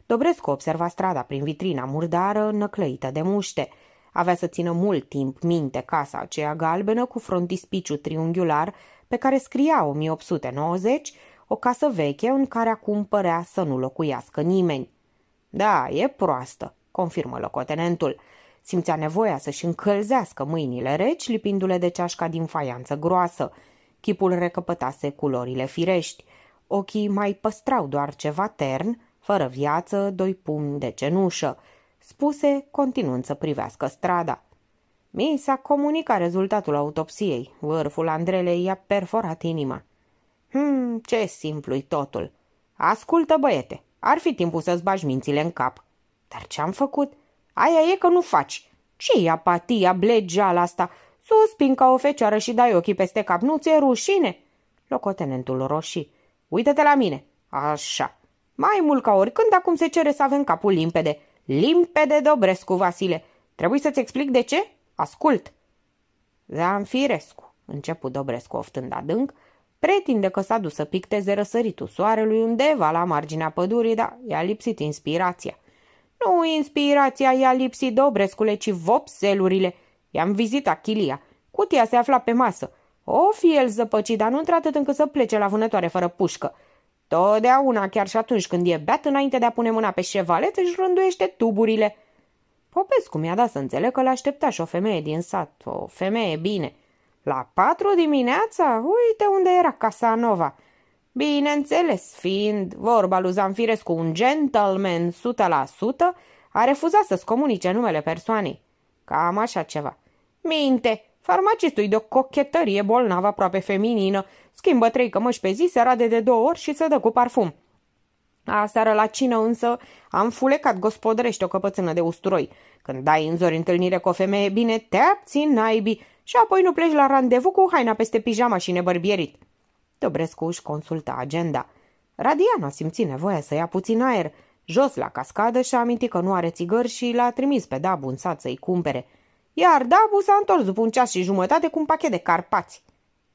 Dobrescu observa strada prin vitrina murdară, năclăită de muște. Avea să țină mult timp minte casa aceea galbenă cu frontispiciu triunghiular pe care scria 1890, o casă veche în care acum părea să nu locuiască nimeni. Da, e proastă, confirmă locotenentul. Simțea nevoia să-și încălzească mâinile reci, lipindu-le de ceașca din faianță groasă. Chipul recăpătase culorile firești. Ochii mai păstrau doar ceva tern, fără viață, doi pumni de cenușă. Spuse, continuând să privească strada. Mi s-a comunicat rezultatul autopsiei. Vârful Andrelei i-a perforat inima. Hmm, ce simplu-i totul. Ascultă, băiete, ar fi timpul să-ți bagi mințile în cap. Dar ce-am făcut? Aia e că nu faci. Ce-i apatia, blegeala asta? Suspin ca o fecioară și dai ochii peste cap. Nu ți-e rușine? Locotenentul roșii. Uită-te la mine. Așa. Mai mult ca oricând acum se cere să avem capul limpede. Limpede, Dobrescu, Vasile. Trebuie să-ți explic de ce? Ascult. Zanfirescu, început Dobrescu oftând adânc, pretinde că s-a dus să picteze răsăritul soarelui undeva la marginea pădurii, dar i-a lipsit inspirația – nu inspirația i-a lipsit Dobrescule, ci vopselurile. I-am vizitat chilia. Cutia se afla pe masă. O fi el zăpăcit, dar nu într-atât încât să plece la vânătoare fără pușcă. Totdeauna, chiar și atunci când e beat, înainte de a pune mâna pe șevalet, își rânduiește tuburile. Popescu mi-a dat să înțeleg că l-aștepta și o femeie din sat, o femeie bine. La patru dimineața, uite unde era Casanova. Bineînțeles, fiind vorba lui Zanfirescu un gentleman 100%, a refuzat să-ți comunice numele persoanei. Cam așa ceva. Minte! Farmacistul de o cochetărie bolnavă aproape feminină. Schimbă trei cămăși pe zi, se rade de două ori și se dă cu parfum. Aseară la cină însă am fulecat gospodărește o căpățână de usturoi. Când dai în zori întâlnire cu o femeie, bine, te abții naibii și apoi nu pleci la randevu cu haina peste pijama și nebărbierit. Dobrescu își consulta agenda. Radiano a simțit nevoia să ia puțin aer. Jos la cascadă și-a amintit că nu are țigări și l-a trimis pe Dabu în sat să-i cumpere. Iar Dabu s-a întors după un ceas și jumătate cu un pachet de carpați.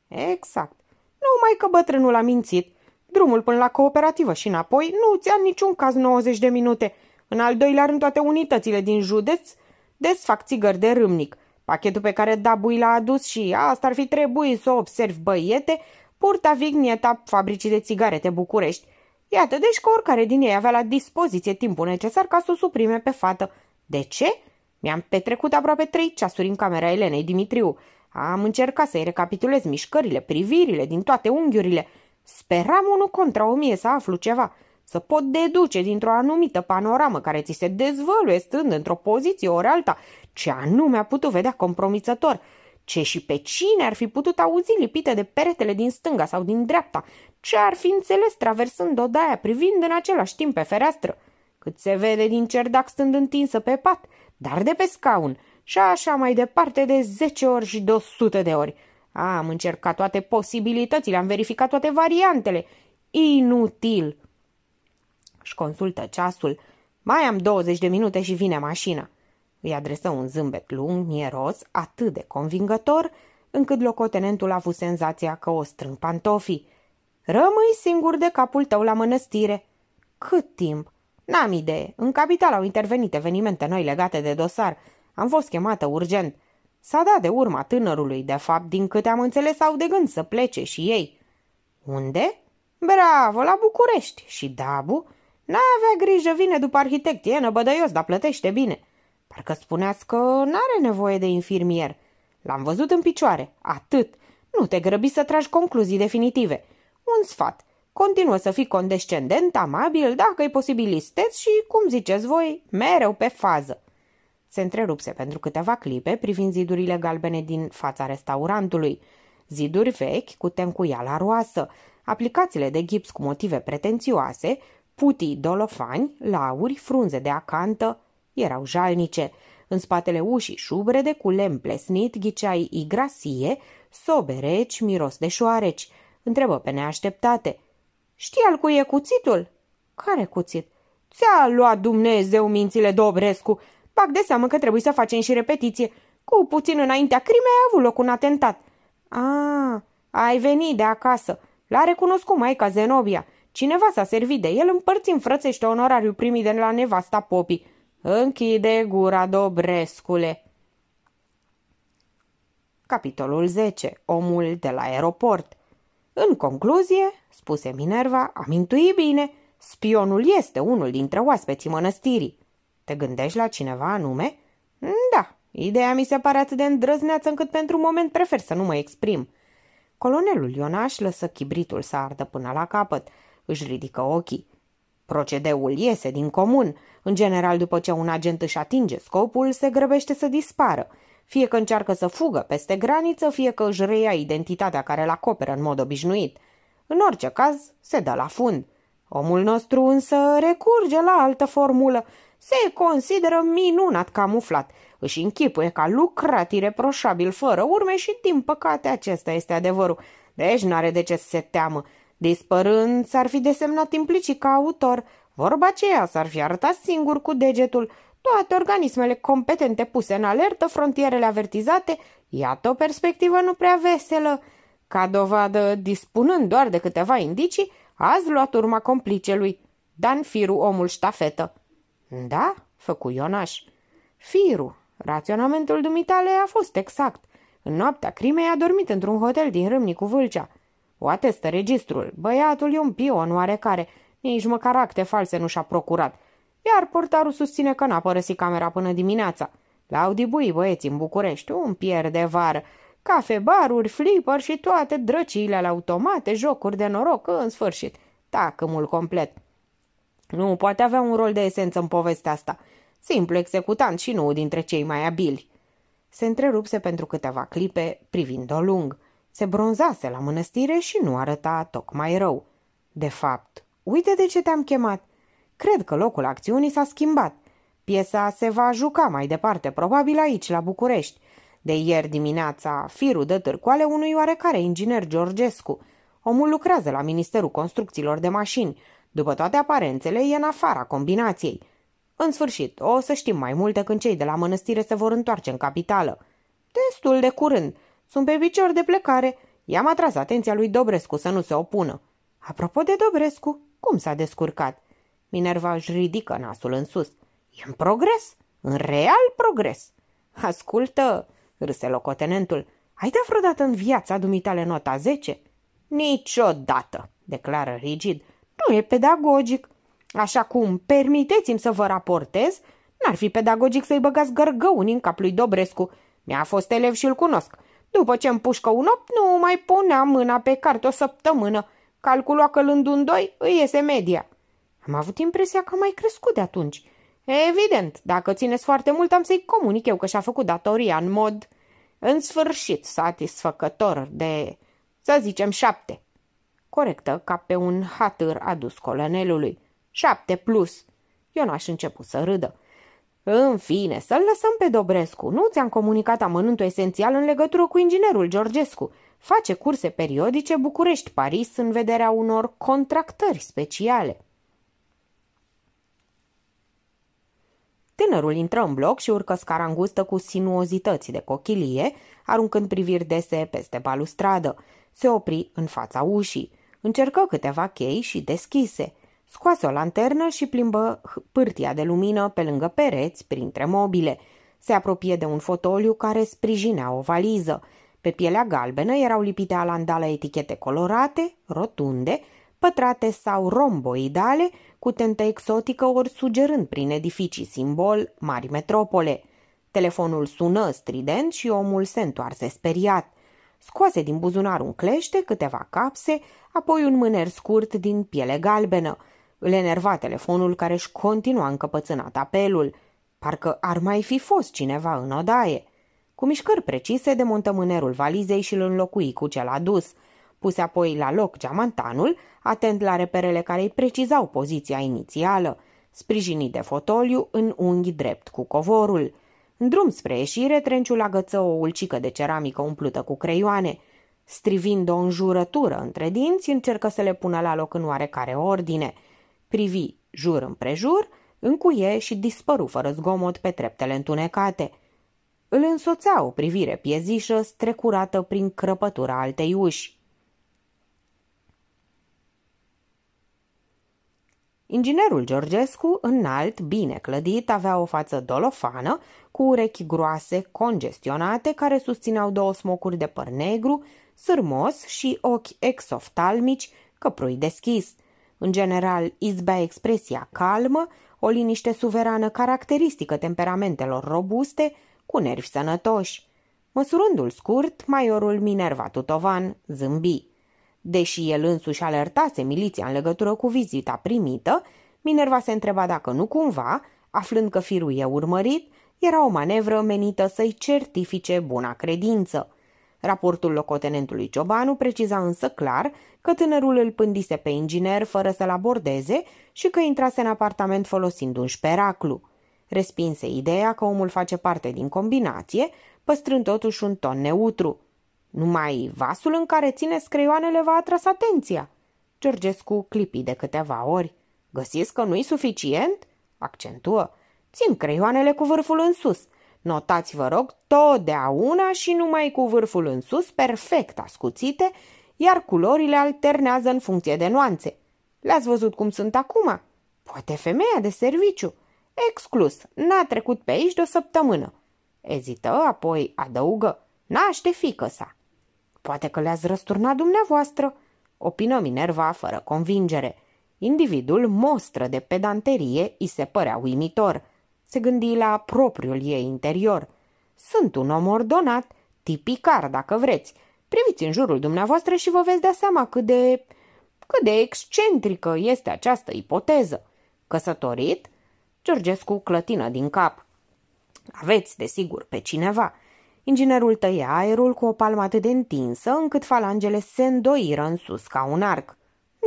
Exact. Numai că bătrânul a mințit. Drumul până la cooperativă și înapoi nu ți-a niciun caz 90 de minute. În al doilea rând, toate unitățile din județ desfac țigări de râmnic. Pachetul pe care Dabu l-a adus și asta ar fi trebuit să o observi, băiete, purta vignieta fabricii de țigarete București. Iată, deci că oricare din ei avea la dispoziție timpul necesar ca să o suprime pe fată. De ce? Mi-am petrecut aproape trei ceasuri în camera Elenei Dimitriu. Am încercat să-i recapitulez mișcările, privirile, din toate unghiurile. Speram unul contra o mie să aflu ceva, să pot deduce dintr-o anumită panoramă care ți se dezvăluie stând într-o poziție ori alta, ce anume a putut vedea compromițător – ce și pe cine ar fi putut auzi lipite de peretele din stânga sau din dreapta, ce ar fi înțeles traversând odaia, privind în același timp pe fereastră, cât se vede din cerdac stând întinsă pe pat, dar de pe scaun, și așa mai departe de zece ori și de o sută de ori. Am încercat toate posibilitățile, am verificat toate variantele. Inutil! Și consultă ceasul. Mai am 20 de minute și vine mașina. Îi adresă un zâmbet lung, mieros, atât de convingător, încât locotenentul a avut senzația că o strâng pantofii. Rămâi singur de capul tău la mănăstire. Cât timp? N-am idee. În capital au intervenit evenimente noi legate de dosar. Am fost chemată urgent. S-a dat de urma tânărului, de fapt, din câte am înțeles, au de gând să plece și ei. Unde? Bravo, la București. Și Dabu? N-avea grijă, vine după arhitect, e năbădăios, dar plătește bine. Parcă spuneați că n-are nevoie de infirmier. L-am văzut în picioare. Atât. Nu te grăbi să tragi concluzii definitive. Un sfat. Continuă să fii condescendent, amabil, dacă e posibil și, cum ziceți voi, mereu pe fază. Se întrerupse pentru câteva clipe privind zidurile galbene din fața restaurantului. Ziduri vechi cu la roasă, aplicațiile de gips cu motive pretențioase, putii dolofani, lauri, frunze de acantă, erau jalnice. În spatele ușii șubrede, cu lemn plesnit, ghiceai igrasie, sobe reci, miros de șoareci. Întrebă pe neașteptate. Știi al cui e cuțitul?" Care cuțit?" Ți-a luat Dumnezeu mințile, Dobrescu! Bag de seamă că trebuie să facem și repetiție. Cu puțin înaintea crimei a avut loc un atentat." A, ai venit de acasă. L-a recunoscut maica Zenobia. Cineva s-a servit de el împărțind frățește onorariu primit de la nevasta popii. Închide gura, Dobrescule! Capitolul 10. Omul de la aeroport În concluzie, spuse Minerva, amintui bine, spionul este unul dintre oaspeții mănăstirii. Te gândești la cineva anume? Da, ideea mi se pare atât de îndrăzneață încât pentru un moment prefer să nu mă exprim. Colonelul Ionaș lăsă chibritul să ardă până la capăt. Își ridică ochii. Procedeul iese din comun. În general, după ce un agent își atinge scopul, se grăbește să dispară, fie că încearcă să fugă peste graniță, fie că își reia identitatea care îl acoperă în mod obișnuit. În orice caz, se dă la fund. Omul nostru însă recurge la altă formulă. Se consideră minunat camuflat. Își închipuie ca lucrat ireproșabil fără urme și, din păcate, acesta este adevărul. Deci nu are de ce să se teamă. Dispărând, s-ar fi desemnat implicit ca autor, Vorba aceea s-ar fi arătat singur cu degetul toate organismele competente puse în alertă, frontierele avertizate, iată o perspectivă nu prea veselă. Ca dovadă, dispunând doar de câteva indicii, azi luat urma complicelui, Dan Firu, omul ștafetă. Da, făcu Ionaș. Firu, raționamentul dumitale a fost exact. În noaptea crimei a dormit într-un hotel din Râmnicu Vâlcea. O atestă registrul. Băiatul e un pion oarecare, nici măcar acte false nu și-a procurat. Iar portarul susține că n-a părăsit camera până dimineața. L-au dibui băieții în București, un pier de vară. Cafebaruri, flipper și toate drăciile la automate, jocuri de noroc, în sfârșit. Tacâmul complet. Nu poate avea un rol de esență în povestea asta. Simplu executant și nu dintre cei mai abili. Se întrerupse pentru câteva clipe, privind-o lung. Se bronzase la mănăstire și nu arăta tocmai rău. De fapt, Uite de ce te-am chemat. Cred că locul acțiunii s-a schimbat. Piesa se va juca mai departe, probabil aici, la București. De ieri dimineața, firul de târcoale unui oarecare inginer Georgescu. Omul lucrează la Ministerul Construcțiilor de Mașini. După toate aparențele, e în afara combinației. În sfârșit, o să știm mai multe când cei de la mănăstire se vor întoarce în capitală. Destul de curând. Sunt pe picior de plecare. I-am atras atenția lui Dobrescu să nu se opună. Apropo de Dobrescu, cum s-a descurcat? Minerva își ridică nasul în sus. E în progres, în real progres. Ascultă, râse locotenentul, ai dat vreodată în viața dumitale nota 10? Niciodată, declară rigid. Nu e pedagogic. Așa cum permiteți-mi să vă raportez, n-ar fi pedagogic să-i băgați gărgăuni în cap lui Dobrescu. Mi-a fost elev și îl cunosc. După ce împușcă un opt, nu mai puneam mâna pe carte o săptămână. Calcula că luând un doi îi iese media. Am avut impresia că mai crescut de atunci. Evident, dacă țineți foarte mult, am să-i comunic eu că și-a făcut datoria în mod, în sfârșit, satisfăcător de, să zicem, șapte. Corectă, ca pe un hatâr adus colonelului. Șapte plus. Eu n-aș început să râdă. În fine, să-l lăsăm pe Dobrescu. Nu ți-am comunicat amănuntul esențial în legătură cu inginerul Georgescu. Face curse periodice București-Paris în vederea unor contractări speciale. Tânărul intră în bloc și urcă scara îngustă cu sinuozități de cochilie, aruncând priviri dese peste balustradă. Se opri în fața ușii. Încercă câteva chei și deschise. Scoase o lanternă și plimbă pârtia de lumină pe lângă pereți, printre mobile. Se apropie de un fotoliu care sprijinea o valiză. Pe pielea galbenă erau lipite alandala etichete colorate, rotunde, pătrate sau romboidale, cu tentă exotică ori sugerând prin edificii simbol mari metropole. Telefonul sună strident și omul se întoarse speriat. Scoase din buzunar un clește, câteva capse, apoi un mâner scurt din piele galbenă. Îl enerva telefonul care își continua încăpățânat apelul. Parcă ar mai fi fost cineva în odaie. Cu mișcări precise demontă mânerul valizei și îl înlocui cu cel adus. Puse apoi la loc geamantanul, atent la reperele care îi precizau poziția inițială, sprijinit de fotoliu în unghi drept cu covorul. În drum spre ieșire, trenciul agăță o ulcică de ceramică umplută cu creioane. Strivind o înjurătură între dinți, încercă să le pună la loc în oarecare ordine. Privi jur împrejur, încuie și dispăru fără zgomot pe treptele întunecate – îl însoțea o privire piezișă strecurată prin crăpătura altei uși. Inginerul Georgescu, înalt, bine clădit, avea o față dolofană, cu urechi groase, congestionate, care susțineau două smocuri de păr negru, sârmos și ochi exoftalmici, căprui deschis. În general, izbea expresia calmă, o liniște suverană caracteristică temperamentelor robuste, cu nervi sănătoși. Măsurându-l scurt, maiorul Minerva Tutovan zâmbi. Deși el însuși alertase miliția în legătură cu vizita primită, Minerva se întreba dacă nu cumva, aflând că firul e urmărit, era o manevră menită să-i certifice buna credință. Raportul locotenentului Ciobanu preciza însă clar că tânărul îl pândise pe inginer fără să-l abordeze și că intrase în apartament folosind un șperaclu respinse ideea că omul face parte din combinație, păstrând totuși un ton neutru. Numai vasul în care ține creioanele v-a atras atenția. Georgescu clipi de câteva ori. Găsiți că nu-i suficient? Accentuă. Țin creioanele cu vârful în sus. Notați, vă rog, totdeauna și numai cu vârful în sus, perfect ascuțite, iar culorile alternează în funcție de nuanțe. Le-ați văzut cum sunt acum? Poate femeia de serviciu. Exclus, n-a trecut pe aici de o săptămână. Ezită, apoi adăugă, naște fică sa. Poate că le-ați răsturnat dumneavoastră, opină Minerva fără convingere. Individul mostră de pedanterie îi se părea uimitor. Se gândi la propriul ei interior. Sunt un om ordonat, tipicar dacă vreți. Priviți în jurul dumneavoastră și vă veți da seama cât de... cât de excentrică este această ipoteză. Căsătorit, Georgescu clătină din cap. Aveți, desigur, pe cineva. Inginerul tăia aerul cu o palmă atât de întinsă încât falangele se îndoiră în sus ca un arc.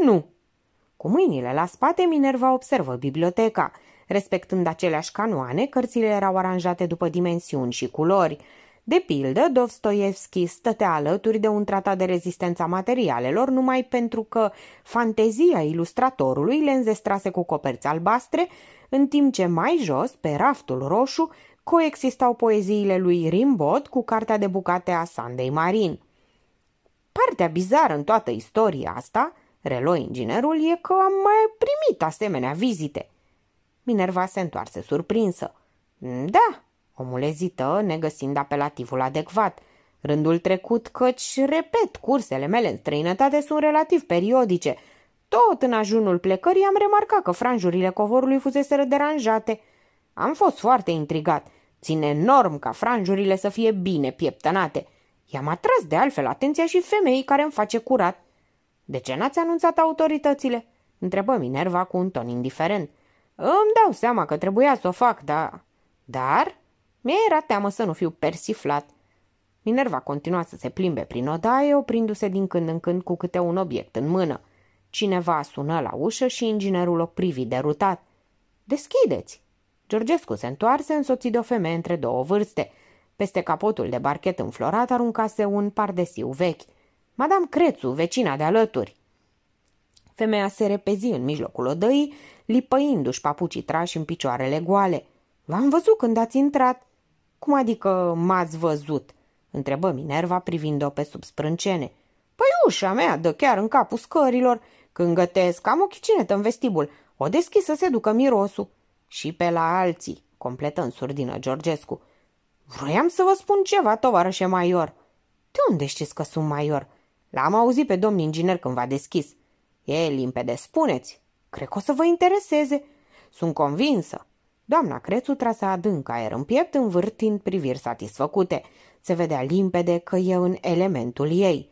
Nu. Cu mâinile la spate, Minerva observă biblioteca. Respectând aceleași canoane, cărțile erau aranjate după dimensiuni și culori. De pildă, Dostoevski stătea alături de un tratat de rezistența materialelor numai pentru că fantezia ilustratorului le înzestrase cu coperți albastre în timp ce mai jos, pe raftul roșu, coexistau poeziile lui Rimbaud cu cartea de bucate a Sandei Marin. Partea bizară în toată istoria asta, relo inginerul, e că am mai primit asemenea vizite. Minerva se întoarse surprinsă. Mm, da, ezită, negăsind apelativul adecvat. Rândul trecut, căci, repet, cursele mele în străinătate sunt relativ periodice – tot în ajunul plecării am remarcat că franjurile covorului fuseseră deranjate. Am fost foarte intrigat. Ține enorm ca franjurile să fie bine pieptănate. I-am atras de altfel atenția și femeii care îmi face curat. De ce n-ați anunțat autoritățile?" întrebă Minerva cu un ton indiferent. Îmi dau seama că trebuia să o fac, da. dar... Dar? Mi-a era teamă să nu fiu persiflat. Minerva continua să se plimbe prin odaie, oprindu-se din când în când cu câte un obiect în mână. Cineva sună la ușă și inginerul o privi derutat. Deschideți! Georgescu se întoarse însoțit de o femeie între două vârste. Peste capotul de barchet înflorat aruncase un pardesiu vechi. Madame Crețu, vecina de alături. Femeia se repezi în mijlocul odăii, lipăindu-și papucii trași în picioarele goale. V-am văzut când ați intrat. Cum adică m-ați văzut? întrebă Minerva privind-o pe sub sprâncene. Păi ușa mea dă chiar în capul scărilor când gătesc, am o chicinetă în vestibul. O deschis să se ducă mirosul. Și pe la alții, completă în surdină Georgescu. Vroiam să vă spun ceva, tovarășe maior. De unde știți că sunt maior? L-am auzit pe domn inginer când v-a deschis. E limpede, spuneți. Cred că o să vă intereseze. Sunt convinsă. Doamna Crețu trase adânc aer în piept, învârtind priviri satisfăcute. Se vedea limpede că e în elementul ei.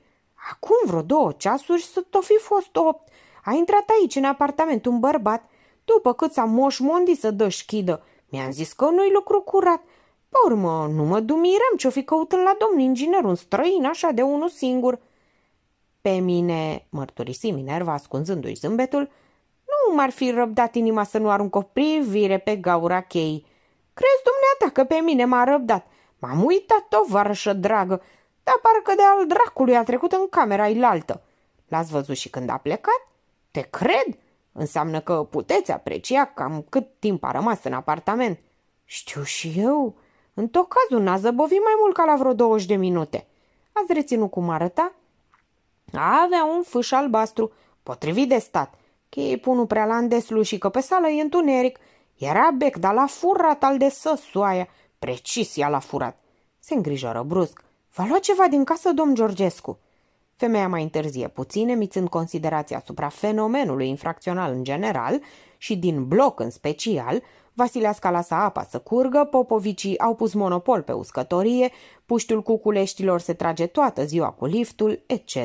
Acum vreo două ceasuri să tot fi fost opt. A intrat aici, în apartament, un bărbat, după cât s-a moșmondit să dă șchidă. Mi-am zis că nu-i lucru curat. Pe urmă, nu mă dumiram ce-o fi căutând la domn inginer un străin așa de unul singur. Pe mine, mărturisi Minerva ascunzându-i zâmbetul, nu m-ar fi răbdat inima să nu arunc o privire pe gaura chei. Crezi dumneata că pe mine m-a răbdat. M-am uitat, tovarășă dragă, dar parcă de al dracului a trecut în camera ilaltă. L-ați văzut și când a plecat? Te cred? Înseamnă că puteți aprecia cam cât timp a rămas în apartament. Știu și eu. În tot cazul n-a zăbovit mai mult ca la vreo 20 de minute. Ați reținut cum arăta? Avea un fâș albastru, potrivit de stat. Chipul nu prea l-a că pe sală e întuneric. Era bec, dar l-a furat al de săsoaia. Precis i-a l-a furat. Se îngrijoră brusc. Va lua ceva din casă, domn Georgescu. Femeia mai întârzie puțin, emițând considerația asupra fenomenului infracțional în general și din bloc în special, Vasileasca lasă apa să curgă, popovicii au pus monopol pe uscătorie, puștiul cuculeștilor se trage toată ziua cu liftul, etc.,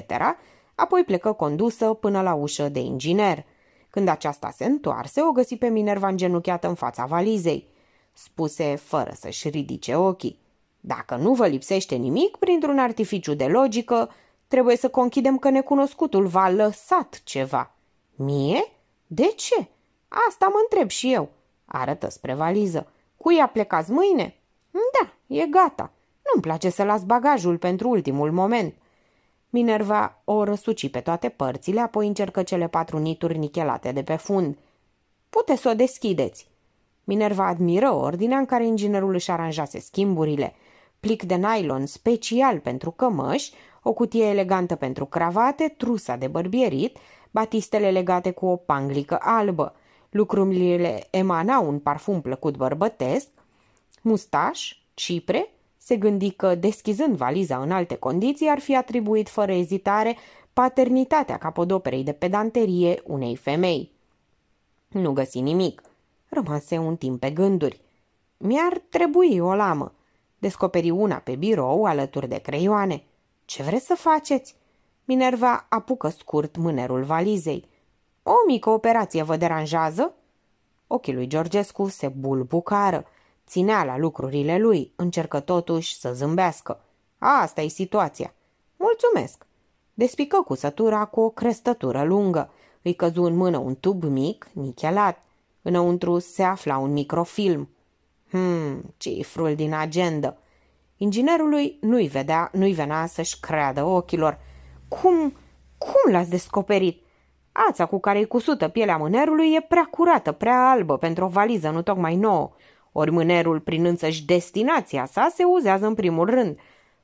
apoi plecă condusă până la ușă de inginer. Când aceasta se întoarse, o găsi pe Minerva îngenuchiată în fața valizei. Spuse fără să-și ridice ochii. Dacă nu vă lipsește nimic, printr-un artificiu de logică, Trebuie să conchidem că necunoscutul v-a lăsat ceva. Mie? De ce? Asta mă întreb și eu. Arătă spre valiză. Cui a plecat mâine? Da, e gata. Nu-mi place să las bagajul pentru ultimul moment. Minerva o răsuci pe toate părțile, apoi încercă cele patru nituri nichelate de pe fund. Puteți să o deschideți. Minerva admiră ordinea în care inginerul își aranjase schimburile. Plic de nylon special pentru cămăși, o cutie elegantă pentru cravate, trusa de bărbierit, batistele legate cu o panglică albă. Lucrurile emanau un parfum plăcut bărbătesc, mustaș, cipre, se gândi că, deschizând valiza în alte condiții, ar fi atribuit fără ezitare paternitatea capodoperei de pedanterie unei femei. Nu găsi nimic. Rămase un timp pe gânduri. Mi-ar trebui o lamă. Descoperi una pe birou alături de creioane. Ce vreți să faceți?" Minerva apucă scurt mânerul valizei. O mică operație vă deranjează?" Ochii lui Georgescu se bulbucară. Ținea la lucrurile lui, încercă totuși să zâmbească. asta e situația. Mulțumesc. Despică sătura cu o crestătură lungă. Îi căzu în mână un tub mic, nichelat. Înăuntru se afla un microfilm. Hmm, cifrul din agenda. Inginerului nu-i, vedea, nu-i venea să-și creadă ochilor. Cum, cum l-ați descoperit? Ața cu care-i cusută pielea mânerului e prea curată, prea albă pentru o valiză nu tocmai nouă. Ori mânerul, prin însăși destinația sa, se uzează în primul rând.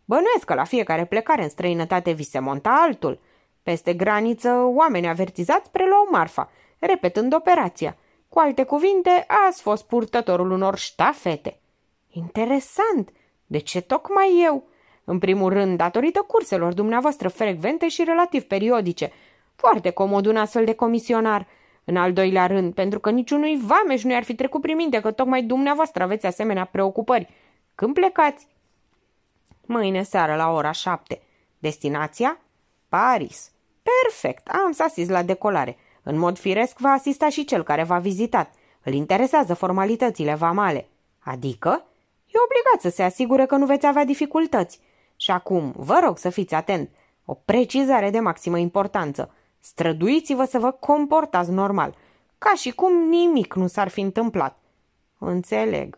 Bănuiesc că la fiecare plecare în străinătate vi se monta altul. Peste graniță, oamenii avertizați preluau marfa, repetând operația. Cu alte cuvinte, ați fost purtătorul unor ștafete. Interesant! De ce tocmai eu? În primul rând, datorită curselor dumneavoastră frecvente și relativ periodice. Foarte comod un astfel de comisionar. În al doilea rând, pentru că niciunui vameș nu i-ar fi trecut prin minte că tocmai dumneavoastră aveți asemenea preocupări. Când plecați? Mâine seară la ora șapte. Destinația? Paris. Perfect, am să asist la decolare. În mod firesc va asista și cel care va a vizitat. Îl interesează formalitățile vamale. Adică? E obligat să se asigure că nu veți avea dificultăți. Și acum, vă rog să fiți atent. O precizare de maximă importanță. Străduiți-vă să vă comportați normal, ca și cum nimic nu s-ar fi întâmplat. Înțeleg.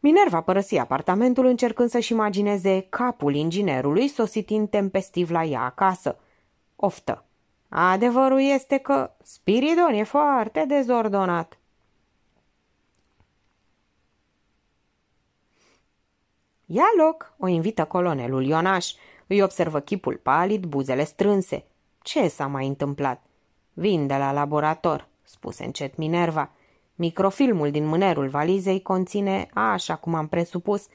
Minerva părăsi apartamentul încercând să-și imagineze capul inginerului sositind tempestiv la ea acasă. Oftă. Adevărul este că Spiridon e foarte dezordonat. Ia loc, o invită colonelul Ionaș. Îi observă chipul palid, buzele strânse. Ce s-a mai întâmplat? Vin de la laborator, spuse încet Minerva. Microfilmul din mânerul valizei conține, așa cum am presupus,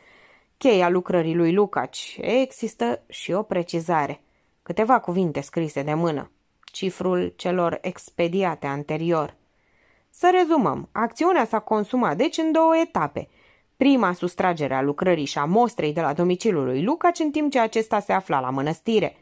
cheia lucrării lui Lucaci. Există și o precizare. Câteva cuvinte scrise de mână. Cifrul celor expediate anterior. Să rezumăm, acțiunea s-a consumat deci în două etape prima sustragere a lucrării și a mostrei de la domiciliul lui Lucaci în timp ce acesta se afla la mănăstire.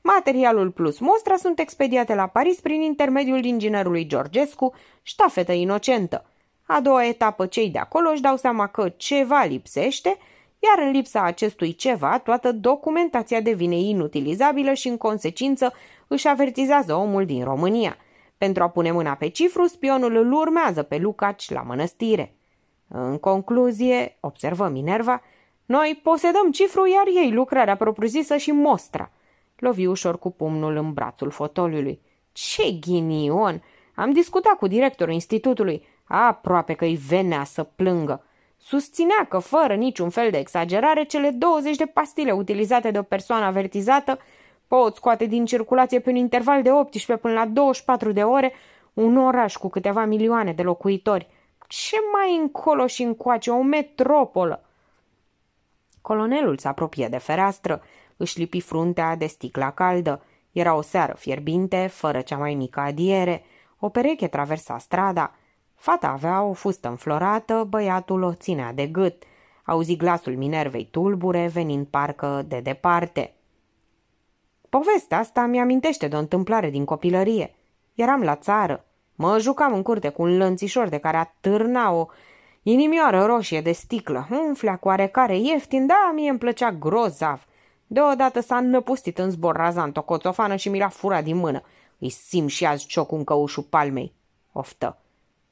Materialul plus mostra sunt expediate la Paris prin intermediul inginerului Georgescu, ștafetă inocentă. A doua etapă, cei de acolo își dau seama că ceva lipsește, iar în lipsa acestui ceva, toată documentația devine inutilizabilă și, în consecință, își avertizează omul din România. Pentru a pune mâna pe cifru, spionul îl urmează pe Lucaci la mănăstire. În concluzie, observă Minerva, noi posedăm cifru, iar ei lucrarea propriu-zisă și mostra. Lovi ușor cu pumnul în brațul fotoliului. Ce ghinion! Am discutat cu directorul institutului. Aproape că-i venea să plângă. Susținea că, fără niciun fel de exagerare, cele 20 de pastile utilizate de o persoană avertizată pot scoate din circulație pe un interval de 18 până la 24 de ore un oraș cu câteva milioane de locuitori ce mai încolo și încoace, o metropolă. Colonelul se apropie de fereastră, își lipi fruntea de sticla caldă. Era o seară fierbinte, fără cea mai mică adiere. O pereche traversa strada. Fata avea o fustă înflorată, băiatul o ținea de gât. Auzi glasul Minervei tulbure venind parcă de departe. Povestea asta mi-amintește de o întâmplare din copilărie. Eram la țară. Mă jucam în curte cu un lănțișor de care atârna o inimioară roșie de sticlă, un cu oarecare ieftin, da, mie îmi plăcea grozav. Deodată s-a năpustit în zbor razant o coțofană și mi l-a furat din mână. Îi simt și azi ciocul în căușul palmei. Oftă.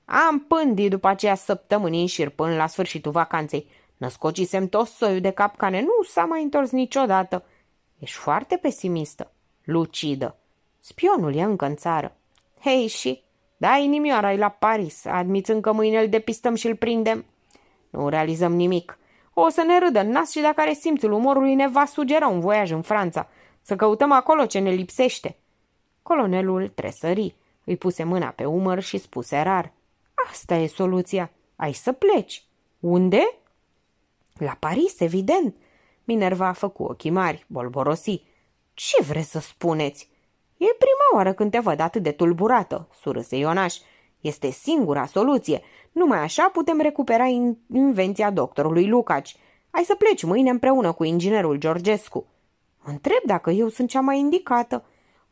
Am pândit după aceea săptămâni în șir până la sfârșitul vacanței. Născocisem tot soiul de capcane, nu s-a mai întors niciodată. Ești foarte pesimistă, lucidă. Spionul e încă în țară. Hei și da, inimioara, e la Paris, admițând că mâine îl depistăm și îl prindem. Nu realizăm nimic. O să ne râdă în nas și dacă are simțul umorului ne va sugera un voiaj în Franța. Să căutăm acolo ce ne lipsește. Colonelul tresări, îi puse mâna pe umăr și spuse rar. Asta e soluția. Ai să pleci. Unde? La Paris, evident. Minerva a făcut ochii mari, bolborosi. Ce vreți să spuneți? E prima oară când te văd atât de tulburată, surâse Ionaș. Este singura soluție. Numai așa putem recupera in- invenția doctorului Lucaci. Ai să pleci mâine împreună cu inginerul Georgescu. Mă întreb dacă eu sunt cea mai indicată.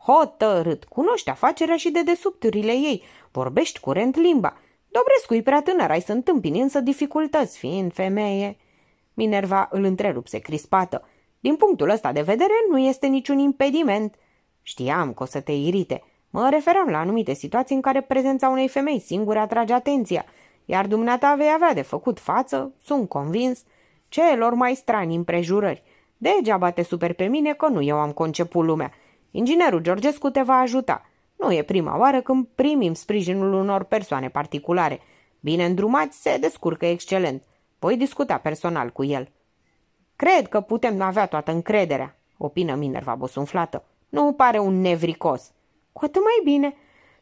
Hotărât, cunoști afacerea și de desubturile ei, vorbești curent limba. Dobrescu i prea tânăr, ai să întâmpini însă dificultăți, fiind femeie. Minerva îl întrerupse crispată. Din punctul ăsta de vedere, nu este niciun impediment. Știam că o să te irite. Mă referam la anumite situații în care prezența unei femei singure atrage atenția, iar dumneata vei avea de făcut față, sunt convins, celor mai strani împrejurări. Degeaba te super pe mine că nu eu am conceput lumea. Inginerul Georgescu te va ajuta. Nu e prima oară când primim sprijinul unor persoane particulare. Bine îndrumați, se descurcă excelent. Voi discuta personal cu el. Cred că putem avea toată încrederea, opină Minerva bosunflată. Nu pare un nevricos. Cu atât mai bine.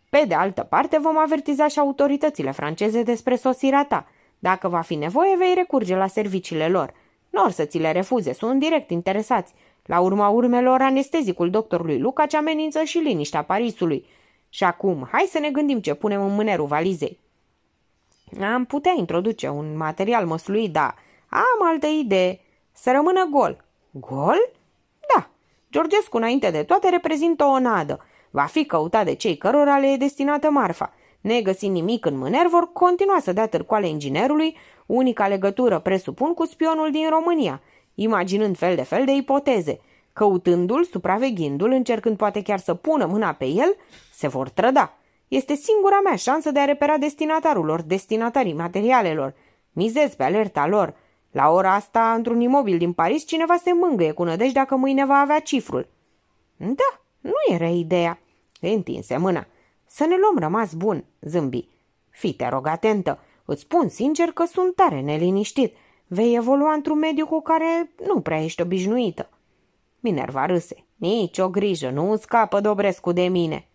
Pe de altă parte, vom avertiza și autoritățile franceze despre sosirea ta. Dacă va fi nevoie, vei recurge la serviciile lor. Nu or să ți le refuze, sunt direct interesați. La urma urmelor, anestezicul doctorului Luca ce amenință și liniștea Parisului. Și acum, hai să ne gândim ce punem în mânerul valizei. Am putea introduce un material măsluit, da. Am altă idee. Să rămână gol. Gol? Georgescu, înainte de toate, reprezintă o nadă. Va fi căutat de cei cărora le e destinată marfa. găsi nimic în mâner, vor continua să dea târcoale inginerului, unica legătură, presupun, cu spionul din România, imaginând fel de fel de ipoteze. Căutându-l, supraveghindu-l, încercând poate chiar să pună mâna pe el, se vor trăda. Este singura mea șansă de a repera destinatarul lor, destinatarii materialelor. Mizez pe alerta lor. La ora asta, într-un imobil din Paris, cineva se mângâie cu nădejde dacă mâine va avea cifrul. Da, nu era ideea. Îi întinse mâna. Să ne luăm rămas bun, zâmbi. Fii, te rog, atentă. Îți spun sincer că sunt tare neliniștit. Vei evolua într-un mediu cu care nu prea ești obișnuită. Minerva râse. Nici o grijă, nu scapă Dobrescu de mine.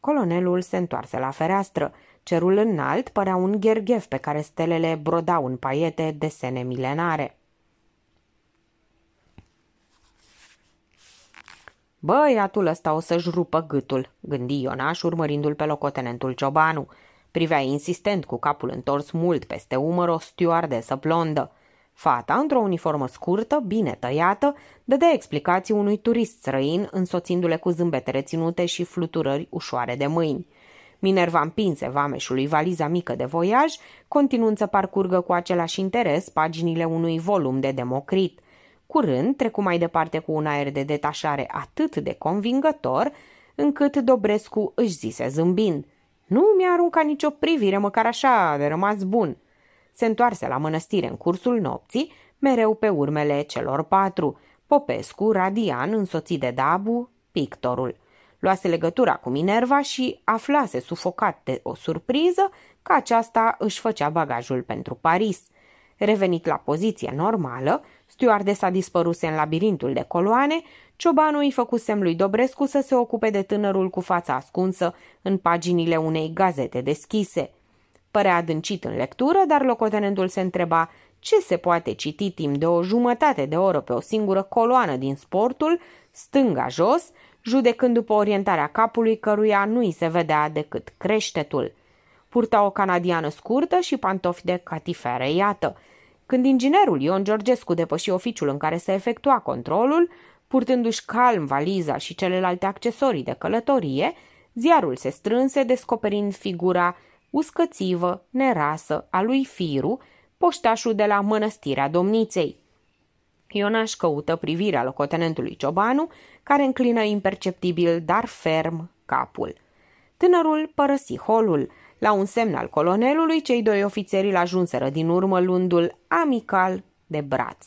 Colonelul se întoarse la fereastră. Cerul înalt părea un gherghef pe care stelele brodau în paiete desene milenare. Băiatul ăsta o să-și rupă gâtul, gândi Ionaș urmărindu-l pe locotenentul Ciobanu. Privea insistent cu capul întors mult peste umăr o stioardesă blondă. Fata, într-o uniformă scurtă, bine tăiată, dădea explicații unui turist străin, însoțindu-le cu zâmbete reținute și fluturări ușoare de mâini. Minerva împinse vameșului valiza mică de voiaj, continuând să parcurgă cu același interes paginile unui volum de democrit. Curând, trecu mai departe cu un aer de detașare atât de convingător, încât Dobrescu își zise zâmbind – nu mi-a aruncat nicio privire, măcar așa, de rămas bun. Se întoarse la mănăstire în cursul nopții, mereu pe urmele celor patru, Popescu, Radian, însoțit de Dabu, pictorul. Luase legătura cu Minerva și aflase sufocat de o surpriză că aceasta își făcea bagajul pentru Paris. Revenit la poziția normală, stewardesa dispăruse în labirintul de coloane, ciobanul îi făcu semn lui Dobrescu să se ocupe de tânărul cu fața ascunsă în paginile unei gazete deschise. Părea adâncit în lectură, dar locotenentul se întreba ce se poate citi timp de o jumătate de oră pe o singură coloană din sportul, stânga jos, judecând după orientarea capului căruia nu i se vedea decât creștetul. Purta o canadiană scurtă și pantofi de catifere, iată. Când inginerul Ion Georgescu depăși oficiul în care se efectua controlul, purtându-și calm valiza și celelalte accesorii de călătorie, ziarul se strânse descoperind figura uscățivă, nerasă, a lui Firu, poștașul de la mănăstirea domniței. Ionaș căută privirea locotenentului Ciobanu, care înclină imperceptibil, dar ferm, capul. Tânărul părăsi holul. La un semn al colonelului, cei doi ofițeri îl ajunseră din urmă lundul amical de braț.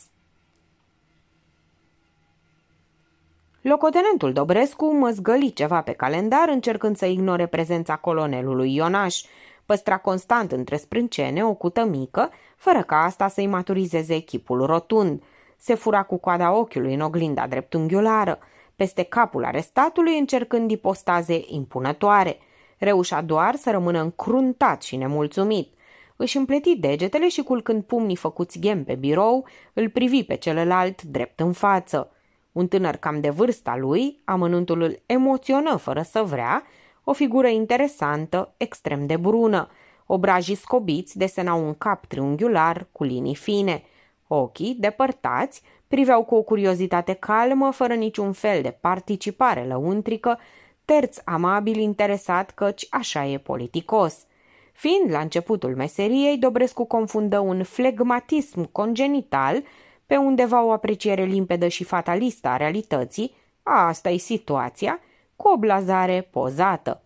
Locotenentul Dobrescu măzgăli ceva pe calendar încercând să ignore prezența colonelului Ionaș. Păstra constant între sprâncene o cută mică, fără ca asta să-i maturizeze echipul rotund. Se fura cu coada ochiului în oglinda dreptunghiulară – peste capul arestatului încercând ipostaze impunătoare. Reușa doar să rămână încruntat și nemulțumit. Își împleti degetele și culcând pumnii făcuți ghem pe birou, îl privi pe celălalt drept în față. Un tânăr cam de vârsta lui, amănuntul îl emoționă fără să vrea, o figură interesantă, extrem de brună. Obrajii scobiți desenau un cap triunghiular cu linii fine. Ochii, depărtați, priveau cu o curiozitate calmă, fără niciun fel de participare lăuntrică, terț amabil interesat căci așa e politicos. Fiind la începutul meseriei, Dobrescu confundă un flegmatism congenital pe undeva o apreciere limpedă și fatalistă a realității, a asta e situația, cu o blazare pozată.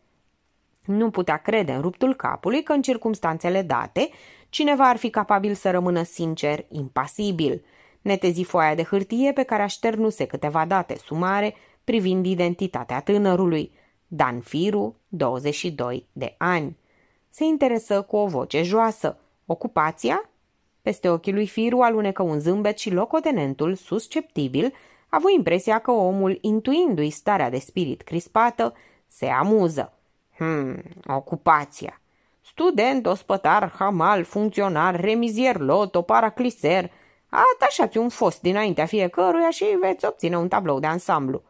Nu putea crede în ruptul capului că în circumstanțele date, cineva ar fi capabil să rămână sincer impasibil – Netezi foaia de hârtie pe care așternuse câteva date sumare privind identitatea tânărului. Dan Firu, 22 de ani. Se interesă cu o voce joasă. Ocupația? Peste ochii lui Firu alunecă un zâmbet și locotenentul, susceptibil, a avut impresia că omul, intuindu-i starea de spirit crispată, se amuză. Hmm, ocupația. Student, ospătar, hamal, funcționar, remizier, loto, paracliser – Atașați un fost dinaintea fiecăruia și veți obține un tablou de ansamblu.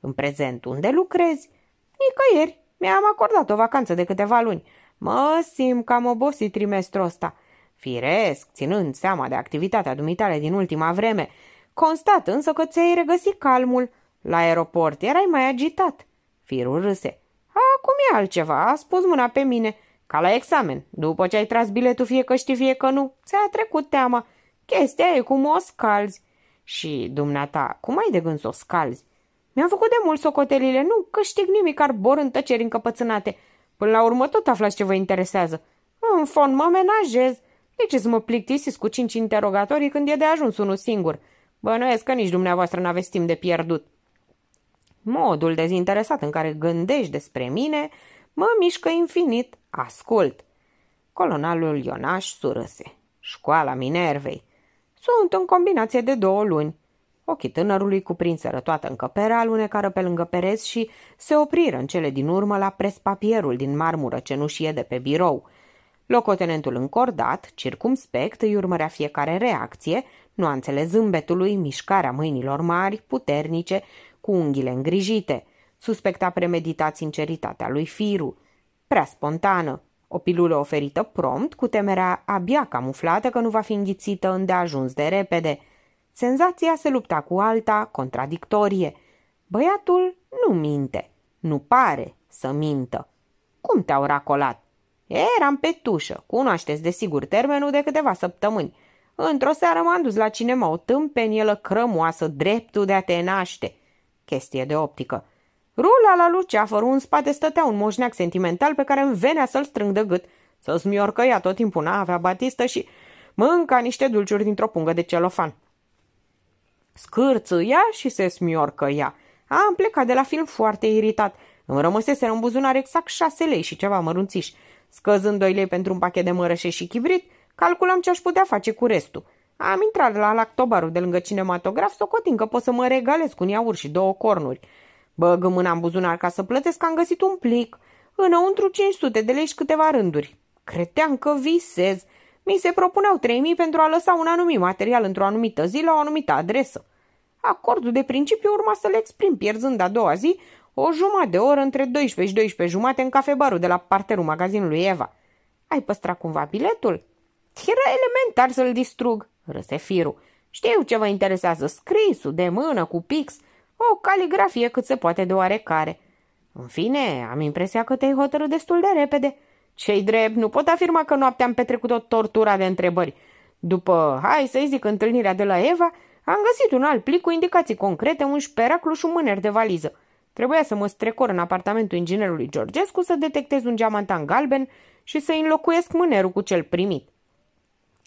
În prezent, unde lucrezi? Nicăieri. Mi-am acordat o vacanță de câteva luni. Mă simt că am obosit trimestrul ăsta. Firesc, ținând seama de activitatea dumitale din ultima vreme, constat însă că ți-ai regăsit calmul. La aeroport erai mai agitat. Firul râse. Acum e altceva, a spus mâna pe mine. Ca la examen, după ce ai tras biletul fie că știi, fie că nu, ți-a trecut teama. Chestia e cum o scalzi. Și dumneata, cum ai de gând să o scalzi? Mi-am făcut de mult socotelile, nu câștig nimic, arbor în tăceri încăpățânate. Până la urmă tot aflați ce vă interesează. În fond, mă menajez. De ce să mă plictisiți cu cinci interogatorii când e de ajuns unul singur? Bănuiesc că nici dumneavoastră n-aveți timp de pierdut. Modul dezinteresat în care gândești despre mine mă mișcă infinit. Ascult. Colonelul Ionaș surâse. Școala Minervei sunt în combinație de două luni. Ochii tânărului cuprinseră toată încăperea, alunecară pe lângă perez și se opriră în cele din urmă la prespapierul din marmură cenușie de pe birou. Locotenentul încordat, circumspect, îi urmărea fiecare reacție, nuanțele zâmbetului, mișcarea mâinilor mari, puternice, cu unghiile îngrijite. Suspecta premeditat sinceritatea lui Firu. Prea spontană, o pilulă oferită prompt, cu temerea abia camuflată că nu va fi înghițită îndeajuns de repede. Senzația se lupta cu alta, contradictorie. Băiatul nu minte, nu pare să mintă. Cum te-au racolat? Eram pe tușă, cunoașteți de sigur termenul de câteva săptămâni. Într-o seară m-am dus la cinema o tâmpenielă crămoasă, dreptul de a te naște. Chestie de optică. Ăla la luceafărul în spate stătea un moșneac sentimental pe care îmi venea să-l strâng de gât. Să ea tot timpul, avea batistă și mânca niște dulciuri dintr-o pungă de celofan. Scârțâia și se ea. Am plecat de la film foarte iritat. Îmi rămăsese în buzunar exact șase lei și ceva mărunțiși. Scăzând doi lei pentru un pachet de mărășe și chibrit, calculam ce aș putea face cu restul. Am intrat la lactobarul de lângă cinematograf, socotind că pot să mă regalez cu un iaur și două cornuri. Băgă mâna în buzunar ca să plătesc, am găsit un plic. Înăuntru 500 de lei și câteva rânduri. Credeam că visez. Mi se propuneau 3000 pentru a lăsa un anumit material într-o anumită zi la o anumită adresă. Acordul de principiu urma să le exprim, pierzând a doua zi o jumătate de oră între 12 și 12 jumate în cafebarul de la parterul magazinului Eva. Ai păstrat cumva biletul? Era elementar să-l distrug, râse firul. Știu ce vă interesează, scrisul, de mână, cu pix – o caligrafie cât se poate de oarecare. În fine, am impresia că te-ai hotărât destul de repede. Cei drept, nu pot afirma că noaptea am petrecut o tortură de întrebări. După, hai să-i zic, întâlnirea de la Eva, am găsit un alt plic cu indicații concrete, un șperaclu și un mâner de valiză. Trebuia să mă strecor în apartamentul inginerului Georgescu să detectez un geamantan galben și să înlocuiesc mânerul cu cel primit.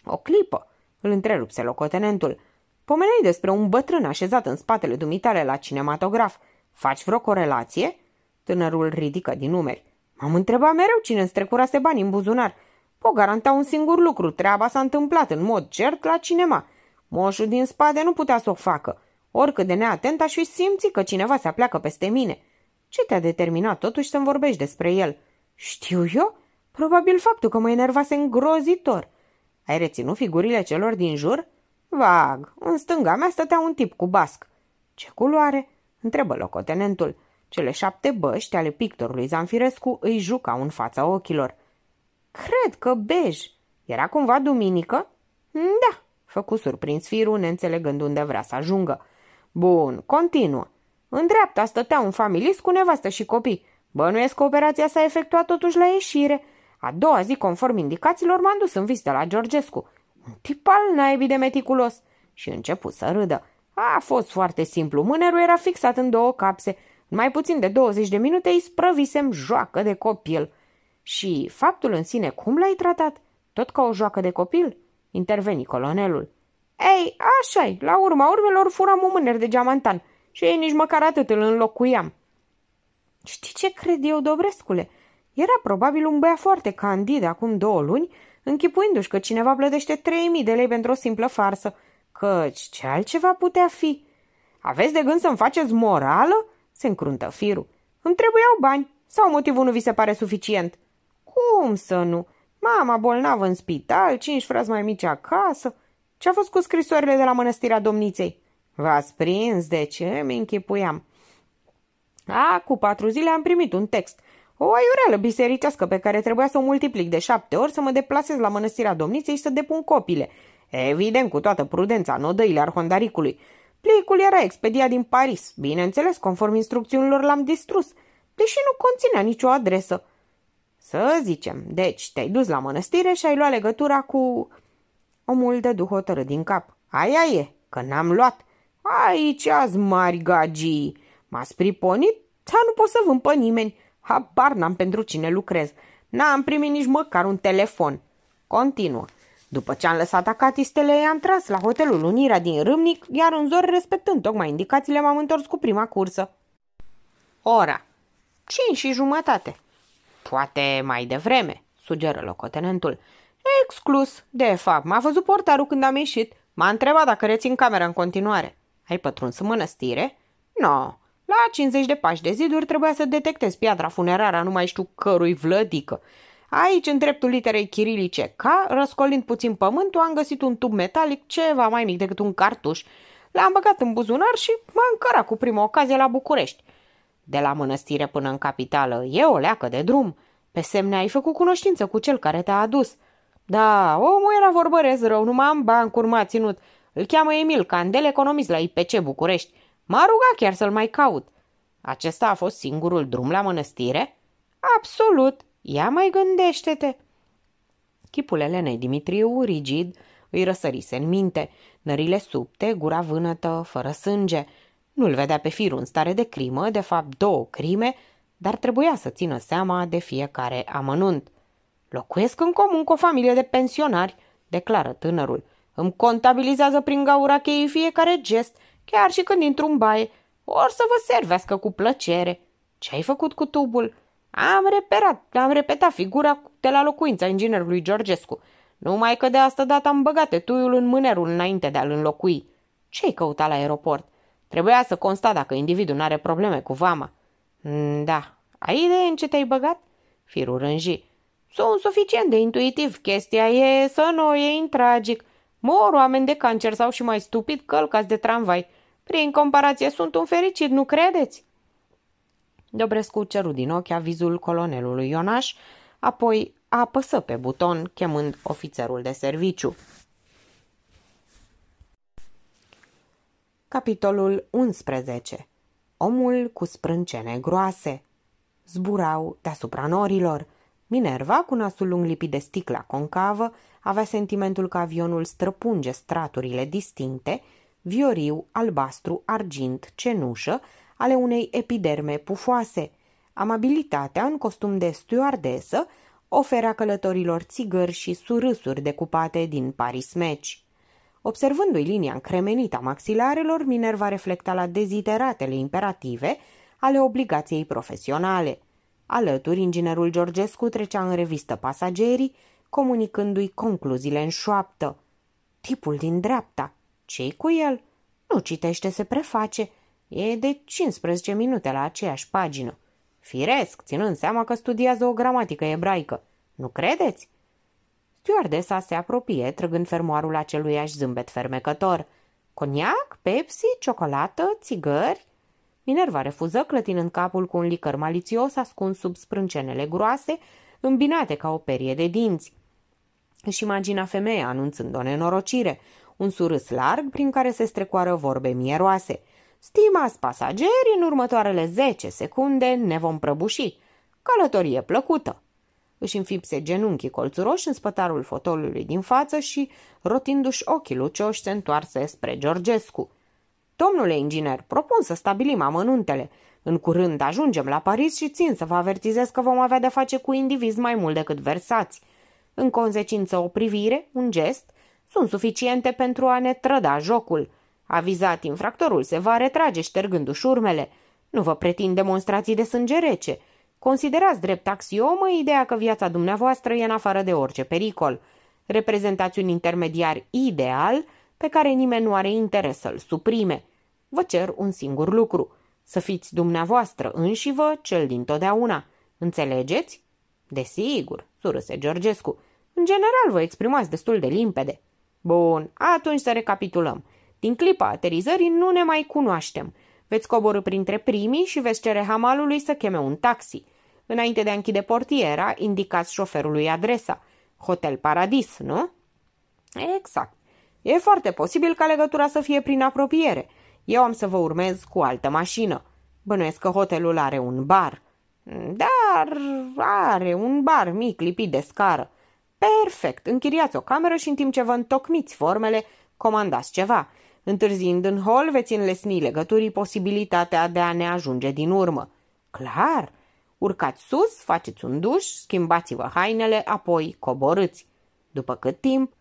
O clipă, îl întrerupse locotenentul. Pomeneai despre un bătrân așezat în spatele dumitale la cinematograf. Faci vreo corelație?" Tânărul ridică din numeri. M-am întrebat mereu cine strecurase bani în buzunar. Po garanta un singur lucru, treaba s-a întâmplat în mod cert la cinema. Moșul din spate nu putea să o facă. Oricât de neatent aș fi simțit că cineva se apleacă peste mine. Ce te-a determinat totuși să-mi vorbești despre el? Știu eu? Probabil faptul că mă enervase îngrozitor. Ai reținut figurile celor din jur? Vag, în stânga mea stătea un tip cu basc. Ce culoare? întrebă locotenentul. Cele șapte băști ale pictorului Zanfirescu îi jucau în fața ochilor. Cred că bej. Era cumva duminică? Da, făcu surprins firul, neînțelegând unde vrea să ajungă. Bun, continuă. În dreapta stătea un familist cu nevastă și copii. Bănuiesc că operația s-a efectuat totuși la ieșire. A doua zi, conform indicațiilor, m-am dus în vizită la Georgescu. Un tip al naibii de meticulos. Și început să râdă. A fost foarte simplu. Mânerul era fixat în două capse. În mai puțin de 20 de minute îi sprăvisem joacă de copil. Și faptul în sine, cum l-ai tratat? Tot ca o joacă de copil? Interveni colonelul. Ei, așa la urma urmelor furam un mâner de geamantan și ei nici măcar atât îl înlocuiam. Știi ce cred eu, Dobrescule? Era probabil un băiat foarte candid acum două luni închipuindu-și că cineva plătește 3.000 de lei pentru o simplă farsă, căci ce altceva putea fi? Aveți de gând să-mi faceți morală? se încruntă firul. Îmi trebuiau bani sau motivul nu vi se pare suficient? Cum să nu? Mama bolnavă în spital, cinci frați mai mici acasă. Ce-a fost cu scrisorile de la mănăstirea domniței? V-ați prins, de ce? Mi închipuiam. A, cu patru zile am primit un text – o aiureală bisericească pe care trebuia să o multiplic de șapte ori să mă deplasez la mănăstirea domniței și să depun copile. Evident, cu toată prudența, nodăile arhondaricului. Plicul era expediat din Paris. Bineînțeles, conform instrucțiunilor l-am distrus, deși nu conținea nicio adresă. Să zicem, deci te-ai dus la mănăstire și ai luat legătura cu... Omul de duh hotărât din cap. Aia e, că n-am luat. Aici azi mari gagii. M-ați priponit, dar nu pot să vând pe nimeni. Habar n-am pentru cine lucrez. N-am primit nici măcar un telefon. Continuă. După ce am lăsat acatistele, i-am tras la hotelul Unirea din Râmnic, iar în zor, respectând tocmai indicațiile, m-am întors cu prima cursă. Ora. Cinci și jumătate. Poate mai devreme, sugeră locotenentul. Exclus. De fapt, m-a văzut portarul când am ieșit. M-a întrebat dacă rețin camera în continuare. Ai pătruns în mănăstire? Nu. No. La 50 de pași de ziduri trebuia să detectez piatra funerară nu mai știu cărui vlădică. Aici, în dreptul literei chirilice K, răscolind puțin pământul, am găsit un tub metalic ceva mai mic decât un cartuș. L-am băgat în buzunar și m-am încărat cu prima ocazie la București. De la mănăstire până în capitală e o leacă de drum. Pe semne ai făcut cunoștință cu cel care te-a adus. Da, omul era vorbărez rău, numai am bancuri m-a ținut. Îl cheamă Emil Candel, economist la IPC București. M-a rugat chiar să-l mai caut. Acesta a fost singurul drum la mănăstire? Absolut! Ia mai gândește-te! Chipul Elenei Dimitriu, rigid, îi răsărise în minte. Nările subte, gura vânătă, fără sânge. Nu-l vedea pe firul în stare de crimă, de fapt două crime, dar trebuia să țină seama de fiecare amănunt. Locuiesc în comun cu o familie de pensionari, declară tânărul. Îmi contabilizează prin gaura cheii fiecare gest – chiar și când intru în baie. Or să vă servească cu plăcere. Ce ai făcut cu tubul? Am reperat, am repetat figura de la locuința inginerului Georgescu. Numai că de asta dată am băgat tuiul în mânerul înainte de a-l înlocui. Ce-ai căutat la aeroport? Trebuia să consta dacă individul nu are probleme cu vama. Mm, da, ai idee în ce te-ai băgat? Firul rânji. Sunt suficient de intuitiv. Chestia e să nu o iei în tragic. Mor oameni de cancer sau și mai stupid călcați de tramvai. Prin comparație sunt un fericit, nu credeți? Dobrescu ceru din ochi avizul colonelului Ionaș, apoi apăsă pe buton, chemând ofițerul de serviciu. Capitolul 11 Omul cu sprâncene groase Zburau deasupra norilor. Minerva, cu nasul lung lipit de sticla concavă, avea sentimentul că avionul străpunge straturile distincte vioriu, albastru, argint, cenușă, ale unei epiderme pufoase. Amabilitatea, în costum de stewardesă, oferea călătorilor țigări și surâsuri decupate din Match. Observându-i linia încremenită a maxilarelor, Minerva reflecta la deziteratele imperative ale obligației profesionale. Alături, inginerul Georgescu trecea în revistă pasagerii, comunicându-i concluziile în șoaptă. Tipul din dreapta, ce cu el? Nu citește, se preface. E de 15 minute la aceeași pagină. Firesc, ținând seama că studiază o gramatică ebraică. Nu credeți? Stewardesa se apropie, trăgând fermoarul aș zâmbet fermecător. Coniac, Pepsi, ciocolată, țigări? Minerva refuză, clătinând capul cu un licăr malițios ascuns sub sprâncenele groase, îmbinate ca o perie de dinți. Își imagina femeia anunțând o nenorocire, un surâs larg prin care se strecoară vorbe mieroase. Stimați pasageri, în următoarele 10 secunde ne vom prăbuși. Călătorie plăcută! Își înfipse genunchii colțuroși în spătarul fotolului din față și, rotindu-și ochii lucioși, se întoarse spre Georgescu. Domnule inginer, propun să stabilim amănuntele. În curând ajungem la Paris și țin să vă avertizez că vom avea de face cu indivizi mai mult decât versați. În consecință, o privire, un gest – sunt suficiente pentru a ne trăda jocul. Avizat, infractorul se va retrage ștergându-și urmele. Nu vă pretind demonstrații de sânge rece. Considerați drept axiomă ideea că viața dumneavoastră e în afară de orice pericol. Reprezentați un intermediar ideal pe care nimeni nu are interes să-l suprime. Vă cer un singur lucru. Să fiți dumneavoastră înșivă cel din totdeauna. Înțelegeți? Desigur, surâse Georgescu. În general vă exprimați destul de limpede. Bun, atunci să recapitulăm. Din clipa aterizării nu ne mai cunoaștem. Veți coborâ printre primii și veți cere hamalului să cheme un taxi. Înainte de a închide portiera, indicați șoferului adresa. Hotel Paradis, nu? Exact. E foarte posibil ca legătura să fie prin apropiere. Eu am să vă urmez cu altă mașină. Bănuiesc că hotelul are un bar. Dar are un bar mic lipit de scară. Perfect, închiriați o cameră și în timp ce vă întocmiți formele, comandați ceva. Întârziind în hol, veți înlesni legăturii posibilitatea de a ne ajunge din urmă. Clar! Urcați sus, faceți un duș, schimbați-vă hainele, apoi coborâți. După cât timp?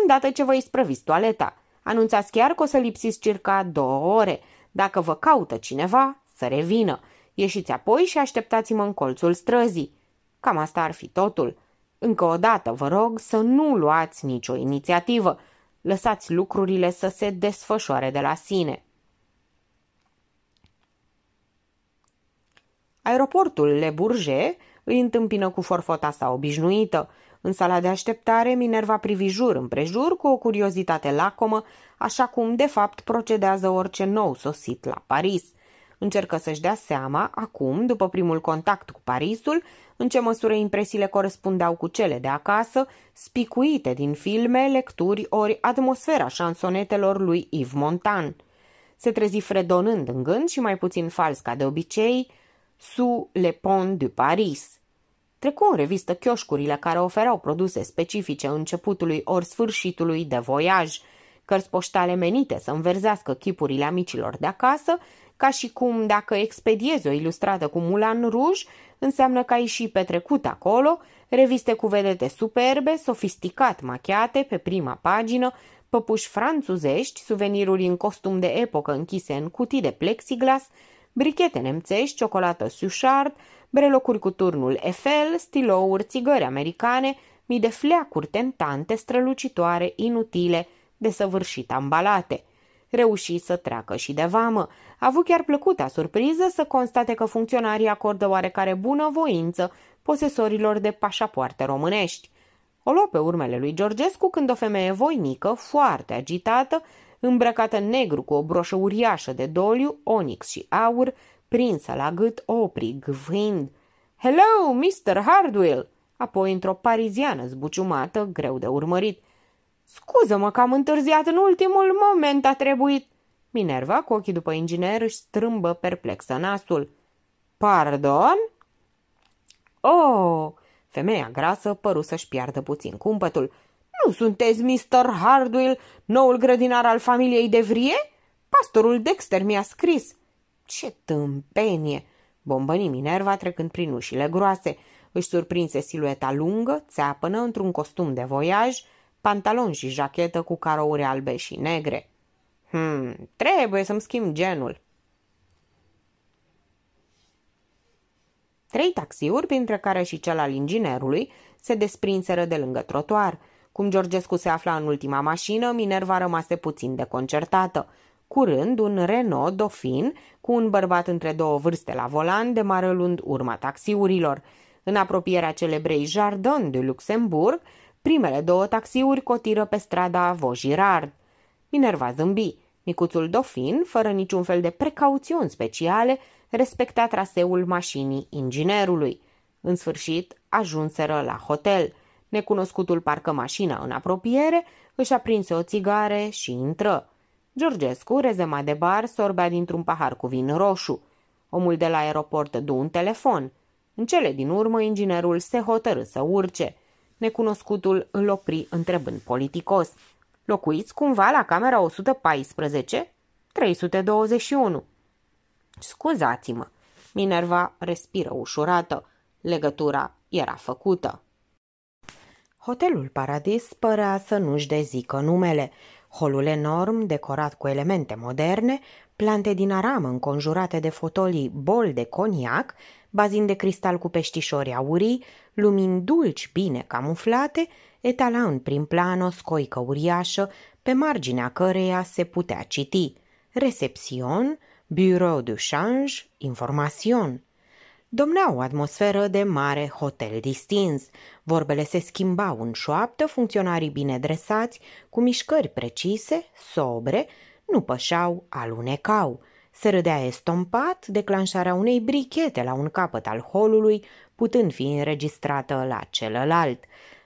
Îndată ce vă isprăviți toaleta. Anunțați chiar că o să lipsiți circa două ore. Dacă vă caută cineva, să revină. Ieșiți apoi și așteptați-mă în colțul străzii. Cam asta ar fi totul. Încă o dată vă rog să nu luați nicio inițiativă. Lăsați lucrurile să se desfășoare de la sine. Aeroportul Le Bourget îi întâmpină cu forfota sa obișnuită. În sala de așteptare, Minerva privi jur împrejur cu o curiozitate lacomă, așa cum, de fapt, procedează orice nou sosit la Paris – Încercă să-și dea seama, acum, după primul contact cu Parisul, în ce măsură impresiile corespundeau cu cele de acasă, spicuite din filme, lecturi ori atmosfera șansonetelor lui Yves Montan. Se trezi fredonând în gând și mai puțin fals ca de obicei, Sous le pont du Paris. Trecu în revistă chioșcurile care oferau produse specifice începutului ori sfârșitului de voiaj, cărți poștale menite să înverzească chipurile amicilor de acasă, ca și cum dacă expediezi o ilustrată cu Mulan Ruj, înseamnă că ai și petrecut acolo, reviste cu vedete superbe, sofisticat machiate pe prima pagină, păpuși franțuzești, suveniruri în costum de epocă închise în cutii de plexiglas, brichete nemțești, ciocolată Suchard, brelocuri cu turnul Eiffel, stilouri, țigări americane, mii de fleacuri tentante, strălucitoare, inutile, desăvârșit ambalate – reuși să treacă și de vamă. A avut chiar plăcuta surpriză să constate că funcționarii acordă oarecare bună voință posesorilor de pașapoarte românești. O luă pe urmele lui Georgescu când o femeie voinică, foarte agitată, îmbrăcată în negru cu o broșă uriașă de doliu, onix și aur, prinsă la gât, opri gvind. Hello, Mr. Hardwell!" Apoi, într-o pariziană zbuciumată, greu de urmărit – Scuză-mă că am întârziat în ultimul moment, a trebuit. Minerva, cu ochii după inginer, își strâmbă perplexă nasul. Pardon? Oh! Femeia grasă păru să-și piardă puțin cumpătul. Nu sunteți Mr. Hardwell, noul grădinar al familiei de vrie? Pastorul Dexter mi-a scris. Ce tâmpenie! Bombăni Minerva trecând prin ușile groase. Își surprinse silueta lungă, țeapănă, într-un costum de voiaj, pantaloni și jachetă cu carouri albe și negre. Hmm, trebuie să-mi schimb genul. Trei taxiuri, printre care și cel al inginerului, se desprinseră de lângă trotuar. Cum Georgescu se afla în ultima mașină, Minerva rămase puțin deconcertată. Curând, un Renault Dauphin, cu un bărbat între două vârste la volan, demară luând urma taxiurilor. În apropierea celebrei Jardin de Luxemburg, Primele două taxiuri cotiră pe strada Vojirard. Minerva zâmbi. Micuțul dofin, fără niciun fel de precauțiuni speciale, respecta traseul mașinii inginerului. În sfârșit, ajunseră la hotel. Necunoscutul parcă mașina în apropiere, își aprinse o țigare și intră. Georgescu, rezema de bar, sorbea dintr-un pahar cu vin roșu. Omul de la aeroport du un telefon. În cele din urmă, inginerul se hotărâ să urce. Necunoscutul îl opri întrebând politicos. Locuiți cumva la camera 114? 321. Scuzați-mă. Minerva respiră ușurată. Legătura era făcută. Hotelul Paradis părea să nu-și dezică numele. Holul enorm, decorat cu elemente moderne, plante din aramă înconjurate de fotolii bol de coniac, bazin de cristal cu peștișori aurii, lumini dulci bine camuflate, etala în prim plan o scoică uriașă, pe marginea căreia se putea citi Recepțion, Bureau de Change, Informațion". Domnea o atmosferă de mare hotel distins. Vorbele se schimbau în șoaptă, funcționarii bine dresați, cu mișcări precise, sobre, nu pășau, alunecau – se râdea estompat declanșarea unei brichete la un capăt al holului, putând fi înregistrată la celălalt.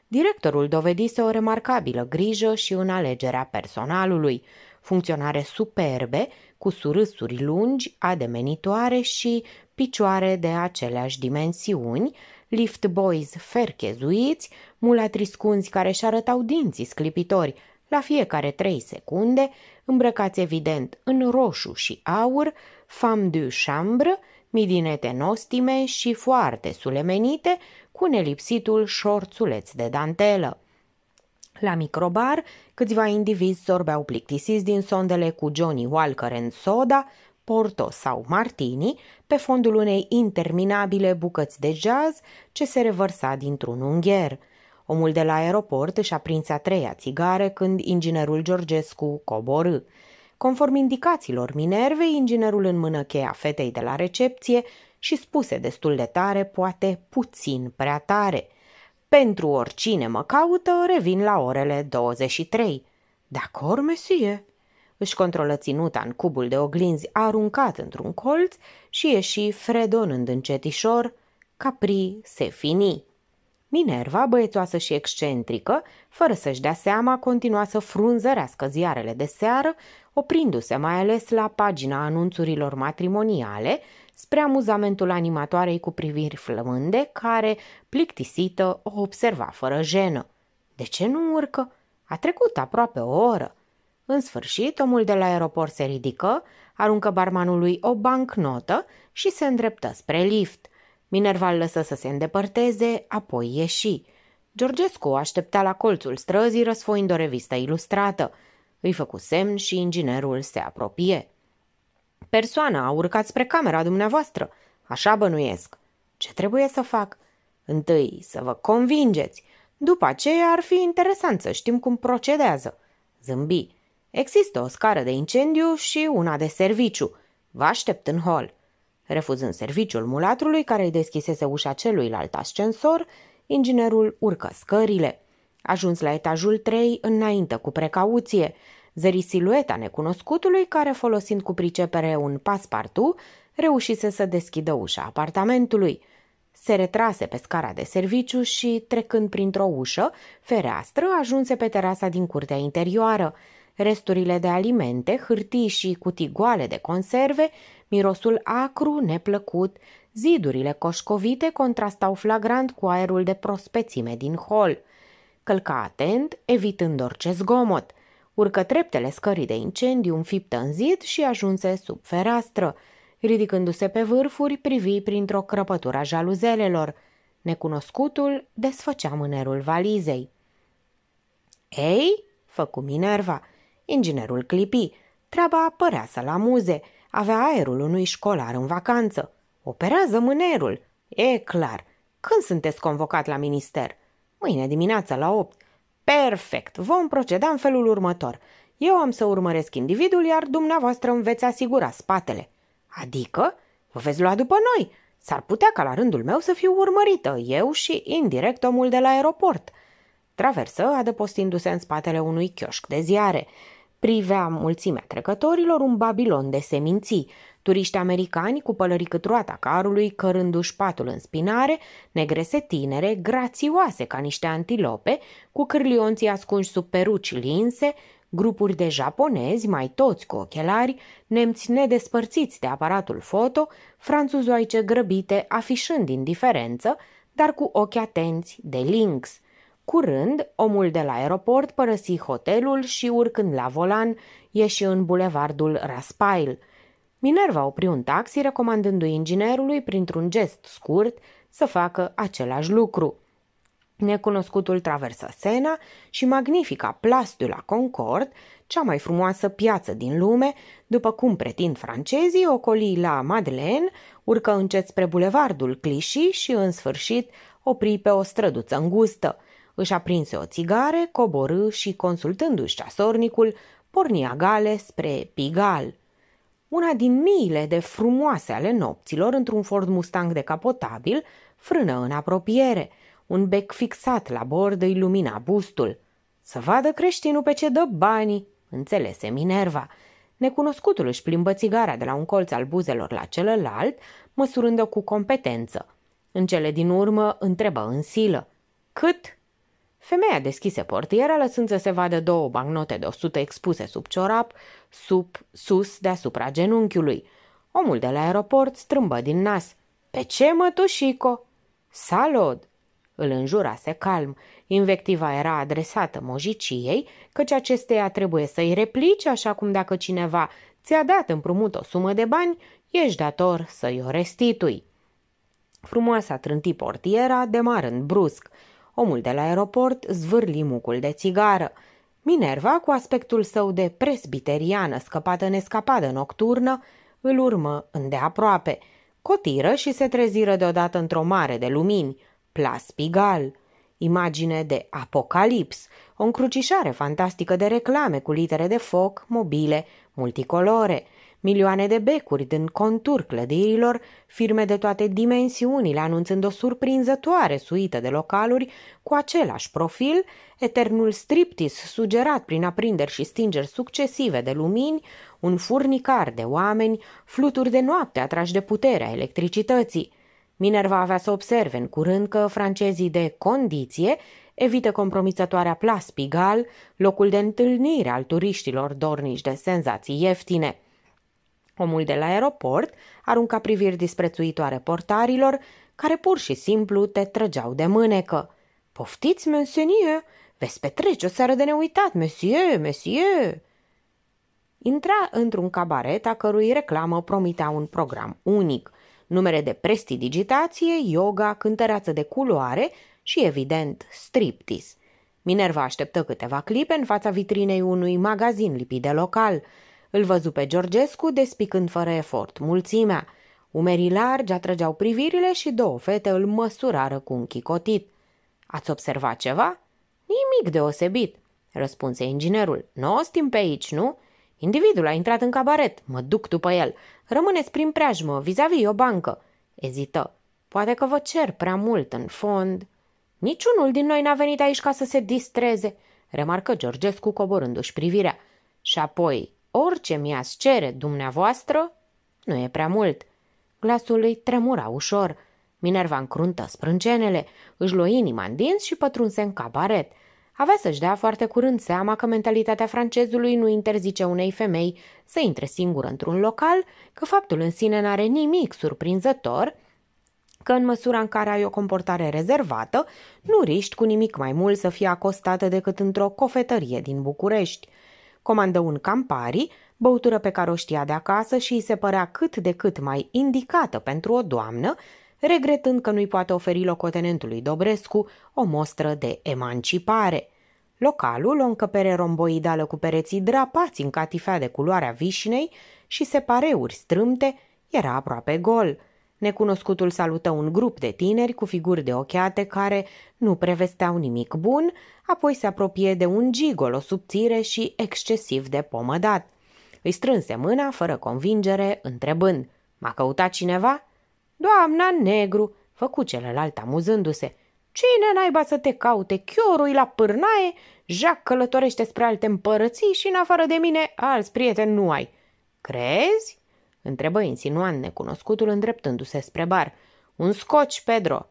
Directorul dovedise o remarcabilă grijă și în alegerea personalului, funcționare superbe, cu surâsuri lungi, ademenitoare și picioare de aceleași dimensiuni, lift boys ferchezuiți, mulatri scunzi care și arătau dinții sclipitori, la fiecare trei secunde, îmbrăcați evident în roșu și aur, fam de chambre, midinete nostime și foarte sulemenite, cu nelipsitul șorțuleț de dantelă. La microbar, câțiva indivizi sorbeau plictisiți din sondele cu Johnny Walker în soda, porto sau martini, pe fondul unei interminabile bucăți de jazz ce se revărsa dintr-un ungher – Omul de la aeroport își aprinse a treia țigare când inginerul Georgescu coborâ. Conform indicațiilor Minervei, inginerul în mână cheia fetei de la recepție și spuse destul de tare, poate puțin prea tare. Pentru oricine mă caută, revin la orele 23. D'accord, mesie? Își controlă ținuta în cubul de oglinzi aruncat într-un colț și ieși fredonând încetișor, capri se fini. Minerva, băiețoasă și excentrică, fără să-și dea seama, continua să frunzărească ziarele de seară, oprindu-se mai ales la pagina anunțurilor matrimoniale, spre amuzamentul animatoarei cu priviri flămânde, care, plictisită, o observa fără jenă. De ce nu urcă? A trecut aproape o oră. În sfârșit, omul de la aeroport se ridică, aruncă barmanului o bancnotă și se îndreptă spre lift – Minerva îl lăsă să se îndepărteze, apoi ieși. Georgescu aștepta la colțul străzii răsfoind o revistă ilustrată. Îi făcu semn și inginerul se apropie. Persoana a urcat spre camera dumneavoastră. Așa bănuiesc. Ce trebuie să fac? Întâi, să vă convingeți. După aceea ar fi interesant să știm cum procedează. Zâmbi. Există o scară de incendiu și una de serviciu. Vă aștept în hol. Refuzând serviciul mulatrului care îi deschisese ușa celuilalt ascensor, inginerul urcă scările. Ajuns la etajul 3, înainte cu precauție, zări silueta necunoscutului care, folosind cu pricepere un paspartu, reușise să deschidă ușa apartamentului. Se retrase pe scara de serviciu și, trecând printr-o ușă, fereastră, ajunse pe terasa din curtea interioară. Resturile de alimente, hârtii și cutii goale de conserve mirosul acru, neplăcut, zidurile coșcovite contrastau flagrant cu aerul de prospețime din hol. Călca atent, evitând orice zgomot. Urcă treptele scării de incendiu înfiptă în zid și ajunse sub fereastră. Ridicându-se pe vârfuri, privi printr-o crăpătură a jaluzelelor. Necunoscutul desfăcea mânerul valizei. Ei?" făcu Minerva. Inginerul clipi. Treaba părea să-l amuze – avea aerul unui școlar în vacanță. Operează mânerul. E clar. Când sunteți convocat la minister? Mâine dimineața la 8. Perfect. Vom proceda în felul următor. Eu am să urmăresc individul, iar dumneavoastră îmi veți asigura spatele. Adică? Vă veți lua după noi. S-ar putea ca la rândul meu să fiu urmărită, eu și indirect omul de la aeroport. Traversă, adăpostindu-se în spatele unui chioșc de ziare. Privea mulțimea trecătorilor un Babilon de seminții, turiști americani cu pălării cât roata carului, cărându-și patul în spinare, negrese tinere, grațioase ca niște antilope, cu cârlionții ascunși sub peruci linse, grupuri de japonezi, mai toți cu ochelari, nemți nedespărțiți de aparatul foto, franțuzoice grăbite, afișând indiferență, dar cu ochi atenți de lynx – Curând, omul de la aeroport părăsi hotelul și, urcând la volan, ieși în bulevardul Raspail. Minerva opri un taxi recomandându-i inginerului, printr-un gest scurt, să facă același lucru. Necunoscutul traversă Sena și magnifica Place de la Concord, cea mai frumoasă piață din lume, după cum pretind francezii, ocoli la Madeleine, urcă încet spre bulevardul Clichy și, în sfârșit, opri pe o străduță îngustă – își aprinse o țigare, coborâ și, consultându-și ceasornicul, porni agale spre Pigal. Una din miile de frumoase ale nopților, într-un Ford Mustang decapotabil, frână în apropiere. Un bec fixat la bord îi lumina bustul. Să vadă creștinul pe ce dă banii, înțelese Minerva. Necunoscutul își plimbă țigara de la un colț al buzelor la celălalt, măsurând-o cu competență. În cele din urmă întrebă în silă. Cât? Femeia deschise portiera, lăsând să se vadă două bancnote de 100 expuse sub ciorap, sub, sus, deasupra genunchiului. Omul de la aeroport strâmbă din nas. Pe ce, mătușico?" Salod!" Îl înjurase calm. Invectiva era adresată mojiciei, căci acesteia trebuie să-i replice așa cum dacă cineva ți-a dat împrumut o sumă de bani, ești dator să-i o restitui. Frumoasa trânti portiera, demarând brusc – Omul de la aeroport zvârli mucul de țigară. Minerva, cu aspectul său de presbiteriană scăpată în escapadă nocturnă, îl urmă îndeaproape. Cotiră și se treziră deodată într-o mare de lumini, Plas Pigal. Imagine de apocalips, o încrucișare fantastică de reclame cu litere de foc, mobile, multicolore – milioane de becuri din contur clădirilor, firme de toate dimensiunile anunțând o surprinzătoare suită de localuri cu același profil, eternul striptis sugerat prin aprinderi și stingeri succesive de lumini, un furnicar de oameni, fluturi de noapte atrași de puterea electricității. Minerva avea să observe în curând că francezii de condiție evită compromițătoarea plas pigal, locul de întâlnire al turiștilor dornici de senzații ieftine. Omul de la aeroport arunca priviri disprețuitoare portarilor, care pur și simplu te trăgeau de mânecă. Poftiți, monseigneur, veți petrece o seară de neuitat, monsieur, monsieur!" Intra într-un cabaret a cărui reclamă promitea un program unic, numere de prestidigitație, yoga, cântăreață de culoare și, evident, striptease. Minerva așteptă câteva clipe în fața vitrinei unui magazin lipit de local – îl văzu pe Georgescu despicând fără efort mulțimea. Umerii largi atrăgeau privirile și două fete îl măsurară cu un chicotit. Ați observat ceva?" Nimic deosebit," răspunse inginerul. Nu o stim pe aici, nu?" Individul a intrat în cabaret. Mă duc după el. Rămâneți prin preajmă, vis-a-vis o bancă." Ezită. Poate că vă cer prea mult în fond." Niciunul din noi n-a venit aici ca să se distreze," remarcă Georgescu coborându-și privirea. Și apoi, Orice mi-ați cere, dumneavoastră, nu e prea mult. Glasul îi tremura ușor. Minerva încruntă sprâncenele, își loi inima în dinți și pătrunse în cabaret. Avea să-și dea foarte curând seama că mentalitatea francezului nu interzice unei femei să intre singură într-un local, că faptul în sine n-are nimic surprinzător, că în măsura în care ai o comportare rezervată, nu riști cu nimic mai mult să fie acostată decât într-o cofetărie din București – comandă un campari, băutură pe care o știa de acasă și îi se părea cât de cât mai indicată pentru o doamnă, regretând că nu-i poate oferi locotenentului Dobrescu o mostră de emancipare. Localul, o încăpere romboidală cu pereții drapați în catifea de culoarea vișinei și separeuri strâmte, era aproape gol – Necunoscutul salută un grup de tineri cu figuri de ochiate care nu prevesteau nimic bun, apoi se apropie de un gigolo subțire și excesiv de pomădat. Îi strânse mâna, fără convingere, întrebând, M-a căutat cineva?" Doamna negru!" făcu celălalt amuzându-se. Cine naiba să te caute? Chiorul la pârnaie? Jac călătorește spre alte împărății și în afară de mine alți prieteni nu ai." Crezi?" Întrebă insinuant necunoscutul îndreptându-se spre bar. Un scoci, Pedro!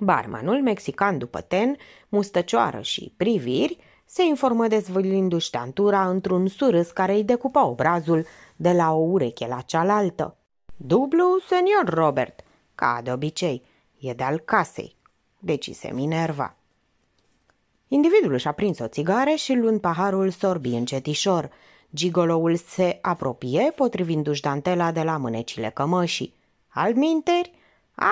Barmanul, mexican după ten, mustăcioară și priviri, se informă dezvălindu-și tantura într-un surâs care îi decupa obrazul de la o ureche la cealaltă. Dublu, senior Robert, ca de obicei, e de-al casei, decise Minerva. Individul își a prins o țigară și luând paharul sorbi încetișor. Gigoloul se apropie, potrivindu-și dantela de la mânecile cămășii. Alminteri?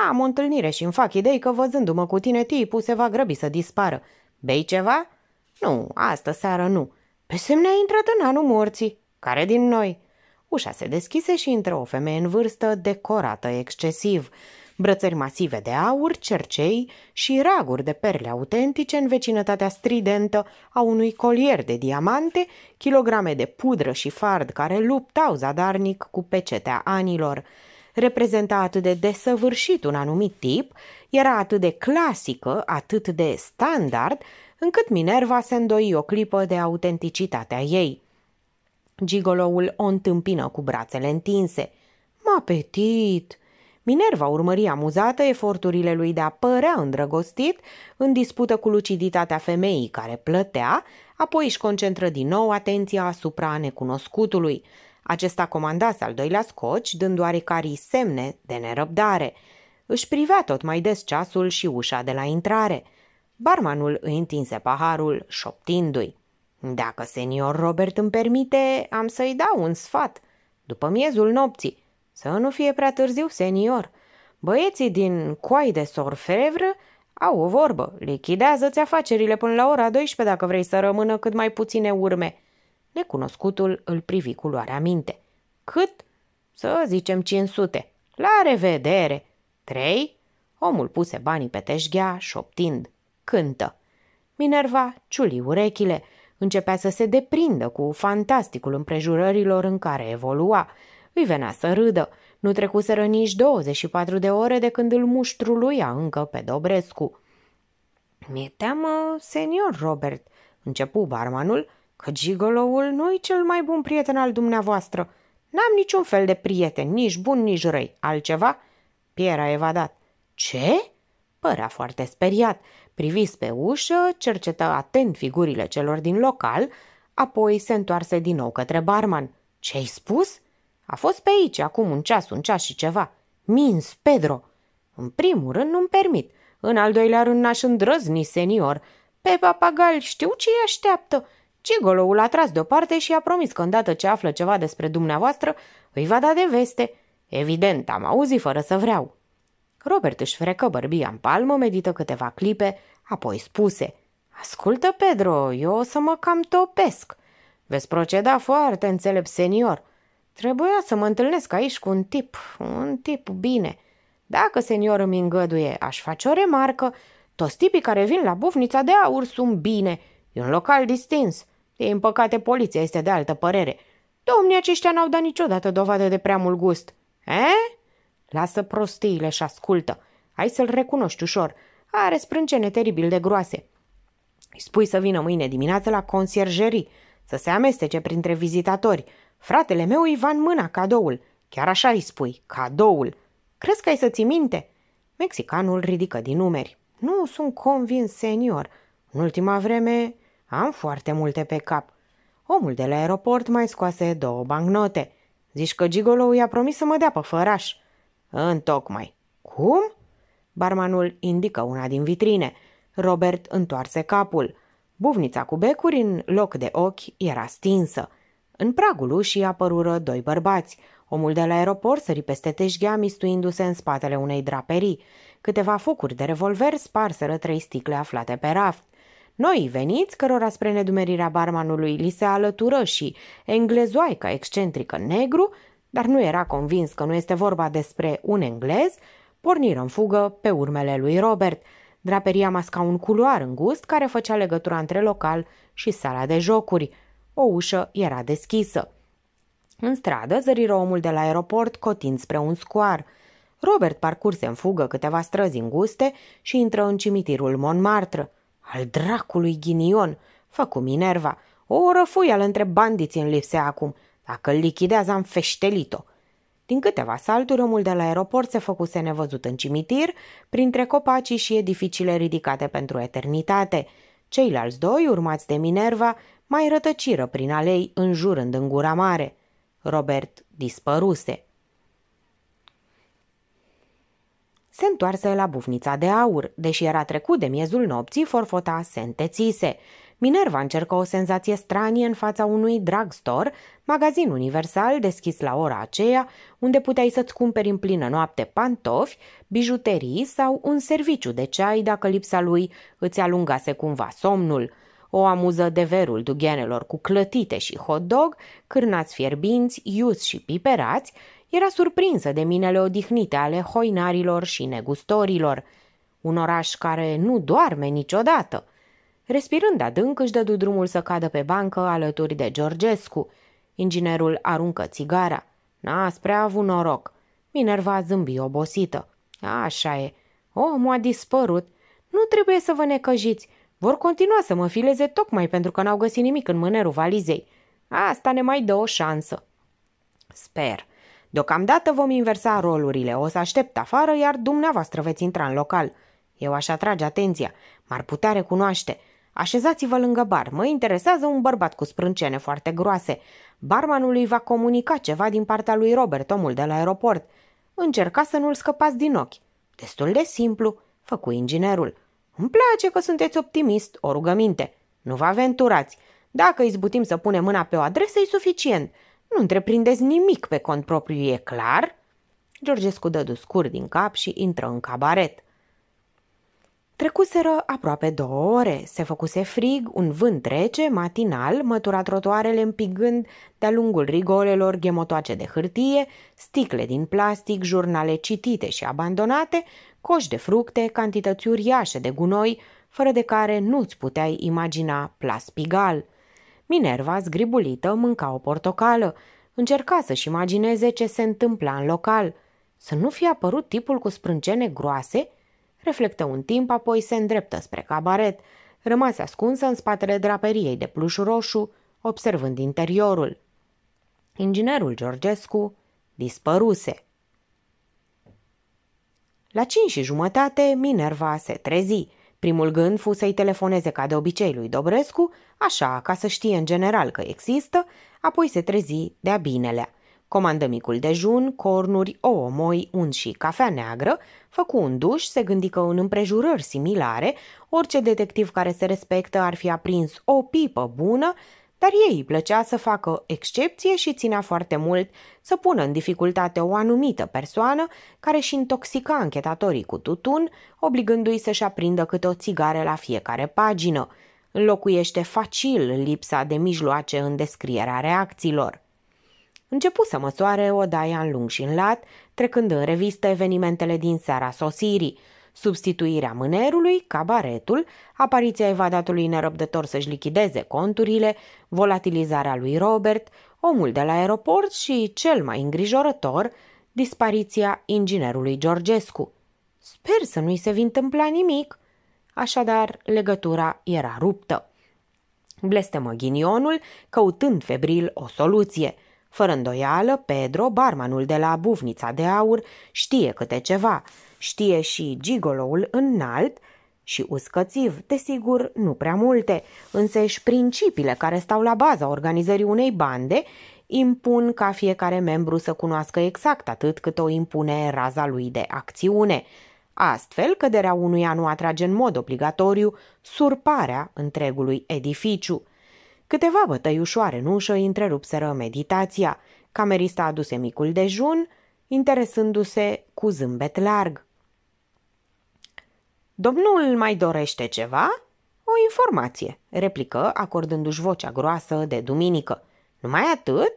Am o întâlnire și îmi fac idei că văzându-mă cu tine tipul se va grăbi să dispară. Bei ceva? Nu, astă seară nu. Pe semne a intrat în anul morții. Care din noi? Ușa se deschise și intră o femeie în vârstă, decorată excesiv brățări masive de aur, cercei și raguri de perle autentice în vecinătatea stridentă a unui colier de diamante, kilograme de pudră și fard care luptau zadarnic cu pecetea anilor. Reprezenta atât de desăvârșit un anumit tip, era atât de clasică, atât de standard, încât Minerva se îndoi o clipă de autenticitatea ei. Gigoloul o întâmpină cu brațele întinse. petit!" Minerva urmări amuzată eforturile lui de a părea îndrăgostit, în dispută cu luciditatea femeii care plătea, apoi își concentră din nou atenția asupra necunoscutului. Acesta comandase al doilea scoci, dând oarecarii semne de nerăbdare. Își privea tot mai des ceasul și ușa de la intrare. Barmanul îi întinse paharul, șoptindu-i. Dacă senior Robert îmi permite, am să-i dau un sfat. După miezul nopții, să nu fie prea târziu, senior. Băieții din coai de sorfevră au o vorbă. Lichidează-ți afacerile până la ora 12 dacă vrei să rămână cât mai puține urme. Necunoscutul îl privi cu luarea minte. Cât? Să zicem 500. La revedere! Trei? Omul puse banii pe teșghea, șoptind. Cântă. Minerva ciuli urechile. Începea să se deprindă cu fantasticul împrejurărilor în care evolua. Îi venea să râdă. Nu trecuseră nici 24 de ore de când îl muștruluia încă pe Dobrescu. Mi-e teamă, senior Robert, începu barmanul, că gigoloul nu-i cel mai bun prieten al dumneavoastră. N-am niciun fel de prieten, nici bun, nici răi. Altceva? Piera evadat. Ce? Părea foarte speriat. Privi pe ușă, cercetă atent figurile celor din local, apoi se întoarse din nou către barman. Ce-ai spus? A fost pe aici, acum un ceas, un ceas și ceva. Mins, Pedro! În primul rând nu-mi permit, în al doilea rând n-aș îndrăzni, senior. Pe papagal știu ce i așteaptă. Cigolo-ul a tras deoparte și a promis că îndată ce află ceva despre dumneavoastră, îi va da de veste. Evident, am auzit fără să vreau. Robert își frecă bărbia în palmă, medită câteva clipe, apoi spuse Ascultă, Pedro, eu o să mă cam topesc. Veți proceda foarte înțelept, senior. Trebuia să mă întâlnesc aici cu un tip, un tip bine. Dacă senior îmi îngăduie, aș face o remarcă. Toți tipii care vin la bufnița de aur sunt bine. E un local distins. Din păcate, poliția este de altă părere. Domnii aceștia n-au dat niciodată dovadă de prea mult gust. Eh? Lasă prostiile și ascultă. Hai să-l recunoști ușor. Are sprâncene teribil de groase. Îi spui să vină mâine dimineață la conciergerii, să se amestece printre vizitatori – Fratele meu îi va în mâna cadoul. Chiar așa îi spui, cadoul. Crezi că ai să ți minte? Mexicanul ridică din numeri. Nu sunt convins, senior. În ultima vreme am foarte multe pe cap. Omul de la aeroport mai scoase două bancnote. Zici că gigolo i-a promis să mă dea pe făraș. Întocmai. Cum? Barmanul indică una din vitrine. Robert întoarse capul. Buvnița cu becuri în loc de ochi era stinsă. În pragul ușii apărură doi bărbați. Omul de la aeroport sări peste teșghea, mistuindu-se în spatele unei draperii. Câteva focuri de revolver sparseră trei sticle aflate pe raft. Noi veniți, cărora spre nedumerirea barmanului li se alătură și englezoaica excentrică negru, dar nu era convins că nu este vorba despre un englez, porniră în fugă pe urmele lui Robert. Draperia masca un culoar îngust care făcea legătura între local și sala de jocuri – o ușă era deschisă. În stradă zăriră omul de la aeroport cotind spre un scoar. Robert parcurse în fugă câteva străzi înguste și intră în cimitirul Montmartre. Al dracului ghinion, făcu Minerva. O răfuială între bandiți în lipse acum. Dacă îl lichidează, am feștelit-o. Din câteva salturi, omul de la aeroport se făcuse nevăzut în cimitir, printre copacii și edificiile ridicate pentru eternitate. Ceilalți doi, urmați de Minerva, mai rătăciră prin alei, înjurând în gura mare. Robert dispăruse. Se întoarse la bufnița de aur. Deși era trecut de miezul nopții, forfota se întețise. Minerva încercă o senzație stranie în fața unui drugstore, magazin universal deschis la ora aceea, unde puteai să-ți cumperi în plină noapte pantofi, bijuterii sau un serviciu de ceai dacă lipsa lui îți alungase cumva somnul – o amuză de verul dughenelor cu clătite și hot dog, cârnați fierbinți, iuți și piperați, era surprinsă de minele odihnite ale hoinarilor și negustorilor, un oraș care nu doarme niciodată. Respirând adânc, își dădu drumul să cadă pe bancă alături de Georgescu. Inginerul aruncă țigara. n a prea avut noroc. Minerva zâmbi obosită. Așa e. Omul a dispărut. Nu trebuie să vă necăjiți. Vor continua să mă fileze tocmai pentru că n-au găsit nimic în mânerul valizei. Asta ne mai dă o șansă. Sper. Deocamdată vom inversa rolurile. O să aștept afară, iar dumneavoastră veți intra în local. Eu aș atrage atenția. M-ar putea recunoaște. Așezați-vă lângă bar. Mă interesează un bărbat cu sprâncene foarte groase. Barmanul îi va comunica ceva din partea lui Robert, omul de la aeroport. Încerca să nu-l scăpați din ochi. Destul de simplu, făcu inginerul. Îmi place că sunteți optimist, o rugăminte. Nu vă aventurați. Dacă izbutim să punem mâna pe o adresă, e suficient. Nu întreprindeți nimic pe cont propriu, e clar?" Georgescu dădu scurt din cap și intră în cabaret. Trecuseră aproape două ore, se făcuse frig, un vânt rece, matinal, mătura trotuarele împigând de-a lungul rigolelor ghemotoace de hârtie, sticle din plastic, jurnale citite și abandonate, coși de fructe, cantități uriașe de gunoi, fără de care nu-ți puteai imagina Plas Pigal. Minerva, zgribulită, mânca o portocală. Încerca să-și imagineze ce se întâmpla în local. Să nu fie apărut tipul cu sprâncene groase? Reflectă un timp, apoi se îndreptă spre cabaret. Rămase ascunsă în spatele draperiei de pluș roșu, observând interiorul. Inginerul Georgescu dispăruse. La cinci și jumătate, Minerva se trezi. Primul gând fu să-i telefoneze ca de obicei lui Dobrescu, așa, ca să știe în general că există, apoi se trezi de-a binelea. Comandă micul dejun, cornuri, ouă moi, unt și cafea neagră, făcu un duș, se gândi că în împrejurări similare, orice detectiv care se respectă ar fi aprins o pipă bună dar ei îi plăcea să facă excepție și ținea foarte mult să pună în dificultate o anumită persoană care și intoxica închetatorii cu tutun, obligându-i să-și aprindă câte o țigară la fiecare pagină. Înlocuiește facil lipsa de mijloace în descrierea reacțiilor. Începu să măsoare daia în lung și în lat, trecând în revistă evenimentele din seara sosirii – substituirea mânerului, cabaretul, apariția evadatului nerăbdător să-și lichideze conturile, volatilizarea lui Robert, omul de la aeroport și, cel mai îngrijorător, dispariția inginerului Georgescu. Sper să nu-i se vi întâmpla nimic. Așadar, legătura era ruptă. Blestemă ghinionul, căutând febril o soluție. Fără îndoială, Pedro, barmanul de la Buvnița de aur, știe câte ceva – Știe și gigoloul înalt și uscățiv, desigur, nu prea multe, însă și principiile care stau la baza organizării unei bande impun ca fiecare membru să cunoască exact atât cât o impune raza lui de acțiune. Astfel, căderea unuia nu atrage în mod obligatoriu surparea întregului edificiu. Câteva bătăi ușoare în ușă întrerupseră meditația. Camerista aduse micul dejun, interesându-se cu zâmbet larg. Domnul mai dorește ceva? O informație, replică, acordându-și vocea groasă de duminică. Numai atât?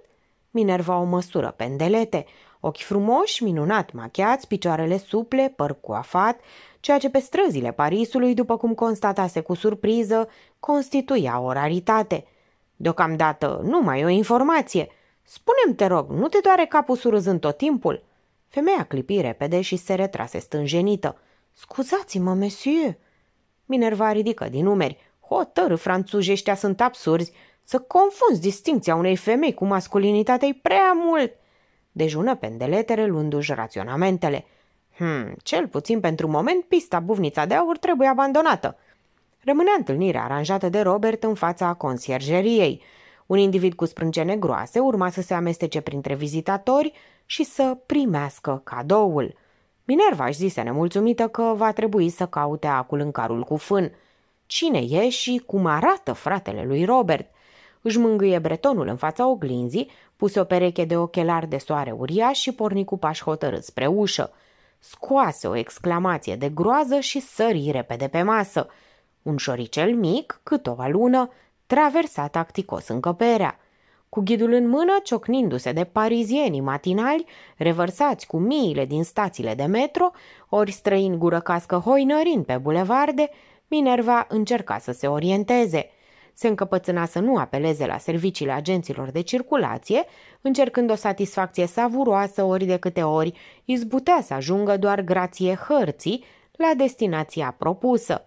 Minerva o măsură pendelete, ochi frumoși, minunat machiați, picioarele suple, păr coafat, ceea ce pe străzile Parisului, după cum constatase cu surpriză, constituia o raritate. Deocamdată numai o informație. Spune-mi, te rog, nu te doare capul surâzând tot timpul?" Femeia clipi repede și se retrase stânjenită. Scuzați-mă, monsieur!" Minerva ridică din umeri. Hotărâ franțuzi ăștia sunt absurzi. Să confunzi distinția unei femei cu masculinitatea prea mult!" Dejună pendeletere luându-și raționamentele. Hmm, cel puțin pentru moment, pista buvnița de aur trebuie abandonată. Rămânea întâlnirea aranjată de Robert în fața consiergeriei. Un individ cu sprâncene groase urma să se amestece printre vizitatori și să primească cadoul. Minerva își zise nemulțumită că va trebui să caute acul în carul cu fân. Cine e și cum arată fratele lui Robert? Își mângâie bretonul în fața oglinzii, puse o pereche de ochelari de soare uriaș și porni cu pași hotărât spre ușă. Scoase o exclamație de groază și sări repede pe masă. Un șoricel mic, cât o lună, traversa tacticos încăperea – cu ghidul în mână, ciocnindu-se de parizienii matinali, revărsați cu miile din stațiile de metro, ori străin gură cască hoinărind pe bulevarde, Minerva încerca să se orienteze. Se încăpățâna să nu apeleze la serviciile agenților de circulație, încercând o satisfacție savuroasă ori de câte ori izbutea să ajungă doar grație hărții la destinația propusă.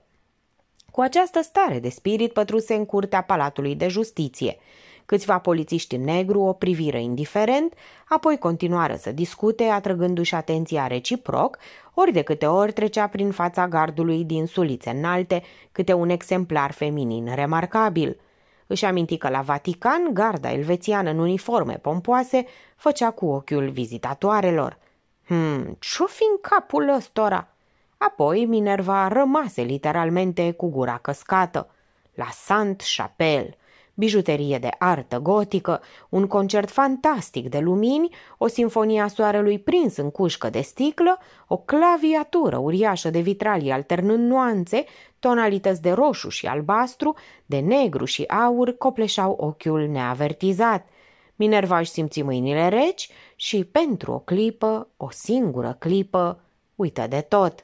Cu această stare de spirit pătruse în curtea Palatului de Justiție – Câțiva polițiști în negru o priviră indiferent, apoi continuară să discute, atrăgându-și atenția reciproc, ori de câte ori trecea prin fața gardului din sulițe înalte câte un exemplar feminin remarcabil. Își aminti că la Vatican, garda elvețiană în uniforme pompoase făcea cu ochiul vizitatoarelor. Hmm, ce fi în capul ăstora?" Apoi Minerva rămase literalmente cu gura căscată. La Sant Chapelle, bijuterie de artă gotică, un concert fantastic de lumini, o sinfonie a soarelui prins în cușcă de sticlă, o claviatură uriașă de vitralii alternând nuanțe, tonalități de roșu și albastru, de negru și aur copleșau ochiul neavertizat. Minerva își simți mâinile reci și, pentru o clipă, o singură clipă, uită de tot.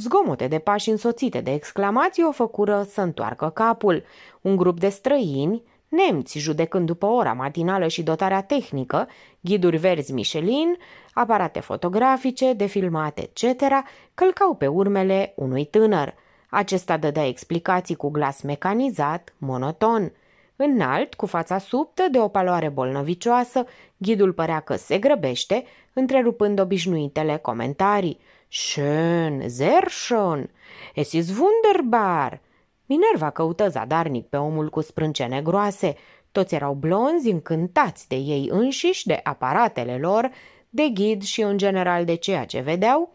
Zgomote de pași însoțite de exclamații o făcură să întoarcă capul. Un grup de străini, nemți judecând după ora matinală și dotarea tehnică, ghiduri verzi Michelin, aparate fotografice, de filmat, etc., călcau pe urmele unui tânăr. Acesta dădea explicații cu glas mecanizat, monoton. Înalt, cu fața subtă, de o paloare bolnăvicioasă, ghidul părea că se grăbește, întrerupând obișnuitele comentarii – Schön, sehr schön, es ist wunderbar. Minerva căută zadarnic pe omul cu sprâncene groase. Toți erau blonzi, încântați de ei înșiși, de aparatele lor, de ghid și în general de ceea ce vedeau,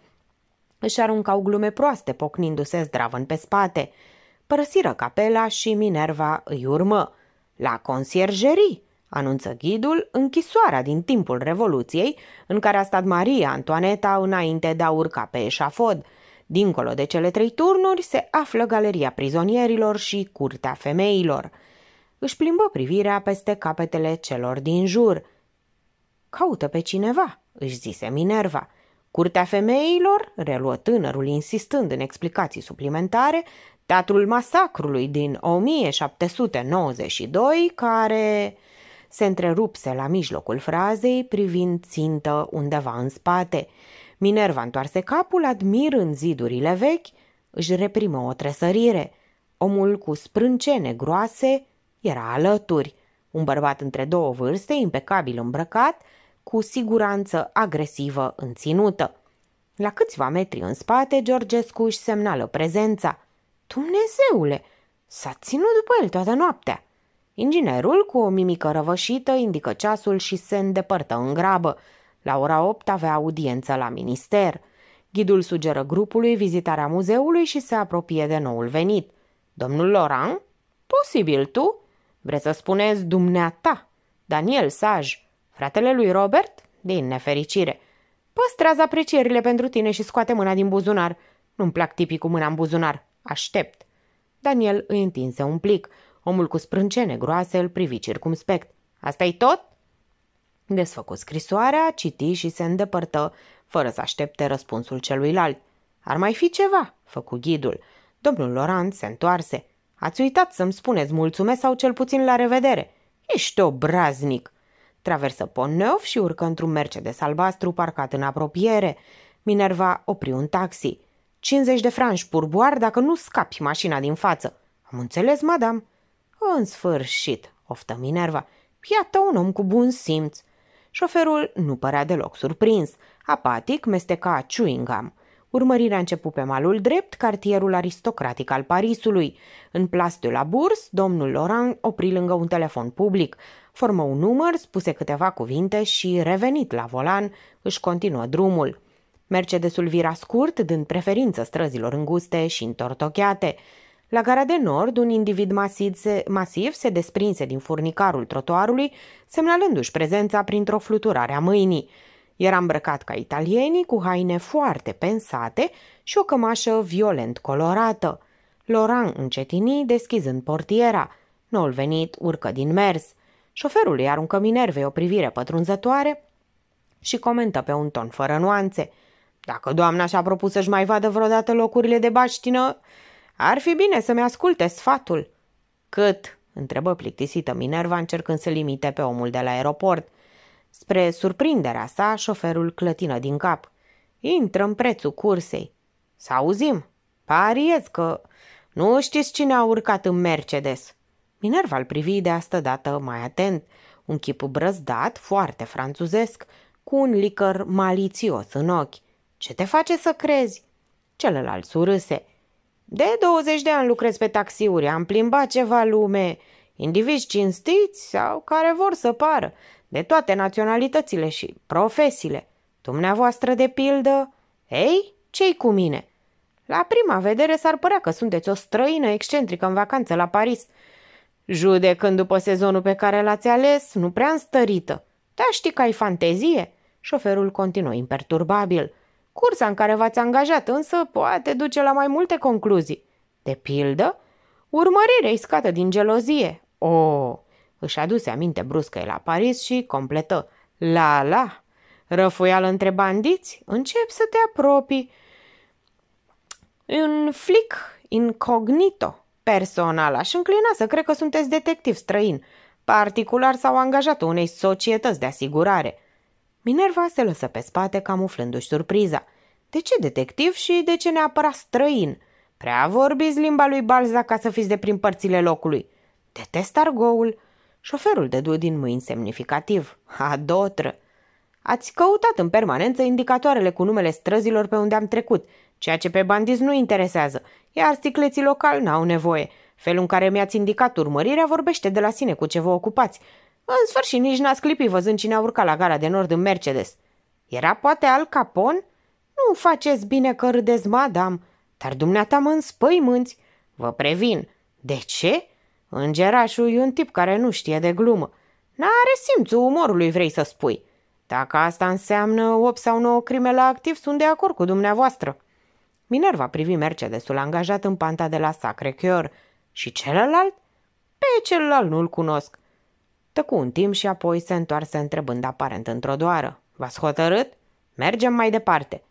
își aruncau glume proaste, pocnindu-se zdravân pe spate. Părăsiră capela și Minerva îi urmă. La conciergerii! anunță ghidul, închisoarea din timpul Revoluției, în care a stat Maria Antoaneta înainte de a urca pe eșafod. Dincolo de cele trei turnuri se află Galeria Prizonierilor și Curtea Femeilor. Își plimbă privirea peste capetele celor din jur. Caută pe cineva, își zise Minerva. Curtea femeilor, reluă tânărul insistând în explicații suplimentare, teatrul masacrului din 1792, care se întrerupse la mijlocul frazei privind țintă undeva în spate. Minerva întoarse capul, admirând zidurile vechi, își reprimă o tresărire. Omul cu sprâncene groase era alături, un bărbat între două vârste, impecabil îmbrăcat, cu siguranță agresivă înținută. La câțiva metri în spate, Georgescu își semnală prezența. Dumnezeule, s-a ținut după el toată noaptea. Inginerul, cu o mimică răvășită, indică ceasul și se îndepărtă în grabă. La ora 8 avea audiență la minister. Ghidul sugeră grupului vizitarea muzeului și se apropie de noul venit. Domnul Laurent? Posibil tu? Vreți să spuneți dumneata? Daniel Saj, fratele lui Robert? Din nefericire. Păstrează aprecierile pentru tine și scoate mâna din buzunar. Nu-mi plac tipii cu mâna în buzunar. Aștept. Daniel îi întinse un plic. Omul cu sprâncene groase îl privi circumspect. asta e tot?" Desfăcu scrisoarea, citi și se îndepărtă, fără să aștepte răspunsul celuilalt. Ar mai fi ceva," făcu ghidul. Domnul Laurent se întoarse. Ați uitat să-mi spuneți mulțumesc sau cel puțin la revedere. Ești obraznic!" Traversă Ponneuf și urcă într-un Mercedes albastru parcat în apropiere. Minerva opri un taxi. 50 de franci purboar dacă nu scapi mașina din față. Am înțeles, madame. În sfârșit, oftă Minerva, iată un om cu bun simț. Șoferul nu părea deloc surprins, apatic mesteca chewing gum. Urmărirea început pe malul drept, cartierul aristocratic al Parisului. În Place de la Bourse, domnul Laurent opri lângă un telefon public, formă un număr, spuse câteva cuvinte și, revenit la volan, își continuă drumul. Mercedesul vira scurt, dând preferință străzilor înguste și întortocheate. La gara de nord, un individ masiv se, masiv se desprinse din furnicarul trotuarului, semnalându-și prezența printr-o fluturare a mâinii. Era îmbrăcat ca italienii, cu haine foarte pensate și o cămașă violent colorată. Laurent încetini, deschizând portiera. Noul venit urcă din mers. Șoferul îi aruncă minervei o privire pătrunzătoare și comentă pe un ton fără nuanțe. Dacă doamna și-a propus să-și mai vadă vreodată locurile de baștină, ar fi bine să-mi asculte sfatul. Cât? întrebă plictisită Minerva încercând să limite pe omul de la aeroport. Spre surprinderea sa, șoferul clătină din cap. Intră în prețul cursei. Să auzim. Pariez că nu știți cine a urcat în Mercedes. Minerva îl privi de asta dată mai atent. Un chip brăzdat, foarte franțuzesc, cu un licăr malițios în ochi. Ce te face să crezi? Celălalt surâse. De 20 de ani lucrez pe taxiuri, am plimbat ceva lume, indivizi cinstiți sau care vor să pară, de toate naționalitățile și profesiile. Dumneavoastră, de pildă, ei, cei cu mine? La prima vedere s-ar părea că sunteți o străină excentrică în vacanță la Paris, judecând după sezonul pe care l-ați ales, nu prea înstărită. Dar știi că ai fantezie?" Șoferul continuă imperturbabil – Cursa în care v-ați angajat însă poate duce la mai multe concluzii. De pildă, urmărire iscată din gelozie. O, oh, își aduse aminte bruscă la Paris și completă. La, la, răfuială între bandiți, încep să te apropii. Un flic incognito personal. Aș înclina să cred că sunteți detectiv străin, particular sau angajat unei societăți de asigurare. Minerva se lăsă pe spate camuflându-și surpriza. De ce detectiv și de ce neapărat străin? Prea vorbiți limba lui Balza ca să fiți de prin părțile locului. Detest argoul. Șoferul dădu din mâini semnificativ. A dotră. Ați căutat în permanență indicatoarele cu numele străzilor pe unde am trecut, ceea ce pe bandiți nu interesează, iar sticleții locali n-au nevoie. Felul în care mi-ați indicat urmărirea vorbește de la sine cu ce vă ocupați, în sfârșit, nici n-ați clipit văzând cine a urcat la gara de nord în Mercedes. Era poate Al Capon? Nu faceți bine că râdeți, madam, dar dumneata mă înspăimânți. Vă previn. De ce? Îngerașul e un tip care nu știe de glumă. N-are simțul umorului, vrei să spui. Dacă asta înseamnă 8 sau 9 crime la activ, sunt de acord cu dumneavoastră. Minerva privi Mercedesul angajat în panta de la Sacre Chior. Și celălalt? Pe celălalt nu-l cunosc. Tăcu un timp și apoi se întoarse întrebând aparent într-o doară. V-ați hotărât? Mergem mai departe.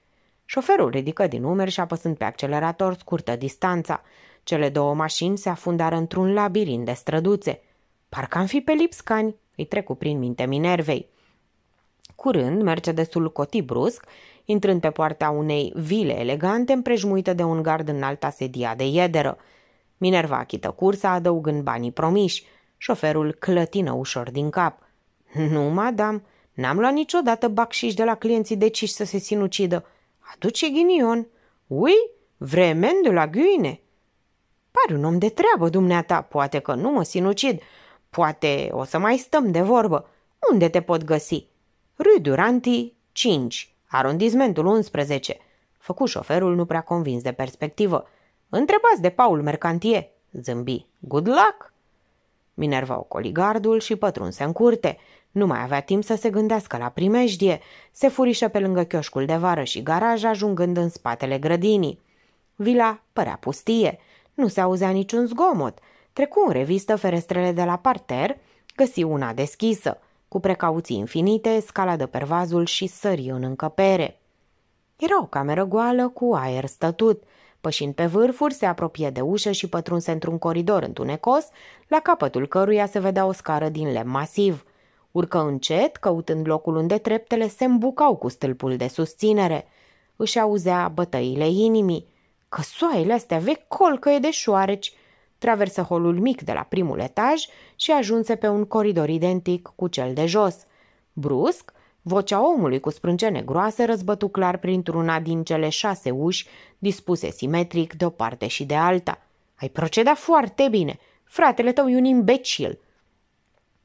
Șoferul ridică din umeri și apăsând pe accelerator scurtă distanța. Cele două mașini se afundară într-un labirint de străduțe. Parcă am fi pe lipscani, îi trecu prin minte Minervei. Curând, Mercedesul coti brusc, intrând pe poarta unei vile elegante împrejmuită de un gard înalt sedia de iederă. Minerva achită cursa adăugând banii promiși – Șoferul clătină ușor din cap. Nu, madam, n-am luat niciodată bacșiș de la clienții deciși să se sinucidă. Aduce ghinion. Ui, vremen de la gâine. Pare un om de treabă, dumneata, poate că nu mă sinucid. Poate o să mai stăm de vorbă. Unde te pot găsi? Rui Duranti, 5, arondizmentul 11. Făcu șoferul nu prea convins de perspectivă. Întrebați de Paul Mercantie. zâmbi. Good luck! Minerva ocoli gardul și pătrunse în curte. Nu mai avea timp să se gândească la primejdie. Se furișă pe lângă chioșcul de vară și garaj, ajungând în spatele grădinii. Vila părea pustie. Nu se auzea niciun zgomot. Trecu în revistă ferestrele de la parter, găsi una deschisă. Cu precauții infinite, scaladă pervazul și sări în încăpere. Era o cameră goală cu aer stătut – Pășind pe vârfuri, se apropie de ușă și pătrunse într-un coridor întunecos, la capătul căruia se vedea o scară din lemn masiv. Urcă încet, căutând locul unde treptele se îmbucau cu stâlpul de susținere. Își auzea bătăile inimii. Căsoaile astea vechi colcăie de șoareci. Traversă holul mic de la primul etaj și ajunse pe un coridor identic cu cel de jos. Brusc, Vocea omului cu sprâncene groase răzbătu clar printr-una din cele șase uși, dispuse simetric de o parte și de alta. Ai procedat foarte bine. Fratele tău e un imbecil.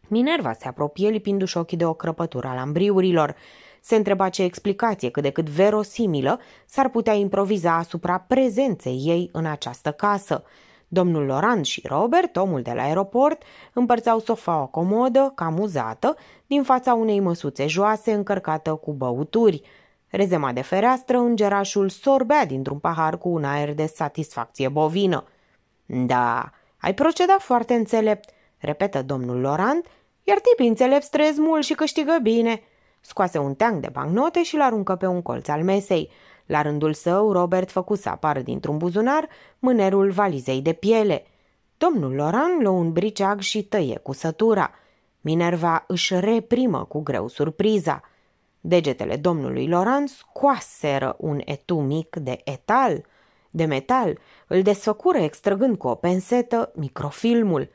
Minerva se apropie lipindu-și ochii de o crăpătură al ambriurilor. Se întreba ce explicație cât de cât verosimilă s-ar putea improviza asupra prezenței ei în această casă. Domnul Loran și Robert, omul de la aeroport, împărțau sofa o comodă, cam uzată, din fața unei măsuțe joase încărcată cu băuturi. Rezema de fereastră, îngerașul sorbea dintr-un pahar cu un aer de satisfacție bovină. Da, ai procedat foarte înțelept, repetă domnul Lorand, iar tipii înțelepți trăiesc mult și câștigă bine. Scoase un teanc de bancnote și l aruncă pe un colț al mesei. La rândul său, Robert făcu să apară dintr-un buzunar mânerul valizei de piele. Domnul Loran lua un briceag și tăie cu sătura. Minerva își reprimă cu greu surpriza. Degetele domnului Loran scoaseră un etu mic de etal, de metal, îl desfăcură extrăgând cu o pensetă microfilmul.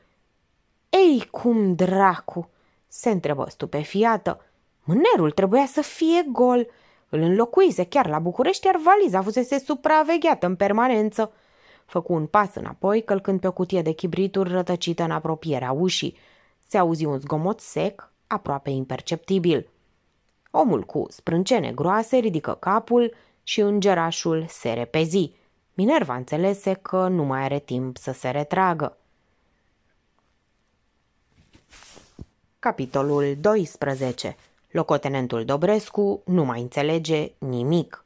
Ei, cum dracu!" se întrebă stupefiată. Mânerul trebuia să fie gol!" Îl înlocuise chiar la București, iar valiza fusese supravegheată în permanență. Făcu un pas înapoi, călcând pe o cutie de chibrituri rătăcită în apropierea ușii. Se auzi un zgomot sec, aproape imperceptibil. Omul cu sprâncene groase ridică capul și îngerașul se repezi. Minerva înțelese că nu mai are timp să se retragă. Capitolul 12 Locotenentul Dobrescu nu mai înțelege nimic.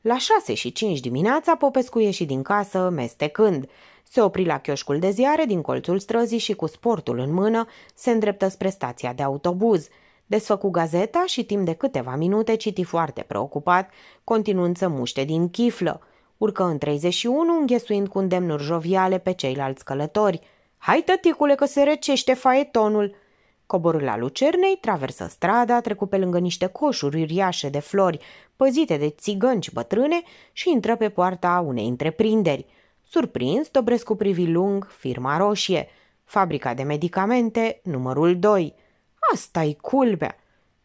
La șase și cinci dimineața, Popescu ieși din casă, mestecând. Se opri la chioșcul de ziare din colțul străzii și cu sportul în mână se îndreptă spre stația de autobuz. Desfăcu gazeta și timp de câteva minute citi foarte preocupat, continuând să muște din chiflă. Urcă în 31, înghesuind cu îndemnuri joviale pe ceilalți călători. Hai, tăticule, că se recește faetonul!" Coborâ la Lucernei, traversă strada, trecu pe lângă niște coșuri uriașe de flori, păzite de țigănci bătrâne și intră pe poarta unei întreprinderi. Surprins, Dobrescu privi lung firma roșie, fabrica de medicamente numărul 2. Asta-i culbea!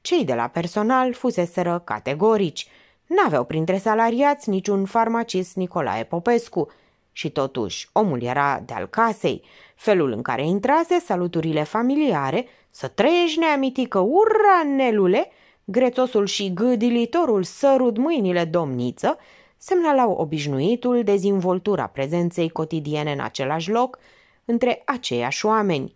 Cei de la personal fuseseră categorici. N-aveau printre salariați niciun farmacist Nicolae Popescu, și totuși, omul era de-al casei. Felul în care intrase, saluturile familiare, să trăiești neamitică, ura, Nelule!" Grețosul și gâdilitorul sărut mâinile domniță, semnalau obișnuitul dezinvoltura prezenței cotidiene în același loc între aceiași oameni.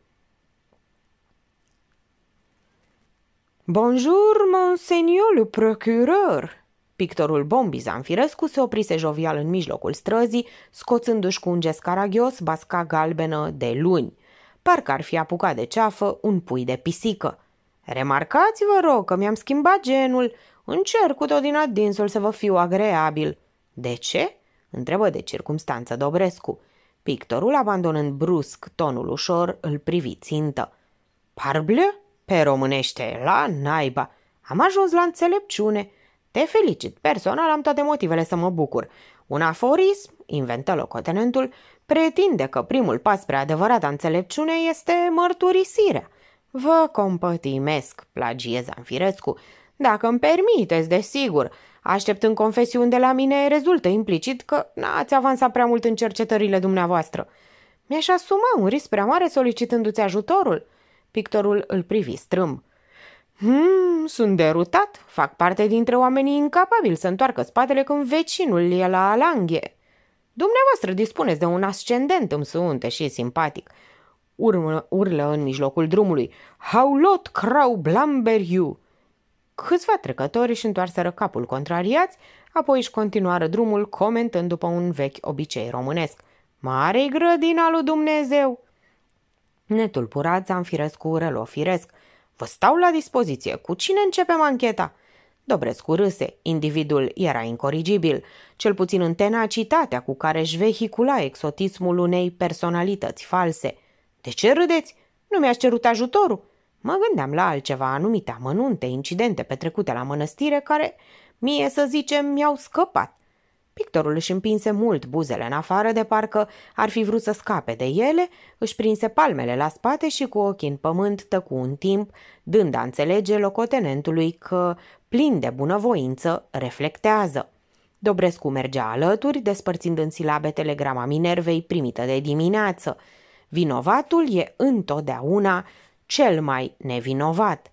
Bonjour, monseigneur le procureur! Pictorul Bombi Zanfirescu se oprise jovial în mijlocul străzii, scoțându-și cu un gest caragios basca galbenă de luni parcă ar fi apucat de ceafă un pui de pisică. Remarcați, vă rog, că mi-am schimbat genul. Încerc cu tot din adinsul să vă fiu agreabil. De ce? întrebă de circumstanță Dobrescu. Pictorul, abandonând brusc tonul ușor, îl privi țintă. Parble? Pe românește, la naiba! Am ajuns la înțelepciune. Te felicit, personal am toate motivele să mă bucur. Un aforism, inventă locotenentul, pretinde că primul pas spre adevărata înțelepciune este mărturisirea. Vă compătimesc, plagie Zanfirescu, dacă îmi permiteți, desigur. Așteptând confesiuni de la mine, rezultă implicit că n-ați avansat prea mult în cercetările dumneavoastră. Mi-aș asuma un risc prea mare solicitându-ți ajutorul. Pictorul îl privi strâmb. Hmm, sunt derutat. Fac parte dintre oamenii incapabili să întoarcă spatele când vecinul e la alanghe. Dumneavoastră dispuneți de un ascendent îmi sunte și simpatic. Urmă, urlă în mijlocul drumului. Haulot crau you? Câțiva trecători își întoarseră capul contrariați, apoi își continuară drumul comentând după un vechi obicei românesc. mare grădina lui Dumnezeu! Netulpurați am firesc cu firesc. Vă stau la dispoziție. Cu cine începem ancheta?" Dobrescu râse, individul era incorrigibil, cel puțin în tenacitatea cu care își vehicula exotismul unei personalități false. De ce râdeți? Nu mi-aș cerut ajutorul? Mă gândeam la altceva, anumite amănunte, incidente petrecute la mănăstire care, mie să zicem, mi-au scăpat. Pictorul își împinse mult buzele în afară de parcă ar fi vrut să scape de ele, își prinse palmele la spate și cu ochii în pământ tăcu un timp, dând a înțelege locotenentului că plin de bunăvoință, reflectează. Dobrescu mergea alături, despărțind în silabe telegrama Minervei primită de dimineață. Vinovatul e întotdeauna cel mai nevinovat.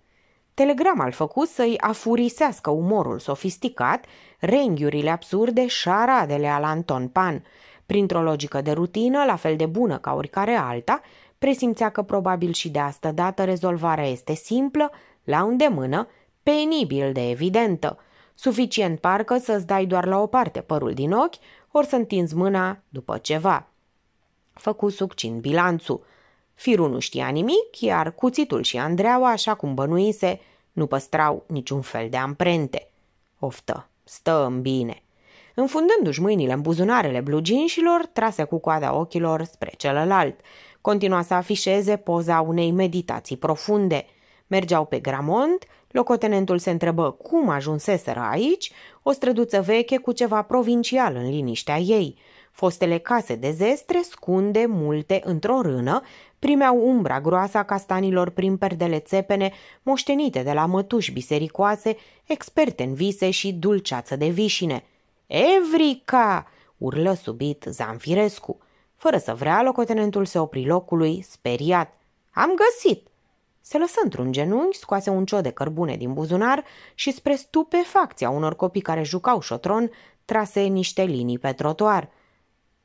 Telegrama al făcut să-i afurisească umorul sofisticat, renghiurile absurde și aradele al Anton Pan. Printr-o logică de rutină, la fel de bună ca oricare alta, presimțea că probabil și de asta dată rezolvarea este simplă, la îndemână penibil de evidentă. Suficient parcă să-ți dai doar la o parte părul din ochi, ori să întinzi mâna după ceva. Făcu succin bilanțul. Firul nu știa nimic, iar cuțitul și Andreaua, așa cum bănuise, nu păstrau niciun fel de amprente. Oftă, în bine. Înfundându-și mâinile în buzunarele bluginșilor, trase cu coada ochilor spre celălalt. Continua să afișeze poza unei meditații profunde. Mergeau pe gramont, Locotenentul se întrebă cum ajunseseră aici o străduță veche cu ceva provincial în liniștea ei. Fostele case de zestre, scunde, multe, într-o rână, primeau umbra groasă a castanilor prin perdele țepene moștenite de la mătuși bisericoase, experte în vise și dulceață de vișine. Evrica!" urlă subit Zanfirescu. Fără să vrea, locotenentul se opri locului, speriat. Am găsit!" Se lăsă într-un genunchi, scoase un ciot de cărbune din buzunar și spre stupefacția unor copii care jucau șotron, trase niște linii pe trotuar.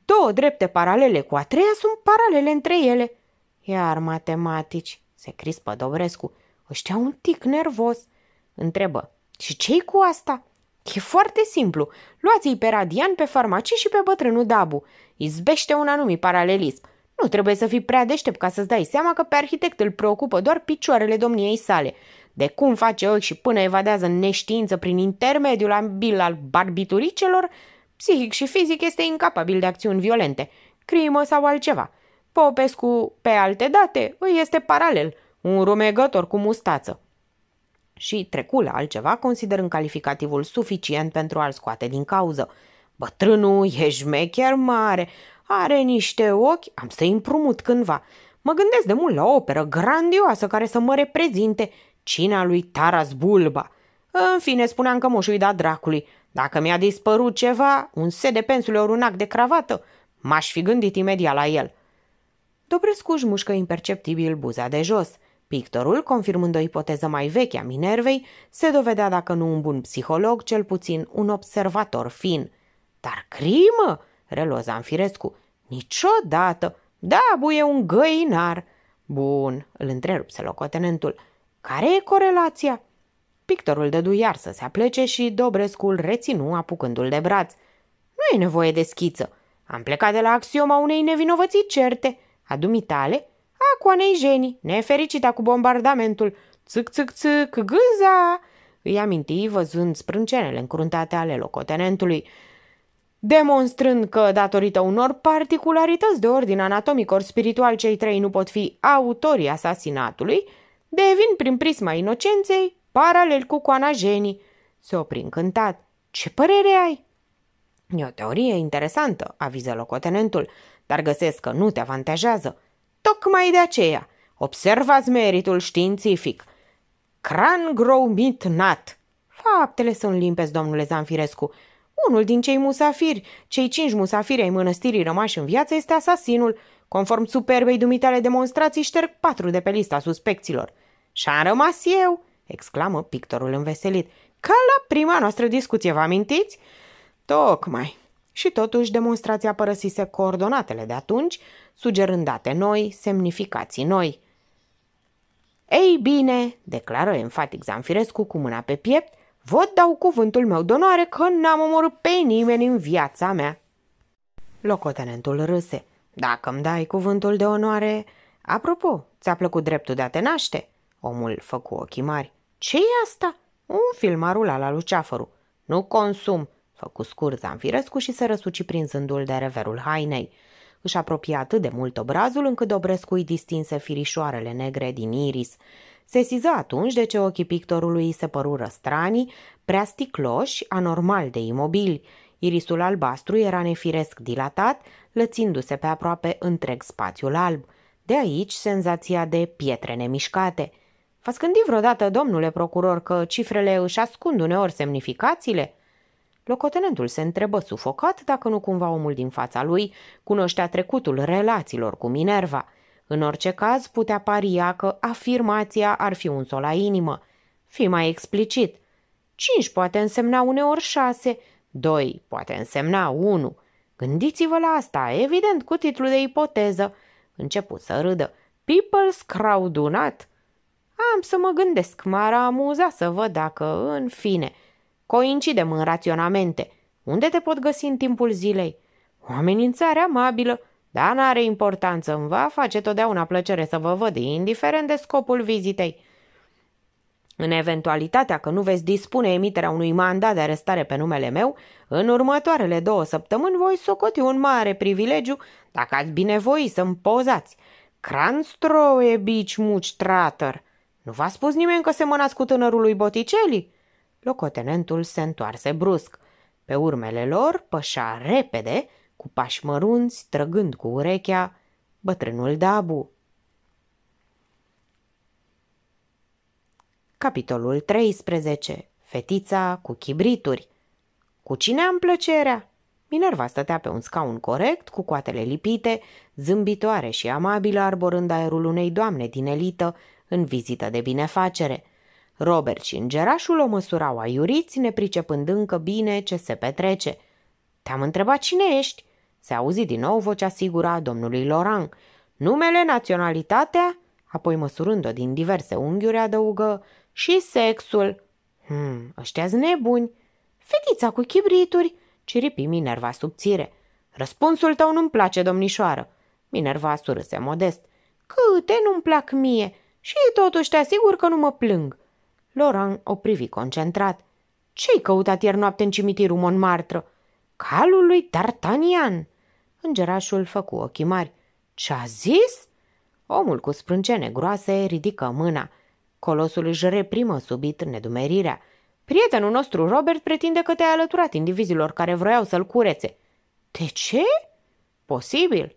Două drepte paralele cu a treia sunt paralele între ele. Iar matematici, se crispă Dobrescu, ăștia un tic nervos. Întrebă, și ce cu asta? E foarte simplu. Luați-i pe Radian, pe farmacie și pe bătrânul Dabu. Izbește un anumit paralelism. Nu trebuie să fii prea deștept ca să-ți dai seama că pe arhitect îl preocupă doar picioarele domniei sale. De cum face ochi și până evadează neștiință prin intermediul ambil al barbituricelor, psihic și fizic este incapabil de acțiuni violente, crimă sau altceva. Popescu, pe alte date, îi este paralel, un rumegător cu mustață. Și trecul altceva considerând calificativul suficient pentru a-l scoate din cauză. Bătrânul e șmecher mare, are niște ochi, am să-i împrumut cândva. Mă gândesc de mult la o operă grandioasă care să mă reprezinte cina lui Taras Bulba. În fine, spuneam că moșul da dracului. Dacă mi-a dispărut ceva, un set de pensule ori un ac de cravată, m-aș fi gândit imediat la el. Dobrescu își mușcă imperceptibil buza de jos. Pictorul, confirmând o ipoteză mai veche a Minervei, se dovedea dacă nu un bun psiholog, cel puțin un observator fin. Dar crimă? reluă Zanfirescu. Niciodată! Da, buie un găinar! Bun, îl întrerupse locotenentul. Care e corelația? Pictorul dădu iar să se aplece și Dobrescul reținu apucându-l de braț. Nu e nevoie de schiță. Am plecat de la axioma unei nevinovății certe, a dumitale, a coanei genii, nefericita cu bombardamentul. Țâc, țâc, țâc, gâza! Îi aminti văzând sprâncenele încruntate ale locotenentului demonstrând că, datorită unor particularități de ordin anatomic ori spiritual, cei trei nu pot fi autorii asasinatului, devin prin prisma inocenței paralel cu Coana genii. Se opri încântat. Ce părere ai? E o teorie interesantă, aviză locotenentul, dar găsesc că nu te avantajează. Tocmai de aceea, observați meritul științific. Cran gromit nat. Faptele sunt limpezi, domnule Zanfirescu. Unul din cei musafiri, cei cinci musafiri ai mănăstirii rămași în viață, este asasinul. Conform superbei dumitale demonstrații, șterg patru de pe lista suspecților. Și-am rămas eu!" exclamă pictorul înveselit. Ca la prima noastră discuție, vă amintiți? Tocmai. Și totuși demonstrația părăsise coordonatele de atunci, sugerând date noi, semnificații noi. Ei bine, declară enfatic Zanfirescu cu mâna pe piept, Vă dau cuvântul meu de onoare că n-am omorât pe nimeni în viața mea. Locotenentul râse. Dacă îmi dai cuvântul de onoare... Apropo, ți-a plăcut dreptul de a te naște? Omul făcu ochii mari. ce e asta? Un film a rulat la Luceafăru. Nu consum, făcu scurt Zanfirescu și se răsuci prinzându-l de reverul hainei. Își apropia atât de mult obrazul încât Dobrescu îi distinse firișoarele negre din iris. Se siză atunci de ce ochii pictorului se părură strani, prea sticloși, anormal de imobili. Irisul albastru era nefiresc dilatat, lățindu-se pe aproape întreg spațiul alb. De aici senzația de pietre nemișcate. V-ați gândit vreodată, domnule procuror, că cifrele își ascund uneori semnificațiile? Locotenentul se întrebă sufocat dacă nu cumva omul din fața lui cunoștea trecutul relațiilor cu Minerva. În orice caz, putea paria că afirmația ar fi un sol la inimă. Fi mai explicit. Cinci poate însemna uneori șase, doi poate însemna unu. Gândiți-vă la asta, evident, cu titlul de ipoteză. Început să râdă. People's Crowdunat. Am să mă gândesc, m-ar amuza să văd dacă, în fine... Coincidem în raționamente. Unde te pot găsi în timpul zilei? O amenințare amabilă, dar n-are importanță, îmi va face totdeauna plăcere să vă văd, indiferent de scopul vizitei. În eventualitatea că nu veți dispune emiterea unui mandat de arestare pe numele meu, în următoarele două săptămâni voi socoti un mare privilegiu dacă ați binevoi să-mi pozați. Cranstroe bici muci trater! Nu v-a spus nimeni că semănați cu tânărul lui Boticelli? Locotenentul se întoarse brusc. Pe urmele lor pășa repede, cu pași mărunți, trăgând cu urechea, bătrânul Dabu. Capitolul 13. Fetița cu chibrituri. Cu cine am plăcerea? Minerva stătea pe un scaun corect, cu coatele lipite, zâmbitoare și amabilă, arborând aerul unei doamne din elită, în vizită de binefacere – Robert și îngerașul o măsurau aiuriți, nepricepând încă bine ce se petrece. Te-am întrebat cine ești?" Se auzi din nou vocea sigură a domnului Lorang. Numele, naționalitatea?" Apoi, măsurând-o din diverse unghiuri, adăugă și sexul. Hmm, ăștia nebuni. Fetița cu chibrituri, ciripi Minerva subțire. Răspunsul tău nu-mi place, domnișoară. Minerva surâse modest. Câte nu-mi plac mie și totuși te asigur că nu mă plâng. Loran o privi concentrat. Ce-ai căutat ieri noapte în cimitirul Montmartre? Calul lui D'Artagnan! Îngerașul făcu ochii mari. Ce-a zis? Omul cu sprâncene groase ridică mâna. Colosul își reprimă subit nedumerirea. Prietenul nostru Robert pretinde că te-ai alăturat indivizilor care vroiau să-l curețe. De ce? Posibil.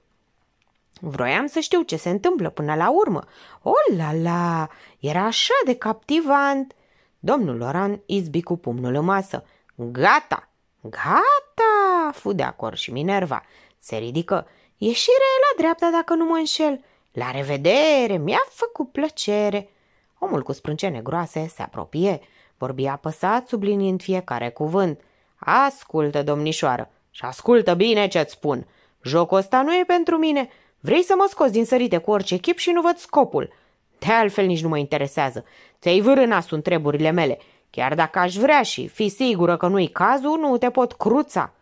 Vroiam să știu ce se întâmplă până la urmă. O la la! Era așa de captivant! Domnul Loran izbi cu pumnul în masă. Gata! Gata! Fu de acord și Minerva. Se ridică. Ieșire la dreapta dacă nu mă înșel. La revedere! Mi-a făcut plăcere! Omul cu sprâncene groase se apropie. Vorbi apăsat, subliniind fiecare cuvânt. Ascultă, domnișoară, și ascultă bine ce-ți spun. Jocul ăsta nu e pentru mine. Vrei să mă scoți din sărite cu orice chip și nu văd scopul. De altfel nici nu mă interesează. Ți-ai vârâna sunt treburile mele. Chiar dacă aș vrea și fi sigură că nu-i cazul, nu te pot cruța.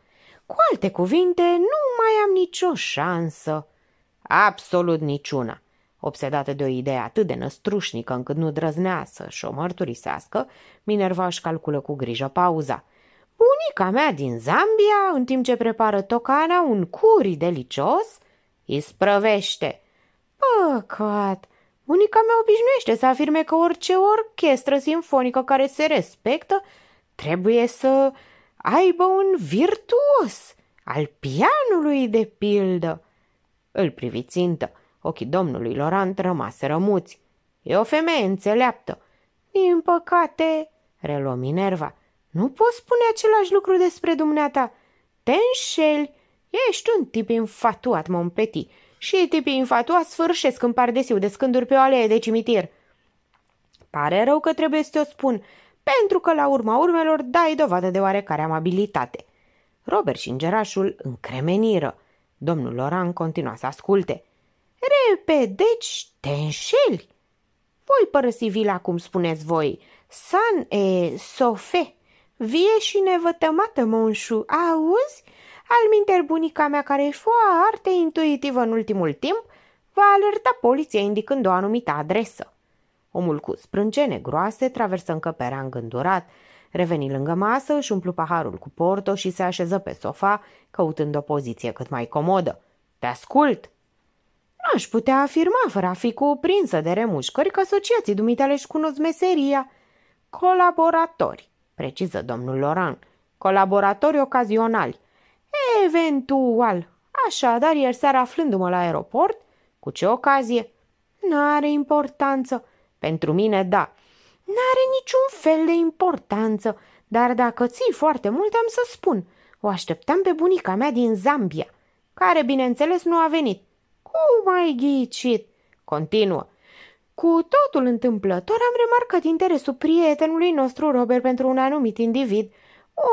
Cu alte cuvinte, nu mai am nicio șansă. Absolut niciuna. Obsedată de o idee atât de năstrușnică încât nu drăznea să-și o mărturisească, Minerva își calculă cu grijă pauza. Bunica mea din Zambia, în timp ce prepară tocana un curi delicios, Isprăvește! Păcat! Unica mea obișnuiește să afirme că orice orchestră sinfonică care se respectă trebuie să aibă un virtuos al pianului de pildă. Îl privi țintă. Ochii domnului Laurent rămase rămuți. E o femeie înțeleaptă. Din păcate, reluă Minerva, nu poți spune același lucru despre dumneata. Te înșeli, Ești un tip infatuat, mon petit. Și tipii infatuat sfârșesc în pardesiu de scânduri pe o alee de cimitir. Pare rău că trebuie să te-o spun, pentru că la urma urmelor dai dovadă de oarecare amabilitate. Robert și îngerașul încremeniră. Domnul Loran continua să asculte. Repedeci, deci, te înșeli! Voi părăsi vila, cum spuneți voi. San e sofe, vie și nevătămată, monșu, auzi? minter bunica mea, care e foarte intuitivă în ultimul timp, va alerta poliția indicând o anumită adresă. Omul cu sprâncene groase traversă încăperea îngândurat, reveni lângă masă, își umplu paharul cu porto și se așeză pe sofa, căutând o poziție cât mai comodă. Te ascult!" Nu aș putea afirma, fără a fi cuprinsă de remușcări, că asociații dumitale își cunosc meseria. Colaboratori, preciză domnul Loran, colaboratori ocazionali, Eventual. Așadar, ieri seara aflându-mă la aeroport, cu ce ocazie? N-are importanță. Pentru mine, da. N-are niciun fel de importanță, dar dacă ții foarte mult, am să spun. O așteptam pe bunica mea din Zambia, care, bineînțeles, nu a venit. Cum ai ghicit? Continuă. Cu totul întâmplător am remarcat interesul prietenului nostru Robert pentru un anumit individ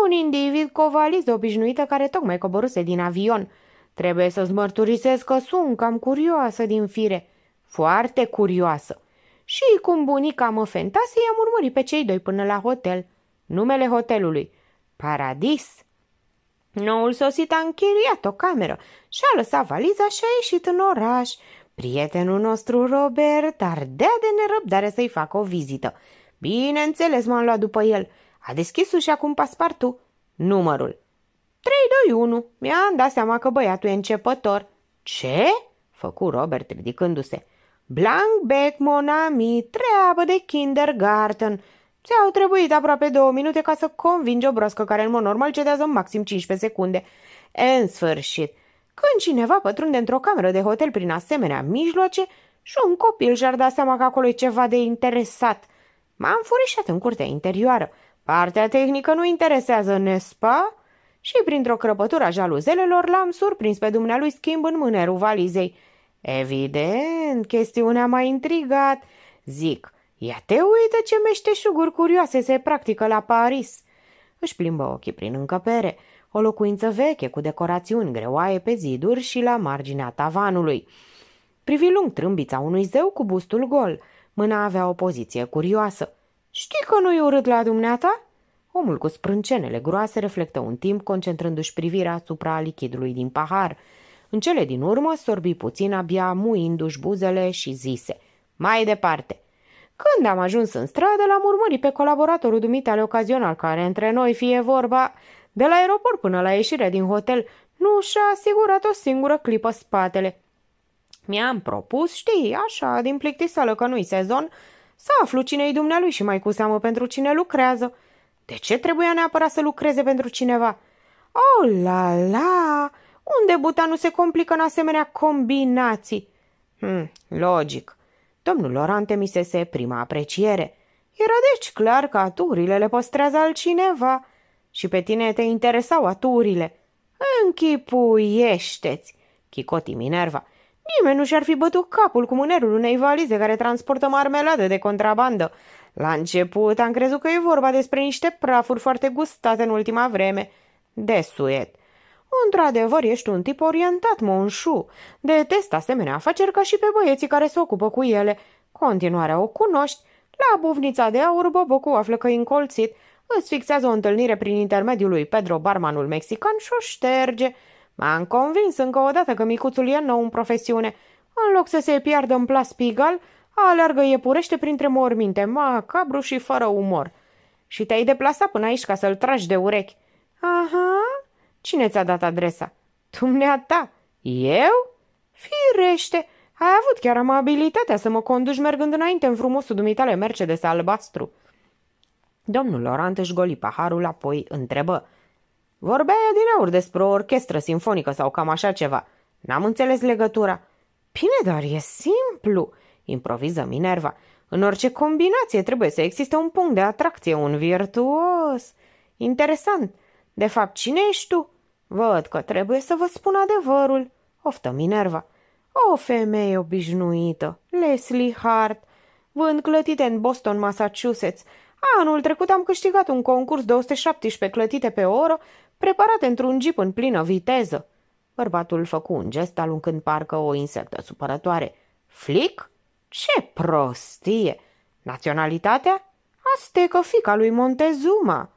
un individ cu o valiză obișnuită care tocmai coboruse din avion. Trebuie să-ți mărturisesc că sunt cam curioasă din fire. Foarte curioasă. Și cum bunica mă fentase, i-am urmărit pe cei doi până la hotel. Numele hotelului. Paradis. Noul sosit a închiriat o cameră și a lăsat valiza și a ieșit în oraș. Prietenul nostru Robert ardea de nerăbdare să-i facă o vizită. Bineînțeles m-am luat după el – a deschis ușa acum paspartu. Numărul. 321. Mi-am dat seama că băiatul e începător. Ce? Făcu Robert ridicându-se. Blankbeck, mon ami, treabă de kindergarten. Ți-au trebuit aproape două minute ca să convingi o broască care în mod normal cedează maxim 15 secunde. În sfârșit, când cineva pătrunde într-o cameră de hotel prin asemenea mijloace, și un copil și-ar da seama că acolo e ceva de interesat. M-am furișat în curtea interioară. Partea tehnică nu interesează, Nespa? Și printr-o crăpătură a jaluzelelor l-am surprins pe dumnealui schimb în mânerul valizei. Evident, chestiunea m-a intrigat. Zic, ia te uită ce meșteșuguri curioase se practică la Paris. Își plimbă ochii prin încăpere, o locuință veche cu decorațiuni greoaie pe ziduri și la marginea tavanului. Privi lung trâmbița unui zeu cu bustul gol. Mâna avea o poziție curioasă. Știi că nu-i urât la dumneata?" Omul cu sprâncenele groase reflectă un timp, concentrându-și privirea asupra lichidului din pahar. În cele din urmă, sorbi puțin, abia muindu-și buzele și zise, mai departe. Când am ajuns în stradă, l-am urmărit pe colaboratorul dumitale ocazional, care între noi fie vorba, de la aeroport până la ieșirea din hotel, nu și-a asigurat o singură clipă spatele. Mi-am propus, știi, așa, din plictisală că nu-i sezon, să aflu cine-i dumnealui și mai cu seamă pentru cine lucrează. De ce trebuia neapărat să lucreze pentru cineva? Oh la la! Unde buta nu se complică în asemenea combinații. Hmm, logic. Domnul Laurent emisese prima apreciere. Era deci clar că aturile le păstrează altcineva și pe tine te interesau aturile. Închipuiește-ți, chicoti Minerva, Nimeni nu și-ar fi bătut capul cu mânerul unei valize care transportă marmeladă de contrabandă. La început am crezut că e vorba despre niște prafuri foarte gustate în ultima vreme. De suet. Într-adevăr, ești un tip orientat, monșu. Detest asemenea afaceri ca și pe băieții care se ocupă cu ele. Continuarea o cunoști. La buvnița de aur, Bobocu află că e încolțit. Îți fixează o întâlnire prin intermediul lui Pedro, barmanul mexican, și o șterge. M-am convins încă o dată că micuțul e nou în profesiune. În loc să se piardă în plas pigal, alergă iepurește printre morminte, macabru și fără umor. Și te-ai deplasat până aici ca să-l tragi de urechi. Aha, cine ți-a dat adresa? Dumneata. Eu? Firește, ai avut chiar amabilitatea să mă conduci mergând înainte în frumosul dumitale Mercedes albastru. Domnul Laurent își goli paharul, apoi întrebă. Vorbea ea din aur despre o orchestră sinfonică sau cam așa ceva. N-am înțeles legătura. Bine, dar e simplu, improviză Minerva. În orice combinație trebuie să existe un punct de atracție, un virtuos. Interesant. De fapt, cine ești tu? Văd că trebuie să vă spun adevărul. Oftă Minerva. O femeie obișnuită, Leslie Hart. Vând clătite în Boston, Massachusetts. Anul trecut am câștigat un concurs de 117 clătite pe oră Preparat într-un jeep în plină viteză. Bărbatul făcu un gest, aluncând parcă o insectă supărătoare. Flic? Ce prostie! Naționalitatea? Astecă fica lui Montezuma!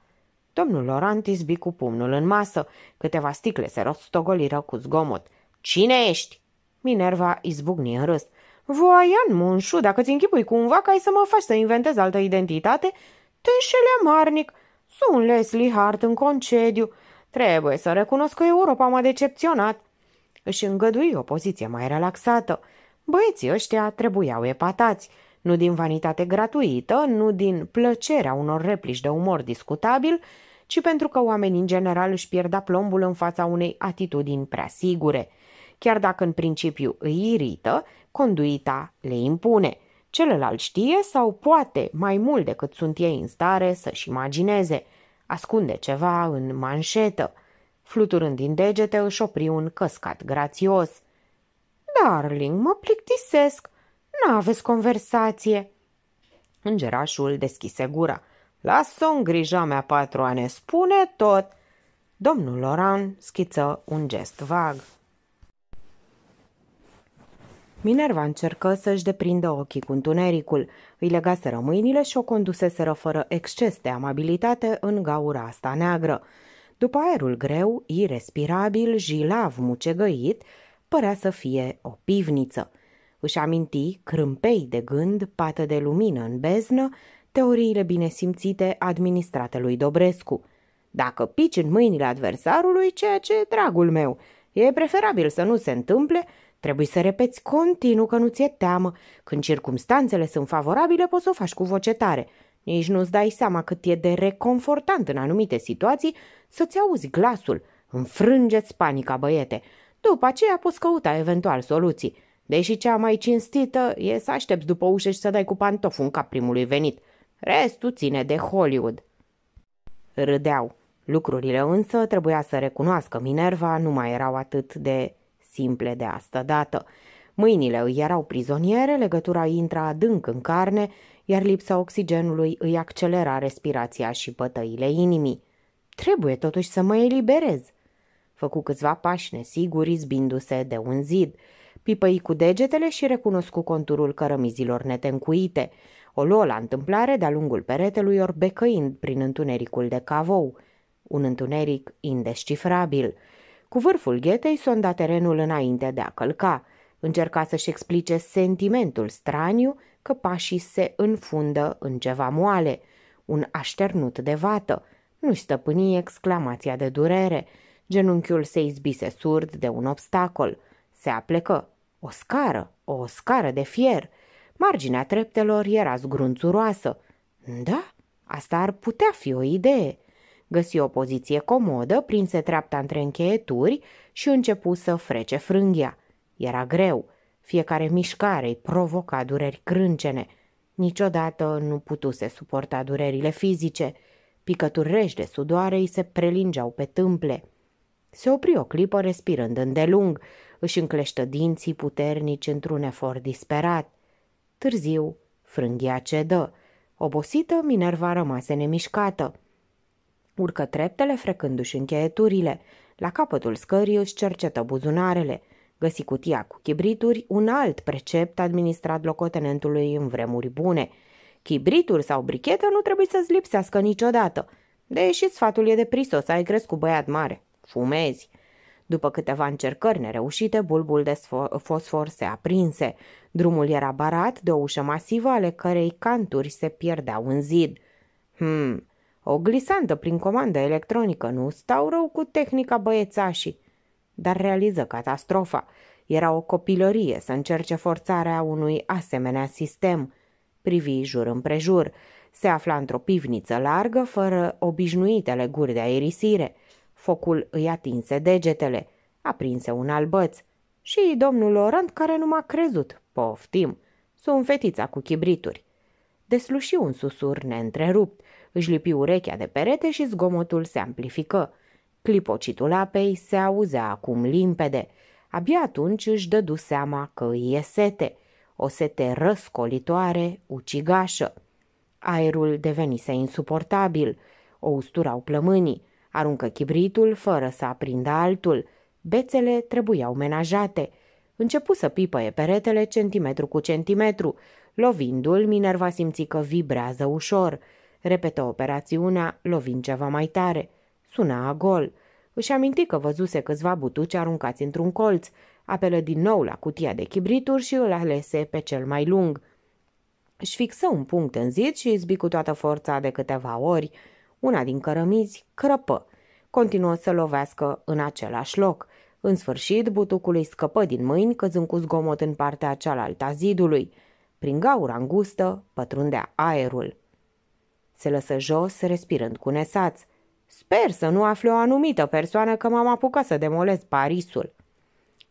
Domnul Laurent izbi cu pumnul în masă. Câteva sticle se rostogoliră cu zgomot. Cine ești? Minerva izbucni în râs. Voian, munșu, dacă ți închipui cumva că ai să mă faci să inventez altă identitate, te înșele marnic. Sunt Leslie Hart în concediu. Trebuie să recunosc că Europa m-a decepționat. Își îngădui o poziție mai relaxată. Băieții ăștia trebuiau epatați, nu din vanitate gratuită, nu din plăcerea unor replici de umor discutabil, ci pentru că oamenii în general își pierda plombul în fața unei atitudini prea sigure. Chiar dacă în principiu îi irită, conduita le impune. Celălalt știe sau poate mai mult decât sunt ei în stare să-și imagineze – ascunde ceva în manșetă. Fluturând din degete, își opri un căscat grațios. Darling, mă plictisesc. N-aveți conversație. Îngerașul deschise gura. Las-o în grija mea patru ani, spune tot. Domnul Loran schiță un gest vag. Minerva încercă să-și deprindă ochii cu întunericul, îi legaseră mâinile și o conduseseră fără exces de amabilitate în gaura asta neagră. După aerul greu, irespirabil, jilav, mucegăit, părea să fie o pivniță. Își aminti, crâmpei de gând, pată de lumină în beznă, teoriile binesimțite administrate lui Dobrescu. Dacă pici în mâinile adversarului, ceea ce, dragul meu, e preferabil să nu se întâmple, Trebuie să repeți continuu că nu ți-e teamă. Când circumstanțele sunt favorabile, poți să o faci cu voce tare. Nici nu-ți dai seama cât e de reconfortant în anumite situații să-ți auzi glasul. Înfrângeți panica, băiete. După aceea poți căuta eventual soluții. Deși cea mai cinstită e să aștepți după ușă și să dai cu pantoful în cap primului venit. Restul ține de Hollywood. Râdeau. Lucrurile însă trebuia să recunoască Minerva nu mai erau atât de simple de asta dată. Mâinile îi erau prizoniere, legătura intra adânc în carne, iar lipsa oxigenului îi accelera respirația și pătăile inimii. Trebuie totuși să mă eliberez. Făcu câțiva pași nesiguri, zbindu se de un zid. Pipăi cu degetele și recunoscu conturul cărămizilor netencuite. O luă la întâmplare de-a lungul peretelui, orbecăind prin întunericul de cavou. Un întuneric indescifrabil – cu vârful ghetei sonda terenul înainte de a călca. Încerca să-și explice sentimentul straniu că pașii se înfundă în ceva moale, un așternut de vată. Nu-și stăpâni exclamația de durere. Genunchiul se izbise surd de un obstacol. Se aplecă. O scară, o scară de fier. Marginea treptelor era zgrunțuroasă. Da, asta ar putea fi o idee. Găsi o poziție comodă, prinse treapta între încheieturi și începu să frece frânghia. Era greu. Fiecare mișcare îi provoca dureri crâncene. Niciodată nu putuse suporta durerile fizice. Picături rești de sudoare îi se prelingeau pe tâmple. Se opri o clipă respirând îndelung, își încleștă dinții puternici într-un efort disperat. Târziu, frânghia cedă. Obosită, Minerva rămase nemișcată. Urcă treptele frecându-și încheieturile. La capătul scării își cercetă buzunarele. Găsi cutia cu chibrituri, un alt precept administrat locotenentului în vremuri bune. Chibrituri sau brichetă nu trebuie să-ți lipsească niciodată. Deși sfatul e de prisos, ai crescut băiat mare. Fumezi. După câteva încercări nereușite, bulbul de fosfor se aprinse. Drumul era barat de o ușă masivă ale cărei canturi se pierdeau în zid. Hmm, o glisandă prin comandă electronică, nu stau rău cu tehnica băiețașii. Dar realiză catastrofa. Era o copilărie să încerce forțarea unui asemenea sistem. Privi jur împrejur. Se afla într-o pivniță largă, fără obișnuitele guri de aerisire. Focul îi atinse degetele. Aprinse un albăț. Și domnul Orant, care nu m-a crezut. Poftim! Sunt fetița cu chibrituri. Desluși un susur neîntrerupt – își lipi urechea de perete și zgomotul se amplifică. Clipocitul apei se auzea acum limpede. Abia atunci își dădu seama că e sete, o sete răscolitoare, ucigașă. Aerul devenise insuportabil, o usturau plămânii, aruncă chibritul fără să aprindă altul, bețele trebuiau menajate. Începu să pipăie peretele centimetru cu centimetru, lovindu-l, Minerva simți că vibrează ușor – Repetă operațiunea, lovind ceva mai tare. Suna a gol. Își aminti că văzuse câțiva butuci aruncați într-un colț. Apelă din nou la cutia de chibrituri și îl alese pe cel mai lung. Își fixă un punct în zid și izbi cu toată forța de câteva ori. Una din cărămizi crăpă. Continuă să lovească în același loc. În sfârșit, butucul îi scăpă din mâini, căzând cu zgomot în partea cealaltă a zidului. Prin gaura îngustă pătrundea aerul. Se lăsă jos, respirând cu nesați. Sper să nu afle o anumită persoană că m-am apucat să demolez Parisul.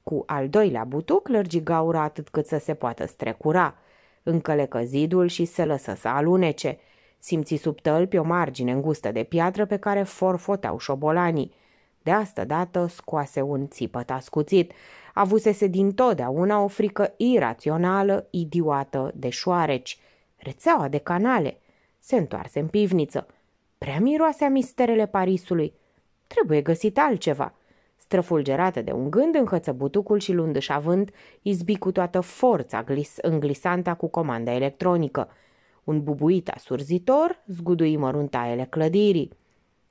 Cu al doilea butuc lărgi gaura atât cât să se poată strecura. Încălecă zidul și se lăsă să alunece. Simți sub tălpi o margine îngustă de piatră pe care forfoteau șobolanii. De asta dată scoase un țipăt ascuțit. Avusese din totdeauna o frică irațională, idiotă de șoareci. Rețeaua de canale – se întoarse în pivniță. Prea miroase a misterele Parisului. Trebuie găsit altceva. Străfulgerată de un gând, înhăță butucul și luând și avânt, izbi cu toată forța glis- în glisanta cu comanda electronică. Un bubuit asurzitor zgudui ele clădirii.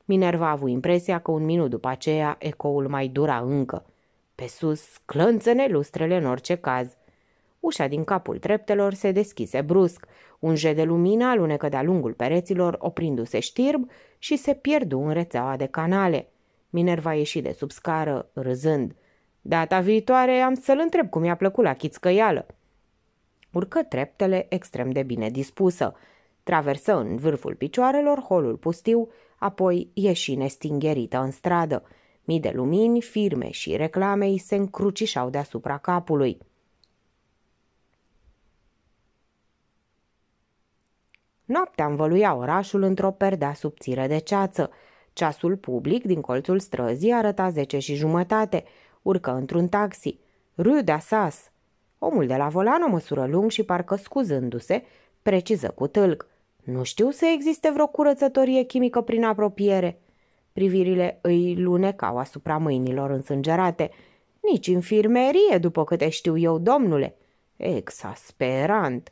Minerva a avut impresia că un minut după aceea ecoul mai dura încă. Pe sus clănțăne lustrele în orice caz. Ușa din capul treptelor se deschise brusc un jet de lumină alunecă de-a lungul pereților, oprindu-se știrb și se pierdu în rețeaua de canale. Minerva ieși de sub scară, râzând. Data viitoare am să-l întreb cum i-a plăcut la chițcăială. Urcă treptele extrem de bine dispusă. Traversă în vârful picioarelor holul pustiu, apoi ieși nestingherită în stradă. Mii de lumini, firme și reclamei se încrucișau deasupra capului. Noaptea învăluia orașul într-o perdea subțire de ceață. Ceasul public din colțul străzii arăta zece și jumătate. Urcă într-un taxi. Rue de Asas. Omul de la volan o măsură lung și parcă scuzându-se, preciză cu tâlc. Nu știu să existe vreo curățătorie chimică prin apropiere. Privirile îi lunecau asupra mâinilor însângerate. Nici infirmerie, după câte știu eu, domnule. Exasperant!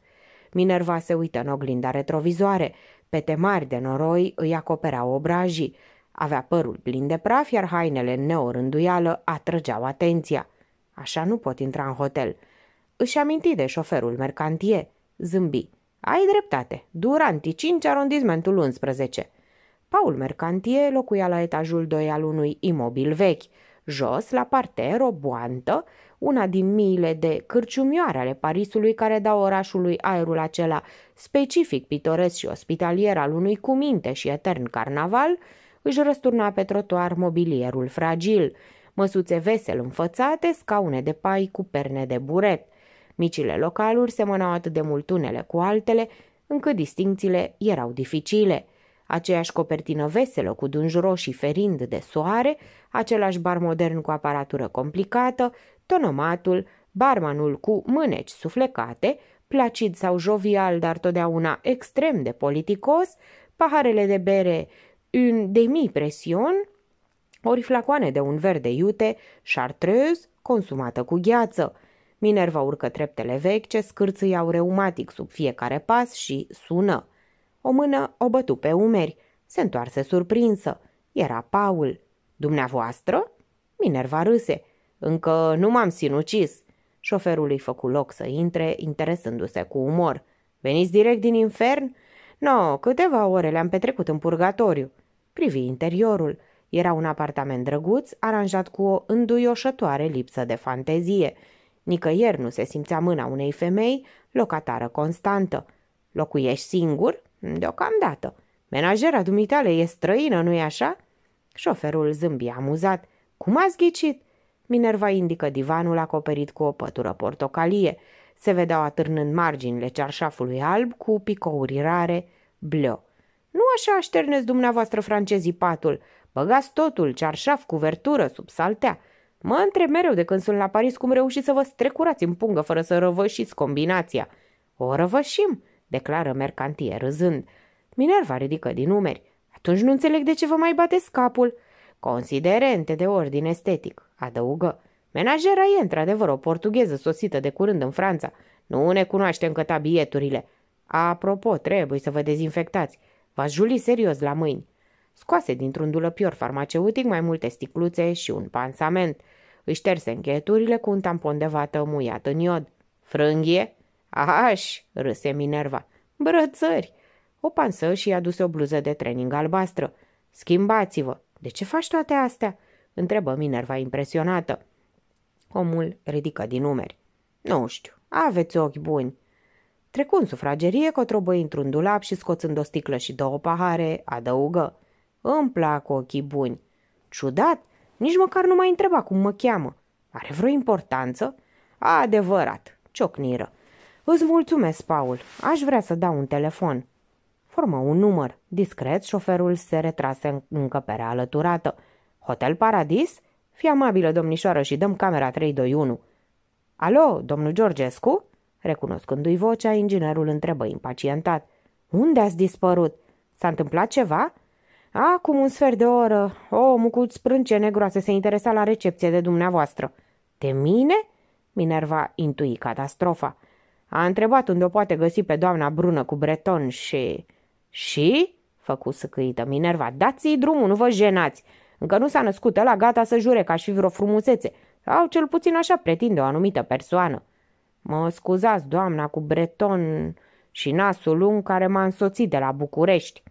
Minerva se uită în oglinda retrovizoare. Pete mari de noroi îi acopera obrajii. Avea părul plin de praf, iar hainele în neorânduială atrăgeau atenția. Așa nu pot intra în hotel. Își aminti de șoferul mercantie. Zâmbi. Ai dreptate. Duranti 5, arondizmentul 11. Paul Mercantie locuia la etajul 2 al unui imobil vechi. Jos, la o boantă, una din miile de cârciumioare ale Parisului care dau orașului aerul acela specific pitoresc și ospitalier al unui cuminte și etern carnaval, își răsturna pe trotuar mobilierul fragil, măsuțe vesel înfățate, scaune de pai cu perne de buret. Micile localuri semănau atât de mult unele cu altele, încât distințiile erau dificile – aceeași copertină veselă cu dungi roșii ferind de soare, același bar modern cu aparatură complicată, tonomatul, barmanul cu mâneci suflecate, placid sau jovial, dar totdeauna extrem de politicos, paharele de bere în demi-presion, ori flacoane de un verde iute, chartreuse, consumată cu gheață. Minerva urcă treptele vechi ce scârțâiau reumatic sub fiecare pas și sună. O mână o bătu pe umeri. Se întoarse surprinsă. Era Paul. Dumneavoastră? Minerva râse. Încă nu m-am sinucis. Șoferul îi făcu loc să intre, interesându-se cu umor. Veniți direct din infern? No, câteva ore le-am petrecut în purgatoriu. Privi interiorul. Era un apartament drăguț, aranjat cu o înduioșătoare lipsă de fantezie. Nicăieri nu se simțea mâna unei femei, locatară constantă. Locuiești singur? Deocamdată. Menajera dumitale e străină, nu-i așa? Șoferul zâmbi amuzat. Cum ați ghicit? Minerva indică divanul acoperit cu o pătură portocalie. Se vedeau atârnând marginile cearșafului alb cu picouri rare, bleu. Nu așa așterneți dumneavoastră francezii patul. Băgați totul, cearșaf, cuvertură, sub saltea. Mă întreb mereu de când sunt la Paris cum reușiți să vă strecurați în pungă fără să răvășiți combinația. O răvășim, declară mercantie râzând. Minerva ridică din umeri. Atunci nu înțeleg de ce vă mai bateți capul. Considerente de ordin estetic adăugă. Menajera e într-adevăr o portugheză sosită de curând în Franța. Nu ne cunoaște încă tabieturile. Apropo, trebuie să vă dezinfectați. V-ați juli serios la mâini. Scoase dintr-un dulăpior farmaceutic mai multe sticluțe și un pansament. Își șterse încheieturile cu un tampon de vată muiat în iod. Frânghie? Aș, râse Minerva. Brățări! O pansă și aduse a dus o bluză de training albastră. Schimbați-vă! De ce faci toate astea? Întrebă Minerva impresionată. Omul ridică din numeri. Nu știu, aveți ochi buni. Trecu în sufragerie, cotrobăi într-un dulap și scoțând o sticlă și două pahare, adăugă. Îmi plac ochii buni. Ciudat, nici măcar nu mai întreba cum mă cheamă. Are vreo importanță? Adevărat, ciocniră. Îți mulțumesc, Paul. Aș vrea să dau un telefon. Formă un număr. Discret, șoferul se retrase în încăperea alăturată. Hotel Paradis? Fii amabilă, domnișoară, și dăm camera 321. Alo, domnul Georgescu? Recunoscându-i vocea, inginerul întrebă impacientat. Unde ați dispărut? S-a întâmplat ceva? Acum un sfert de oră. O, mucut sprânce negroase se interesa la recepție de dumneavoastră. De mine? Minerva intui catastrofa. A întrebat unde o poate găsi pe doamna brună cu breton și... Și? Făcu săcâită Minerva. Dați-i drumul, nu vă jenați. Încă nu s-a născut ăla gata să jure că și vreo frumusețe, sau cel puțin așa pretinde o anumită persoană. Mă scuzați, doamna, cu breton și nasul lung care m-a însoțit de la București.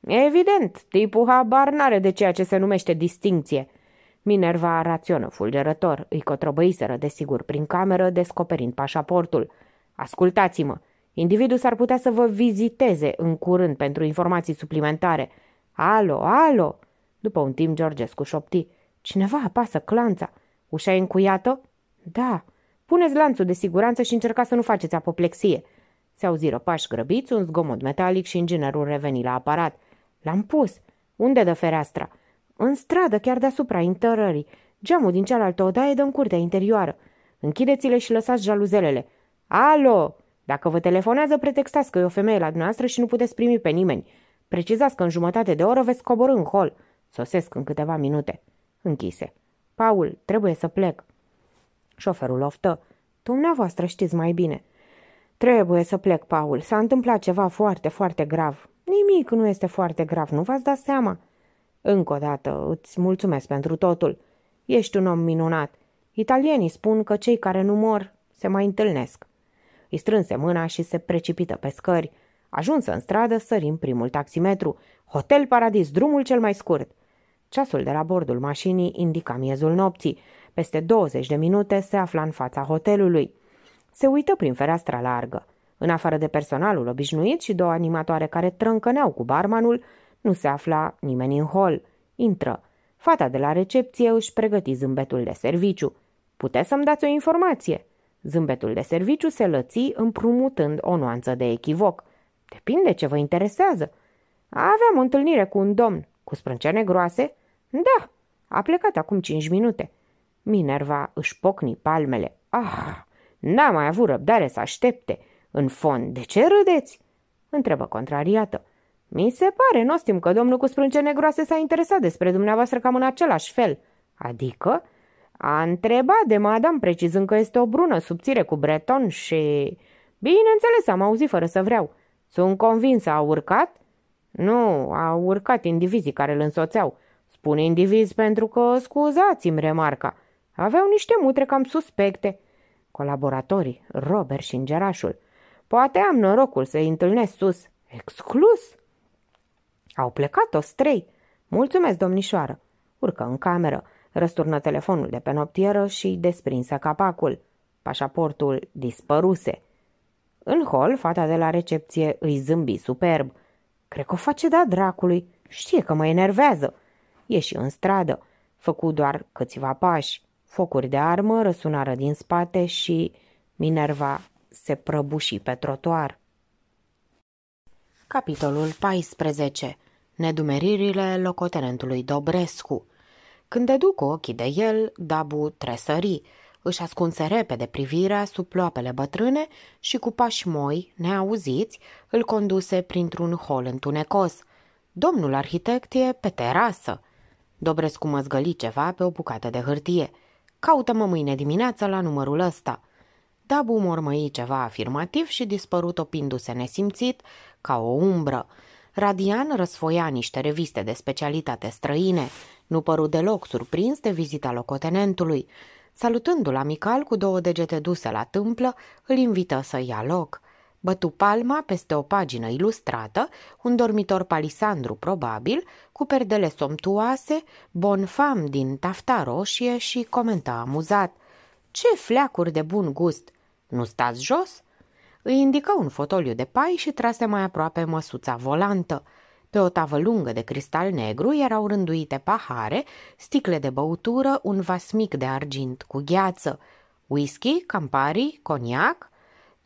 Evident, tipul habar n-are de ceea ce se numește distinție. Minerva raționă fulgerător, îi cotrobăiseră, desigur, prin cameră, descoperind pașaportul. Ascultați-mă, individul s-ar putea să vă viziteze în curând pentru informații suplimentare. Alo, alo! După un timp, Georgescu șopti. Cineva apasă clanța. Ușa e încuiată? Da. Puneți lanțul de siguranță și încercați să nu faceți apoplexie. Se auziră pași grăbiți, un zgomot metalic și inginerul reveni la aparat. L-am pus. Unde dă fereastra? În stradă, chiar deasupra intrării. Geamul din cealaltă odaie dă în curtea interioară. Închideți-le și lăsați jaluzelele. Alo! Dacă vă telefonează, pretextați că e o femeie la dumneavoastră și nu puteți primi pe nimeni. Precizați că în jumătate de oră veți coborâ în hol. Sosesc în câteva minute. Închise. Paul, trebuie să plec. Șoferul oftă. Dumneavoastră știți mai bine. Trebuie să plec, Paul. S-a întâmplat ceva foarte, foarte grav. Nimic nu este foarte grav, nu v-ați dat seama? Încă o dată, îți mulțumesc pentru totul. Ești un om minunat. Italienii spun că cei care nu mor se mai întâlnesc. Îi strânse mâna și se precipită pe scări. Ajunsă în stradă, sărim primul taximetru. Hotel Paradis, drumul cel mai scurt. Ceasul de la bordul mașinii indica miezul nopții. Peste 20 de minute se afla în fața hotelului. Se uită prin fereastra largă. În afară de personalul obișnuit și două animatoare care trâncăneau cu barmanul, nu se afla nimeni în hol. Intră. Fata de la recepție își pregăti zâmbetul de serviciu. Puteți să-mi dați o informație?" Zâmbetul de serviciu se lăți împrumutând o nuanță de echivoc. Depinde ce vă interesează. Aveam o întâlnire cu un domn, cu sprâncene groase, da, a plecat acum cinci minute. Minerva își pocni palmele. Ah, n-a mai avut răbdare să aștepte. În fond, de ce râdeți? Întrebă contrariată. Mi se pare, nostim, că domnul cu sprânce negroase s-a interesat despre dumneavoastră cam în același fel. Adică? A întrebat de madame precizând că este o brună subțire cu breton și... Bineînțeles, am auzit fără să vreau. Sunt convinsă, a urcat? Nu, a urcat indivizii care îl însoțeau. Spun indivizi pentru că, scuzați-mi remarca, aveau niște mutre cam suspecte. Colaboratorii, Robert și îngerașul. Poate am norocul să-i întâlnesc sus. Exclus! Au plecat toți trei. Mulțumesc, domnișoară. Urcă în cameră, răsturnă telefonul de pe noptieră și desprinsă capacul. Pașaportul dispăruse. În hol, fata de la recepție îi zâmbi superb. Cred că o face da dracului. Știe că mă enervează ieși în stradă. Făcu doar câțiva pași. Focuri de armă răsunară din spate și Minerva se prăbuși pe trotuar. Capitolul 14. Nedumeririle locotenentului Dobrescu Când deduc ochii de el, Dabu tresări. Își ascunse repede privirea sub ploapele bătrâne și cu pași moi, neauziți, îl conduse printr-un hol întunecos. Domnul arhitect e pe terasă. Dobrescu măzgăli ceva pe o bucată de hârtie. Caută-mă mâine dimineață la numărul ăsta. Dabu mormăi ceva afirmativ și dispărut opindu-se nesimțit, ca o umbră. Radian răsfoia niște reviste de specialitate străine. Nu păru deloc surprins de vizita locotenentului. Salutându-l amical cu două degete duse la tâmplă, îl invită să ia loc. Bătu palma peste o pagină ilustrată, un dormitor palisandru probabil, cu perdele somtuoase, bonfam din tafta roșie și comenta amuzat. Ce fleacuri de bun gust! Nu stați jos? Îi indică un fotoliu de pai și trase mai aproape măsuța volantă. Pe o tavă lungă de cristal negru erau rânduite pahare, sticle de băutură, un vas mic de argint cu gheață, whisky, campari, coniac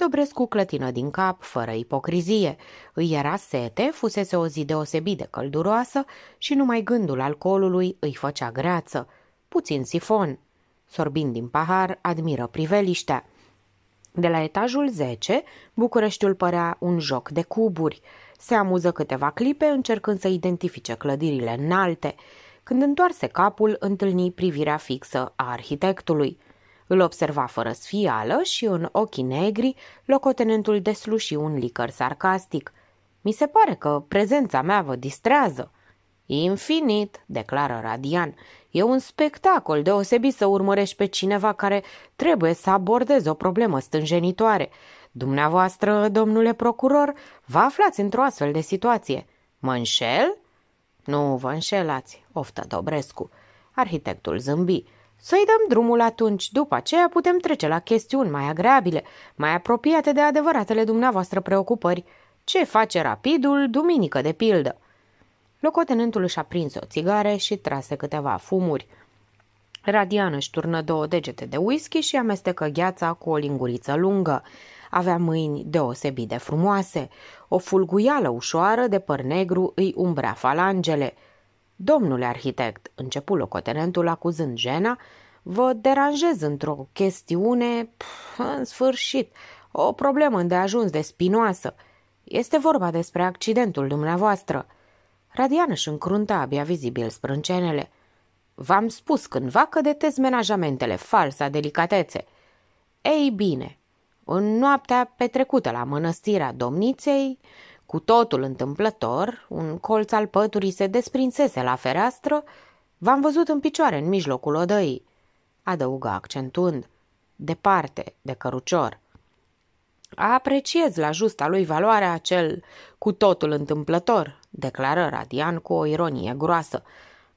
Dobrescu clătină din cap, fără ipocrizie. Îi era sete, fusese o zi deosebit de călduroasă și numai gândul alcoolului îi făcea greață. Puțin sifon. Sorbind din pahar, admiră priveliștea. De la etajul 10, Bucureștiul părea un joc de cuburi. Se amuză câteva clipe încercând să identifice clădirile înalte. Când întoarse capul, întâlni privirea fixă a arhitectului – îl observa fără sfială și în ochii negri locotenentul desluși un licăr sarcastic. Mi se pare că prezența mea vă distrează. Infinit, declară Radian. E un spectacol deosebit să urmărești pe cineva care trebuie să abordeze o problemă stânjenitoare. Dumneavoastră, domnule procuror, vă aflați într-o astfel de situație. Mă înșel? Nu vă înșelați, oftă Dobrescu. Arhitectul zâmbi. Să-i dăm drumul atunci, după aceea putem trece la chestiuni mai agreabile, mai apropiate de adevăratele dumneavoastră preocupări. Ce face rapidul, duminică de pildă? Locotenentul își-a prins o țigare și trase câteva fumuri. Radian își turnă două degete de whisky și amestecă gheața cu o linguriță lungă. Avea mâini deosebit de frumoase. O fulguială ușoară de păr negru îi umbrea falangele – Domnule arhitect, începu locotenentul acuzând Jena, vă deranjez într-o chestiune, pf, în sfârșit, o problemă îndeajuns de spinoasă. Este vorba despre accidentul dumneavoastră. Radian își încrunta abia vizibil sprâncenele. V-am spus cândva că detez menajamentele, falsa delicatețe. Ei bine, în noaptea petrecută la mănăstirea domniței, cu totul întâmplător, un colț al păturii se desprinsese la fereastră, v-am văzut în picioare în mijlocul odăii, adăugă accentând, departe de cărucior. Apreciez la justa lui valoare acel cu totul întâmplător, declară Radian cu o ironie groasă.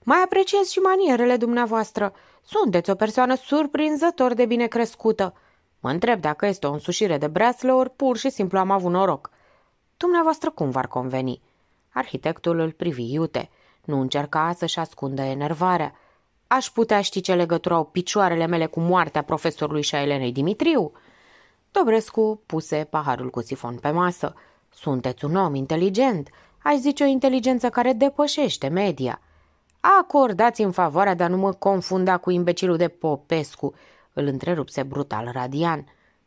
Mai apreciez și manierele dumneavoastră. Sunteți o persoană surprinzător de bine crescută. Mă întreb dacă este o însușire de breaslă ori pur și simplu am avut noroc. Dumneavoastră cum v-ar conveni? Arhitectul îl privi iute. Nu încerca să-și ascundă enervarea. Aș putea ști ce legătură au picioarele mele cu moartea profesorului și a Elenei Dimitriu? Dobrescu puse paharul cu sifon pe masă. Sunteți un om inteligent. Aș zice o inteligență care depășește media. Acordați în favoarea de a nu mă confunda cu imbecilul de Popescu, îl întrerupse brutal Radian.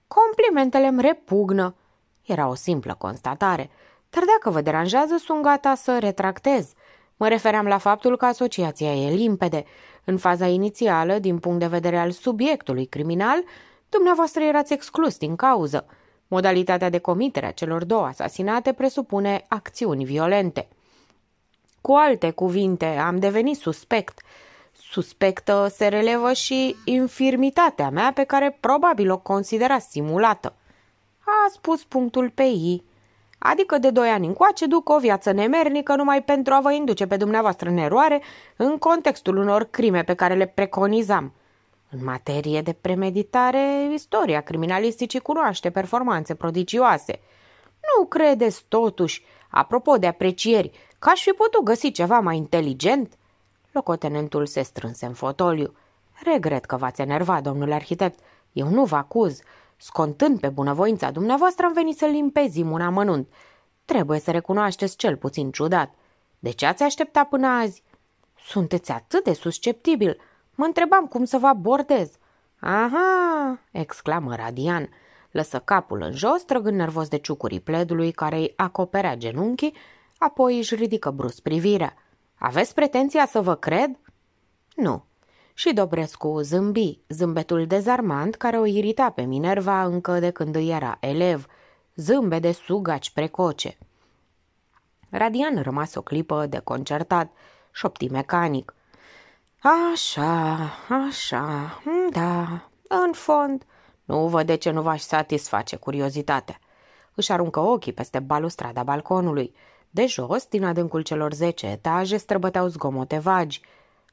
Complimentele îmi repugnă. Era o simplă constatare. Dar dacă vă deranjează, sunt gata să retractez. Mă refeream la faptul că asociația e limpede. În faza inițială, din punct de vedere al subiectului criminal, dumneavoastră erați exclus din cauză. Modalitatea de comitere a celor două asasinate presupune acțiuni violente. Cu alte cuvinte, am devenit suspect. Suspectă se relevă și infirmitatea mea pe care probabil o considera simulată a spus punctul pe I. Adică de doi ani încoace duc o viață nemernică numai pentru a vă induce pe dumneavoastră în eroare în contextul unor crime pe care le preconizam. În materie de premeditare, istoria criminalisticii cunoaște performanțe prodigioase. Nu credeți totuși, apropo de aprecieri, că aș fi putut găsi ceva mai inteligent? Locotenentul se strânse în fotoliu. Regret că v-ați enervat, domnule arhitect. Eu nu vă acuz. Scontând pe bunăvoința dumneavoastră, am venit să limpezim un amănunt. Trebuie să recunoașteți cel puțin ciudat. De ce ați așteptat până azi? Sunteți atât de susceptibil. Mă întrebam cum să vă abordez. Aha, exclamă Radian. Lăsă capul în jos, trăgând nervos de ciucurii pledului care îi acoperea genunchii, apoi își ridică brusc privirea. Aveți pretenția să vă cred? Nu, și Dobrescu zâmbi, zâmbetul dezarmant care o irita pe Minerva încă de când îi era elev, zâmbe de sugaci precoce. Radian rămas o clipă deconcertat, șopti mecanic. Așa, așa, mm, da, în fond, nu văd de ce nu v-aș satisface curiozitatea. Își aruncă ochii peste balustrada balconului. De jos, din adâncul celor zece etaje, străbăteau zgomote vagi,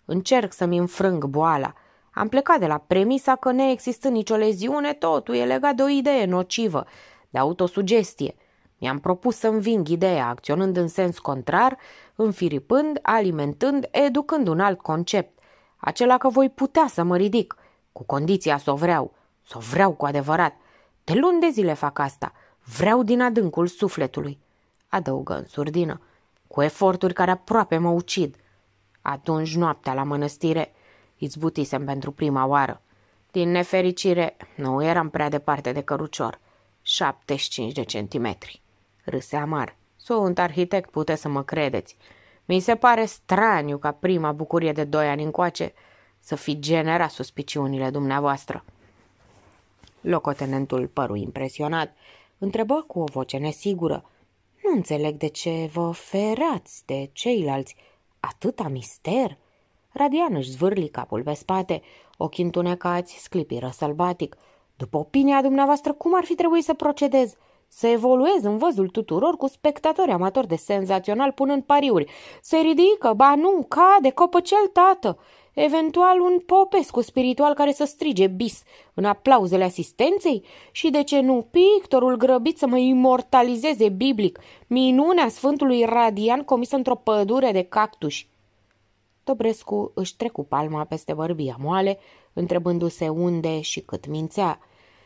Încerc să-mi înfrâng boala. Am plecat de la premisa că neexistând nicio leziune, totul e legat de o idee nocivă, de autosugestie. Mi-am propus să înving ideea, acționând în sens contrar, înfiripând, alimentând, educând un alt concept. Acela că voi putea să mă ridic, cu condiția să o vreau, să o vreau cu adevărat. De luni de zile fac asta, vreau din adâncul sufletului. Adăugă în surdină, cu eforturi care aproape mă ucid. Atunci, noaptea la mănăstire, izbutisem pentru prima oară. Din nefericire, nu eram prea departe de cărucior. 75 de centimetri. Râse amar. Sunt arhitect, puteți să mă credeți. Mi se pare straniu ca prima bucurie de doi ani încoace să fi generat suspiciunile dumneavoastră. Locotenentul păru impresionat, întrebă cu o voce nesigură. Nu înțeleg de ce vă ferați de ceilalți Atâta mister? Radian își zvârli capul pe spate, ochii întunecați, sclipiră sălbatic. După opinia dumneavoastră, cum ar fi trebuit să procedez? Să evoluez în văzul tuturor cu spectatori amatori de senzațional punând pariuri. Se ridică, ba nu, cade, copăcel tată eventual un popescu spiritual care să strige bis în aplauzele asistenței și, de ce nu, pictorul grăbit să mă imortalizeze biblic minunea Sfântului Radian comisă într-o pădure de cactuși. Dobrescu își trecu palma peste bărbia moale, întrebându-se unde și cât mințea.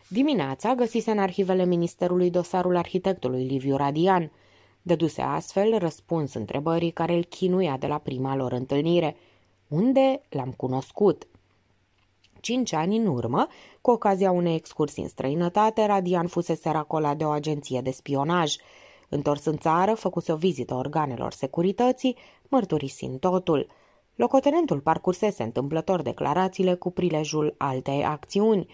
Dimineața găsise în arhivele ministerului dosarul arhitectului Liviu Radian. Dăduse astfel răspuns întrebării care îl chinuia de la prima lor întâlnire – unde l-am cunoscut. Cinci ani în urmă, cu ocazia unei excursii în străinătate, Radian fusese racolat de o agenție de spionaj. Întors în țară, făcuse o vizită organelor securității, mărturisind totul. Locotenentul parcursese întâmplător declarațiile cu prilejul altei acțiuni.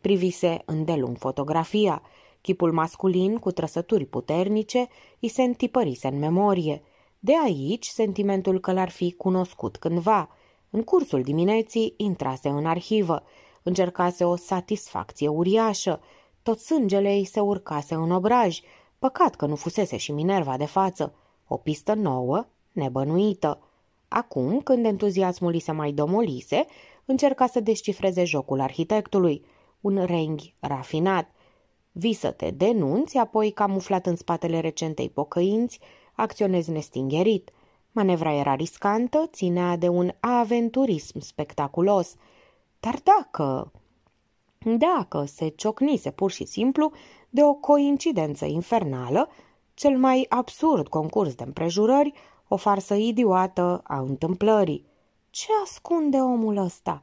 Privise îndelung fotografia. Chipul masculin, cu trăsături puternice, îi se întipărise în memorie. De aici sentimentul că l-ar fi cunoscut cândva – în cursul dimineții intrase în arhivă. Încercase o satisfacție uriașă. Tot sângele ei se urcase în obraj. Păcat că nu fusese și Minerva de față. O pistă nouă, nebănuită. Acum, când entuziasmul i se mai domolise, încerca să descifreze jocul arhitectului. Un renghi rafinat. Visă-te, denunți, apoi camuflat în spatele recentei pocăinți, acționezi nestingherit – Manevra era riscantă, ținea de un aventurism spectaculos. Dar dacă... Dacă se ciocnise pur și simplu de o coincidență infernală, cel mai absurd concurs de împrejurări, o farsă idioată a întâmplării. Ce ascunde omul ăsta?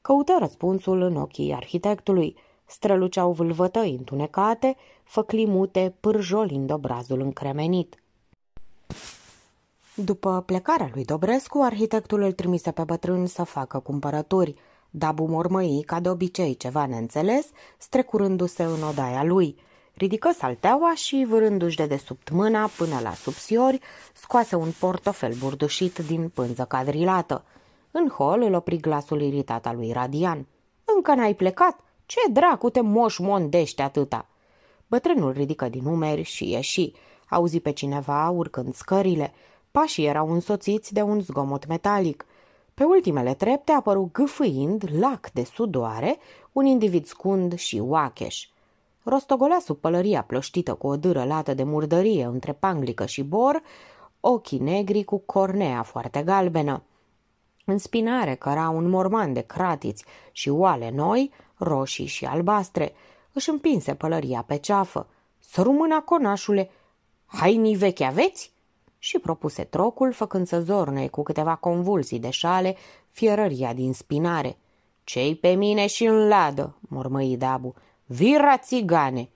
Căută răspunsul în ochii arhitectului. Străluceau vâlvătăi întunecate, făclimute, pârjolind obrazul încremenit. După plecarea lui Dobrescu, arhitectul îl trimise pe bătrân să facă cumpărături. Dabu mormăi, ca de obicei ceva neînțeles, strecurându-se în odaia lui. Ridică salteaua și, vârându-și de desubt mâna până la subsiori, scoase un portofel burdușit din pânză cadrilată. În hol îl opri glasul iritat al lui Radian. Încă n-ai plecat? Ce dracu te moș mondește atâta?" Bătrânul ridică din umeri și ieși. Auzi pe cineva urcând scările – Pașii erau însoțiți de un zgomot metalic. Pe ultimele trepte apăru gâfâind, lac de sudoare, un individ scund și oacheș. Rostogolea sub pălăria plăștită cu o dâră lată de murdărie între panglică și bor, ochii negri cu cornea foarte galbenă. În spinare căra un morman de cratiți și oale noi, roșii și albastre. Își împinse pălăria pe ceafă. Să rumâna conașule! Hainii vechi aveți? și propuse trocul, făcând să zorne cu câteva convulsii de șale fierăria din spinare. Cei pe mine și în ladă, mormăi Dabu, vira țigane!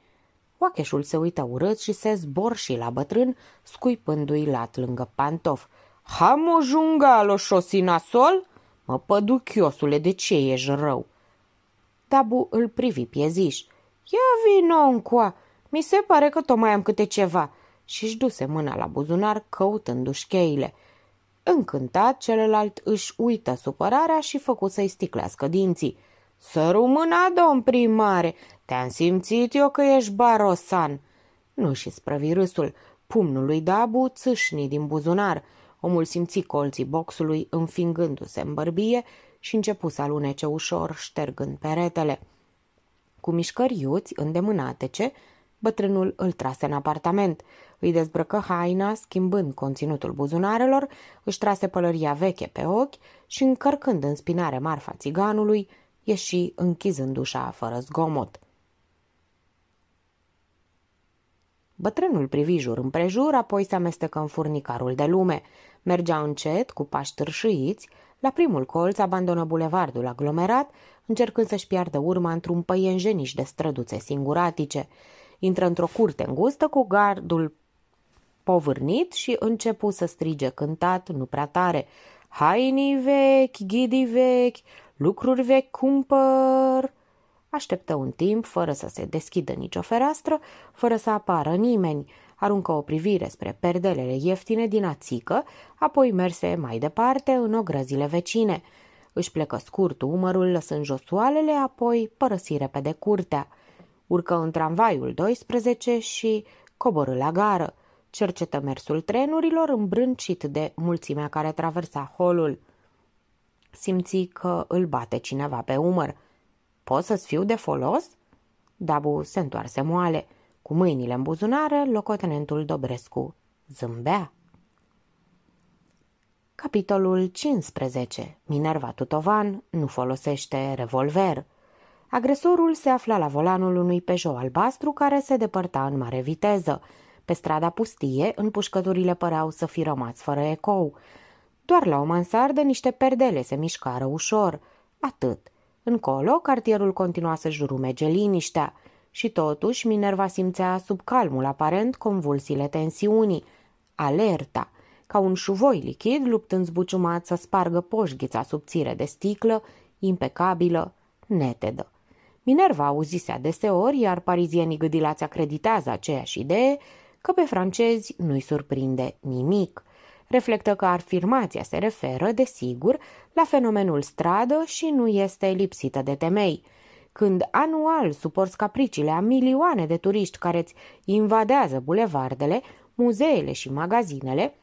Oacheșul se uită urât și se zbor și la bătrân, scuipându-i lat lângă pantof. Hamo jungalo șosinasol? Mă păduchiosule, de ce ești rău? Dabu îl privi pieziș. Ia vino încoa, mi se pare că tocmai am câte ceva și își duse mâna la buzunar căutându-și cheile. Încântat, celălalt își uită supărarea și făcu să-i sticlească dinții. Să mâna, domn primare! Te-am simțit eu că ești barosan!" Nu și sprăvi râsul. Pumnul lui Dabu țâșni din buzunar. Omul simți colții boxului înfingându-se în bărbie și începu să alunece ușor, ștergând peretele. Cu mișcări iuți, îndemânatece, bătrânul îl trase în apartament. Îi dezbrăcă haina, schimbând conținutul buzunarelor, își trase pălăria veche pe ochi și, încărcând în spinare marfa țiganului, ieși închizând ușa fără zgomot. Bătrânul privi jur împrejur, apoi se amestecă în furnicarul de lume. Mergea încet, cu pași târșuiți, la primul colț abandonă bulevardul aglomerat, încercând să-și piardă urma într-un păienjeniș de străduțe singuratice. Intră într-o curte îngustă cu gardul povârnit și începu să strige cântat, nu prea tare. Hainii vechi, ghidii vechi, lucruri vechi cumpăr. Așteptă un timp, fără să se deschidă nicio fereastră, fără să apară nimeni. Aruncă o privire spre perdelele ieftine din ațică, apoi merse mai departe în ogrăzile vecine. Își plecă scurt umărul, lăsând josoalele, apoi părăsi repede curtea. Urcă în tramvaiul 12 și coborâ la gară cercetă mersul trenurilor îmbrâncit de mulțimea care traversa holul. Simți că îl bate cineva pe umăr. Pot să-ți fiu de folos?" Dabu se întoarse moale. Cu mâinile în buzunare, locotenentul Dobrescu zâmbea. Capitolul 15. Minerva Tutovan nu folosește revolver. Agresorul se afla la volanul unui Peugeot albastru care se depărta în mare viteză. Pe strada pustie, pușcăturile păreau să fi rămas fără ecou. Doar la o mansardă niște perdele se mișcară ușor. Atât. Încolo, cartierul continua să jurumege liniștea. Și totuși, Minerva simțea sub calmul aparent convulsiile tensiunii. Alerta! Ca un șuvoi lichid, luptând zbuciumat să spargă poșghița subțire de sticlă, impecabilă, netedă. Minerva auzise adeseori, iar parizienii gâdilați acreditează aceeași idee, că pe francezi nu-i surprinde nimic. Reflectă că afirmația se referă, desigur, la fenomenul stradă și nu este lipsită de temei. Când anual suporți capriciile a milioane de turiști care îți invadează bulevardele, muzeele și magazinele,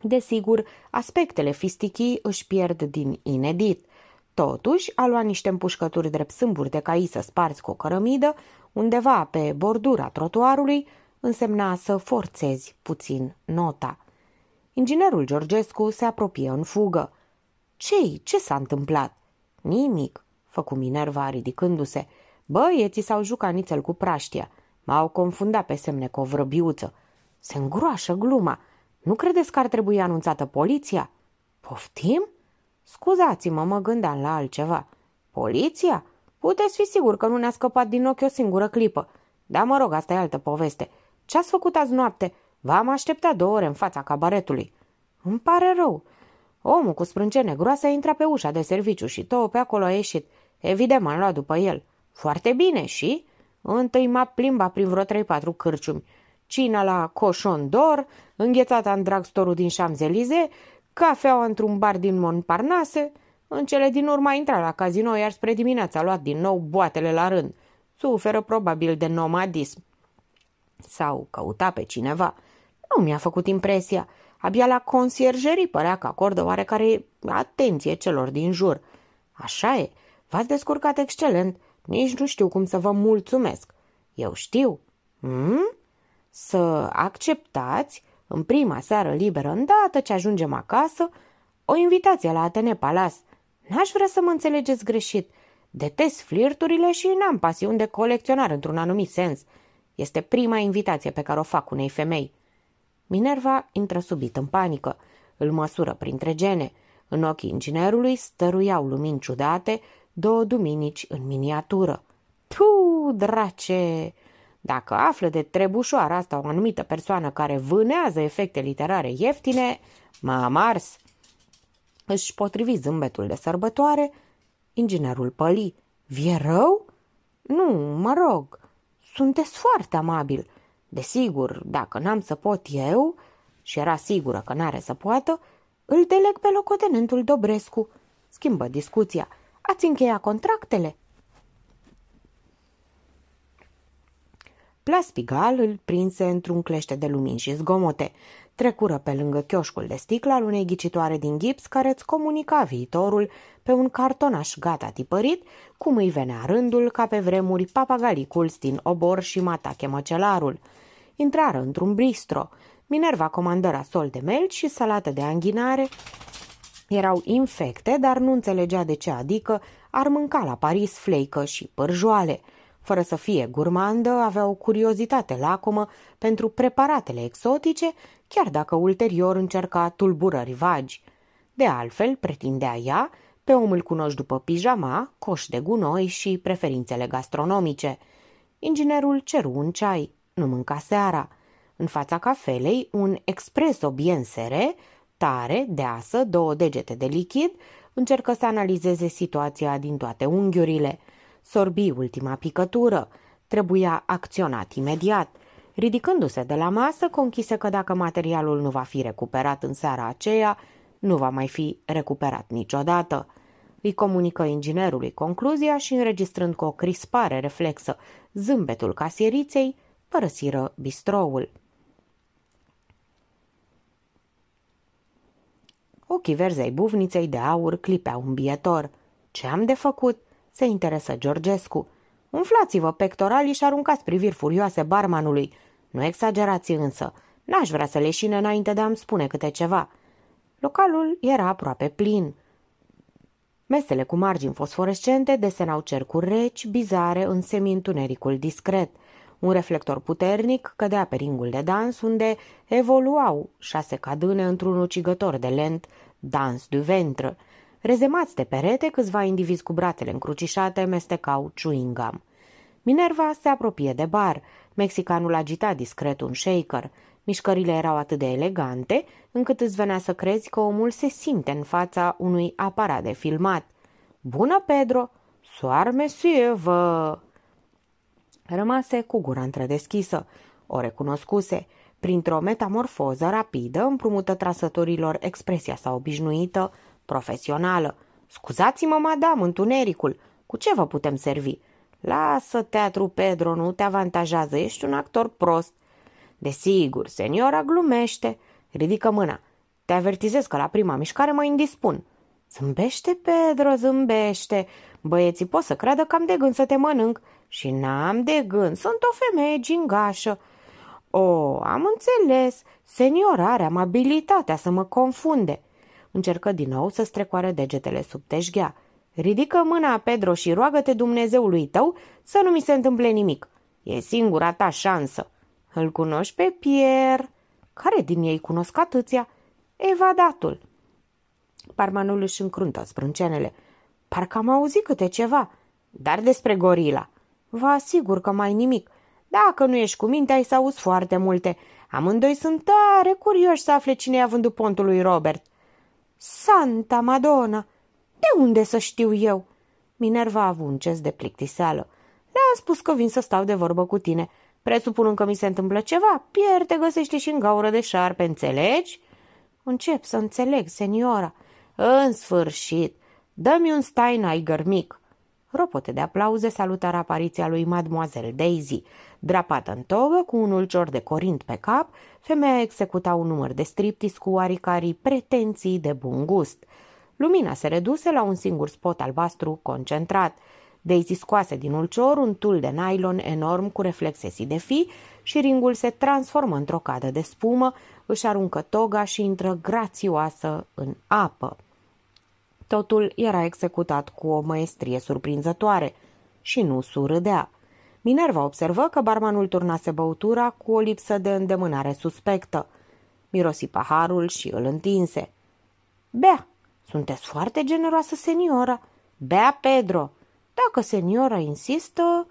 desigur, aspectele fisticii își pierd din inedit – Totuși, a lua niște împușcături drept sâmburi de cai să sparți cu o cărămidă, undeva pe bordura trotuarului, însemna să forțezi puțin nota. Inginerul Georgescu se apropie în fugă. Cei? Ce s-a întâmplat? Nimic, făcu Minerva ridicându-se. Băieții s-au jucat nițel cu praștia. M-au confundat pe semne cu o vrăbiuță. Se îngroașă gluma. Nu credeți că ar trebui anunțată poliția? Poftim? Scuzați-mă, mă gândeam la altceva. Poliția? Puteți fi sigur că nu ne-a scăpat din ochi o singură clipă. Da, mă rog, asta e altă poveste. Ce-ați făcut azi noapte? V-am așteptat două ore în fața cabaretului. Îmi pare rău. Omul cu sprâncene groase a intrat pe ușa de serviciu și tot pe acolo a ieșit. Evident, m-am luat după el. Foarte bine, și? Întâi m-a plimbat prin vreo trei patru cârciumi. Cina la Coșon d'Or, înghețata în dragstorul din Șamzelize, cafeaua într-un bar din Montparnasse. În cele din urmă a intrat la casino, iar spre dimineața a luat din nou boatele la rând. Suferă probabil de nomadism. Sau căuta pe cineva. Nu mi-a făcut impresia. Abia la conciergerii părea că acordă oarecare atenție celor din jur. Așa e, v-ați descurcat excelent. Nici nu știu cum să vă mulțumesc. Eu știu. Hmm? Să acceptați, în prima seară liberă, îndată ce ajungem acasă, o invitație la Atene Palas. N-aș vrea să mă înțelegeți greșit. Detest flirturile și n-am pasiuni de colecționar într-un anumit sens – este prima invitație pe care o fac unei femei. Minerva intră subit în panică. Îl măsură printre gene. În ochii inginerului stăruiau lumini ciudate, două duminici în miniatură. Tu, drace! Dacă află de trebușoara asta o anumită persoană care vânează efecte literare ieftine, m-a mars! Își potrivi zâmbetul de sărbătoare, inginerul păli. Vie rău? Nu, mă rog. Sunteți foarte amabil. Desigur, dacă n-am să pot eu, și era sigură că n-are să poată, îl deleg pe locotenentul Dobrescu. Schimbă discuția. Ați încheia contractele? Plaspigal îl prinse într-un clește de lumini și zgomote. Trecură pe lângă chioșcul de sticlă al unei ghicitoare din gips care îți comunica viitorul pe un cartonaș gata tipărit, cum îi venea rândul ca pe vremuri papagalicul din obor și matache măcelarul. Intrară într-un bristro. Minerva comandă sol de melci și salată de anghinare. Erau infecte, dar nu înțelegea de ce, adică ar mânca la Paris fleică și pârjoale. Fără să fie gurmandă, avea o curiozitate lacomă pentru preparatele exotice, chiar dacă ulterior încerca tulburări vagi. De altfel, pretindea ea, pe om îl cunoști după pijama, coș de gunoi și preferințele gastronomice. Inginerul ceru un ceai, nu mânca seara. În fața cafelei, un expreso bien sere, tare, deasă, două degete de lichid, încercă să analizeze situația din toate unghiurile. Sorbi ultima picătură. Trebuia acționat imediat. Ridicându-se de la masă, conchise că dacă materialul nu va fi recuperat în seara aceea, nu va mai fi recuperat niciodată. Îi comunică inginerului concluzia și, înregistrând cu o crispare reflexă zâmbetul casieriței, părăsiră bistroul. Ochii verzi ai buvniței de aur clipeau bietor. Ce am de făcut?" se interesă Georgescu. Umflați-vă pectoralii și aruncați priviri furioase barmanului. Nu exagerați însă. N-aș vrea să leșine înainte de a-mi spune câte ceva." Localul era aproape plin. Mesele cu margini fosforescente desenau cercuri reci, bizare, în semi-întunericul discret. Un reflector puternic cădea pe ringul de dans, unde evoluau șase cadâne într-un ucigător de lent, dans du ventre. Rezemați de perete, câțiva indivizi cu brațele încrucișate mestecau chewing gum. Minerva se apropie de bar. Mexicanul agita discret un shaker. Mișcările erau atât de elegante, încât îți venea să crezi că omul se simte în fața unui aparat de filmat. Bună, Pedro! Soar, monsieur, vă... Rămase cu gura întredeschisă. O recunoscuse. Printr-o metamorfoză rapidă, împrumută trasătorilor expresia sa obișnuită, profesională. Scuzați-mă, madam, întunericul. Cu ce vă putem servi? Lasă, teatru Pedro, nu te avantajează, ești un actor prost. Desigur, seniora glumește. Ridică mâna. Te avertizez că la prima mișcare mă indispun. Zâmbește, Pedro, zâmbește. Băieții pot să creadă că am de gând să te mănânc. Și n-am de gând, sunt o femeie gingașă. O, oh, am înțeles, are amabilitatea să mă confunde. Încercă din nou să strecoare degetele sub teșghea. Ridică mâna, Pedro, și roagă-te Dumnezeului tău să nu mi se întâmple nimic. E singura ta șansă. Îl cunoști pe Pierre? Care din ei cunosc atâția? Evadatul. Parmanul își încruntă sprâncenele. Parcă am auzit câte ceva, dar despre gorila. Vă asigur că mai nimic. Dacă nu ești cu minte, ai să auzi foarte multe. Amândoi sunt tare curioși să afle cine a vândut pontul lui Robert. Santa Madonna! De unde să știu eu? Minerva a avut un gest de plictiseală. Le-a spus că vin să stau de vorbă cu tine. Presupunând că mi se întâmplă ceva, Pierde, găsește și în gaură de șarpe, înțelegi? Încep să înțeleg, seniora. În sfârșit, dă-mi un Steinheiger mic. Ropote de aplauze salutară apariția lui Mademoiselle Daisy. Drapată în togă, cu un ulcior de corint pe cap, femeia executa un număr de striptis cu oaricarii pretenții de bun gust. Lumina se reduse la un singur spot albastru concentrat. Daisy scoase din ulcior un tul de nylon enorm cu si de fi și ringul se transformă într-o cadă de spumă, își aruncă toga și intră grațioasă în apă. Totul era executat cu o măestrie surprinzătoare și nu surâdea. Minerva observă că barmanul turnase băutura cu o lipsă de îndemânare suspectă. Mirosi paharul și îl întinse. Bea, sunteți foarte generoasă, seniora. Bea, Pedro, dacă seniora insistă,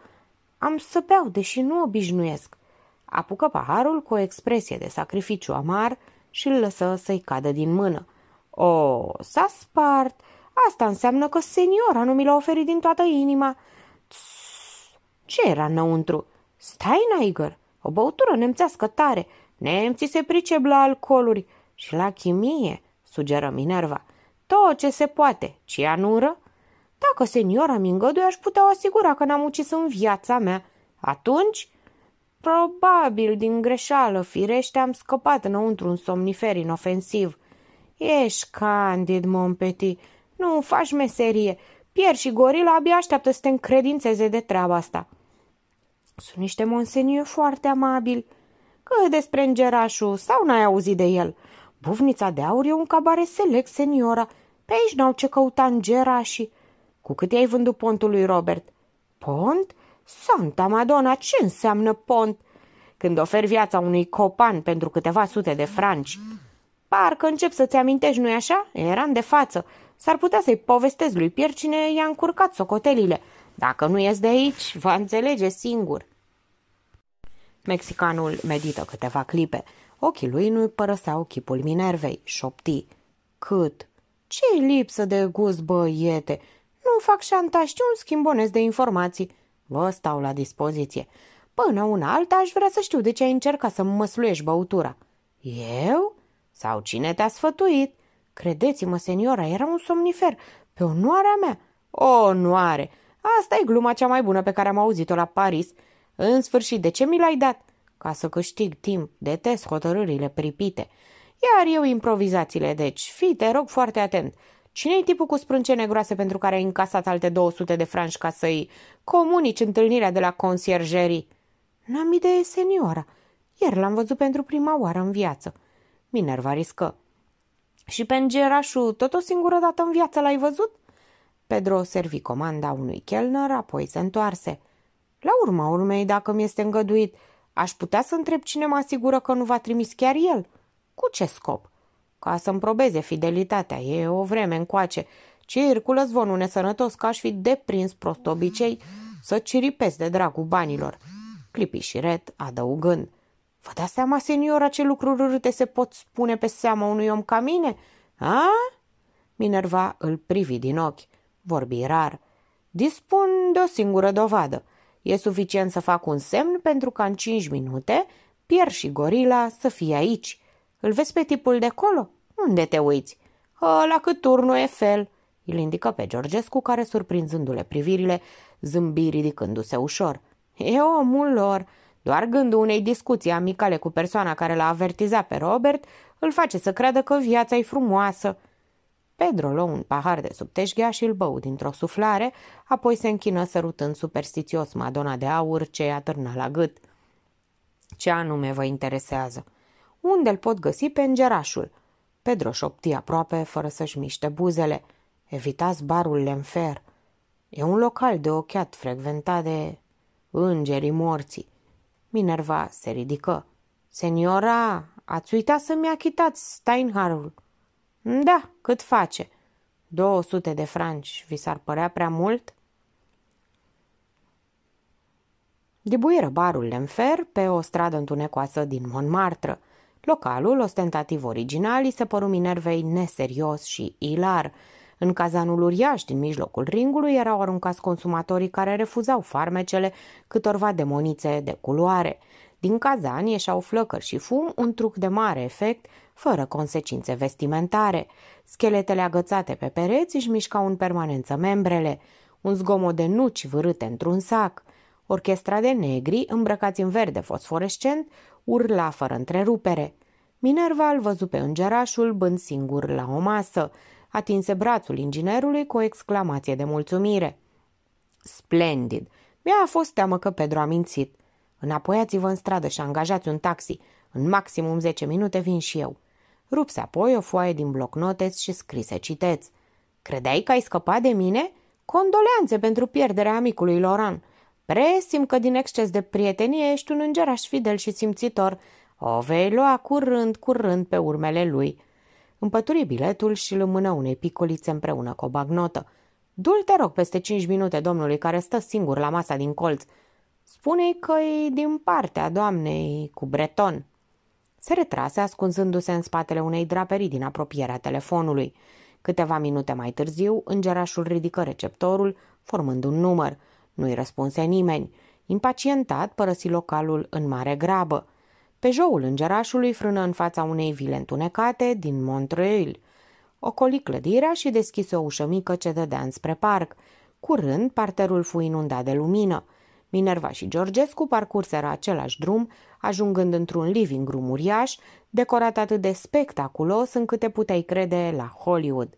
am să beau, deși nu obișnuiesc. Apucă paharul cu o expresie de sacrificiu amar și îl lăsă să-i cadă din mână. O, s-a spart. Asta înseamnă că seniora nu mi l-a oferit din toată inima. Tss, ce era înăuntru? Stai, Niger, o băutură nemțească tare. Nemții se pricep la alcooluri și la chimie, sugeră Minerva. Tot ce se poate, cianură, dacă seniora mi îngăduie, aș putea asigura că n-am ucis în viața mea. Atunci, probabil din greșeală, firește, am scăpat înăuntru un somnifer inofensiv. Ești candid, Monpeti, nu faci meserie. Pier și gorila abia așteaptă să te încredințeze de treaba asta. Sunt niște monseniu foarte amabili. Că despre îngerașul sau n-ai auzit de el? Bufnița de aur e un cabare select, seniora. Pe aici n-au ce căuta îngerașii. Cu cât i-ai vândut pontul lui Robert? Pont? Santa Madonna, ce înseamnă pont? Când oferi viața unui copan pentru câteva sute de franci. Parcă încep să-ți amintești, nu-i așa? Eram de față. S-ar putea să-i povestesc lui Pier cine i-a încurcat socotelile. Dacă nu ies de aici, va înțelege singur. Mexicanul medită câteva clipe. Ochii lui nu-i părăseau chipul Minervei. Șopti. Cât? ce lipsă de gust, băiete! Nu fac șantaj, ci un schimbonez de informații. Vă stau la dispoziție. Până una alta aș vrea să știu de ce ai încercat să mă măsluiești băutura. Eu? Sau cine te-a sfătuit? Credeți-mă, seniora, era un somnifer. Pe onoarea mea. Onoare! Asta e gluma cea mai bună pe care am auzit-o la Paris. În sfârșit, de ce mi l-ai dat? Ca să câștig timp, detest hotărârile pripite. Iar eu improvizațiile, deci fii, te rog foarte atent. Cine-i tipul cu sprâncene groase pentru care ai încasat alte 200 de franci ca să-i comunici întâlnirea de la conciergerii? N-am idee, seniora. Iar l-am văzut pentru prima oară în viață. Minerva riscă. Și pe îngerașul tot o singură dată în viață l-ai văzut? Pedro servi comanda unui chelner, apoi se întoarse. La urma urmei, dacă mi este îngăduit, aș putea să întreb cine mă asigură că nu va trimis chiar el. Cu ce scop? ca să-mi probeze fidelitatea. E o vreme încoace. Circulă zvonul nesănătos că aș fi deprins prost obicei să ciripesc de dragul banilor. Clipi și ret, adăugând. Vă dați seama, seniora, ce lucruri urâte se pot spune pe seama unui om ca mine? A? Minerva îl privi din ochi. Vorbi rar. Dispun de o singură dovadă. E suficient să fac un semn pentru ca în cinci minute Pier și gorila să fie aici. Îl vezi pe tipul de colo? Unde te uiți? Ă, la cât turnul e fel. Îl indică pe Georgescu, care, surprinzându-le privirile, zâmbi ridicându-se ușor. E omul lor. Doar gândul unei discuții amicale cu persoana care l-a avertizat pe Robert îl face să creadă că viața e frumoasă. Pedro luă un pahar de sub teșghea și îl bău dintr-o suflare, apoi se închină sărutând superstițios Madonna de aur ce i-a târnat la gât. Ce anume vă interesează? Unde îl pot găsi pe îngerașul?" Pedro șopti aproape, fără să-și miște buzele. Evitați barul Lenfer. E un local de ochiat frecventat de îngerii morții. Minerva se ridică. Seniora, ați uitat să-mi achitați Steinharul. Da, cât face? 200 de franci, vi s-ar părea prea mult? Dibuiră barul Lenfer pe o stradă întunecoasă din Montmartre. Localul, ostentativ original, îi se păru Minervei neserios și ilar. În cazanul uriaș din mijlocul ringului erau aruncați consumatorii care refuzau farmecele câtorva demonițe de culoare. Din cazan ieșeau flăcări și fum, un truc de mare efect, fără consecințe vestimentare. Scheletele agățate pe pereți își mișcau în permanență membrele. Un zgomot de nuci vârâte într-un sac. Orchestra de negri, îmbrăcați în verde fosforescent, urla fără întrerupere. Minerva îl văzu pe îngerașul bând singur la o masă. Atinse brațul inginerului cu o exclamație de mulțumire. Splendid! Mi-a fost teamă că Pedro a mințit. Înapoiați-vă în stradă și angajați un taxi. În maximum 10 minute vin și eu. Rupse apoi o foaie din noteți și scrise citeți. Credeai că ai scăpat de mine? Condoleanțe pentru pierderea amicului Loran. Presim că din exces de prietenie ești un îngeraș fidel și simțitor. O vei lua curând, curând pe urmele lui. Împături biletul și îl mână unei picolițe împreună cu o bagnotă. Dul te rog peste cinci minute domnului care stă singur la masa din colț. Spune-i că e din partea doamnei cu breton. Se retrase ascunzându-se în spatele unei draperii din apropierea telefonului. Câteva minute mai târziu, îngerașul ridică receptorul, formând un număr – nu-i răspunse nimeni. Impacientat, părăsi localul în mare grabă. joul îngerașului frână în fața unei vile întunecate din Montreuil. Ocoli clădirea și deschise o ușă mică ce dădea înspre parc. Curând, parterul fu inundat de lumină. Minerva și Georgescu parcurseră același drum, ajungând într-un living room uriaș, decorat atât de spectaculos încât te puteai crede la Hollywood.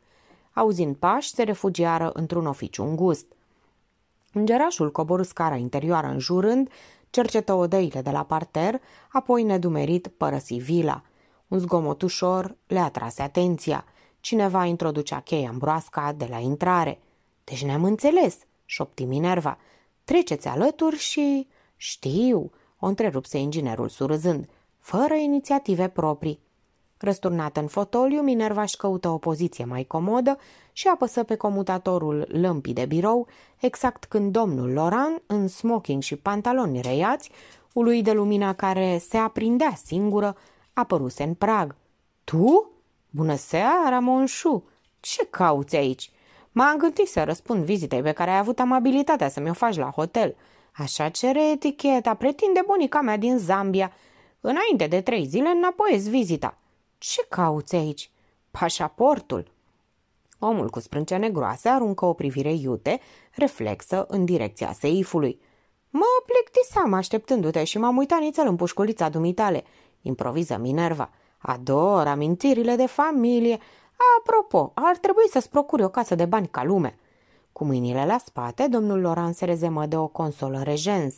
Auzind pași, se refugiară într-un oficiu îngust. Îngerașul coborâ scara interioară jurând, cercetă odăile de la parter, apoi nedumerit părăsi vila. Un zgomot ușor le atrase atenția. Cineva introducea cheia în broasca de la intrare. Deci ne-am înțeles, șopti Minerva. Treceți alături și... Știu, o întrerupse inginerul surâzând, fără inițiative proprii. Răsturnat în fotoliu, Minerva își căută o poziție mai comodă și apăsă pe comutatorul lămpii de birou, exact când domnul Loran, în smoking și pantaloni reiați, ului de lumina care se aprindea singură, apăruse în prag. Tu? Bună seara, Monșu! Ce cauți aici? M-am gândit să răspund vizitei pe care ai avut amabilitatea să mi-o faci la hotel. Așa cere eticheta, pretinde bunica mea din Zambia. Înainte de trei zile înapoiez vizita. Ce cauți aici? Pașaportul!" Omul cu sprâncene groase aruncă o privire iute, reflexă în direcția seifului. Mă plictiseam așteptându-te și m-am uitat nițel în pușculița dumitale. Improviză Minerva. Ador amintirile de familie. Apropo, ar trebui să-ți procuri o casă de bani ca lume. Cu mâinile la spate, domnul Loran se rezemă de o consolă regens.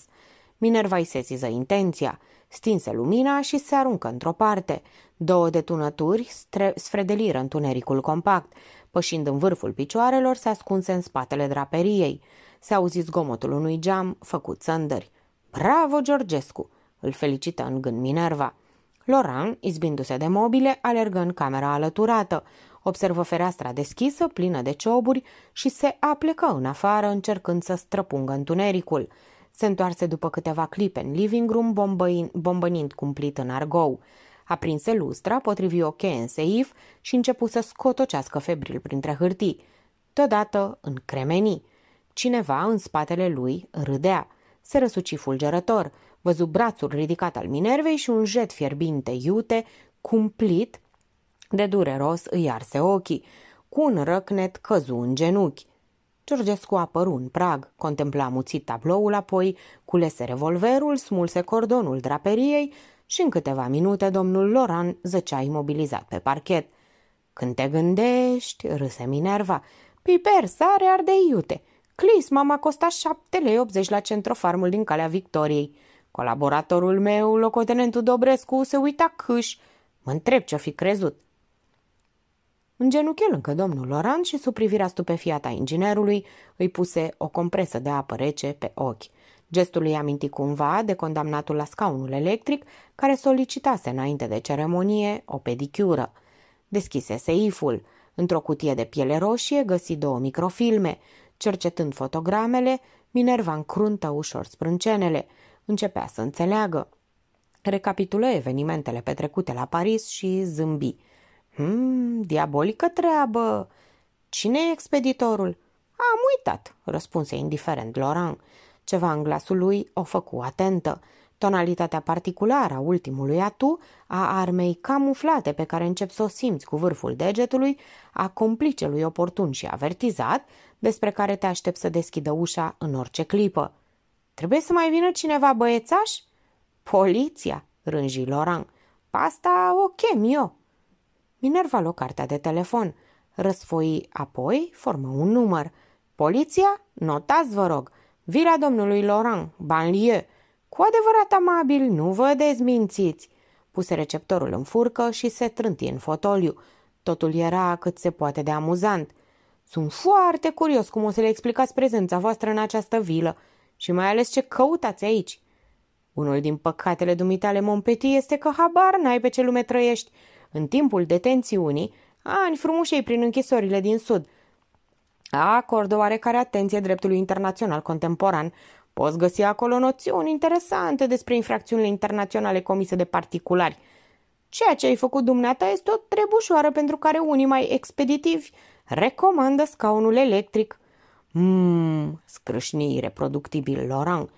Minerva îi sesiză intenția, stinse lumina și se aruncă într-o parte. Două detunături sfredeliră întunericul compact. Pășind în vârful picioarelor, se ascunse în spatele draperiei. Se auzi zgomotul unui geam făcut săndări. Bravo, Georgescu!" îl felicită în gând Minerva. Loran, izbindu-se de mobile, alergă în camera alăturată, observă fereastra deschisă, plină de cioburi și se aplecă în afară, încercând să străpungă întunericul. Se întoarse după câteva clipe în living room, bombăin, bombănind cumplit în argou. Aprinse lustra, potrivi o cheie în seif și începu să scotocească febril printre hârtii. Deodată cremeni. Cineva în spatele lui râdea. Se răsuci fulgerător, văzu brațul ridicat al Minervei și un jet fierbinte iute, cumplit de dureros îi arse ochii. Cu un răcnet căzu în genunchi. Georgescu apăru în prag, contempla muțit tabloul, apoi culese revolverul, smulse cordonul draperiei și în câteva minute domnul Loran zăcea imobilizat pe parchet. Când te gândești, râse Minerva, piper, sare, arde iute. Clis m-a costat șapte lei la centrofarmul din Calea Victoriei. Colaboratorul meu, locotenentul Dobrescu, se uita câș. Mă întreb ce-o fi crezut. În genunchiul încă domnul Loran și sub privirea stupefiată a inginerului îi puse o compresă de apă rece pe ochi. Gestul îi aminti cumva de condamnatul la scaunul electric, care solicitase înainte de ceremonie o pedicură. Deschise seiful. Într-o cutie de piele roșie găsi două microfilme. Cercetând fotogramele, Minerva încruntă ușor sprâncenele. Începea să înțeleagă. Recapitulă evenimentele petrecute la Paris și zâmbi. Hmm, diabolică treabă! Cine e expeditorul? Am uitat, răspunse indiferent Laurent. Ceva în glasul lui o făcu atentă. Tonalitatea particulară a ultimului atu, a armei camuflate pe care încep să o simți cu vârful degetului, a complicelui oportun și avertizat, despre care te aștept să deschidă ușa în orice clipă. Trebuie să mai vină cineva băiețaș? Poliția, rânji Loran. Pasta o chem eu. Minerva lua cartea de telefon. Răsfoi apoi, formă un număr. Poliția? Notați, vă rog. Vila domnului Laurent, banlieu, Cu adevărat amabil, nu vă dezmințiți. Puse receptorul în furcă și se trânti în fotoliu. Totul era cât se poate de amuzant. Sunt foarte curios cum o să le explicați prezența voastră în această vilă și mai ales ce căutați aici. Unul din păcatele dumitale Montpetit este că habar n-ai pe ce lume trăiești. În timpul detențiunii, ani frumușei prin închisorile din sud – acordă oarecare atenție dreptului internațional contemporan. Poți găsi acolo noțiuni interesante despre infracțiunile internaționale comise de particulari. Ceea ce ai făcut dumneata este o trebușoară pentru care unii mai expeditivi recomandă scaunul electric. Mmm, scrâșnii reproductibil Lorang.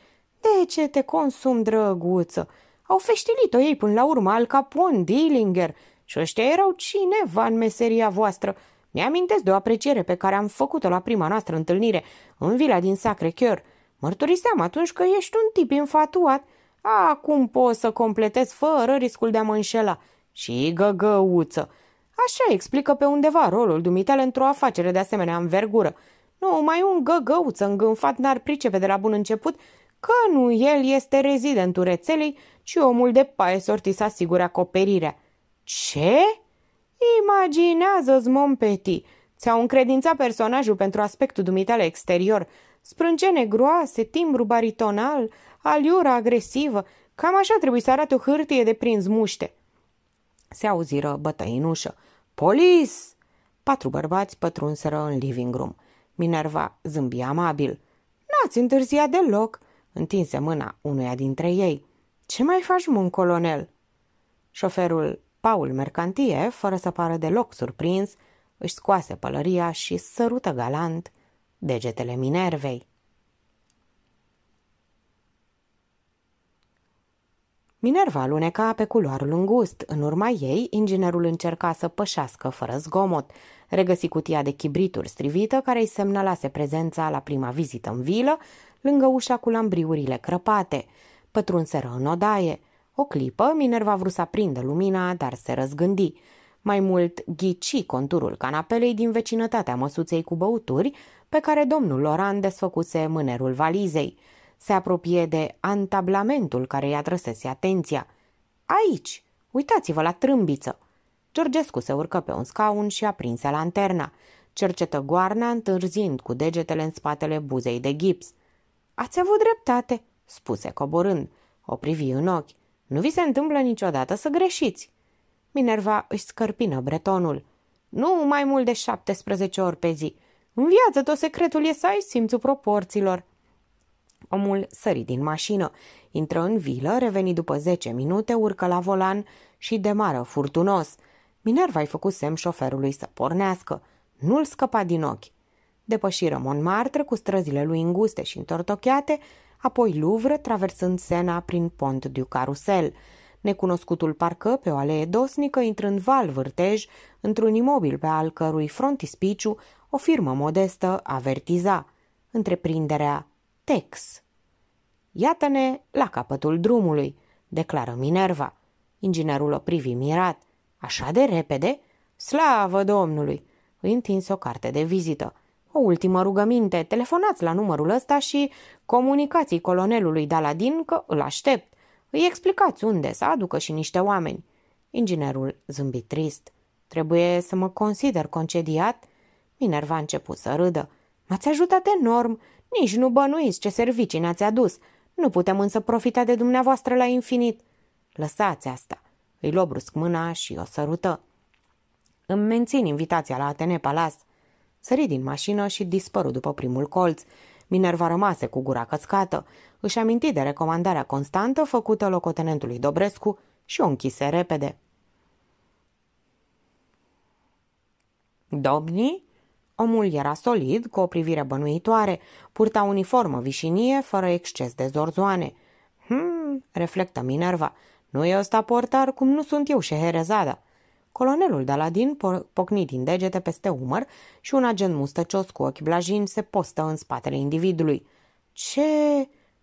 De ce te consum, drăguță? Au feștilit-o ei până la urmă Al Capone, Dillinger și ăștia erau cineva în meseria voastră – mi-amintesc de o apreciere pe care am făcut-o la prima noastră întâlnire în vila din Sacre Chior. Mărturiseam atunci că ești un tip infatuat. Acum pot să completez fără riscul de a mă înșela. Și găgăuță. Așa explică pe undeva rolul dumitale într-o afacere de asemenea învergură. Nu, mai un găgăuță îngânfat n-ar pricepe de la bun început că nu el este rezidentul rețelei, ci omul de paie sorti să asigure acoperirea. Ce? Imaginează-ți, petit, Ți-au încredințat personajul pentru aspectul dumitale exterior. Sprâncene groase, timbru baritonal, aliura agresivă. Cam așa trebuie să arate o hârtie de prins muște. Se auziră bătăi în ușă. Polis! Patru bărbați pătrunseră în living room. Minerva zâmbi amabil. N-ați întârziat deloc, întinse mâna unuia dintre ei. Ce mai faci, mon colonel? Șoferul Paul Mercantie, fără să pară deloc surprins, își scoase pălăria și sărută galant degetele Minervei. Minerva aluneca pe culoarul îngust. În urma ei, inginerul încerca să pășească fără zgomot. Regăsi cutia de chibrituri strivită care îi semnalase prezența la prima vizită în vilă, lângă ușa cu lambriurile crăpate. Pătrunseră în odaie. O clipă, Minerva vrut să aprindă lumina, dar se răzgândi. Mai mult, ghici conturul canapelei din vecinătatea măsuței cu băuturi, pe care domnul Loran desfăcuse mânerul valizei. Se apropie de antablamentul care i-a trăsese atenția. Aici! Uitați-vă la trâmbiță! Georgescu se urcă pe un scaun și aprinse lanterna. Cercetă goarna, întârzind cu degetele în spatele buzei de gips. Ați avut dreptate, spuse coborând. O privi în ochi. Nu vi se întâmplă niciodată să greșiți. Minerva își scărpină bretonul. Nu mai mult de 17 ori pe zi. În viață tot secretul e să ai simțul proporțiilor. Omul sări din mașină, intră în vilă, reveni după 10 minute, urcă la volan și demară furtunos. Minerva-i făcut semn șoferului să pornească. Nu-l scăpa din ochi. Depășiră Montmartre cu străzile lui înguste și întortocheate, apoi Louvre, traversând Sena prin pont du Carusel. Necunoscutul parcă pe o alee dosnică, intrând val vârtej, într-un imobil pe al cărui frontispiciu o firmă modestă avertiza. Întreprinderea Tex. Iată-ne la capătul drumului, declară Minerva. Inginerul o privi mirat. Așa de repede? Slavă Domnului! Îi întins o carte de vizită. O ultimă rugăminte, telefonați la numărul ăsta și comunicați colonelului Daladin că îl aștept. Îi explicați unde să aducă și niște oameni. Inginerul zâmbi trist. Trebuie să mă consider concediat? Minerva a început să râdă. M-ați ajutat enorm. Nici nu bănuiți ce servicii ne-ați adus. Nu putem însă profita de dumneavoastră la infinit. Lăsați asta. Îi luă brusc mâna și o sărută. Îmi mențin invitația la Atene Palas. Sări din mașină și dispăru după primul colț. Minerva rămase cu gura căscată, își aminti de recomandarea constantă făcută locotenentului Dobrescu și o închise repede. Domnii? Omul era solid, cu o privire bănuitoare, purta uniformă vișinie, fără exces de zorzoane. Hmm, reflectă Minerva, nu e ăsta portar cum nu sunt eu, Șeherezada. Colonelul Daladin pocni din degete peste umăr și un agent mustăcios cu ochi blajini se postă în spatele individului. Ce?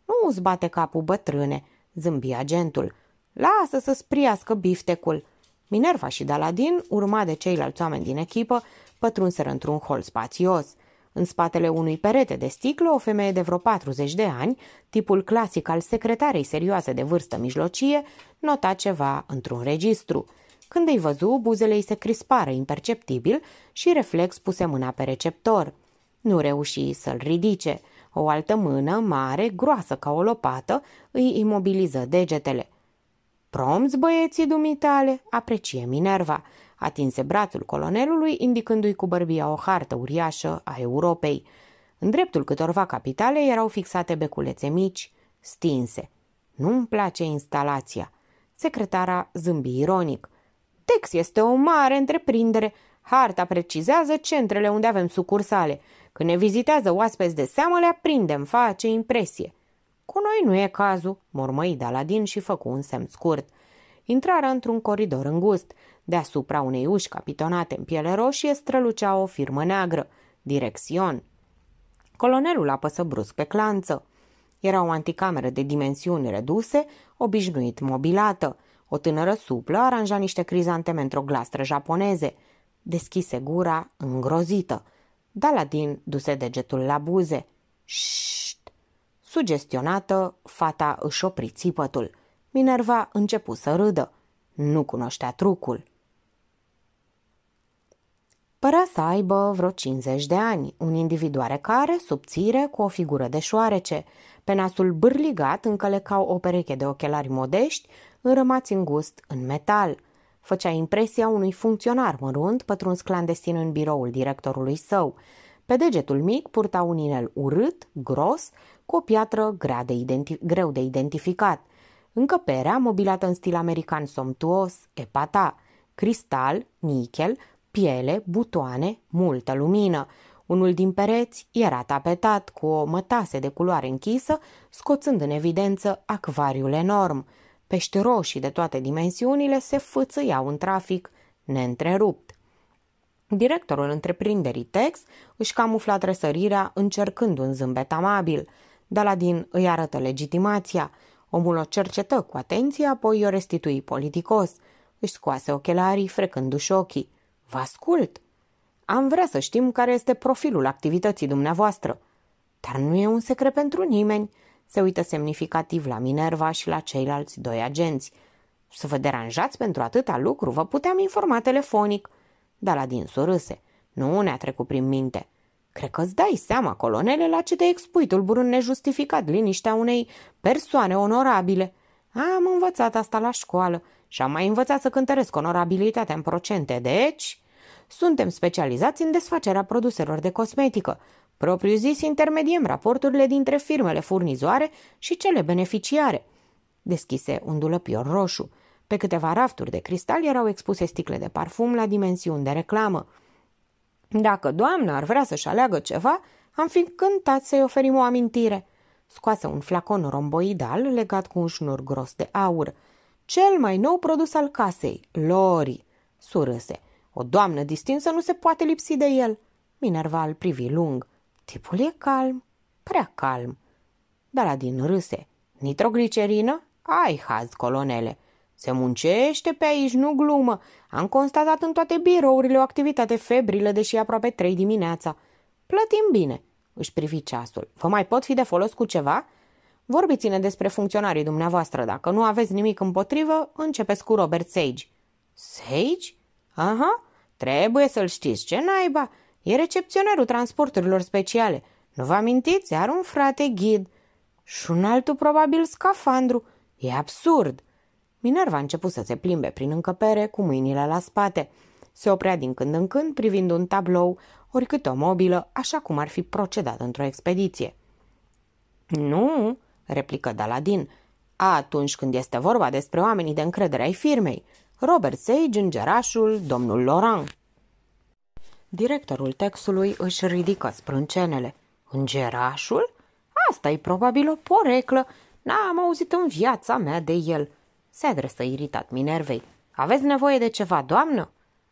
Nu îți bate capul, bătrâne!" zâmbi agentul. Lasă să spriască biftecul!" Minerva și Daladin, urma de ceilalți oameni din echipă, pătrunseră într-un hol spațios. În spatele unui perete de sticlă, o femeie de vreo 40 de ani, tipul clasic al secretarei serioase de vârstă mijlocie, nota ceva într-un registru – când îi văzu, buzele îi se crispară imperceptibil și reflex puse mâna pe receptor. Nu reuși să-l ridice. O altă mână, mare, groasă ca o lopată, îi imobiliză degetele. Promți băieții dumitale, aprecie Minerva. Atinse brațul colonelului, indicându-i cu bărbia o hartă uriașă a Europei. În dreptul câtorva capitale erau fixate beculețe mici, stinse. Nu-mi place instalația. Secretara zâmbi ironic. Tex este o mare întreprindere. Harta precizează centrele unde avem sucursale. Când ne vizitează oaspeți de seamă, le aprindem, face impresie. Cu noi nu e cazul, mormăi Daladin și făcu un semn scurt. Intrară într-un coridor îngust. Deasupra unei uși capitonate în piele roșie strălucea o firmă neagră, Direcțion. Colonelul apăsă brusc pe clanță. Era o anticameră de dimensiuni reduse, obișnuit mobilată. O tânără suplă aranja niște crizanteme într-o glastră japoneze. Deschise gura, îngrozită. Daladin duse degetul la buze. Șt! Sugestionată, fata își opri țipătul. Minerva începu să râdă. Nu cunoștea trucul. Părea să aibă vreo 50 de ani, un individuare care, subțire, cu o figură de șoarece. Pe nasul bârligat încălecau o pereche de ochelari modești înrămați îngust în metal. Făcea impresia unui funcționar mărunt pătruns clandestin în biroul directorului său. Pe degetul mic purta un inel urât, gros, cu o piatră grea de identi- greu de identificat. Încăperea, mobilată în stil american somtuos, epata, cristal, nichel, piele, butoane, multă lumină. Unul din pereți era tapetat cu o mătase de culoare închisă, scoțând în evidență acvariul enorm. Pești roșii de toate dimensiunile se fățâiau în trafic neîntrerupt. Directorul întreprinderii Tex își camufla trăsărirea încercând un zâmbet amabil. Daladin îi arătă legitimația. Omul o cercetă cu atenție, apoi o restitui politicos. Își scoase ochelarii, frecându-și ochii. Vă ascult! Am vrea să știm care este profilul activității dumneavoastră. Dar nu e un secret pentru nimeni. Se uită semnificativ la Minerva și la ceilalți doi agenți. Să vă deranjați pentru atâta lucru, vă puteam informa telefonic. Dar la din surâse. Nu ne-a trecut prin minte. Cred că ți dai seama, colonele, la ce te expui tulburând nejustificat liniștea unei persoane onorabile. Am învățat asta la școală și am mai învățat să cântăresc onorabilitatea în procente, deci... Suntem specializați în desfacerea produselor de cosmetică. Propriu-zis, intermediem raporturile dintre firmele furnizoare și cele beneficiare. Deschise un dulăpior roșu. Pe câteva rafturi de cristal erau expuse sticle de parfum la dimensiuni de reclamă. Dacă doamna ar vrea să-și aleagă ceva, am fi cântat să-i oferim o amintire. Scoase un flacon romboidal legat cu un șnur gros de aur. Cel mai nou produs al casei, Lori, surâse. O doamnă distinsă nu se poate lipsi de el. Minerva îl privi lung. Tipul e calm, prea calm. Dar din râse. Nitroglicerină? Ai haz, colonele. Se muncește pe aici, nu glumă. Am constatat în toate birourile o activitate febrilă, deși aproape trei dimineața. Plătim bine, își privi ceasul. Vă mai pot fi de folos cu ceva? Vorbiți-ne despre funcționarii dumneavoastră. Dacă nu aveți nimic împotrivă, începeți cu Robert Sage. Sage? Aha, trebuie să-l știți. Ce naiba? E recepționerul transporturilor speciale. Nu vă amintiți? Are un frate ghid și un altul probabil scafandru. E absurd. Minerva a început să se plimbe prin încăpere cu mâinile la spate. Se oprea din când în când privind un tablou, oricât o mobilă, așa cum ar fi procedat într-o expediție. Nu, replică Daladin, atunci când este vorba despre oamenii de încredere ai firmei. Robert Sage, îngerașul, domnul Laurent. Directorul textului își ridică sprâncenele. Îngerașul? asta e probabil o poreclă. N-am auzit în viața mea de el. Se adresă iritat Minervei. Aveți nevoie de ceva, doamnă?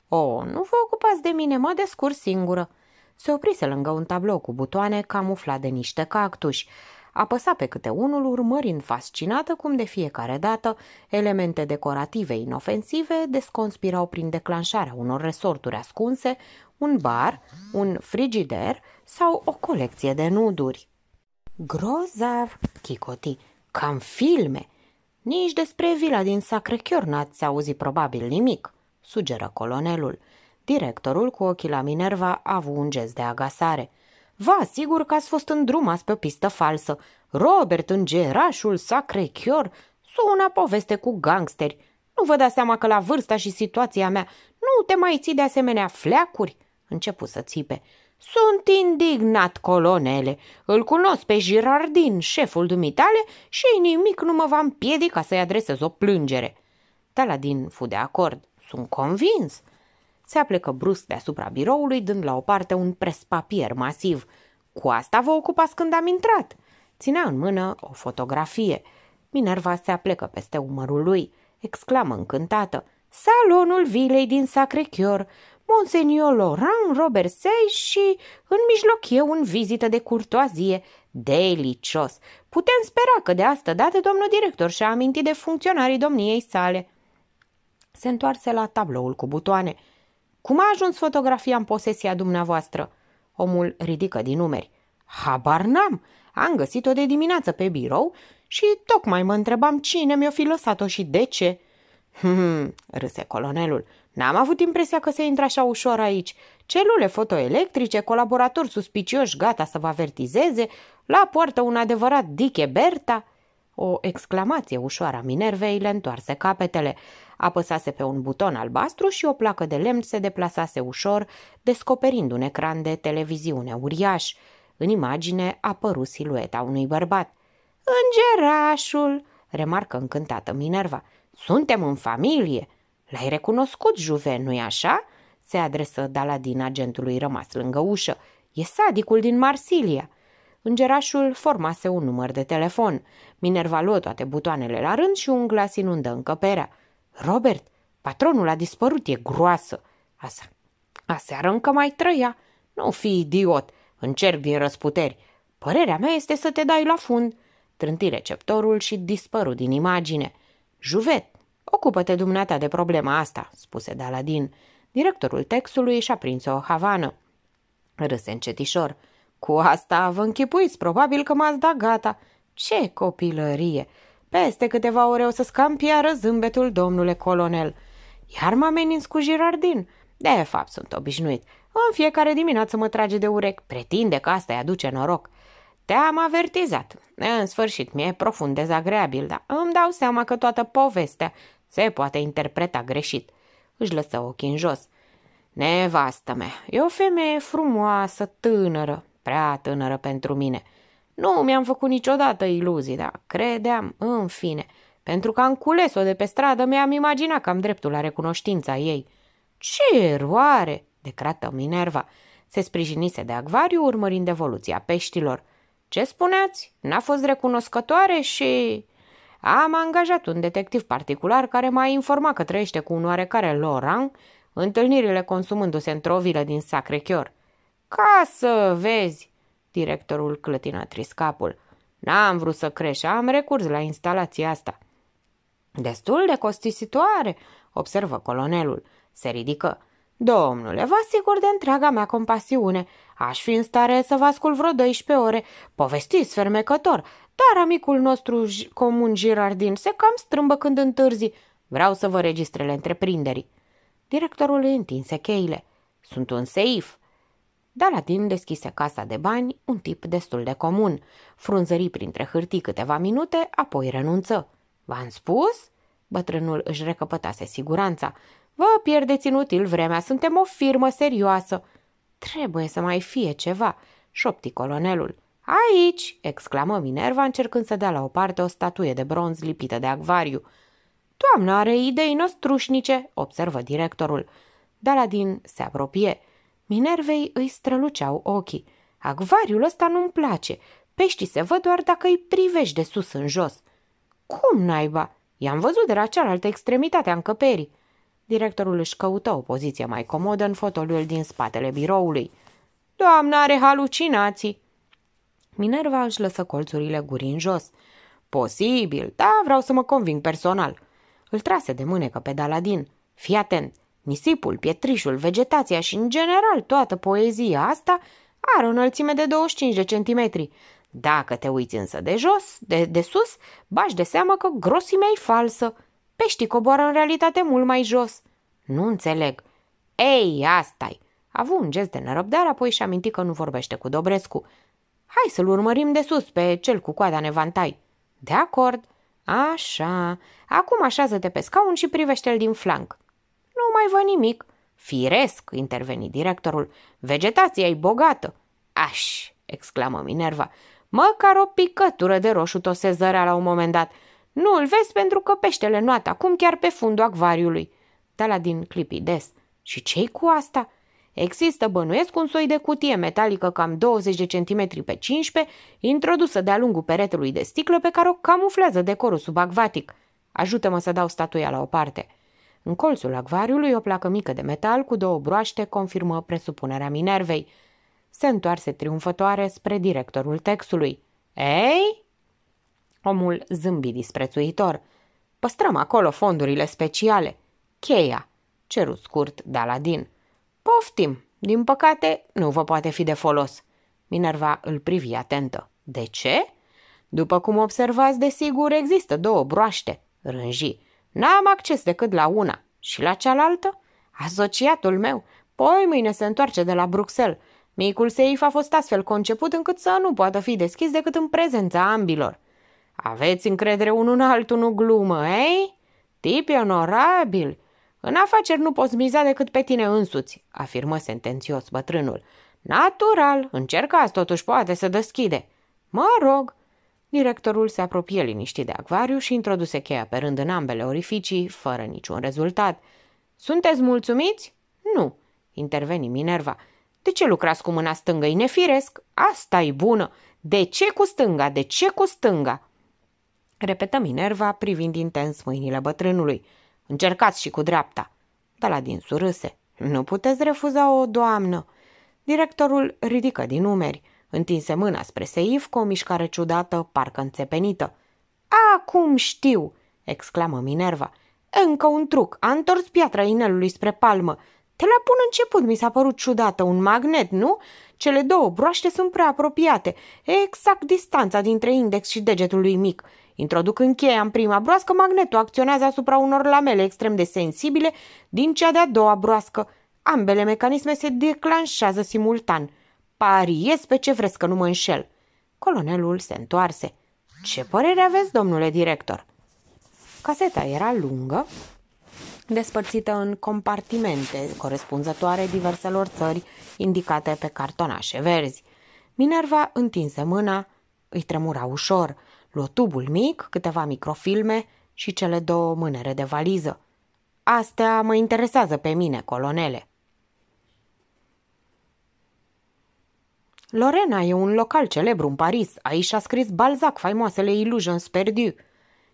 O, oh, nu vă ocupați de mine, mă descurc singură. Se oprise lângă un tablou cu butoane camuflat de niște cactuși. Apăsa pe câte unul urmărind fascinată cum de fiecare dată elemente decorative inofensive desconspirau prin declanșarea unor resorturi ascunse, un bar, un frigider sau o colecție de nuduri. Grozav, chicoti, cam filme. Nici despre vila din Chior n-ați auzit probabil nimic, sugeră colonelul. Directorul cu ochii la Minerva a avut un gest de agasare. Vă asigur că ați fost drum pe o pistă falsă. Robert în gerașul Sacrechior sună poveste cu gangsteri. Nu vă dați seama că la vârsta și situația mea nu te mai ții de asemenea fleacuri? Începu să țipe. Sunt indignat, colonele. Îl cunosc pe Girardin, șeful dumitale, și nimic nu mă va împiedica să-i adresez o plângere. Taladin fu de acord. Sunt convins. Se aplecă brusc deasupra biroului, dând la o parte un prespapier masiv. Cu asta vă ocupați când am intrat. Ținea în mână o fotografie. Minerva se aplecă peste umărul lui. Exclamă încântată. Salonul vilei din Sacrechior. Monsenior Laurent Sey și în mijloc eu în vizită de curtoazie, delicios. Putem spera că de asta dată domnul director și-a amintit de funcționarii domniei sale. Se întoarse la tabloul cu butoane. Cum a ajuns fotografia în posesia dumneavoastră? Omul ridică din numeri. Habar n-am. Am găsit-o de dimineață pe birou și tocmai mă întrebam cine mi-o fi lăsat-o și de ce. Hmm, râse colonelul, N-am avut impresia că se intră așa ușor aici. Celule fotoelectrice, colaboratori suspicioși gata să vă avertizeze, la poartă un adevărat diche Berta. O exclamație ușoară a Minervei le întoarse capetele. Apăsase pe un buton albastru și o placă de lemn se deplasase ușor, descoperind un ecran de televiziune uriaș. În imagine apăru silueta unui bărbat. Îngerașul!" remarcă încântată Minerva. Suntem în familie!" L-ai recunoscut, Juve, nu-i așa?" se adresă Daladin agentului rămas lângă ușă. E sadicul din Marsilia." Îngerașul formase un număr de telefon. Minerva luă toate butoanele la rând și un glas inundă încăperea. Robert, patronul a dispărut, e groasă. Asa, aseară încă mai trăia. Nu fi idiot, încerc din răsputeri. Părerea mea este să te dai la fund. Trânti receptorul și dispăru din imagine. Juvet, Ocupă-te dumneata de problema asta, spuse Daladin. Directorul textului și-a prins o havană. Râse încetișor. Cu asta vă închipuiți, probabil că m-ați dat gata. Ce copilărie! Peste câteva ore o să scampiară zâmbetul, domnule colonel. Iar mă ameninți cu girardin. De fapt, sunt obișnuit. În fiecare dimineață mă trage de urec. Pretinde că asta îi aduce noroc. Te-am avertizat. În sfârșit, mi-e profund dezagreabil, dar îmi dau seama că toată povestea se poate interpreta greșit. Își lăsă ochii în jos. Nevastă mea, e o femeie frumoasă, tânără, prea tânără pentru mine. Nu mi-am făcut niciodată iluzii, dar credeam, în fine, pentru că am cules-o de pe stradă, mi-am imaginat că am dreptul la recunoștința ei. Ce eroare! decrată Minerva. Se sprijinise de acvariu urmărind evoluția peștilor. Ce spuneați? N-a fost recunoscătoare și... Am angajat un detectiv particular care m-a informat că trăiește cu un oarecare Laurent, întâlnirile consumându-se într-o vilă din Sacrechior. Ca să vezi, directorul clătina triscapul. N-am vrut să creș, am recurs la instalația asta. Destul de costisitoare, observă colonelul. Se ridică. Domnule, vă asigur de întreaga mea compasiune. Aș fi în stare să vă ascult vreo 12 ore. Povestiți fermecător, dar amicul nostru comun Girardin se cam strâmbă când întârzi. Vreau să vă registrele întreprinderii. Directorul îi întinse cheile. Sunt un seif. Dar timp deschise casa de bani, un tip destul de comun. Frunzări printre hârtii câteva minute, apoi renunță. V-am spus? Bătrânul își recăpătase siguranța. Vă pierdeți inutil vremea, suntem o firmă serioasă. Trebuie să mai fie ceva, șopti colonelul. Aici!" exclamă Minerva încercând să dea la o parte o statuie de bronz lipită de acvariu. Doamna are idei năstrușnice!" observă directorul. Daladin se apropie. Minervei îi străluceau ochii. Acvariul ăsta nu-mi place. Peștii se văd doar dacă îi privești de sus în jos. Cum naiba? I-am văzut de la cealaltă extremitate a încăperii. Directorul își căută o poziție mai comodă în fotoliul din spatele biroului. Doamna are halucinații, Minerva își lăsă colțurile gurii în jos. Posibil, da, vreau să mă conving personal. Îl trase de mânecă pe Daladin. Fii atent, nisipul, pietrișul, vegetația și, în general, toată poezia asta are o înălțime de 25 de centimetri. Dacă te uiți însă de jos, de, de sus, bași de seamă că grosimea e falsă. Peștii coboară în realitate mult mai jos. Nu înțeleg. Ei, asta-i. A avut un gest de nerăbdare, apoi și a că nu vorbește cu Dobrescu. Hai să-l urmărim de sus pe cel cu coada nevantai. De acord. Așa. Acum așează-te pe scaun și privește-l din flanc. Nu mai văd nimic. Firesc, interveni directorul. Vegetația e bogată. Aș, exclamă Minerva. Măcar o picătură de roșu tosezărea la un moment dat. Nu îl vezi pentru că peștele noată acum chiar pe fundul acvariului. Tala din clipides. Și ce cu asta? Există, bănuiesc, un soi de cutie metalică cam 20 de cm pe 15, introdusă de-a lungul peretelui de sticlă pe care o camuflează decorul subacvatic. Ajută-mă să dau statuia la o parte. În colțul acvariului o placă mică de metal cu două broaște confirmă presupunerea Minervei. Se întoarse triumfătoare spre directorul textului. Ei? Omul zâmbi disprețuitor. Păstrăm acolo fondurile speciale. Cheia, ceru scurt Daladin. Poftim! Din păcate, nu vă poate fi de folos. Minerva îl privi atentă. De ce? După cum observați, desigur, există două broaște, rânji. N-am acces decât la una. Și la cealaltă? Asociatul meu. Poi mâine se întoarce de la Bruxelles. Micul seif a fost astfel conceput încât să nu poată fi deschis decât în prezența ambilor. Aveți încredere unul în altul, nu glumă, ei? Tipi onorabil. În afaceri nu poți miza decât pe tine însuți, afirmă sentențios bătrânul. Natural, încercați totuși poate să deschide. Mă rog. Directorul se apropie liniștit de acvariu și introduse cheia pe rând în ambele orificii, fără niciun rezultat. Sunteți mulțumiți? Nu, interveni Minerva. De ce lucrați cu mâna stângă? E nefiresc. asta e bună. De ce cu stânga? De ce cu stânga? Repetă Minerva, privind intens mâinile bătrânului. Încercați și cu dreapta. din surâse. Nu puteți refuza o doamnă. Directorul ridică din umeri, întinse mâna spre Seif cu o mișcare ciudată, parcă înțepenită. Acum știu!" exclamă Minerva. Încă un truc, a întors piatra inelului spre palmă. te la pun început mi s-a părut ciudată un magnet, nu? Cele două broaște sunt prea apropiate, exact distanța dintre index și degetul lui mic. Introduc în cheia în prima broască, magnetul acționează asupra unor lamele extrem de sensibile din cea de-a doua broască. Ambele mecanisme se declanșează simultan. Pariez pe ce vreți că nu mă înșel. Colonelul se întoarse. Ce părere aveți, domnule director? Caseta era lungă, despărțită în compartimente corespunzătoare diverselor țări indicate pe cartonașe verzi. Minerva întinse mâna, îi tremura ușor – Luă tubul mic, câteva microfilme și cele două mânere de valiză. Astea mă interesează pe mine, colonele. Lorena e un local celebru în Paris. Aici a scris Balzac faimoasele Illusions Perdu.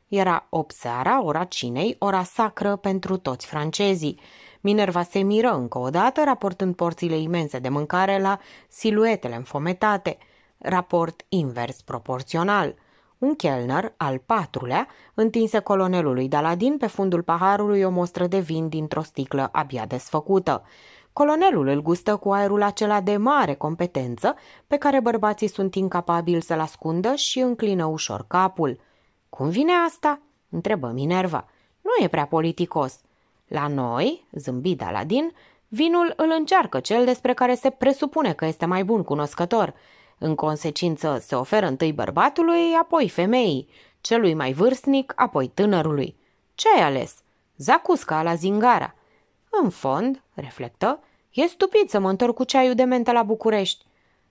Era 8 seara, ora cinei, ora sacră pentru toți francezii. Minerva se miră încă o dată, raportând porțile imense de mâncare la siluetele înfometate, raport invers proporțional. Un chelner, al patrulea, întinse colonelului Daladin pe fundul paharului o mostră de vin dintr-o sticlă abia desfăcută. Colonelul îl gustă cu aerul acela de mare competență pe care bărbații sunt incapabili să-l ascundă și înclină ușor capul. Cum vine asta?" întrebă Minerva. Nu e prea politicos." La noi, zâmbi Daladin, vinul îl încearcă cel despre care se presupune că este mai bun cunoscător – în consecință, se oferă întâi bărbatului, apoi femeii, celui mai vârstnic, apoi tânărului. Ce ai ales? Zacusca la Zingara. În fond, reflectă, e stupid să mă întorc cu ceaiul de mentă la București.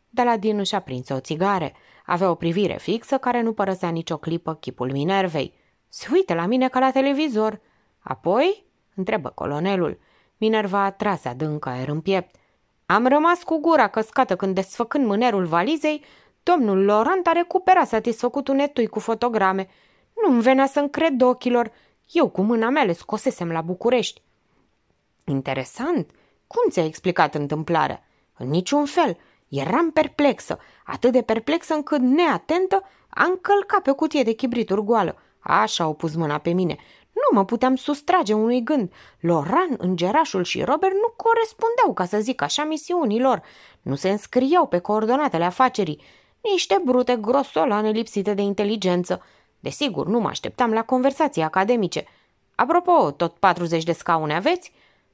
Daladin își aprinse o țigare. Avea o privire fixă care nu părăsea nicio clipă chipul Minervei. Se uite la mine ca la televizor. Apoi? Întrebă colonelul. Minerva trase adânc aer în piept. Am rămas cu gura căscată când, desfăcând mânerul valizei, domnul Laurent a recuperat satisfăcut un etui cu fotograme. Nu-mi venea să-mi cred ochilor. Eu cu mâna mea le scosesem la București. Interesant. Cum ți-a explicat întâmplarea? În niciun fel. Eram perplexă, atât de perplexă încât, neatentă, am călcat pe cutie de chibrituri goală. Așa au pus mâna pe mine. Nu mă puteam sustrage unui gând. Loran, îngerașul și Robert nu corespundeau, ca să zic așa, misiunilor. Nu se înscriau pe coordonatele afacerii. Niște brute grosolane lipsite de inteligență. Desigur, nu mă așteptam la conversații academice. Apropo, tot 40 de scaune aveți?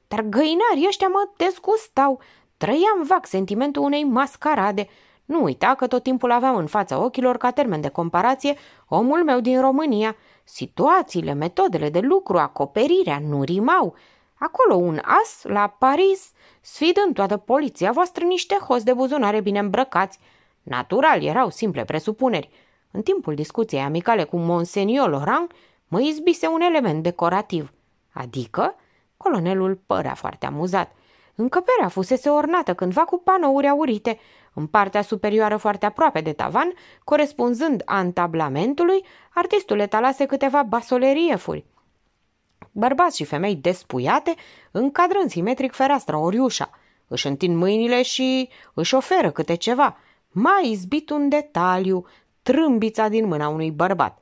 Dar găinarii ăștia mă dezgustau. Trăiam vac sentimentul unei mascarade. Nu uita că tot timpul aveam în fața ochilor, ca termen de comparație, omul meu din România – Situațiile, metodele de lucru, acoperirea nu rimau. Acolo un as, la Paris, sfidând toată poliția voastră niște hoți de buzunare bine îmbrăcați. Natural, erau simple presupuneri. În timpul discuției amicale cu Monsenior Laurent, mă izbise un element decorativ. Adică, colonelul părea foarte amuzat. Încăperea fusese ornată cândva cu panouri aurite, în partea superioară foarte aproape de tavan, corespunzând antablamentului, artistul etalase câteva basoleriefuri. Bărbați și femei despuiate, încadrând simetric fereastra oriușa. Își întind mâinile și își oferă câte ceva. Mai izbit un detaliu, trâmbița din mâna unui bărbat.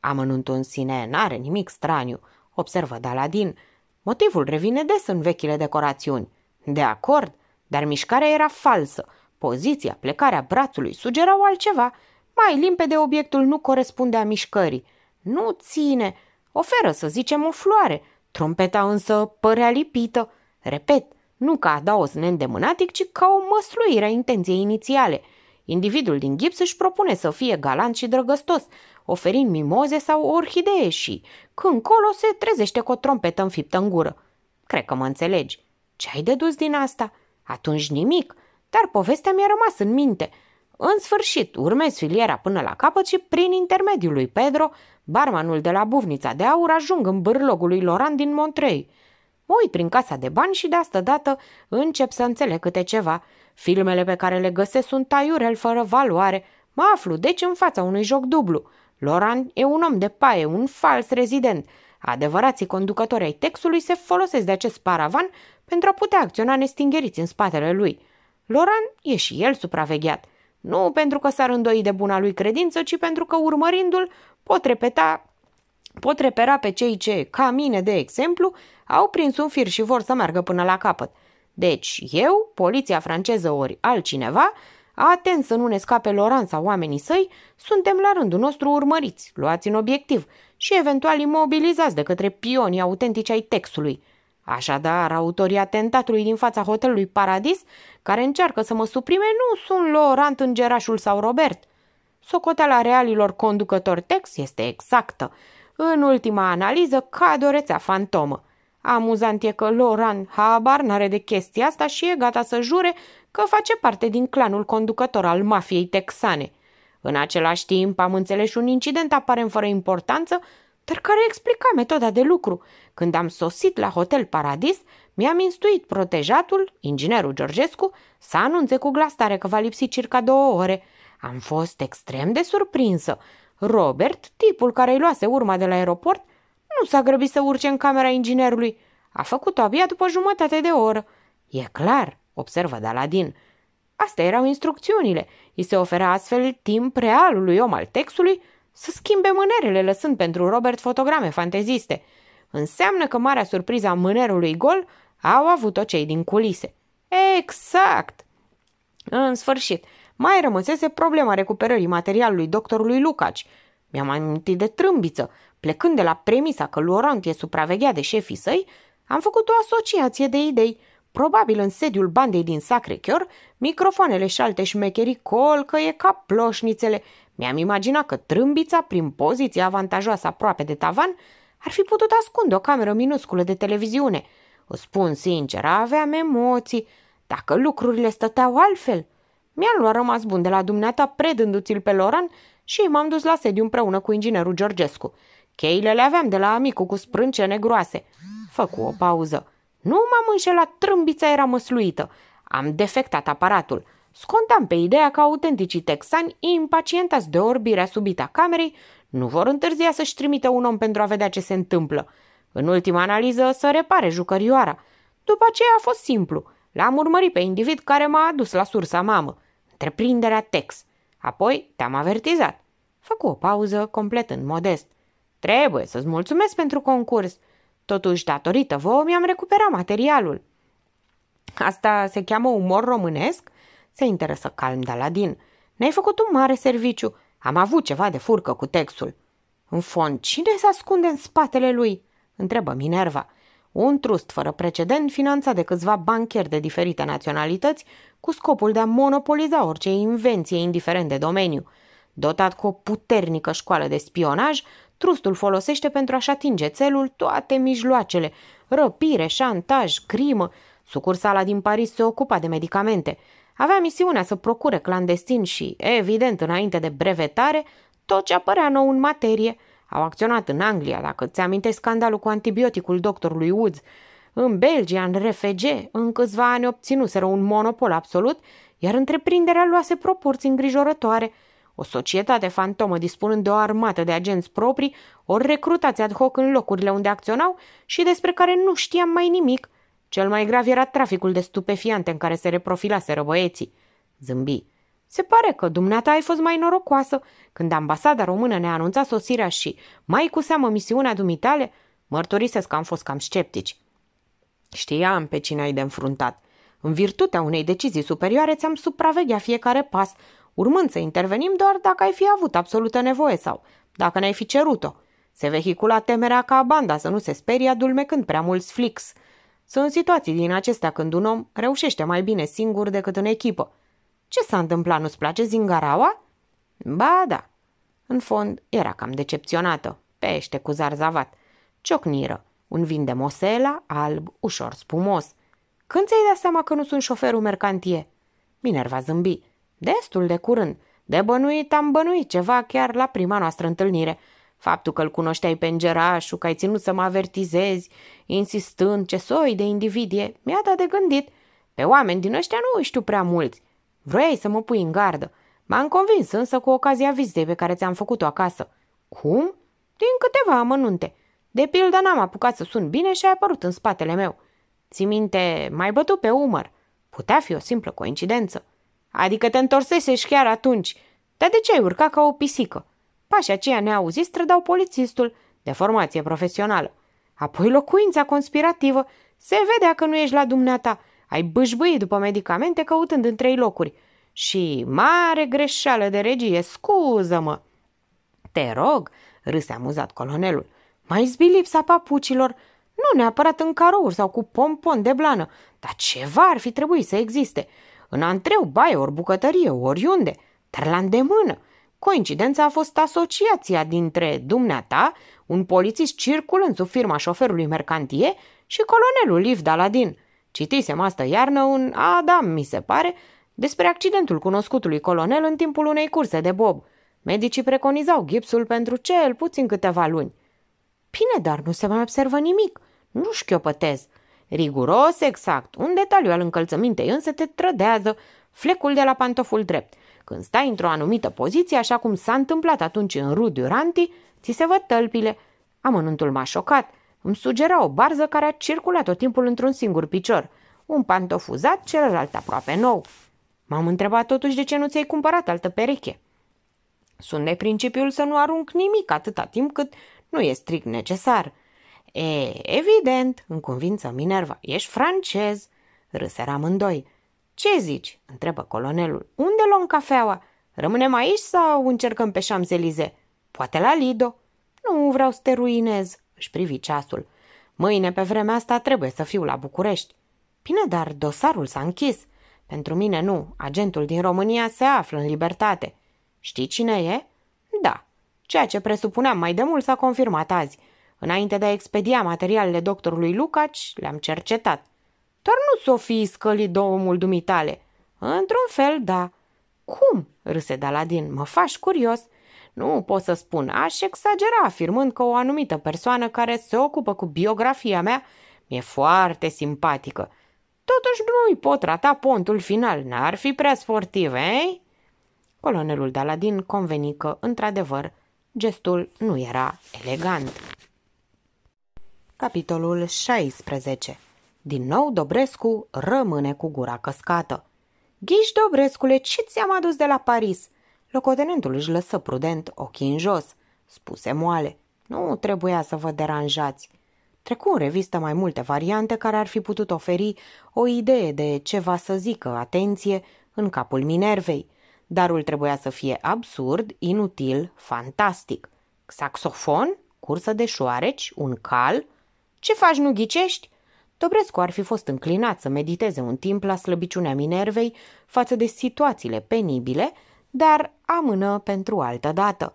Amănunt în sine n-are nimic straniu, observă Daladin. Motivul revine des în vechile decorațiuni. De acord, dar mișcarea era falsă, Poziția, plecarea brațului sugerau altceva. Mai limpede obiectul nu corespundea mișcării. Nu ține. Oferă, să zicem, o floare. Trompeta însă părea lipită. Repet, nu ca adaos neîndemânatic, ci ca o măsluire a intenției inițiale. Individul din gips își propune să fie galant și drăgăstos, oferind mimoze sau orhidee și, când colo, se trezește cu o trompetă înfiptă în gură. Cred că mă înțelegi. Ce ai dedus din asta? Atunci nimic. Dar povestea mi-a rămas în minte. În sfârșit, urmez filiera până la capăt și, prin intermediul lui Pedro, barmanul de la Buvnița de Aur ajung în bârlogul lui Loran din Montrei. Mă uit prin casa de bani și de asta dată încep să înțeleg câte ceva. Filmele pe care le găsesc sunt taiurel fără valoare. Mă aflu, deci, în fața unui joc dublu. Loran e un om de paie, un fals rezident. Adevărații conducători ai textului se folosesc de acest paravan pentru a putea acționa nestingeriți în spatele lui. Loran e și el supravegheat. Nu pentru că s-ar îndoi de buna lui credință, ci pentru că urmărindu-l pot repeta pot repera pe cei ce, ca mine de exemplu, au prins un fir și vor să meargă până la capăt. Deci eu, poliția franceză ori altcineva, atent să nu ne scape Loran sau oamenii săi, suntem la rândul nostru urmăriți, luați în obiectiv și eventual imobilizați de către pionii autentici ai textului – Așadar, autorii atentatului din fața hotelului Paradis, care încearcă să mă suprime, nu sunt Laurent Îngerașul sau Robert. Socoteala realilor conducător Tex este exactă. În ultima analiză, ca dorețea fantomă. Amuzant e că Laurent habar n-are de chestia asta și e gata să jure că face parte din clanul conducător al mafiei texane. În același timp, am înțeles un incident aparent fără importanță dar care explica metoda de lucru. Când am sosit la Hotel Paradis, mi-am instuit protejatul, inginerul Georgescu, să anunțe cu glas tare că va lipsi circa două ore. Am fost extrem de surprinsă. Robert, tipul care îi luase urma de la aeroport, nu s-a grăbit să urce în camera inginerului. A făcut-o abia după jumătate de oră. E clar, observă Daladin. Astea erau instrucțiunile. I se oferea astfel timp realului om al textului să schimbe mânerele lăsând pentru Robert fotograme fanteziste. Înseamnă că marea surpriză a mânerului gol au avut-o cei din culise. Exact! În sfârșit, mai rămăsese problema recuperării materialului doctorului Lucaci. Mi-am amintit de trâmbiță. Plecând de la premisa că Laurent e supravegheat de șefii săi, am făcut o asociație de idei. Probabil în sediul bandei din Sacre Chior, microfoanele și alte șmecherii colcăie ca ploșnițele, mi-am imaginat că trâmbița, prin poziția avantajoasă aproape de tavan, ar fi putut ascunde o cameră minusculă de televiziune. O spun sincer, aveam emoții. Dacă lucrurile stăteau altfel, mi-am luat rămas bun de la dumneata predându-ți-l pe Loran și m-am dus la sediu împreună cu inginerul Georgescu. Cheile le aveam de la amicul cu sprâncene groase. Făcu o pauză. Nu m-am înșelat, trâmbița era măsluită. Am defectat aparatul. Scontam pe ideea că autenticii texani, impacientați de orbirea subită a camerei, nu vor întârzia să-și trimită un om pentru a vedea ce se întâmplă. În ultima analiză să repare jucărioara. După aceea a fost simplu. L-am urmărit pe individ care m-a adus la sursa mamă. Întreprinderea Tex. Apoi te-am avertizat. Făcu o pauză, complet în modest. Trebuie să-ți mulțumesc pentru concurs. Totuși, datorită vouă, mi-am recuperat materialul. Asta se cheamă umor românesc? se interesă calm de Aladin. Ne-ai făcut un mare serviciu. Am avut ceva de furcă cu textul. În fond, cine se ascunde în spatele lui? Întrebă Minerva. Un trust fără precedent finanțat de câțiva bancheri de diferite naționalități cu scopul de a monopoliza orice invenție indiferent de domeniu. Dotat cu o puternică școală de spionaj, trustul folosește pentru a-și atinge țelul toate mijloacele, răpire, șantaj, crimă. Sucursala din Paris se ocupa de medicamente. Avea misiunea să procure clandestin și, evident, înainte de brevetare, tot ce apărea nou în materie. Au acționat în Anglia, dacă ți amintești scandalul cu antibioticul doctorului Woods. În Belgia, în RFG, în câțiva ani obținuseră un monopol absolut, iar întreprinderea luase proporții îngrijorătoare – o societate fantomă dispunând de o armată de agenți proprii, ori recrutați ad hoc în locurile unde acționau și despre care nu știam mai nimic. Cel mai grav era traficul de stupefiante în care se reprofilaseră băieții. Zâmbi. Se pare că dumneata ai fost mai norocoasă. Când ambasada română ne-a anunțat sosirea și, mai cu seamă, misiunea dumitale, mărturisesc că am fost cam sceptici. Știam pe cine ai de înfruntat. În virtutea unei decizii superioare ți-am supraveghea fiecare pas, urmând să intervenim doar dacă ai fi avut absolută nevoie sau dacă ne-ai fi cerut-o. Se vehicula temerea ca banda să nu se sperie adulmecând prea mulți flics – sunt situații din acestea când un om reușește mai bine singur decât în echipă. Ce s-a întâmplat? Nu-ți place Zingaraua? Ba da. În fond, era cam decepționată. Pește cu zarzavat. Ciocniră. Un vin de mosela, alb, ușor spumos. Când ți-ai dat seama că nu sunt șoferul mercantie? Minerva zâmbi. Destul de curând. De bănuit am bănuit ceva chiar la prima noastră întâlnire – Faptul că îl cunoșteai pe îngerașul, că ai ținut să mă avertizezi, insistând ce soi de individie, mi-a dat de gândit. Pe oameni din ăștia nu știu prea mulți. Vroiai să mă pui în gardă. M-am convins însă cu ocazia vizitei pe care ți-am făcut-o acasă. Cum? Din câteva amănunte. De pildă n-am apucat să sun bine și ai apărut în spatele meu. Ți minte, mai bătu pe umăr. Putea fi o simplă coincidență. Adică te întorsesești și chiar atunci. Dar de ce ai urcat ca o pisică? Pașii aceia neauziți trădau polițistul, de formație profesională. Apoi locuința conspirativă. Se vedea că nu ești la dumneata. Ai bâșbâit după medicamente căutând în trei locuri. Și mare greșeală de regie, scuză-mă! Te rog, râse amuzat colonelul, mai lipsa papucilor, nu neapărat în carouri sau cu pompon de blană, dar ceva ar fi trebuit să existe. În antreu, baie, ori bucătărie, oriunde, dar la îndemână. Coincidența a fost asociația dintre dumneata, un polițist circulând sub firma șoferului mercantie și colonelul Liv Daladin. Citisem asta iarnă un Adam, mi se pare, despre accidentul cunoscutului colonel în timpul unei curse de bob. Medicii preconizau gipsul pentru cel puțin câteva luni. Bine, dar nu se mai observă nimic. Nu șchiopătez. Riguros, exact. Un detaliu al încălțămintei însă te trădează flecul de la pantoful drept – când stai într-o anumită poziție, așa cum s-a întâmplat atunci în Rue Duranti, ți se văd tălpile. Amănuntul m-a șocat. Îmi sugera o barză care a circulat tot timpul într-un singur picior. Un pantofuzat, celălalt aproape nou. M-am întrebat totuși de ce nu ți-ai cumpărat altă pereche. Sunt de principiul să nu arunc nimic atâta timp cât nu e strict necesar. E, evident, în convință Minerva, ești francez. Râseră amândoi. Ce zici?" întrebă colonelul. Unde luăm cafeaua? Rămânem aici sau încercăm pe Șamzelize? Poate la Lido." Nu vreau să te ruinez," își privi ceasul. Mâine, pe vremea asta, trebuie să fiu la București." Bine, dar dosarul s-a închis. Pentru mine nu. Agentul din România se află în libertate." Știi cine e?" Da. Ceea ce presupuneam mai de mult s-a confirmat azi. Înainte de a expedia materialele doctorului Lucaci, le-am cercetat. Doar nu s-o fi scălit domnul dumitale. Într-un fel, da. Cum? râse Daladin. Mă faci curios. Nu pot să spun. Aș exagera afirmând că o anumită persoană care se ocupă cu biografia mea mi-e foarte simpatică. Totuși nu-i pot rata pontul final. N-ar fi prea sportiv, ei? Colonelul Daladin conveni că, într-adevăr, gestul nu era elegant. Capitolul 16 din nou Dobrescu rămâne cu gura căscată. Ghiși, Dobrescule, ce ți-am adus de la Paris?" Locotenentul își lăsă prudent ochii în jos. Spuse moale, nu trebuia să vă deranjați. Trecu în revistă mai multe variante care ar fi putut oferi o idee de ceva să zică atenție în capul Minervei. Darul trebuia să fie absurd, inutil, fantastic. Saxofon, cursă de șoareci, un cal. Ce faci, nu ghicești? Dobrescu ar fi fost înclinat să mediteze un timp la slăbiciunea Minervei față de situațiile penibile, dar amână pentru altă dată.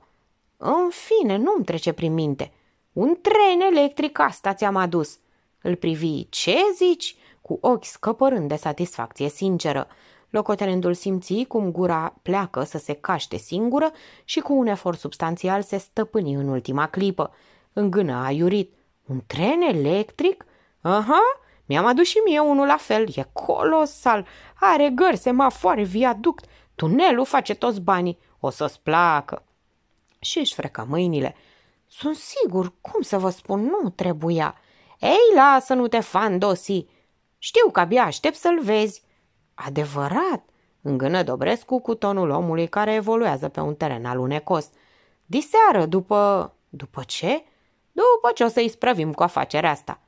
În fine, nu-mi trece prin minte. Un tren electric asta ți-am adus. Îl privi, ce zici? Cu ochi scăpărând de satisfacție sinceră. Locotenentul simți cum gura pleacă să se caște singură și cu un efort substanțial se stăpâni în ultima clipă. În gână a iurit. Un tren electric? Aha, mi-am adus și mie unul la fel, e colosal, are gări, semafoare, viaduct, tunelul face toți banii, o să-ți placă. Și își frecă mâinile. Sunt sigur, cum să vă spun, nu trebuia. Ei, lasă, nu te fandosi. Știu că abia aștept să-l vezi. Adevărat, îngână Dobrescu cu tonul omului care evoluează pe un teren alunecos. Diseară, după... după ce? După ce o să-i sprăvim cu afacerea asta.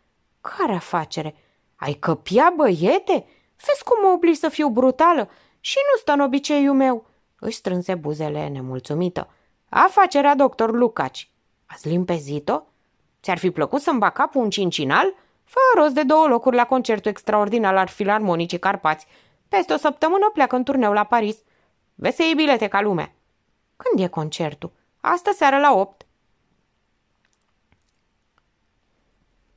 Care afacere? Ai căpia, băiete? Vezi cum mă oblig să fiu brutală și nu stă în obiceiul meu!" Își strânse buzele nemulțumită. Afacerea doctor Lucaci. Ați limpezit-o? Ți-ar fi plăcut să-mi bag capul un cincinal? Fă rost de două locuri la concertul extraordinar al Filarmonicii Carpați. Peste o săptămână pleacă în turneu la Paris. Vezi să iei bilete ca lumea. Când e concertul? Astă seară la opt.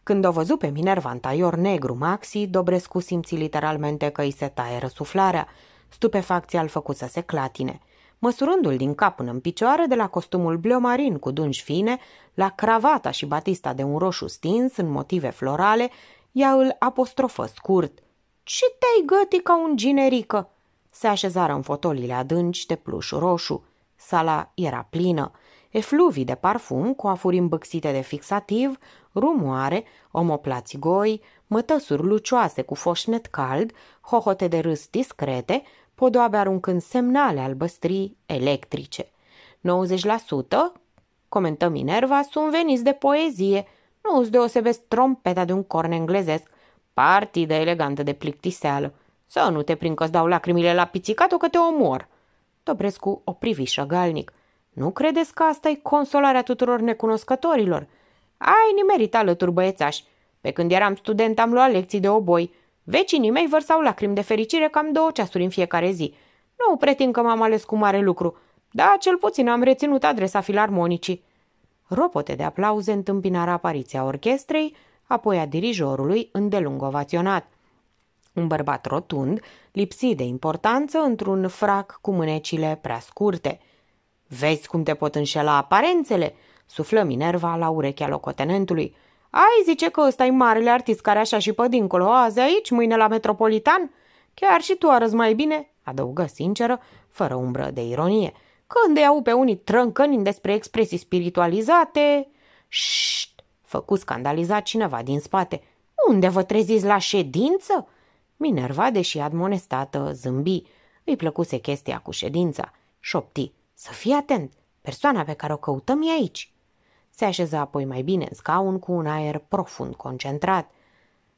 Când o văzu pe Minerva în taior negru maxi, Dobrescu simți literalmente că îi se taie răsuflarea. Stupefacția îl făcu să se clatine. Măsurându-l din cap până în picioare, de la costumul bleomarin cu dungi fine, la cravata și batista de un roșu stins în motive florale, ea îl apostrofă scurt. Ce te-ai găti ca un ginerică?" Se așezară în fotolile adânci de pluș roșu. Sala era plină. Efluvii de parfum, afuri îmbâxite de fixativ, rumoare, omoplați goi, mătăsuri lucioase cu foșnet cald, hohote de râs discrete, podoabe aruncând semnale albăstrii electrice. 90% comentă Minerva, sunt veniți de poezie, nu îți deosebesc trompeta de un corn englezesc, partidă elegantă de plictiseală. Să nu te prind că dau lacrimile la pizzicatul că te omor. Dobrescu o privi șagalnic. Nu credeți că asta e consolarea tuturor necunoscătorilor? Ai nimerit alături băiețași. Pe când eram student am luat lecții de oboi. Vecinii mei vărsau lacrimi de fericire cam două ceasuri în fiecare zi. Nu pretind că m-am ales cu mare lucru, dar cel puțin am reținut adresa filarmonicii. Ropote de aplauze întâmpinară apariția orchestrei, apoi a dirijorului, îndelung ovaționat. Un bărbat rotund, lipsit de importanță, într-un frac cu mânecile prea scurte. Vezi cum te pot înșela aparențele?" Suflă Minerva la urechea locotenentului. Ai zice că ăsta e marele artist care așa și pe dincolo, azi aici, mâine la Metropolitan? Chiar și tu arăți mai bine, adăugă sinceră, fără umbră de ironie. Când îi au pe unii trâncănind despre expresii spiritualizate... Șt! Făcu scandalizat cineva din spate. Unde vă treziți la ședință? Minerva, deși admonestată, zâmbi. Îi plăcuse chestia cu ședința. Șopti. Să fii atent! Persoana pe care o căutăm e aici. Se așeză apoi mai bine în scaun cu un aer profund concentrat.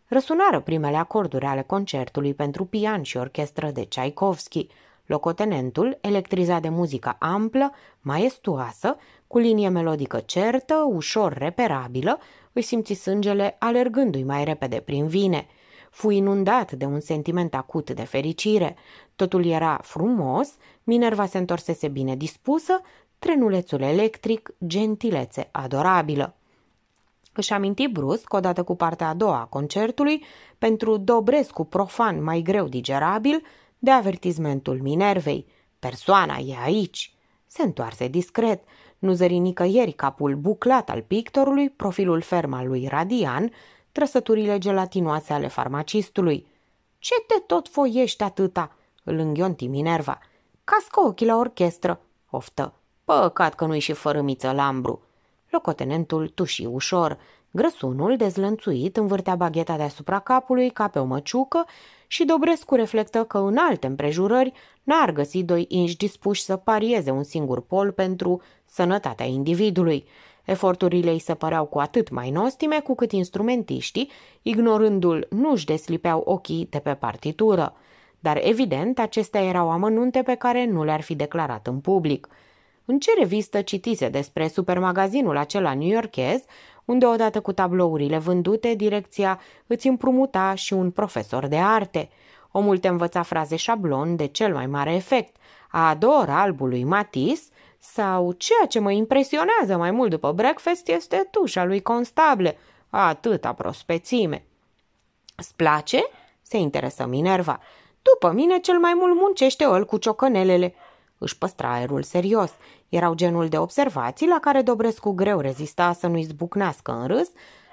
Răsunară primele acorduri ale concertului pentru pian și orchestră de Tchaikovsky. Locotenentul, electrizat de muzica amplă, maestuoasă, cu linie melodică certă, ușor reperabilă, îi simți sângele alergându-i mai repede prin vine – Fui inundat de un sentiment acut de fericire. Totul era frumos, Minerva se întorsese bine dispusă, trenulețul electric, gentilețe adorabilă. Își aminti brusc, odată cu partea a doua a concertului, pentru Dobrescu profan mai greu digerabil, de avertismentul Minervei. Persoana e aici. Se întoarse discret, nu zări nicăieri capul buclat al pictorului, profilul ferm al lui Radian, trăsăturile gelatinoase ale farmacistului. Ce te tot foiești atâta?" îl înghionti Minerva. Cască ochii la orchestră, oftă. Păcat că nu-i și fărâmiță lambru. Locotenentul tuși ușor. Grăsunul, dezlănțuit, învârtea bagheta deasupra capului ca pe o măciucă și Dobrescu reflectă că în alte împrejurări n-ar găsi doi inși dispuși să parieze un singur pol pentru sănătatea individului. Eforturile îi se păreau cu atât mai nostime cu cât instrumentiștii, ignorându-l, nu-și deslipeau ochii de pe partitură. Dar evident, acestea erau amănunte pe care nu le-ar fi declarat în public – în ce revistă citise despre supermagazinul acela newyorkez, unde odată cu tablourile vândute, direcția îți împrumuta și un profesor de arte. Omul te învăța fraze șablon de cel mai mare efect, ador albului Matis. sau ceea ce mă impresionează mai mult după breakfast este tușa lui Constable, atâta prospețime. Îți place? se interesă Minerva. După mine cel mai mult muncește el cu ciocănelele. Își păstra aerul serios. Erau genul de observații la care Dobrescu greu rezista să nu-i zbucnească în râs,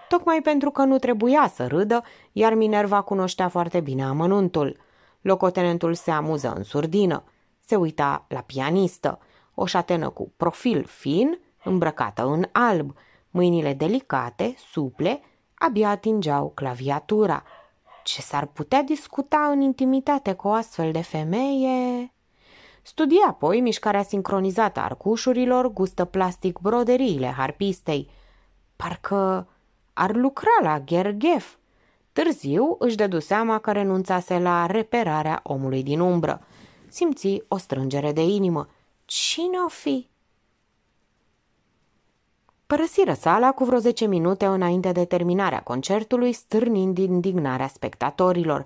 tocmai pentru că nu trebuia să râdă, iar Minerva cunoștea foarte bine amănuntul. Locotenentul se amuză în surdină. Se uita la pianistă, o șatenă cu profil fin, îmbrăcată în alb, mâinile delicate, suple, abia atingeau claviatura. Ce s-ar putea discuta în intimitate cu o astfel de femeie? Studia apoi mișcarea sincronizată a arcușurilor, gustă plastic broderiile harpistei. Parcă ar lucra la Gergef. Târziu își dădu seama că renunțase la reperarea omului din umbră. Simți o strângere de inimă. Cine-o fi? Părăsiră sala cu vreo 10 minute înainte de terminarea concertului, stârnind indignarea spectatorilor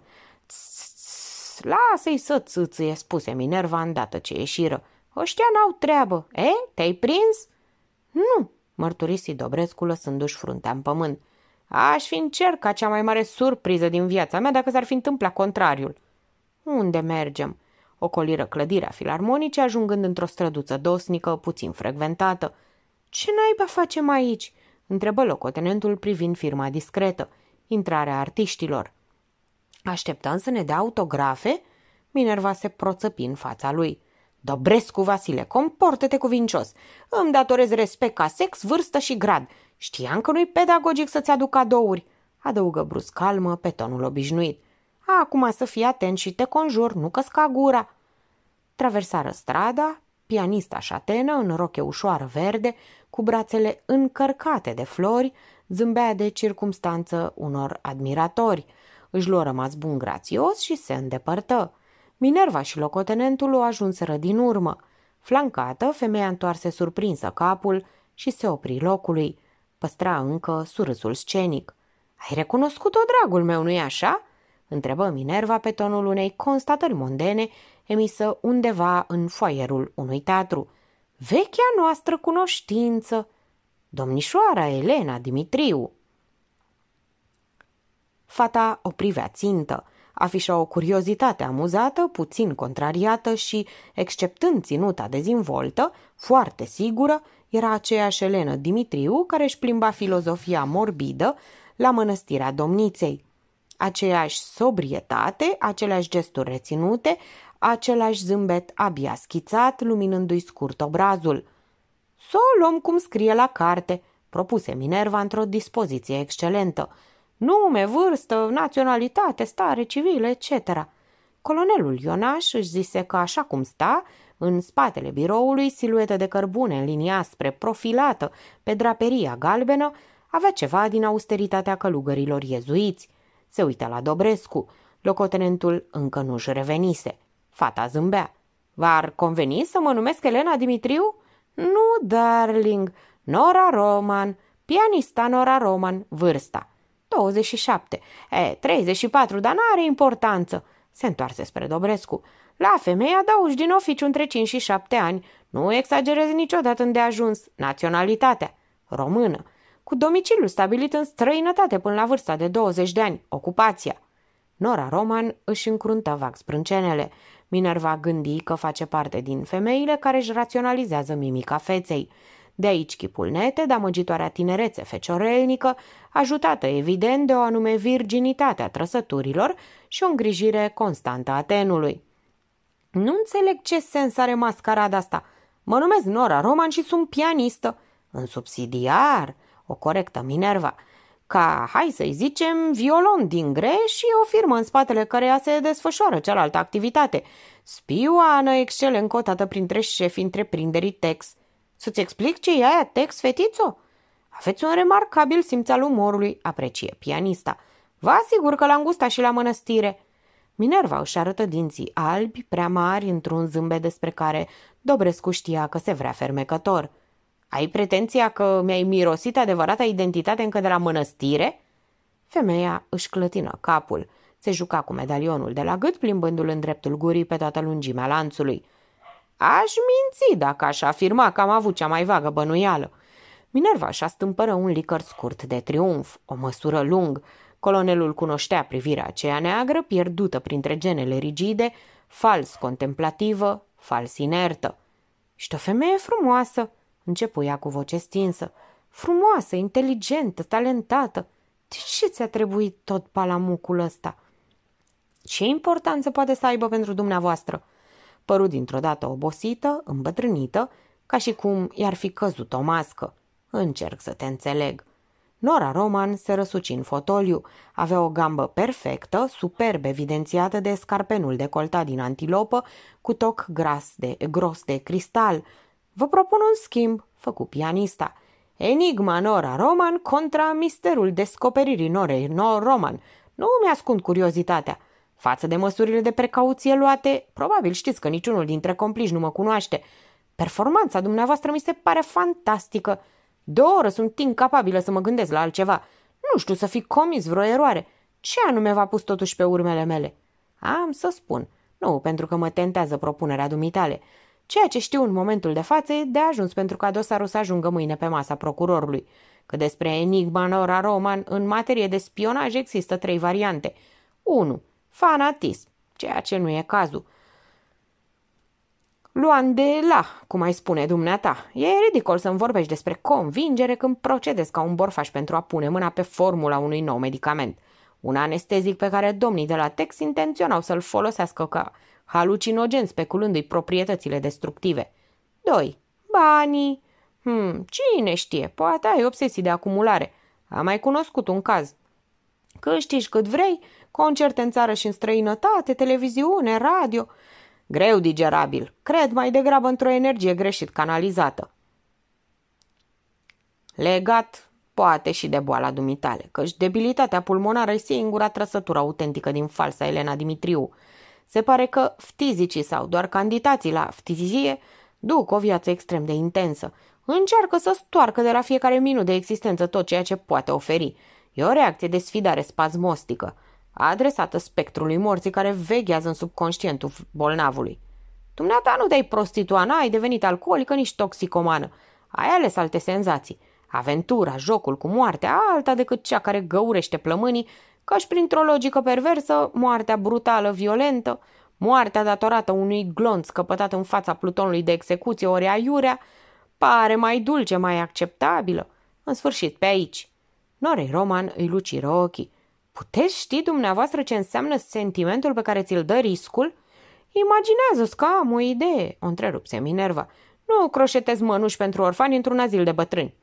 lasă-i să țâțâie, spuse Minerva îndată ce ieșiră. Ăștia n-au treabă. E, te-ai prins? Nu, mărturisi Dobrescu lăsându-și fruntea în pământ. Aș fi încercat cea mai mare surpriză din viața mea dacă s-ar fi întâmplat contrariul. Unde mergem? Ocoliră clădirea filarmonice, ajungând într-o străduță dosnică, puțin frecventată. Ce naiba facem aici?" întrebă locotenentul privind firma discretă. Intrarea artiștilor. Așteptăm să ne dea autografe? Minerva se proțăpi în fața lui. Dobrescu Vasile, comportă-te cuvincios. Îmi datorez respect ca sex, vârstă și grad. Știam că nu-i pedagogic să-ți aduc cadouri, adăugă brusc calmă pe tonul obișnuit. Acum să fii atent și te conjur, nu căsca gura. Traversară strada, pianista șatenă în roche ușoară verde, cu brațele încărcate de flori, zâmbea de circumstanță unor admiratori – își luă rămas bun grațios și se îndepărtă. Minerva și locotenentul o ajunseră din urmă. Flancată, femeia întoarse surprinsă capul și se opri locului. Păstra încă surâsul scenic. Ai recunoscut-o, dragul meu, nu-i așa?" întrebă Minerva pe tonul unei constatări mondene emisă undeva în foierul unui teatru. Vechea noastră cunoștință, domnișoara Elena Dimitriu. Fata o privea țintă, afișa o curiozitate amuzată, puțin contrariată și, exceptând ținuta dezinvoltă, foarte sigură, era aceeași Elenă Dimitriu care își plimba filozofia morbidă la mănăstirea domniței. Aceeași sobrietate, aceleași gesturi reținute, același zâmbet abia schițat, luminându-i scurt obrazul. Să o luăm cum scrie la carte, propuse Minerva într-o dispoziție excelentă – Nume, vârstă, naționalitate, stare civilă, etc. Colonelul Ionaș își zise că așa cum sta, în spatele biroului, siluetă de cărbune în linie aspre, profilată, pe draperia galbenă, avea ceva din austeritatea călugărilor iezuiți. Se uită la Dobrescu. Locotenentul încă nu-și revenise. Fata zâmbea. V-ar conveni să mă numesc Elena Dimitriu? Nu, darling, Nora Roman, pianista Nora Roman, vârsta. 27. E, 34, dar n-are importanță. Se întoarse spre Dobrescu. La femeie adaugi din oficiu între 5 și 7 ani. Nu exagerezi niciodată îndeajuns. Naționalitatea. Română. Cu domiciliu stabilit în străinătate până la vârsta de 20 de ani. Ocupația. Nora Roman își încruntă vag sprâncenele. Minerva gândi că face parte din femeile care își raționalizează mimica feței. De aici chipul nete, damăgitoarea tinerețe feciorelnică, ajutată evident de o anume virginitate a trăsăturilor și o îngrijire constantă a tenului. Nu înțeleg ce sens are mascarada asta. Mă numesc Nora Roman și sunt pianistă. În subsidiar, o corectă Minerva, ca, hai să-i zicem, violon din gre și o firmă în spatele căreia se desfășoară cealaltă activitate. Spioană excelent cotată printre șefi întreprinderii Tex, să-ți explic ce e aia text, fetițo? Aveți un remarcabil simț al umorului, aprecie pianista. Vă asigur că l-am gustat și la mănăstire. Minerva își arătă dinții albi, prea mari, într-un zâmbet despre care Dobrescu știa că se vrea fermecător. Ai pretenția că mi-ai mirosit adevărata identitate încă de la mănăstire?" Femeia își clătină capul. Se juca cu medalionul de la gât, plimbându-l în dreptul gurii pe toată lungimea lanțului. Aș minți dacă aș afirma că am avut cea mai vagă bănuială. Minerva și-a stâmpără un licăr scurt de triumf, o măsură lung. Colonelul cunoștea privirea aceea neagră pierdută printre genele rigide, fals contemplativă, fals inertă. Și o femeie frumoasă, începuia cu voce stinsă. Frumoasă, inteligentă, talentată. De ce ți-a trebuit tot palamucul ăsta? Ce importanță poate să aibă pentru dumneavoastră?" Păru dintr-o dată obosită, îmbătrânită, ca și cum i-ar fi căzut o mască. Încerc să te înțeleg. Nora Roman se răsuci în fotoliu. Avea o gambă perfectă, superb evidențiată de scarpenul decoltat din antilopă, cu toc gras de, gros de cristal. Vă propun un schimb, făcu pianista. Enigma Nora Roman contra misterul descoperirii Norei Nor Roman. Nu mi-ascund curiozitatea. Față de măsurile de precauție luate, probabil știți că niciunul dintre complici nu mă cunoaște. Performanța dumneavoastră mi se pare fantastică. De o oră sunt incapabilă să mă gândesc la altceva. Nu știu să fi comis vreo eroare. Ce anume v-a pus totuși pe urmele mele? Am să spun. Nu, pentru că mă tentează propunerea dumitale. Ceea ce știu în momentul de față e de ajuns pentru ca dosarul să ajungă mâine pe masa procurorului. Că despre enigma Nora Roman în materie de spionaj există trei variante. 1 fanatism, ceea ce nu e cazul. Luan de la, cum ai spune dumneata, e ridicol să-mi vorbești despre convingere când procedezi ca un borfaș pentru a pune mâna pe formula unui nou medicament. Un anestezic pe care domnii de la Tex intenționau să-l folosească ca halucinogen speculându-i proprietățile destructive. 2. Banii. Hmm, cine știe, poate ai obsesii de acumulare. Am mai cunoscut un caz. Câștigi cât vrei, concerte în țară și în străinătate, televiziune, radio. Greu digerabil, cred mai degrabă într-o energie greșit canalizată. Legat poate și de boala dumitale, căci debilitatea pulmonară e singura trăsătură autentică din falsa Elena Dimitriu. Se pare că ftizicii sau doar candidații la ftizie duc o viață extrem de intensă. Încearcă să stoarcă de la fiecare minut de existență tot ceea ce poate oferi. E o reacție de sfidare spasmostică adresată spectrului morții care veghează în subconștientul bolnavului. Dumneata nu te-ai prostitua, ai devenit alcoolică, nici toxicomană. Ai ales alte senzații. Aventura, jocul cu moartea, alta decât cea care găurește plămânii, și printr-o logică perversă, moartea brutală, violentă, moartea datorată unui glonț căpătat în fața plutonului de execuție ori aiurea, pare mai dulce, mai acceptabilă. În sfârșit, pe aici. Norei Roman îi luciră ochii. Puteți ști dumneavoastră ce înseamnă sentimentul pe care ți-l dă riscul? Imaginează-ți că am o idee, o întrerupse Minerva. Nu croșetez mănuși pentru orfani într-un azil de bătrâni.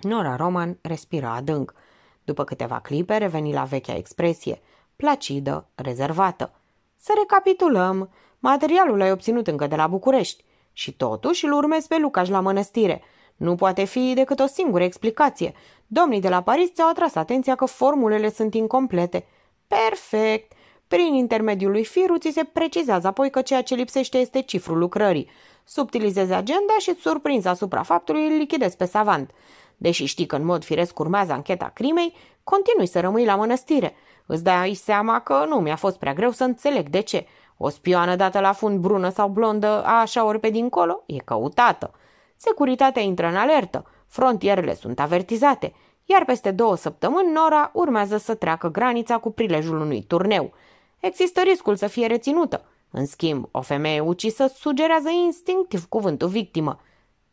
Nora Roman respira adânc. După câteva clipe reveni la vechea expresie, placidă, rezervată. Să recapitulăm. Materialul ai obținut încă de la București și totuși îl urmezi pe Lucaș la mănăstire. Nu poate fi decât o singură explicație. Domnii de la Paris ți-au atras atenția că formulele sunt incomplete. Perfect! Prin intermediul lui firul ți se precizează apoi că ceea ce lipsește este cifrul lucrării. Subtilizezi agenda și surprinzi asupra faptului îl lichidezi pe savant. Deși știi că în mod firesc urmează ancheta crimei, continui să rămâi la mănăstire. Îți dai seama că nu mi-a fost prea greu să înțeleg de ce. O spioană dată la fund brună sau blondă, așa ori pe dincolo, e căutată. Securitatea intră în alertă. Frontierele sunt avertizate, iar peste două săptămâni Nora urmează să treacă granița cu prilejul unui turneu. Există riscul să fie reținută. În schimb, o femeie ucisă sugerează instinctiv cuvântul victimă.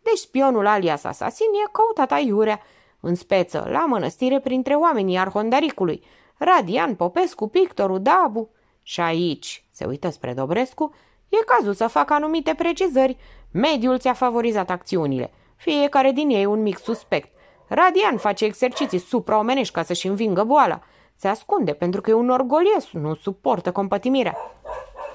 Deci spionul alias asasin e căutat aiurea, în speță, la mănăstire printre oamenii arhondaricului, Radian, Popescu, Pictoru, Dabu. Și aici, se uită spre Dobrescu, e cazul să facă anumite precizări. Mediul ți-a favorizat acțiunile – fiecare din ei un mic suspect. Radian face exerciții supraomenești ca să-și învingă boala. Se ascunde pentru că e un orgolies, nu suportă compătimirea.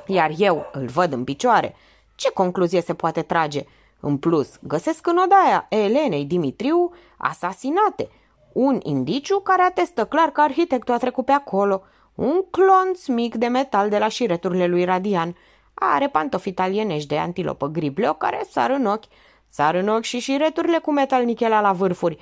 Iar eu îl văd în picioare. Ce concluzie se poate trage? În plus, găsesc în odaia Elenei Dimitriu asasinate. Un indiciu care atestă clar că arhitectul a trecut pe acolo. Un clonț mic de metal de la șireturile lui Radian. Are pantofi italienești de antilopă gribleo care sar în ochi Sar în ochi și și returile cu metal nichela la vârfuri.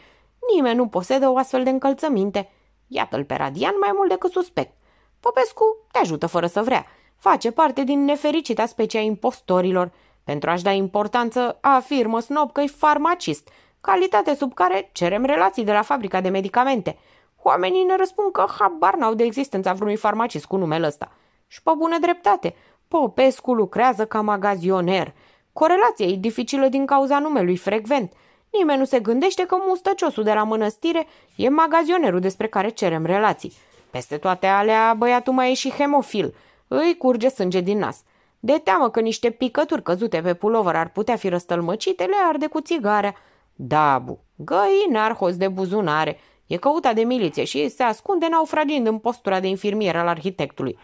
Nimeni nu posedă o astfel de încălțăminte. Iată-l pe Radian mai mult decât suspect. Popescu te ajută fără să vrea. Face parte din nefericita specia impostorilor. Pentru a-și da importanță, afirmă snob că-i farmacist, calitate sub care cerem relații de la fabrica de medicamente. Oamenii ne răspund că habar n-au de existența vreunui farmacist cu numele ăsta. Și pe bună dreptate, Popescu lucrează ca magazioner – Corelația e dificilă din cauza numelui frecvent. Nimeni nu se gândește că mustăciosul de la mănăstire e magazionerul despre care cerem relații. Peste toate alea, băiatul mai e și hemofil. Îi curge sânge din nas. De teamă că niște picături căzute pe pulover ar putea fi răstălmăcite, le arde cu țigarea. Dabu, găinar arhos de buzunare, e căuta de miliție și se ascunde naufragind în postura de infirmier al arhitectului.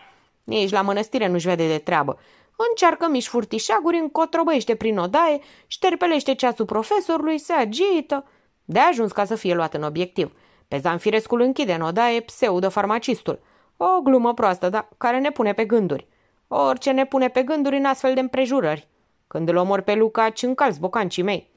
Nici la mănăstire nu-și vede de treabă încearcă mici furtișaguri, încotrobăiește prin odaie, șterpelește ceasul profesorului, se agită. De ajuns ca să fie luat în obiectiv. Pe zanfirescul închide în odaie pseudofarmacistul. O glumă proastă, dar care ne pune pe gânduri. Orice ne pune pe gânduri în astfel de împrejurări. Când îl omor pe ci încalzi bocancii mei.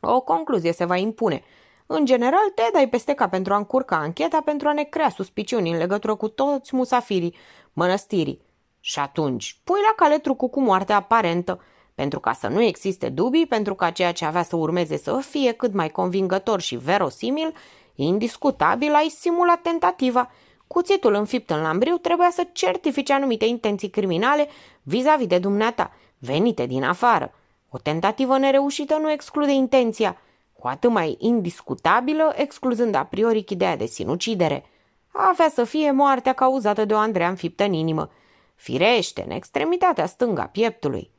O concluzie se va impune. În general, te dai peste cap pentru a încurca ancheta pentru a ne crea suspiciuni în legătură cu toți musafirii mănăstirii. Și atunci, pui la cale trucul cu moartea aparentă, pentru ca să nu existe dubii, pentru ca ceea ce avea să urmeze să fie cât mai convingător și verosimil, indiscutabil ai simulat tentativa. Cuțitul înfipt în lambriu trebuia să certifice anumite intenții criminale vis-a-vis de dumneata, venite din afară. O tentativă nereușită nu exclude intenția, cu atât mai indiscutabilă, excluzând a priori ideea de sinucidere. Avea să fie moartea cauzată de o Andreea înfiptă în inimă – Firește, în extremitatea stângă a pieptului.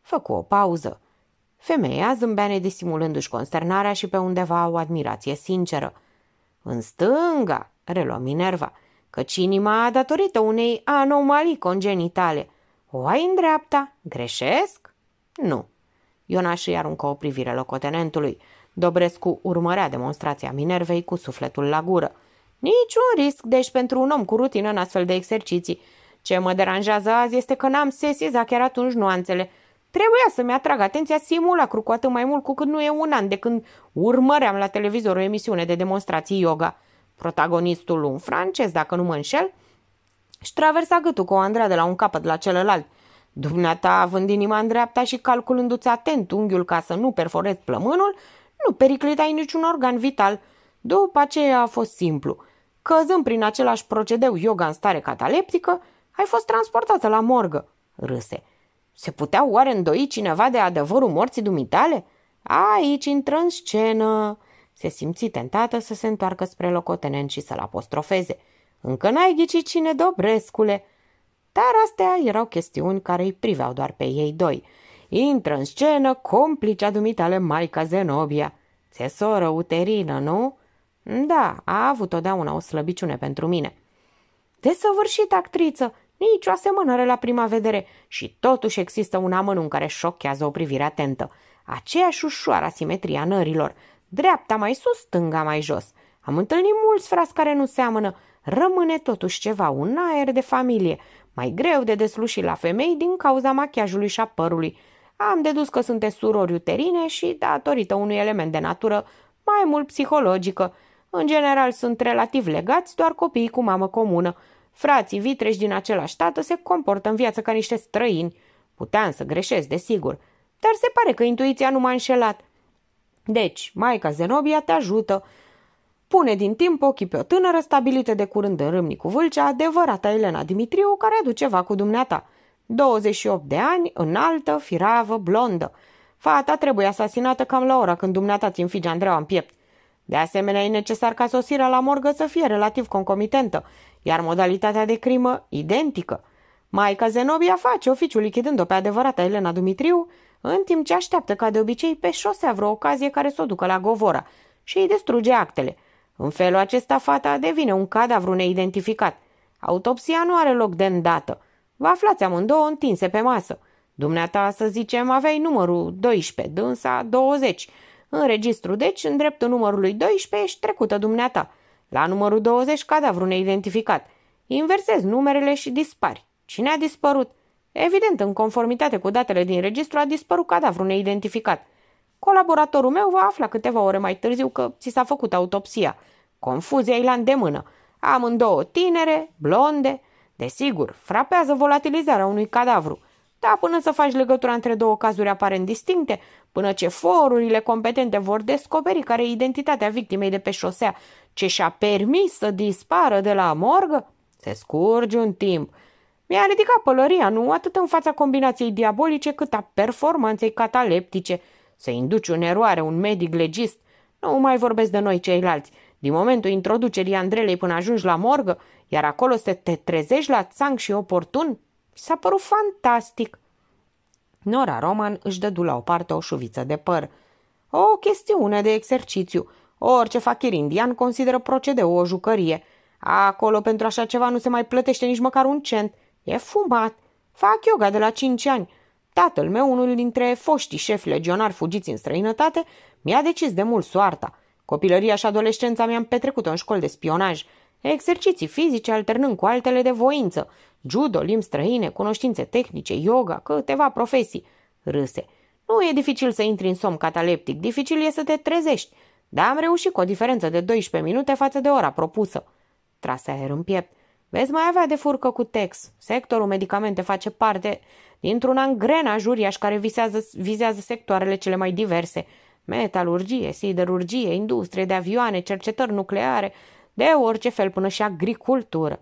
Făcu o pauză. Femeia zâmbea nedisimulându-și consternarea și pe undeva o admirație sinceră. În stânga, reluă Minerva, căci inima datorită unei anomalii congenitale. O ai în dreapta? Greșesc? Nu. Ionaș îi aruncă o privire locotenentului. Dobrescu urmărea demonstrația Minervei cu sufletul la gură. Niciun risc, deci, pentru un om cu rutină în astfel de exerciții – ce mă deranjează azi este că n-am sesizat chiar atunci nuanțele. Trebuia să-mi atrag atenția simulacru cu atât mai mult cu cât nu e un an de când urmăream la televizor o emisiune de demonstrații yoga. Protagonistul, un francez, dacă nu mă înșel, și traversa gâtul cu o Andrea de la un capăt la celălalt. Dumneata, având inima în dreapta și calculându-ți atent unghiul ca să nu perforezi plămânul, nu periclitai niciun organ vital. După aceea a fost simplu. Căzând prin același procedeu yoga în stare cataleptică, ai fost transportată la morgă, râse. Se putea oare îndoi cineva de adevărul morții dumitale? Aici intră în scenă. Se simți tentată să se întoarcă spre locotenent și să-l apostrofeze. Încă n-ai ghicit cine, Dobrescule? Dar astea erau chestiuni care îi priveau doar pe ei doi. Intră în scenă complicea dumitale Maica Zenobia. Ți-e soră uterină, nu? Da, a avut totdeauna o slăbiciune pentru mine. Desăvârșit, actriță, nici o asemănare la prima vedere și totuși există un amănunt care șochează o privire atentă. Aceeași ușoară asimetria nărilor, dreapta mai sus, stânga mai jos. Am întâlnit mulți frați care nu seamănă, rămâne totuși ceva, un aer de familie, mai greu de deslușit la femei din cauza machiajului și a părului. Am dedus că sunteți surori uterine și datorită unui element de natură mai mult psihologică. În general sunt relativ legați doar copiii cu mamă comună. Frații vitreși din același tată se comportă în viață ca niște străini. Puteam să greșesc, desigur, dar se pare că intuiția nu m-a înșelat. Deci, Maica Zenobia te ajută. Pune din timp ochii pe o tânără stabilită de curând în Râmnicu Vâlcea, adevărata Elena Dimitriu, care aduce ceva cu dumneata. 28 de ani, înaltă, firavă, blondă. Fata trebuie asasinată cam la ora când dumneata ți înfige Andreea în piept. De asemenea, e necesar ca sosirea la morgă să fie relativ concomitentă, iar modalitatea de crimă identică. Maica Zenobia face oficiul lichidând-o pe adevărata Elena Dumitriu, în timp ce așteaptă ca de obicei pe șosea vreo ocazie care să o ducă la Govora și îi destruge actele. În felul acesta fata devine un cadavru neidentificat. Autopsia nu are loc de îndată. Vă aflați amândouă întinse pe masă. Dumneata, să zicem, aveai numărul 12, dânsa 20. În registru, deci, în dreptul numărului 12 ești trecută dumneata. La numărul 20 cadavru neidentificat. Inversez Inversezi numerele și dispari. Cine a dispărut? Evident, în conformitate cu datele din registru, a dispărut cadavru neidentificat. Colaboratorul meu va afla câteva ore mai târziu că ți s-a făcut autopsia. Confuzia e la îndemână. Amândouă tinere, blonde. Desigur, frapează volatilizarea unui cadavru. Dar până să faci legătura între două cazuri aparent distincte, până ce forurile competente vor descoperi care e identitatea victimei de pe șosea ce și-a permis să dispară de la morgă, se scurge un timp. Mi-a ridicat pălăria, nu atât în fața combinației diabolice, cât a performanței cataleptice. Să induci în eroare un medic legist. Nu mai vorbesc de noi ceilalți. Din momentul introducerii Andrelei până ajungi la morgă, iar acolo să te trezești la țang și oportun, s-a părut fantastic. Nora Roman își dădu la o parte o șuviță de păr. O chestiune de exercițiu. Orice fachir indian consideră procedeu o jucărie. Acolo pentru așa ceva nu se mai plătește nici măcar un cent. E fumat. Fac yoga de la cinci ani. Tatăl meu, unul dintre foștii șefi legionari fugiți în străinătate, mi-a decis de mult soarta. Copilăria și adolescența mi-am petrecut-o în școli de spionaj, exerciții fizice alternând cu altele de voință, judo, limbi străine, cunoștințe tehnice, yoga, câteva profesii. Râse. Nu e dificil să intri în somn cataleptic, dificil e să te trezești. Dar am reușit cu o diferență de 12 minute față de ora propusă. Trase aer în piept. Vezi, mai avea de furcă cu Tex. Sectorul medicamente face parte dintr-un angrenaj uriaș care visează, vizează sectoarele cele mai diverse. Metalurgie, siderurgie, industrie de avioane, cercetări nucleare, de orice fel până și agricultură.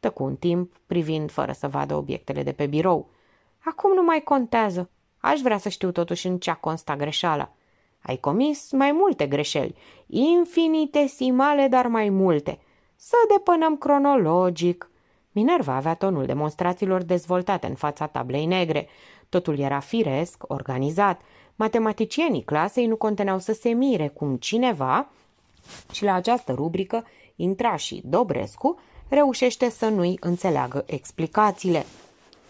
Tăcu un timp, privind fără să vadă obiectele de pe birou. Acum nu mai contează. Aș vrea să știu totuși în ce a consta greșeala. Ai comis mai multe greșeli, infinitesimale, dar mai multe. Să depănăm cronologic. Minerva avea tonul demonstrațiilor dezvoltate în fața tablei negre. Totul era firesc, organizat. Matematicienii clasei nu conteneau să se mire cum cineva și la această rubrică intra și Dobrescu reușește să nu-i înțeleagă explicațiile.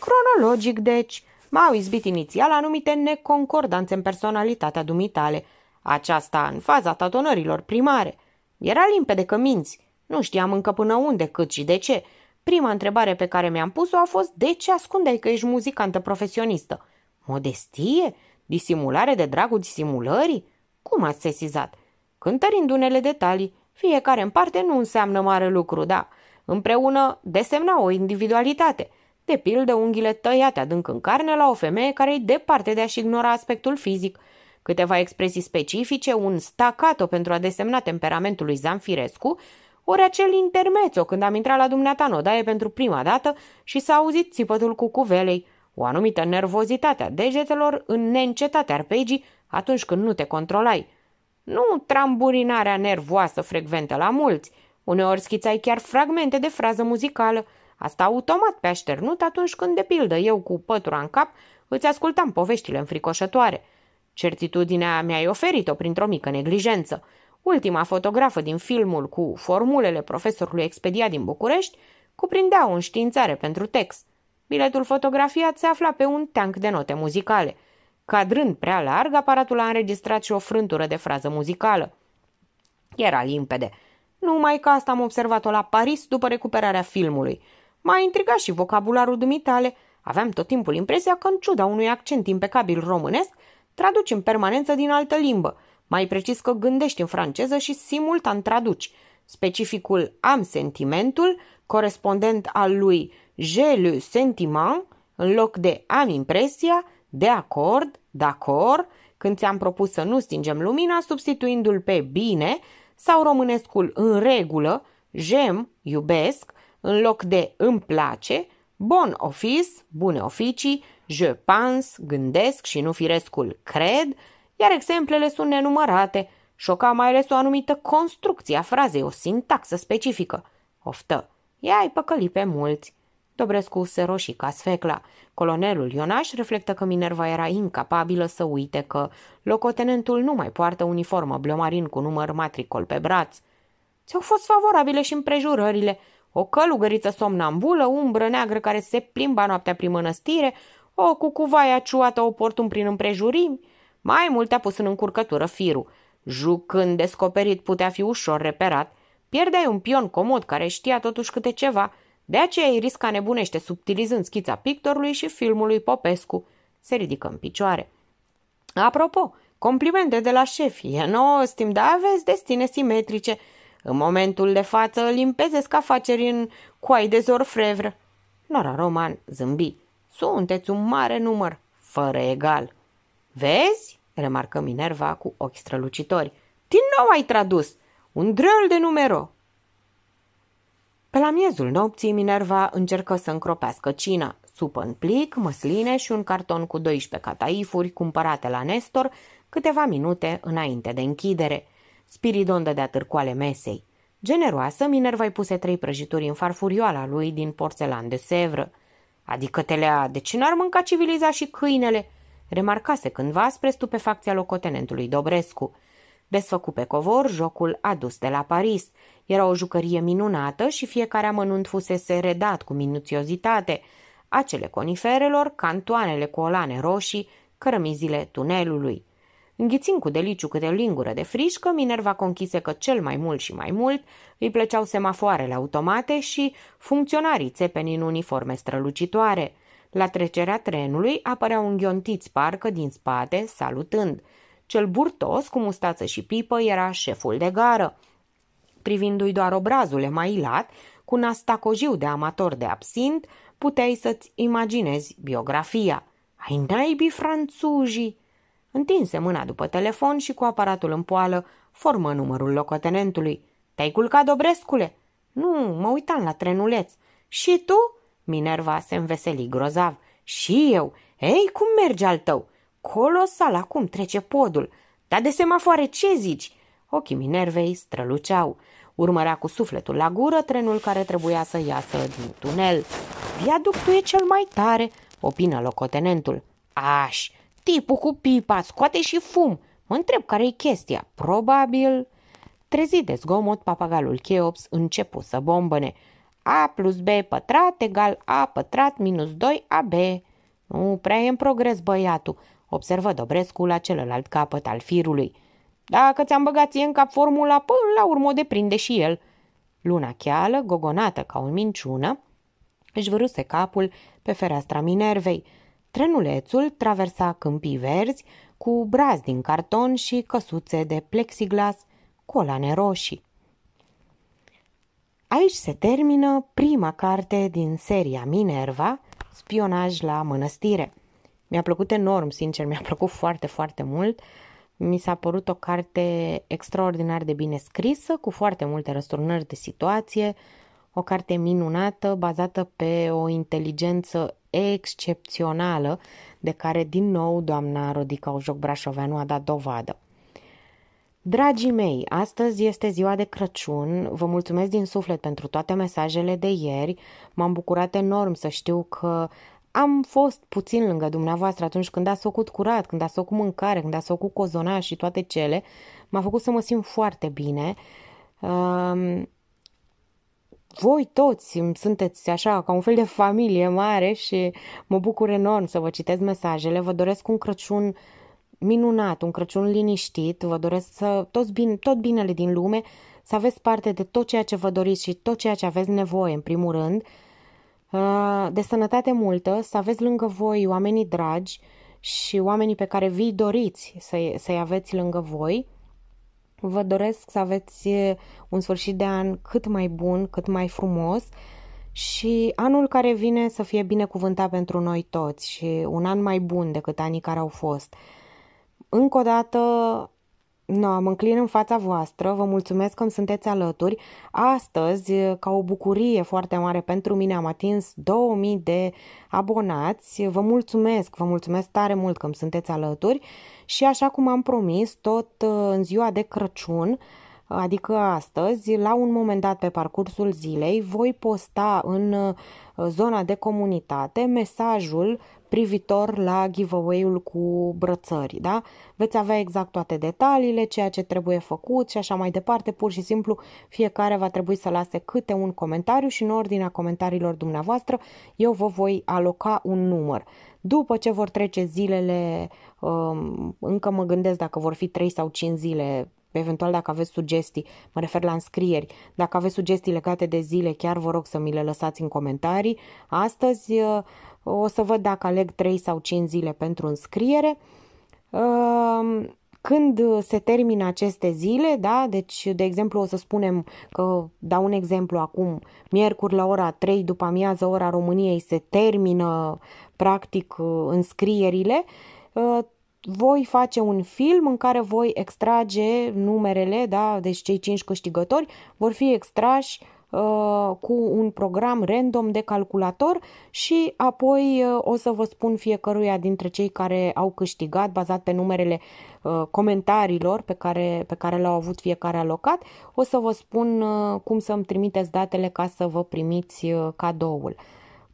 Cronologic, deci, M-au izbit inițial anumite neconcordanțe în personalitatea dumitale, aceasta în faza tatonărilor primare. Era limpede că minți, nu știam încă până unde, cât și de ce. Prima întrebare pe care mi-am pus-o a fost de ce ascundeai că ești muzicantă profesionistă? Modestie? Disimulare de dragul disimulării? Cum ați sesizat? Cântărind unele detalii, fiecare în parte nu înseamnă mare lucru, da. Împreună desemna o individualitate – de pildă, unghiile tăiate adânc în carne la o femeie care e departe de a-și ignora aspectul fizic, câteva expresii specifice, un stacato pentru a desemna temperamentul lui Zanfirescu, ori acel intermețo când am intrat la dumneata în odaie pentru prima dată și s-a auzit țipătul cu cuvelei, o anumită nervozitate a degetelor în neîncetate arpegii atunci când nu te controlai. Nu tramburinarea nervoasă frecventă la mulți, uneori schițai chiar fragmente de frază muzicală, Asta automat pe așternut atunci când, de pildă, eu cu pătura în cap îți ascultam poveștile înfricoșătoare. Certitudinea mi-ai oferit-o printr-o mică neglijență. Ultima fotografă din filmul cu formulele profesorului expedia din București cuprindea o înștiințare pentru text. Biletul fotografiat se afla pe un teanc de note muzicale. Cadrând prea larg, aparatul a înregistrat și o frântură de frază muzicală. Era limpede. Numai că asta am observat-o la Paris după recuperarea filmului – M-a intrigat și vocabularul dumitale. Aveam tot timpul impresia că, în ciuda unui accent impecabil românesc, traduci în permanență din altă limbă. Mai precis că gândești în franceză și simultan traduci. Specificul am sentimentul, corespondent al lui je le sentiment, în loc de am impresia, de acord, d'accord, când ți-am propus să nu stingem lumina, substituindu-l pe bine sau românescul în regulă, jem, iubesc, în loc de îmi place, bon office, bune oficii, je pense, gândesc și nu firescul cred, iar exemplele sunt nenumărate. Șoca mai ales o anumită construcție a frazei, o sintaxă specifică. Oftă, ea ai păcăli pe mulți. Dobrescu se roșii ca sfecla. Colonelul Ionaș reflectă că Minerva era incapabilă să uite că locotenentul nu mai poartă uniformă bliomarin cu număr matricol pe braț. Ți-au fost favorabile și împrejurările, o călugăriță somnambulă, umbră neagră care se plimba noaptea prin mănăstire, o cucuvaia ciuată oportun prin împrejurimi, mai multe a pus în încurcătură firul. Jucând descoperit putea fi ușor reperat, pierdeai un pion comod care știa totuși câte ceva, de aceea îi risca nebunește subtilizând schița pictorului și filmului Popescu. Se ridică în picioare. Apropo, complimente de la șef, e nouă, stim, da, aveți destine simetrice – în momentul de față îl limpezesc afaceri în coai de zorfrevră. Nora Roman zâmbi. Sunteți un mare număr, fără egal. Vezi? remarcă Minerva cu ochi strălucitori. Din nou ai tradus! Un drăl de numero! Pe la miezul nopții, Minerva încercă să încropească cina, supă în plic, măsline și un carton cu 12 cataifuri cumpărate la Nestor câteva minute înainte de închidere – Spiridon dădea târcoale mesei. Generoasă, Minerva îi puse trei prăjituri în farfurioala lui din porțelan de sevră. Adică telea, de ce n-ar mânca civiliza și câinele?" remarcase cândva spre stupefacția locotenentului Dobrescu. Desfăcu pe covor jocul adus de la Paris. Era o jucărie minunată și fiecare amănunt fusese redat cu minuțiozitate. Acele coniferelor, cantoanele cu olane roșii, cărămizile tunelului. Înghițind cu deliciu câte o lingură de frișcă, Minerva conchise că cel mai mult și mai mult îi plăceau semafoarele automate și funcționarii țepeni în uniforme strălucitoare. La trecerea trenului apăreau înghiontiți parcă din spate, salutând. Cel burtos, cu mustață și pipă, era șeful de gară. Privindu-i doar obrazul emailat, cu nastacojiu de amator de absint, puteai să-ți imaginezi biografia. Ai naibii franțuzii! Întinse mâna după telefon și cu aparatul în poală formă numărul locotenentului. Te-ai culcat, Dobrescule? Nu, mă uitam la trenuleț. Și tu? Minerva se înveseli grozav. Și eu? Ei, cum merge al tău? Colosal, acum trece podul. Dar de semafoare ce zici? Ochii Minervei străluceau. Urmărea cu sufletul la gură trenul care trebuia să iasă din tunel. Viaductul e cel mai tare, opină locotenentul. Aș, Tipul cu pipa scoate și fum. Mă întreb care e chestia. Probabil... Trezit de zgomot, papagalul Cheops începu să bombăne. A plus B pătrat egal A pătrat minus 2AB. Nu prea e în progres băiatul, observă Dobrescu la celălalt capăt al firului. Dacă ți-am băgat ție în cap formula, până la urmă o deprinde și el. Luna cheală, gogonată ca o minciună, își vârâse capul pe fereastra Minervei. Trenulețul traversa câmpii verzi cu brazi din carton și căsuțe de plexiglas colane roșii. Aici se termină prima carte din seria Minerva, Spionaj la mănăstire. Mi-a plăcut enorm, sincer, mi-a plăcut foarte, foarte mult. Mi s-a părut o carte extraordinar de bine scrisă, cu foarte multe răsturnări de situație, o carte minunată, bazată pe o inteligență excepțională de care din nou doamna Rodica Ojoc Brașoveanu a dat dovadă. Dragii mei, astăzi este ziua de Crăciun, vă mulțumesc din suflet pentru toate mesajele de ieri, m-am bucurat enorm să știu că am fost puțin lângă dumneavoastră atunci când ați făcut curat, când ați făcut mâncare, când ați făcut cozonaș și toate cele, m-a făcut să mă simt foarte bine voi toți sunteți așa ca un fel de familie mare și mă bucur enorm să vă citesc mesajele. Vă doresc un Crăciun minunat, un Crăciun liniștit, vă doresc să, tot, bine, tot binele din lume, să aveți parte de tot ceea ce vă doriți și tot ceea ce aveți nevoie, în primul rând, uh, de sănătate multă, să aveți lângă voi oamenii dragi și oamenii pe care vi doriți să-i, să-i aveți lângă voi, Vă doresc să aveți un sfârșit de an cât mai bun, cât mai frumos și anul care vine să fie binecuvântat pentru noi toți și un an mai bun decât anii care au fost. Încă o dată, no, mă înclin în fața voastră, vă mulțumesc că îmi sunteți alături. Astăzi, ca o bucurie foarte mare pentru mine, am atins 2000 de abonați. Vă mulțumesc, vă mulțumesc tare mult că îmi sunteți alături și așa cum am promis, tot uh, în ziua de Crăciun, adică astăzi, la un moment dat pe parcursul zilei, voi posta în uh, zona de comunitate mesajul privitor la giveaway-ul cu brățări, da? Veți avea exact toate detaliile, ceea ce trebuie făcut și așa mai departe, pur și simplu fiecare va trebui să lase câte un comentariu și în ordinea comentariilor dumneavoastră eu vă voi aloca un număr. După ce vor trece zilele Um, încă mă gândesc dacă vor fi 3 sau 5 zile, eventual dacă aveți sugestii, mă refer la înscrieri, dacă aveți sugestii legate de zile, chiar vă rog să mi le lăsați în comentarii. Astăzi uh, o să văd dacă aleg 3 sau 5 zile pentru înscriere. Um, când se termină aceste zile, da, deci de exemplu o să spunem că dau un exemplu acum, miercuri la ora 3 după amiază ora României se termină practic uh, înscrierile, uh, Ă, voi face un film în care voi extrage numerele, da, deci cei cinci câștigători vor fi extrași uh, cu un program random de calculator și apoi uh, o să vă spun fiecăruia dintre cei care au câștigat bazat pe numerele uh, comentariilor pe care, pe care le-au avut fiecare alocat, o să vă spun cum să-mi trimiteți datele ca să vă primiți cadoul.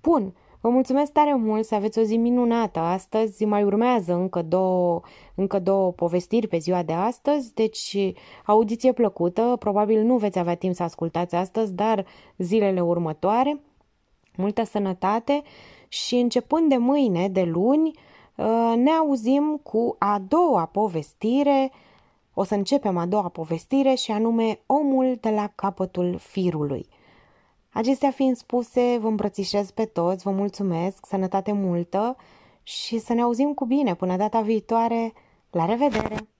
Bun, Vă mulțumesc tare mult, să aveți o zi minunată astăzi. Mai urmează încă două, încă două povestiri pe ziua de astăzi, deci audiție plăcută. Probabil nu veți avea timp să ascultați astăzi, dar zilele următoare. Multă sănătate și începând de mâine, de luni, ă, ne auzim cu a doua povestire. O să începem a doua povestire și anume Omul de la capătul firului. Acestea fiind spuse, vă îmbrățișez pe toți, vă mulțumesc, sănătate multă și să ne auzim cu bine până data viitoare. La revedere!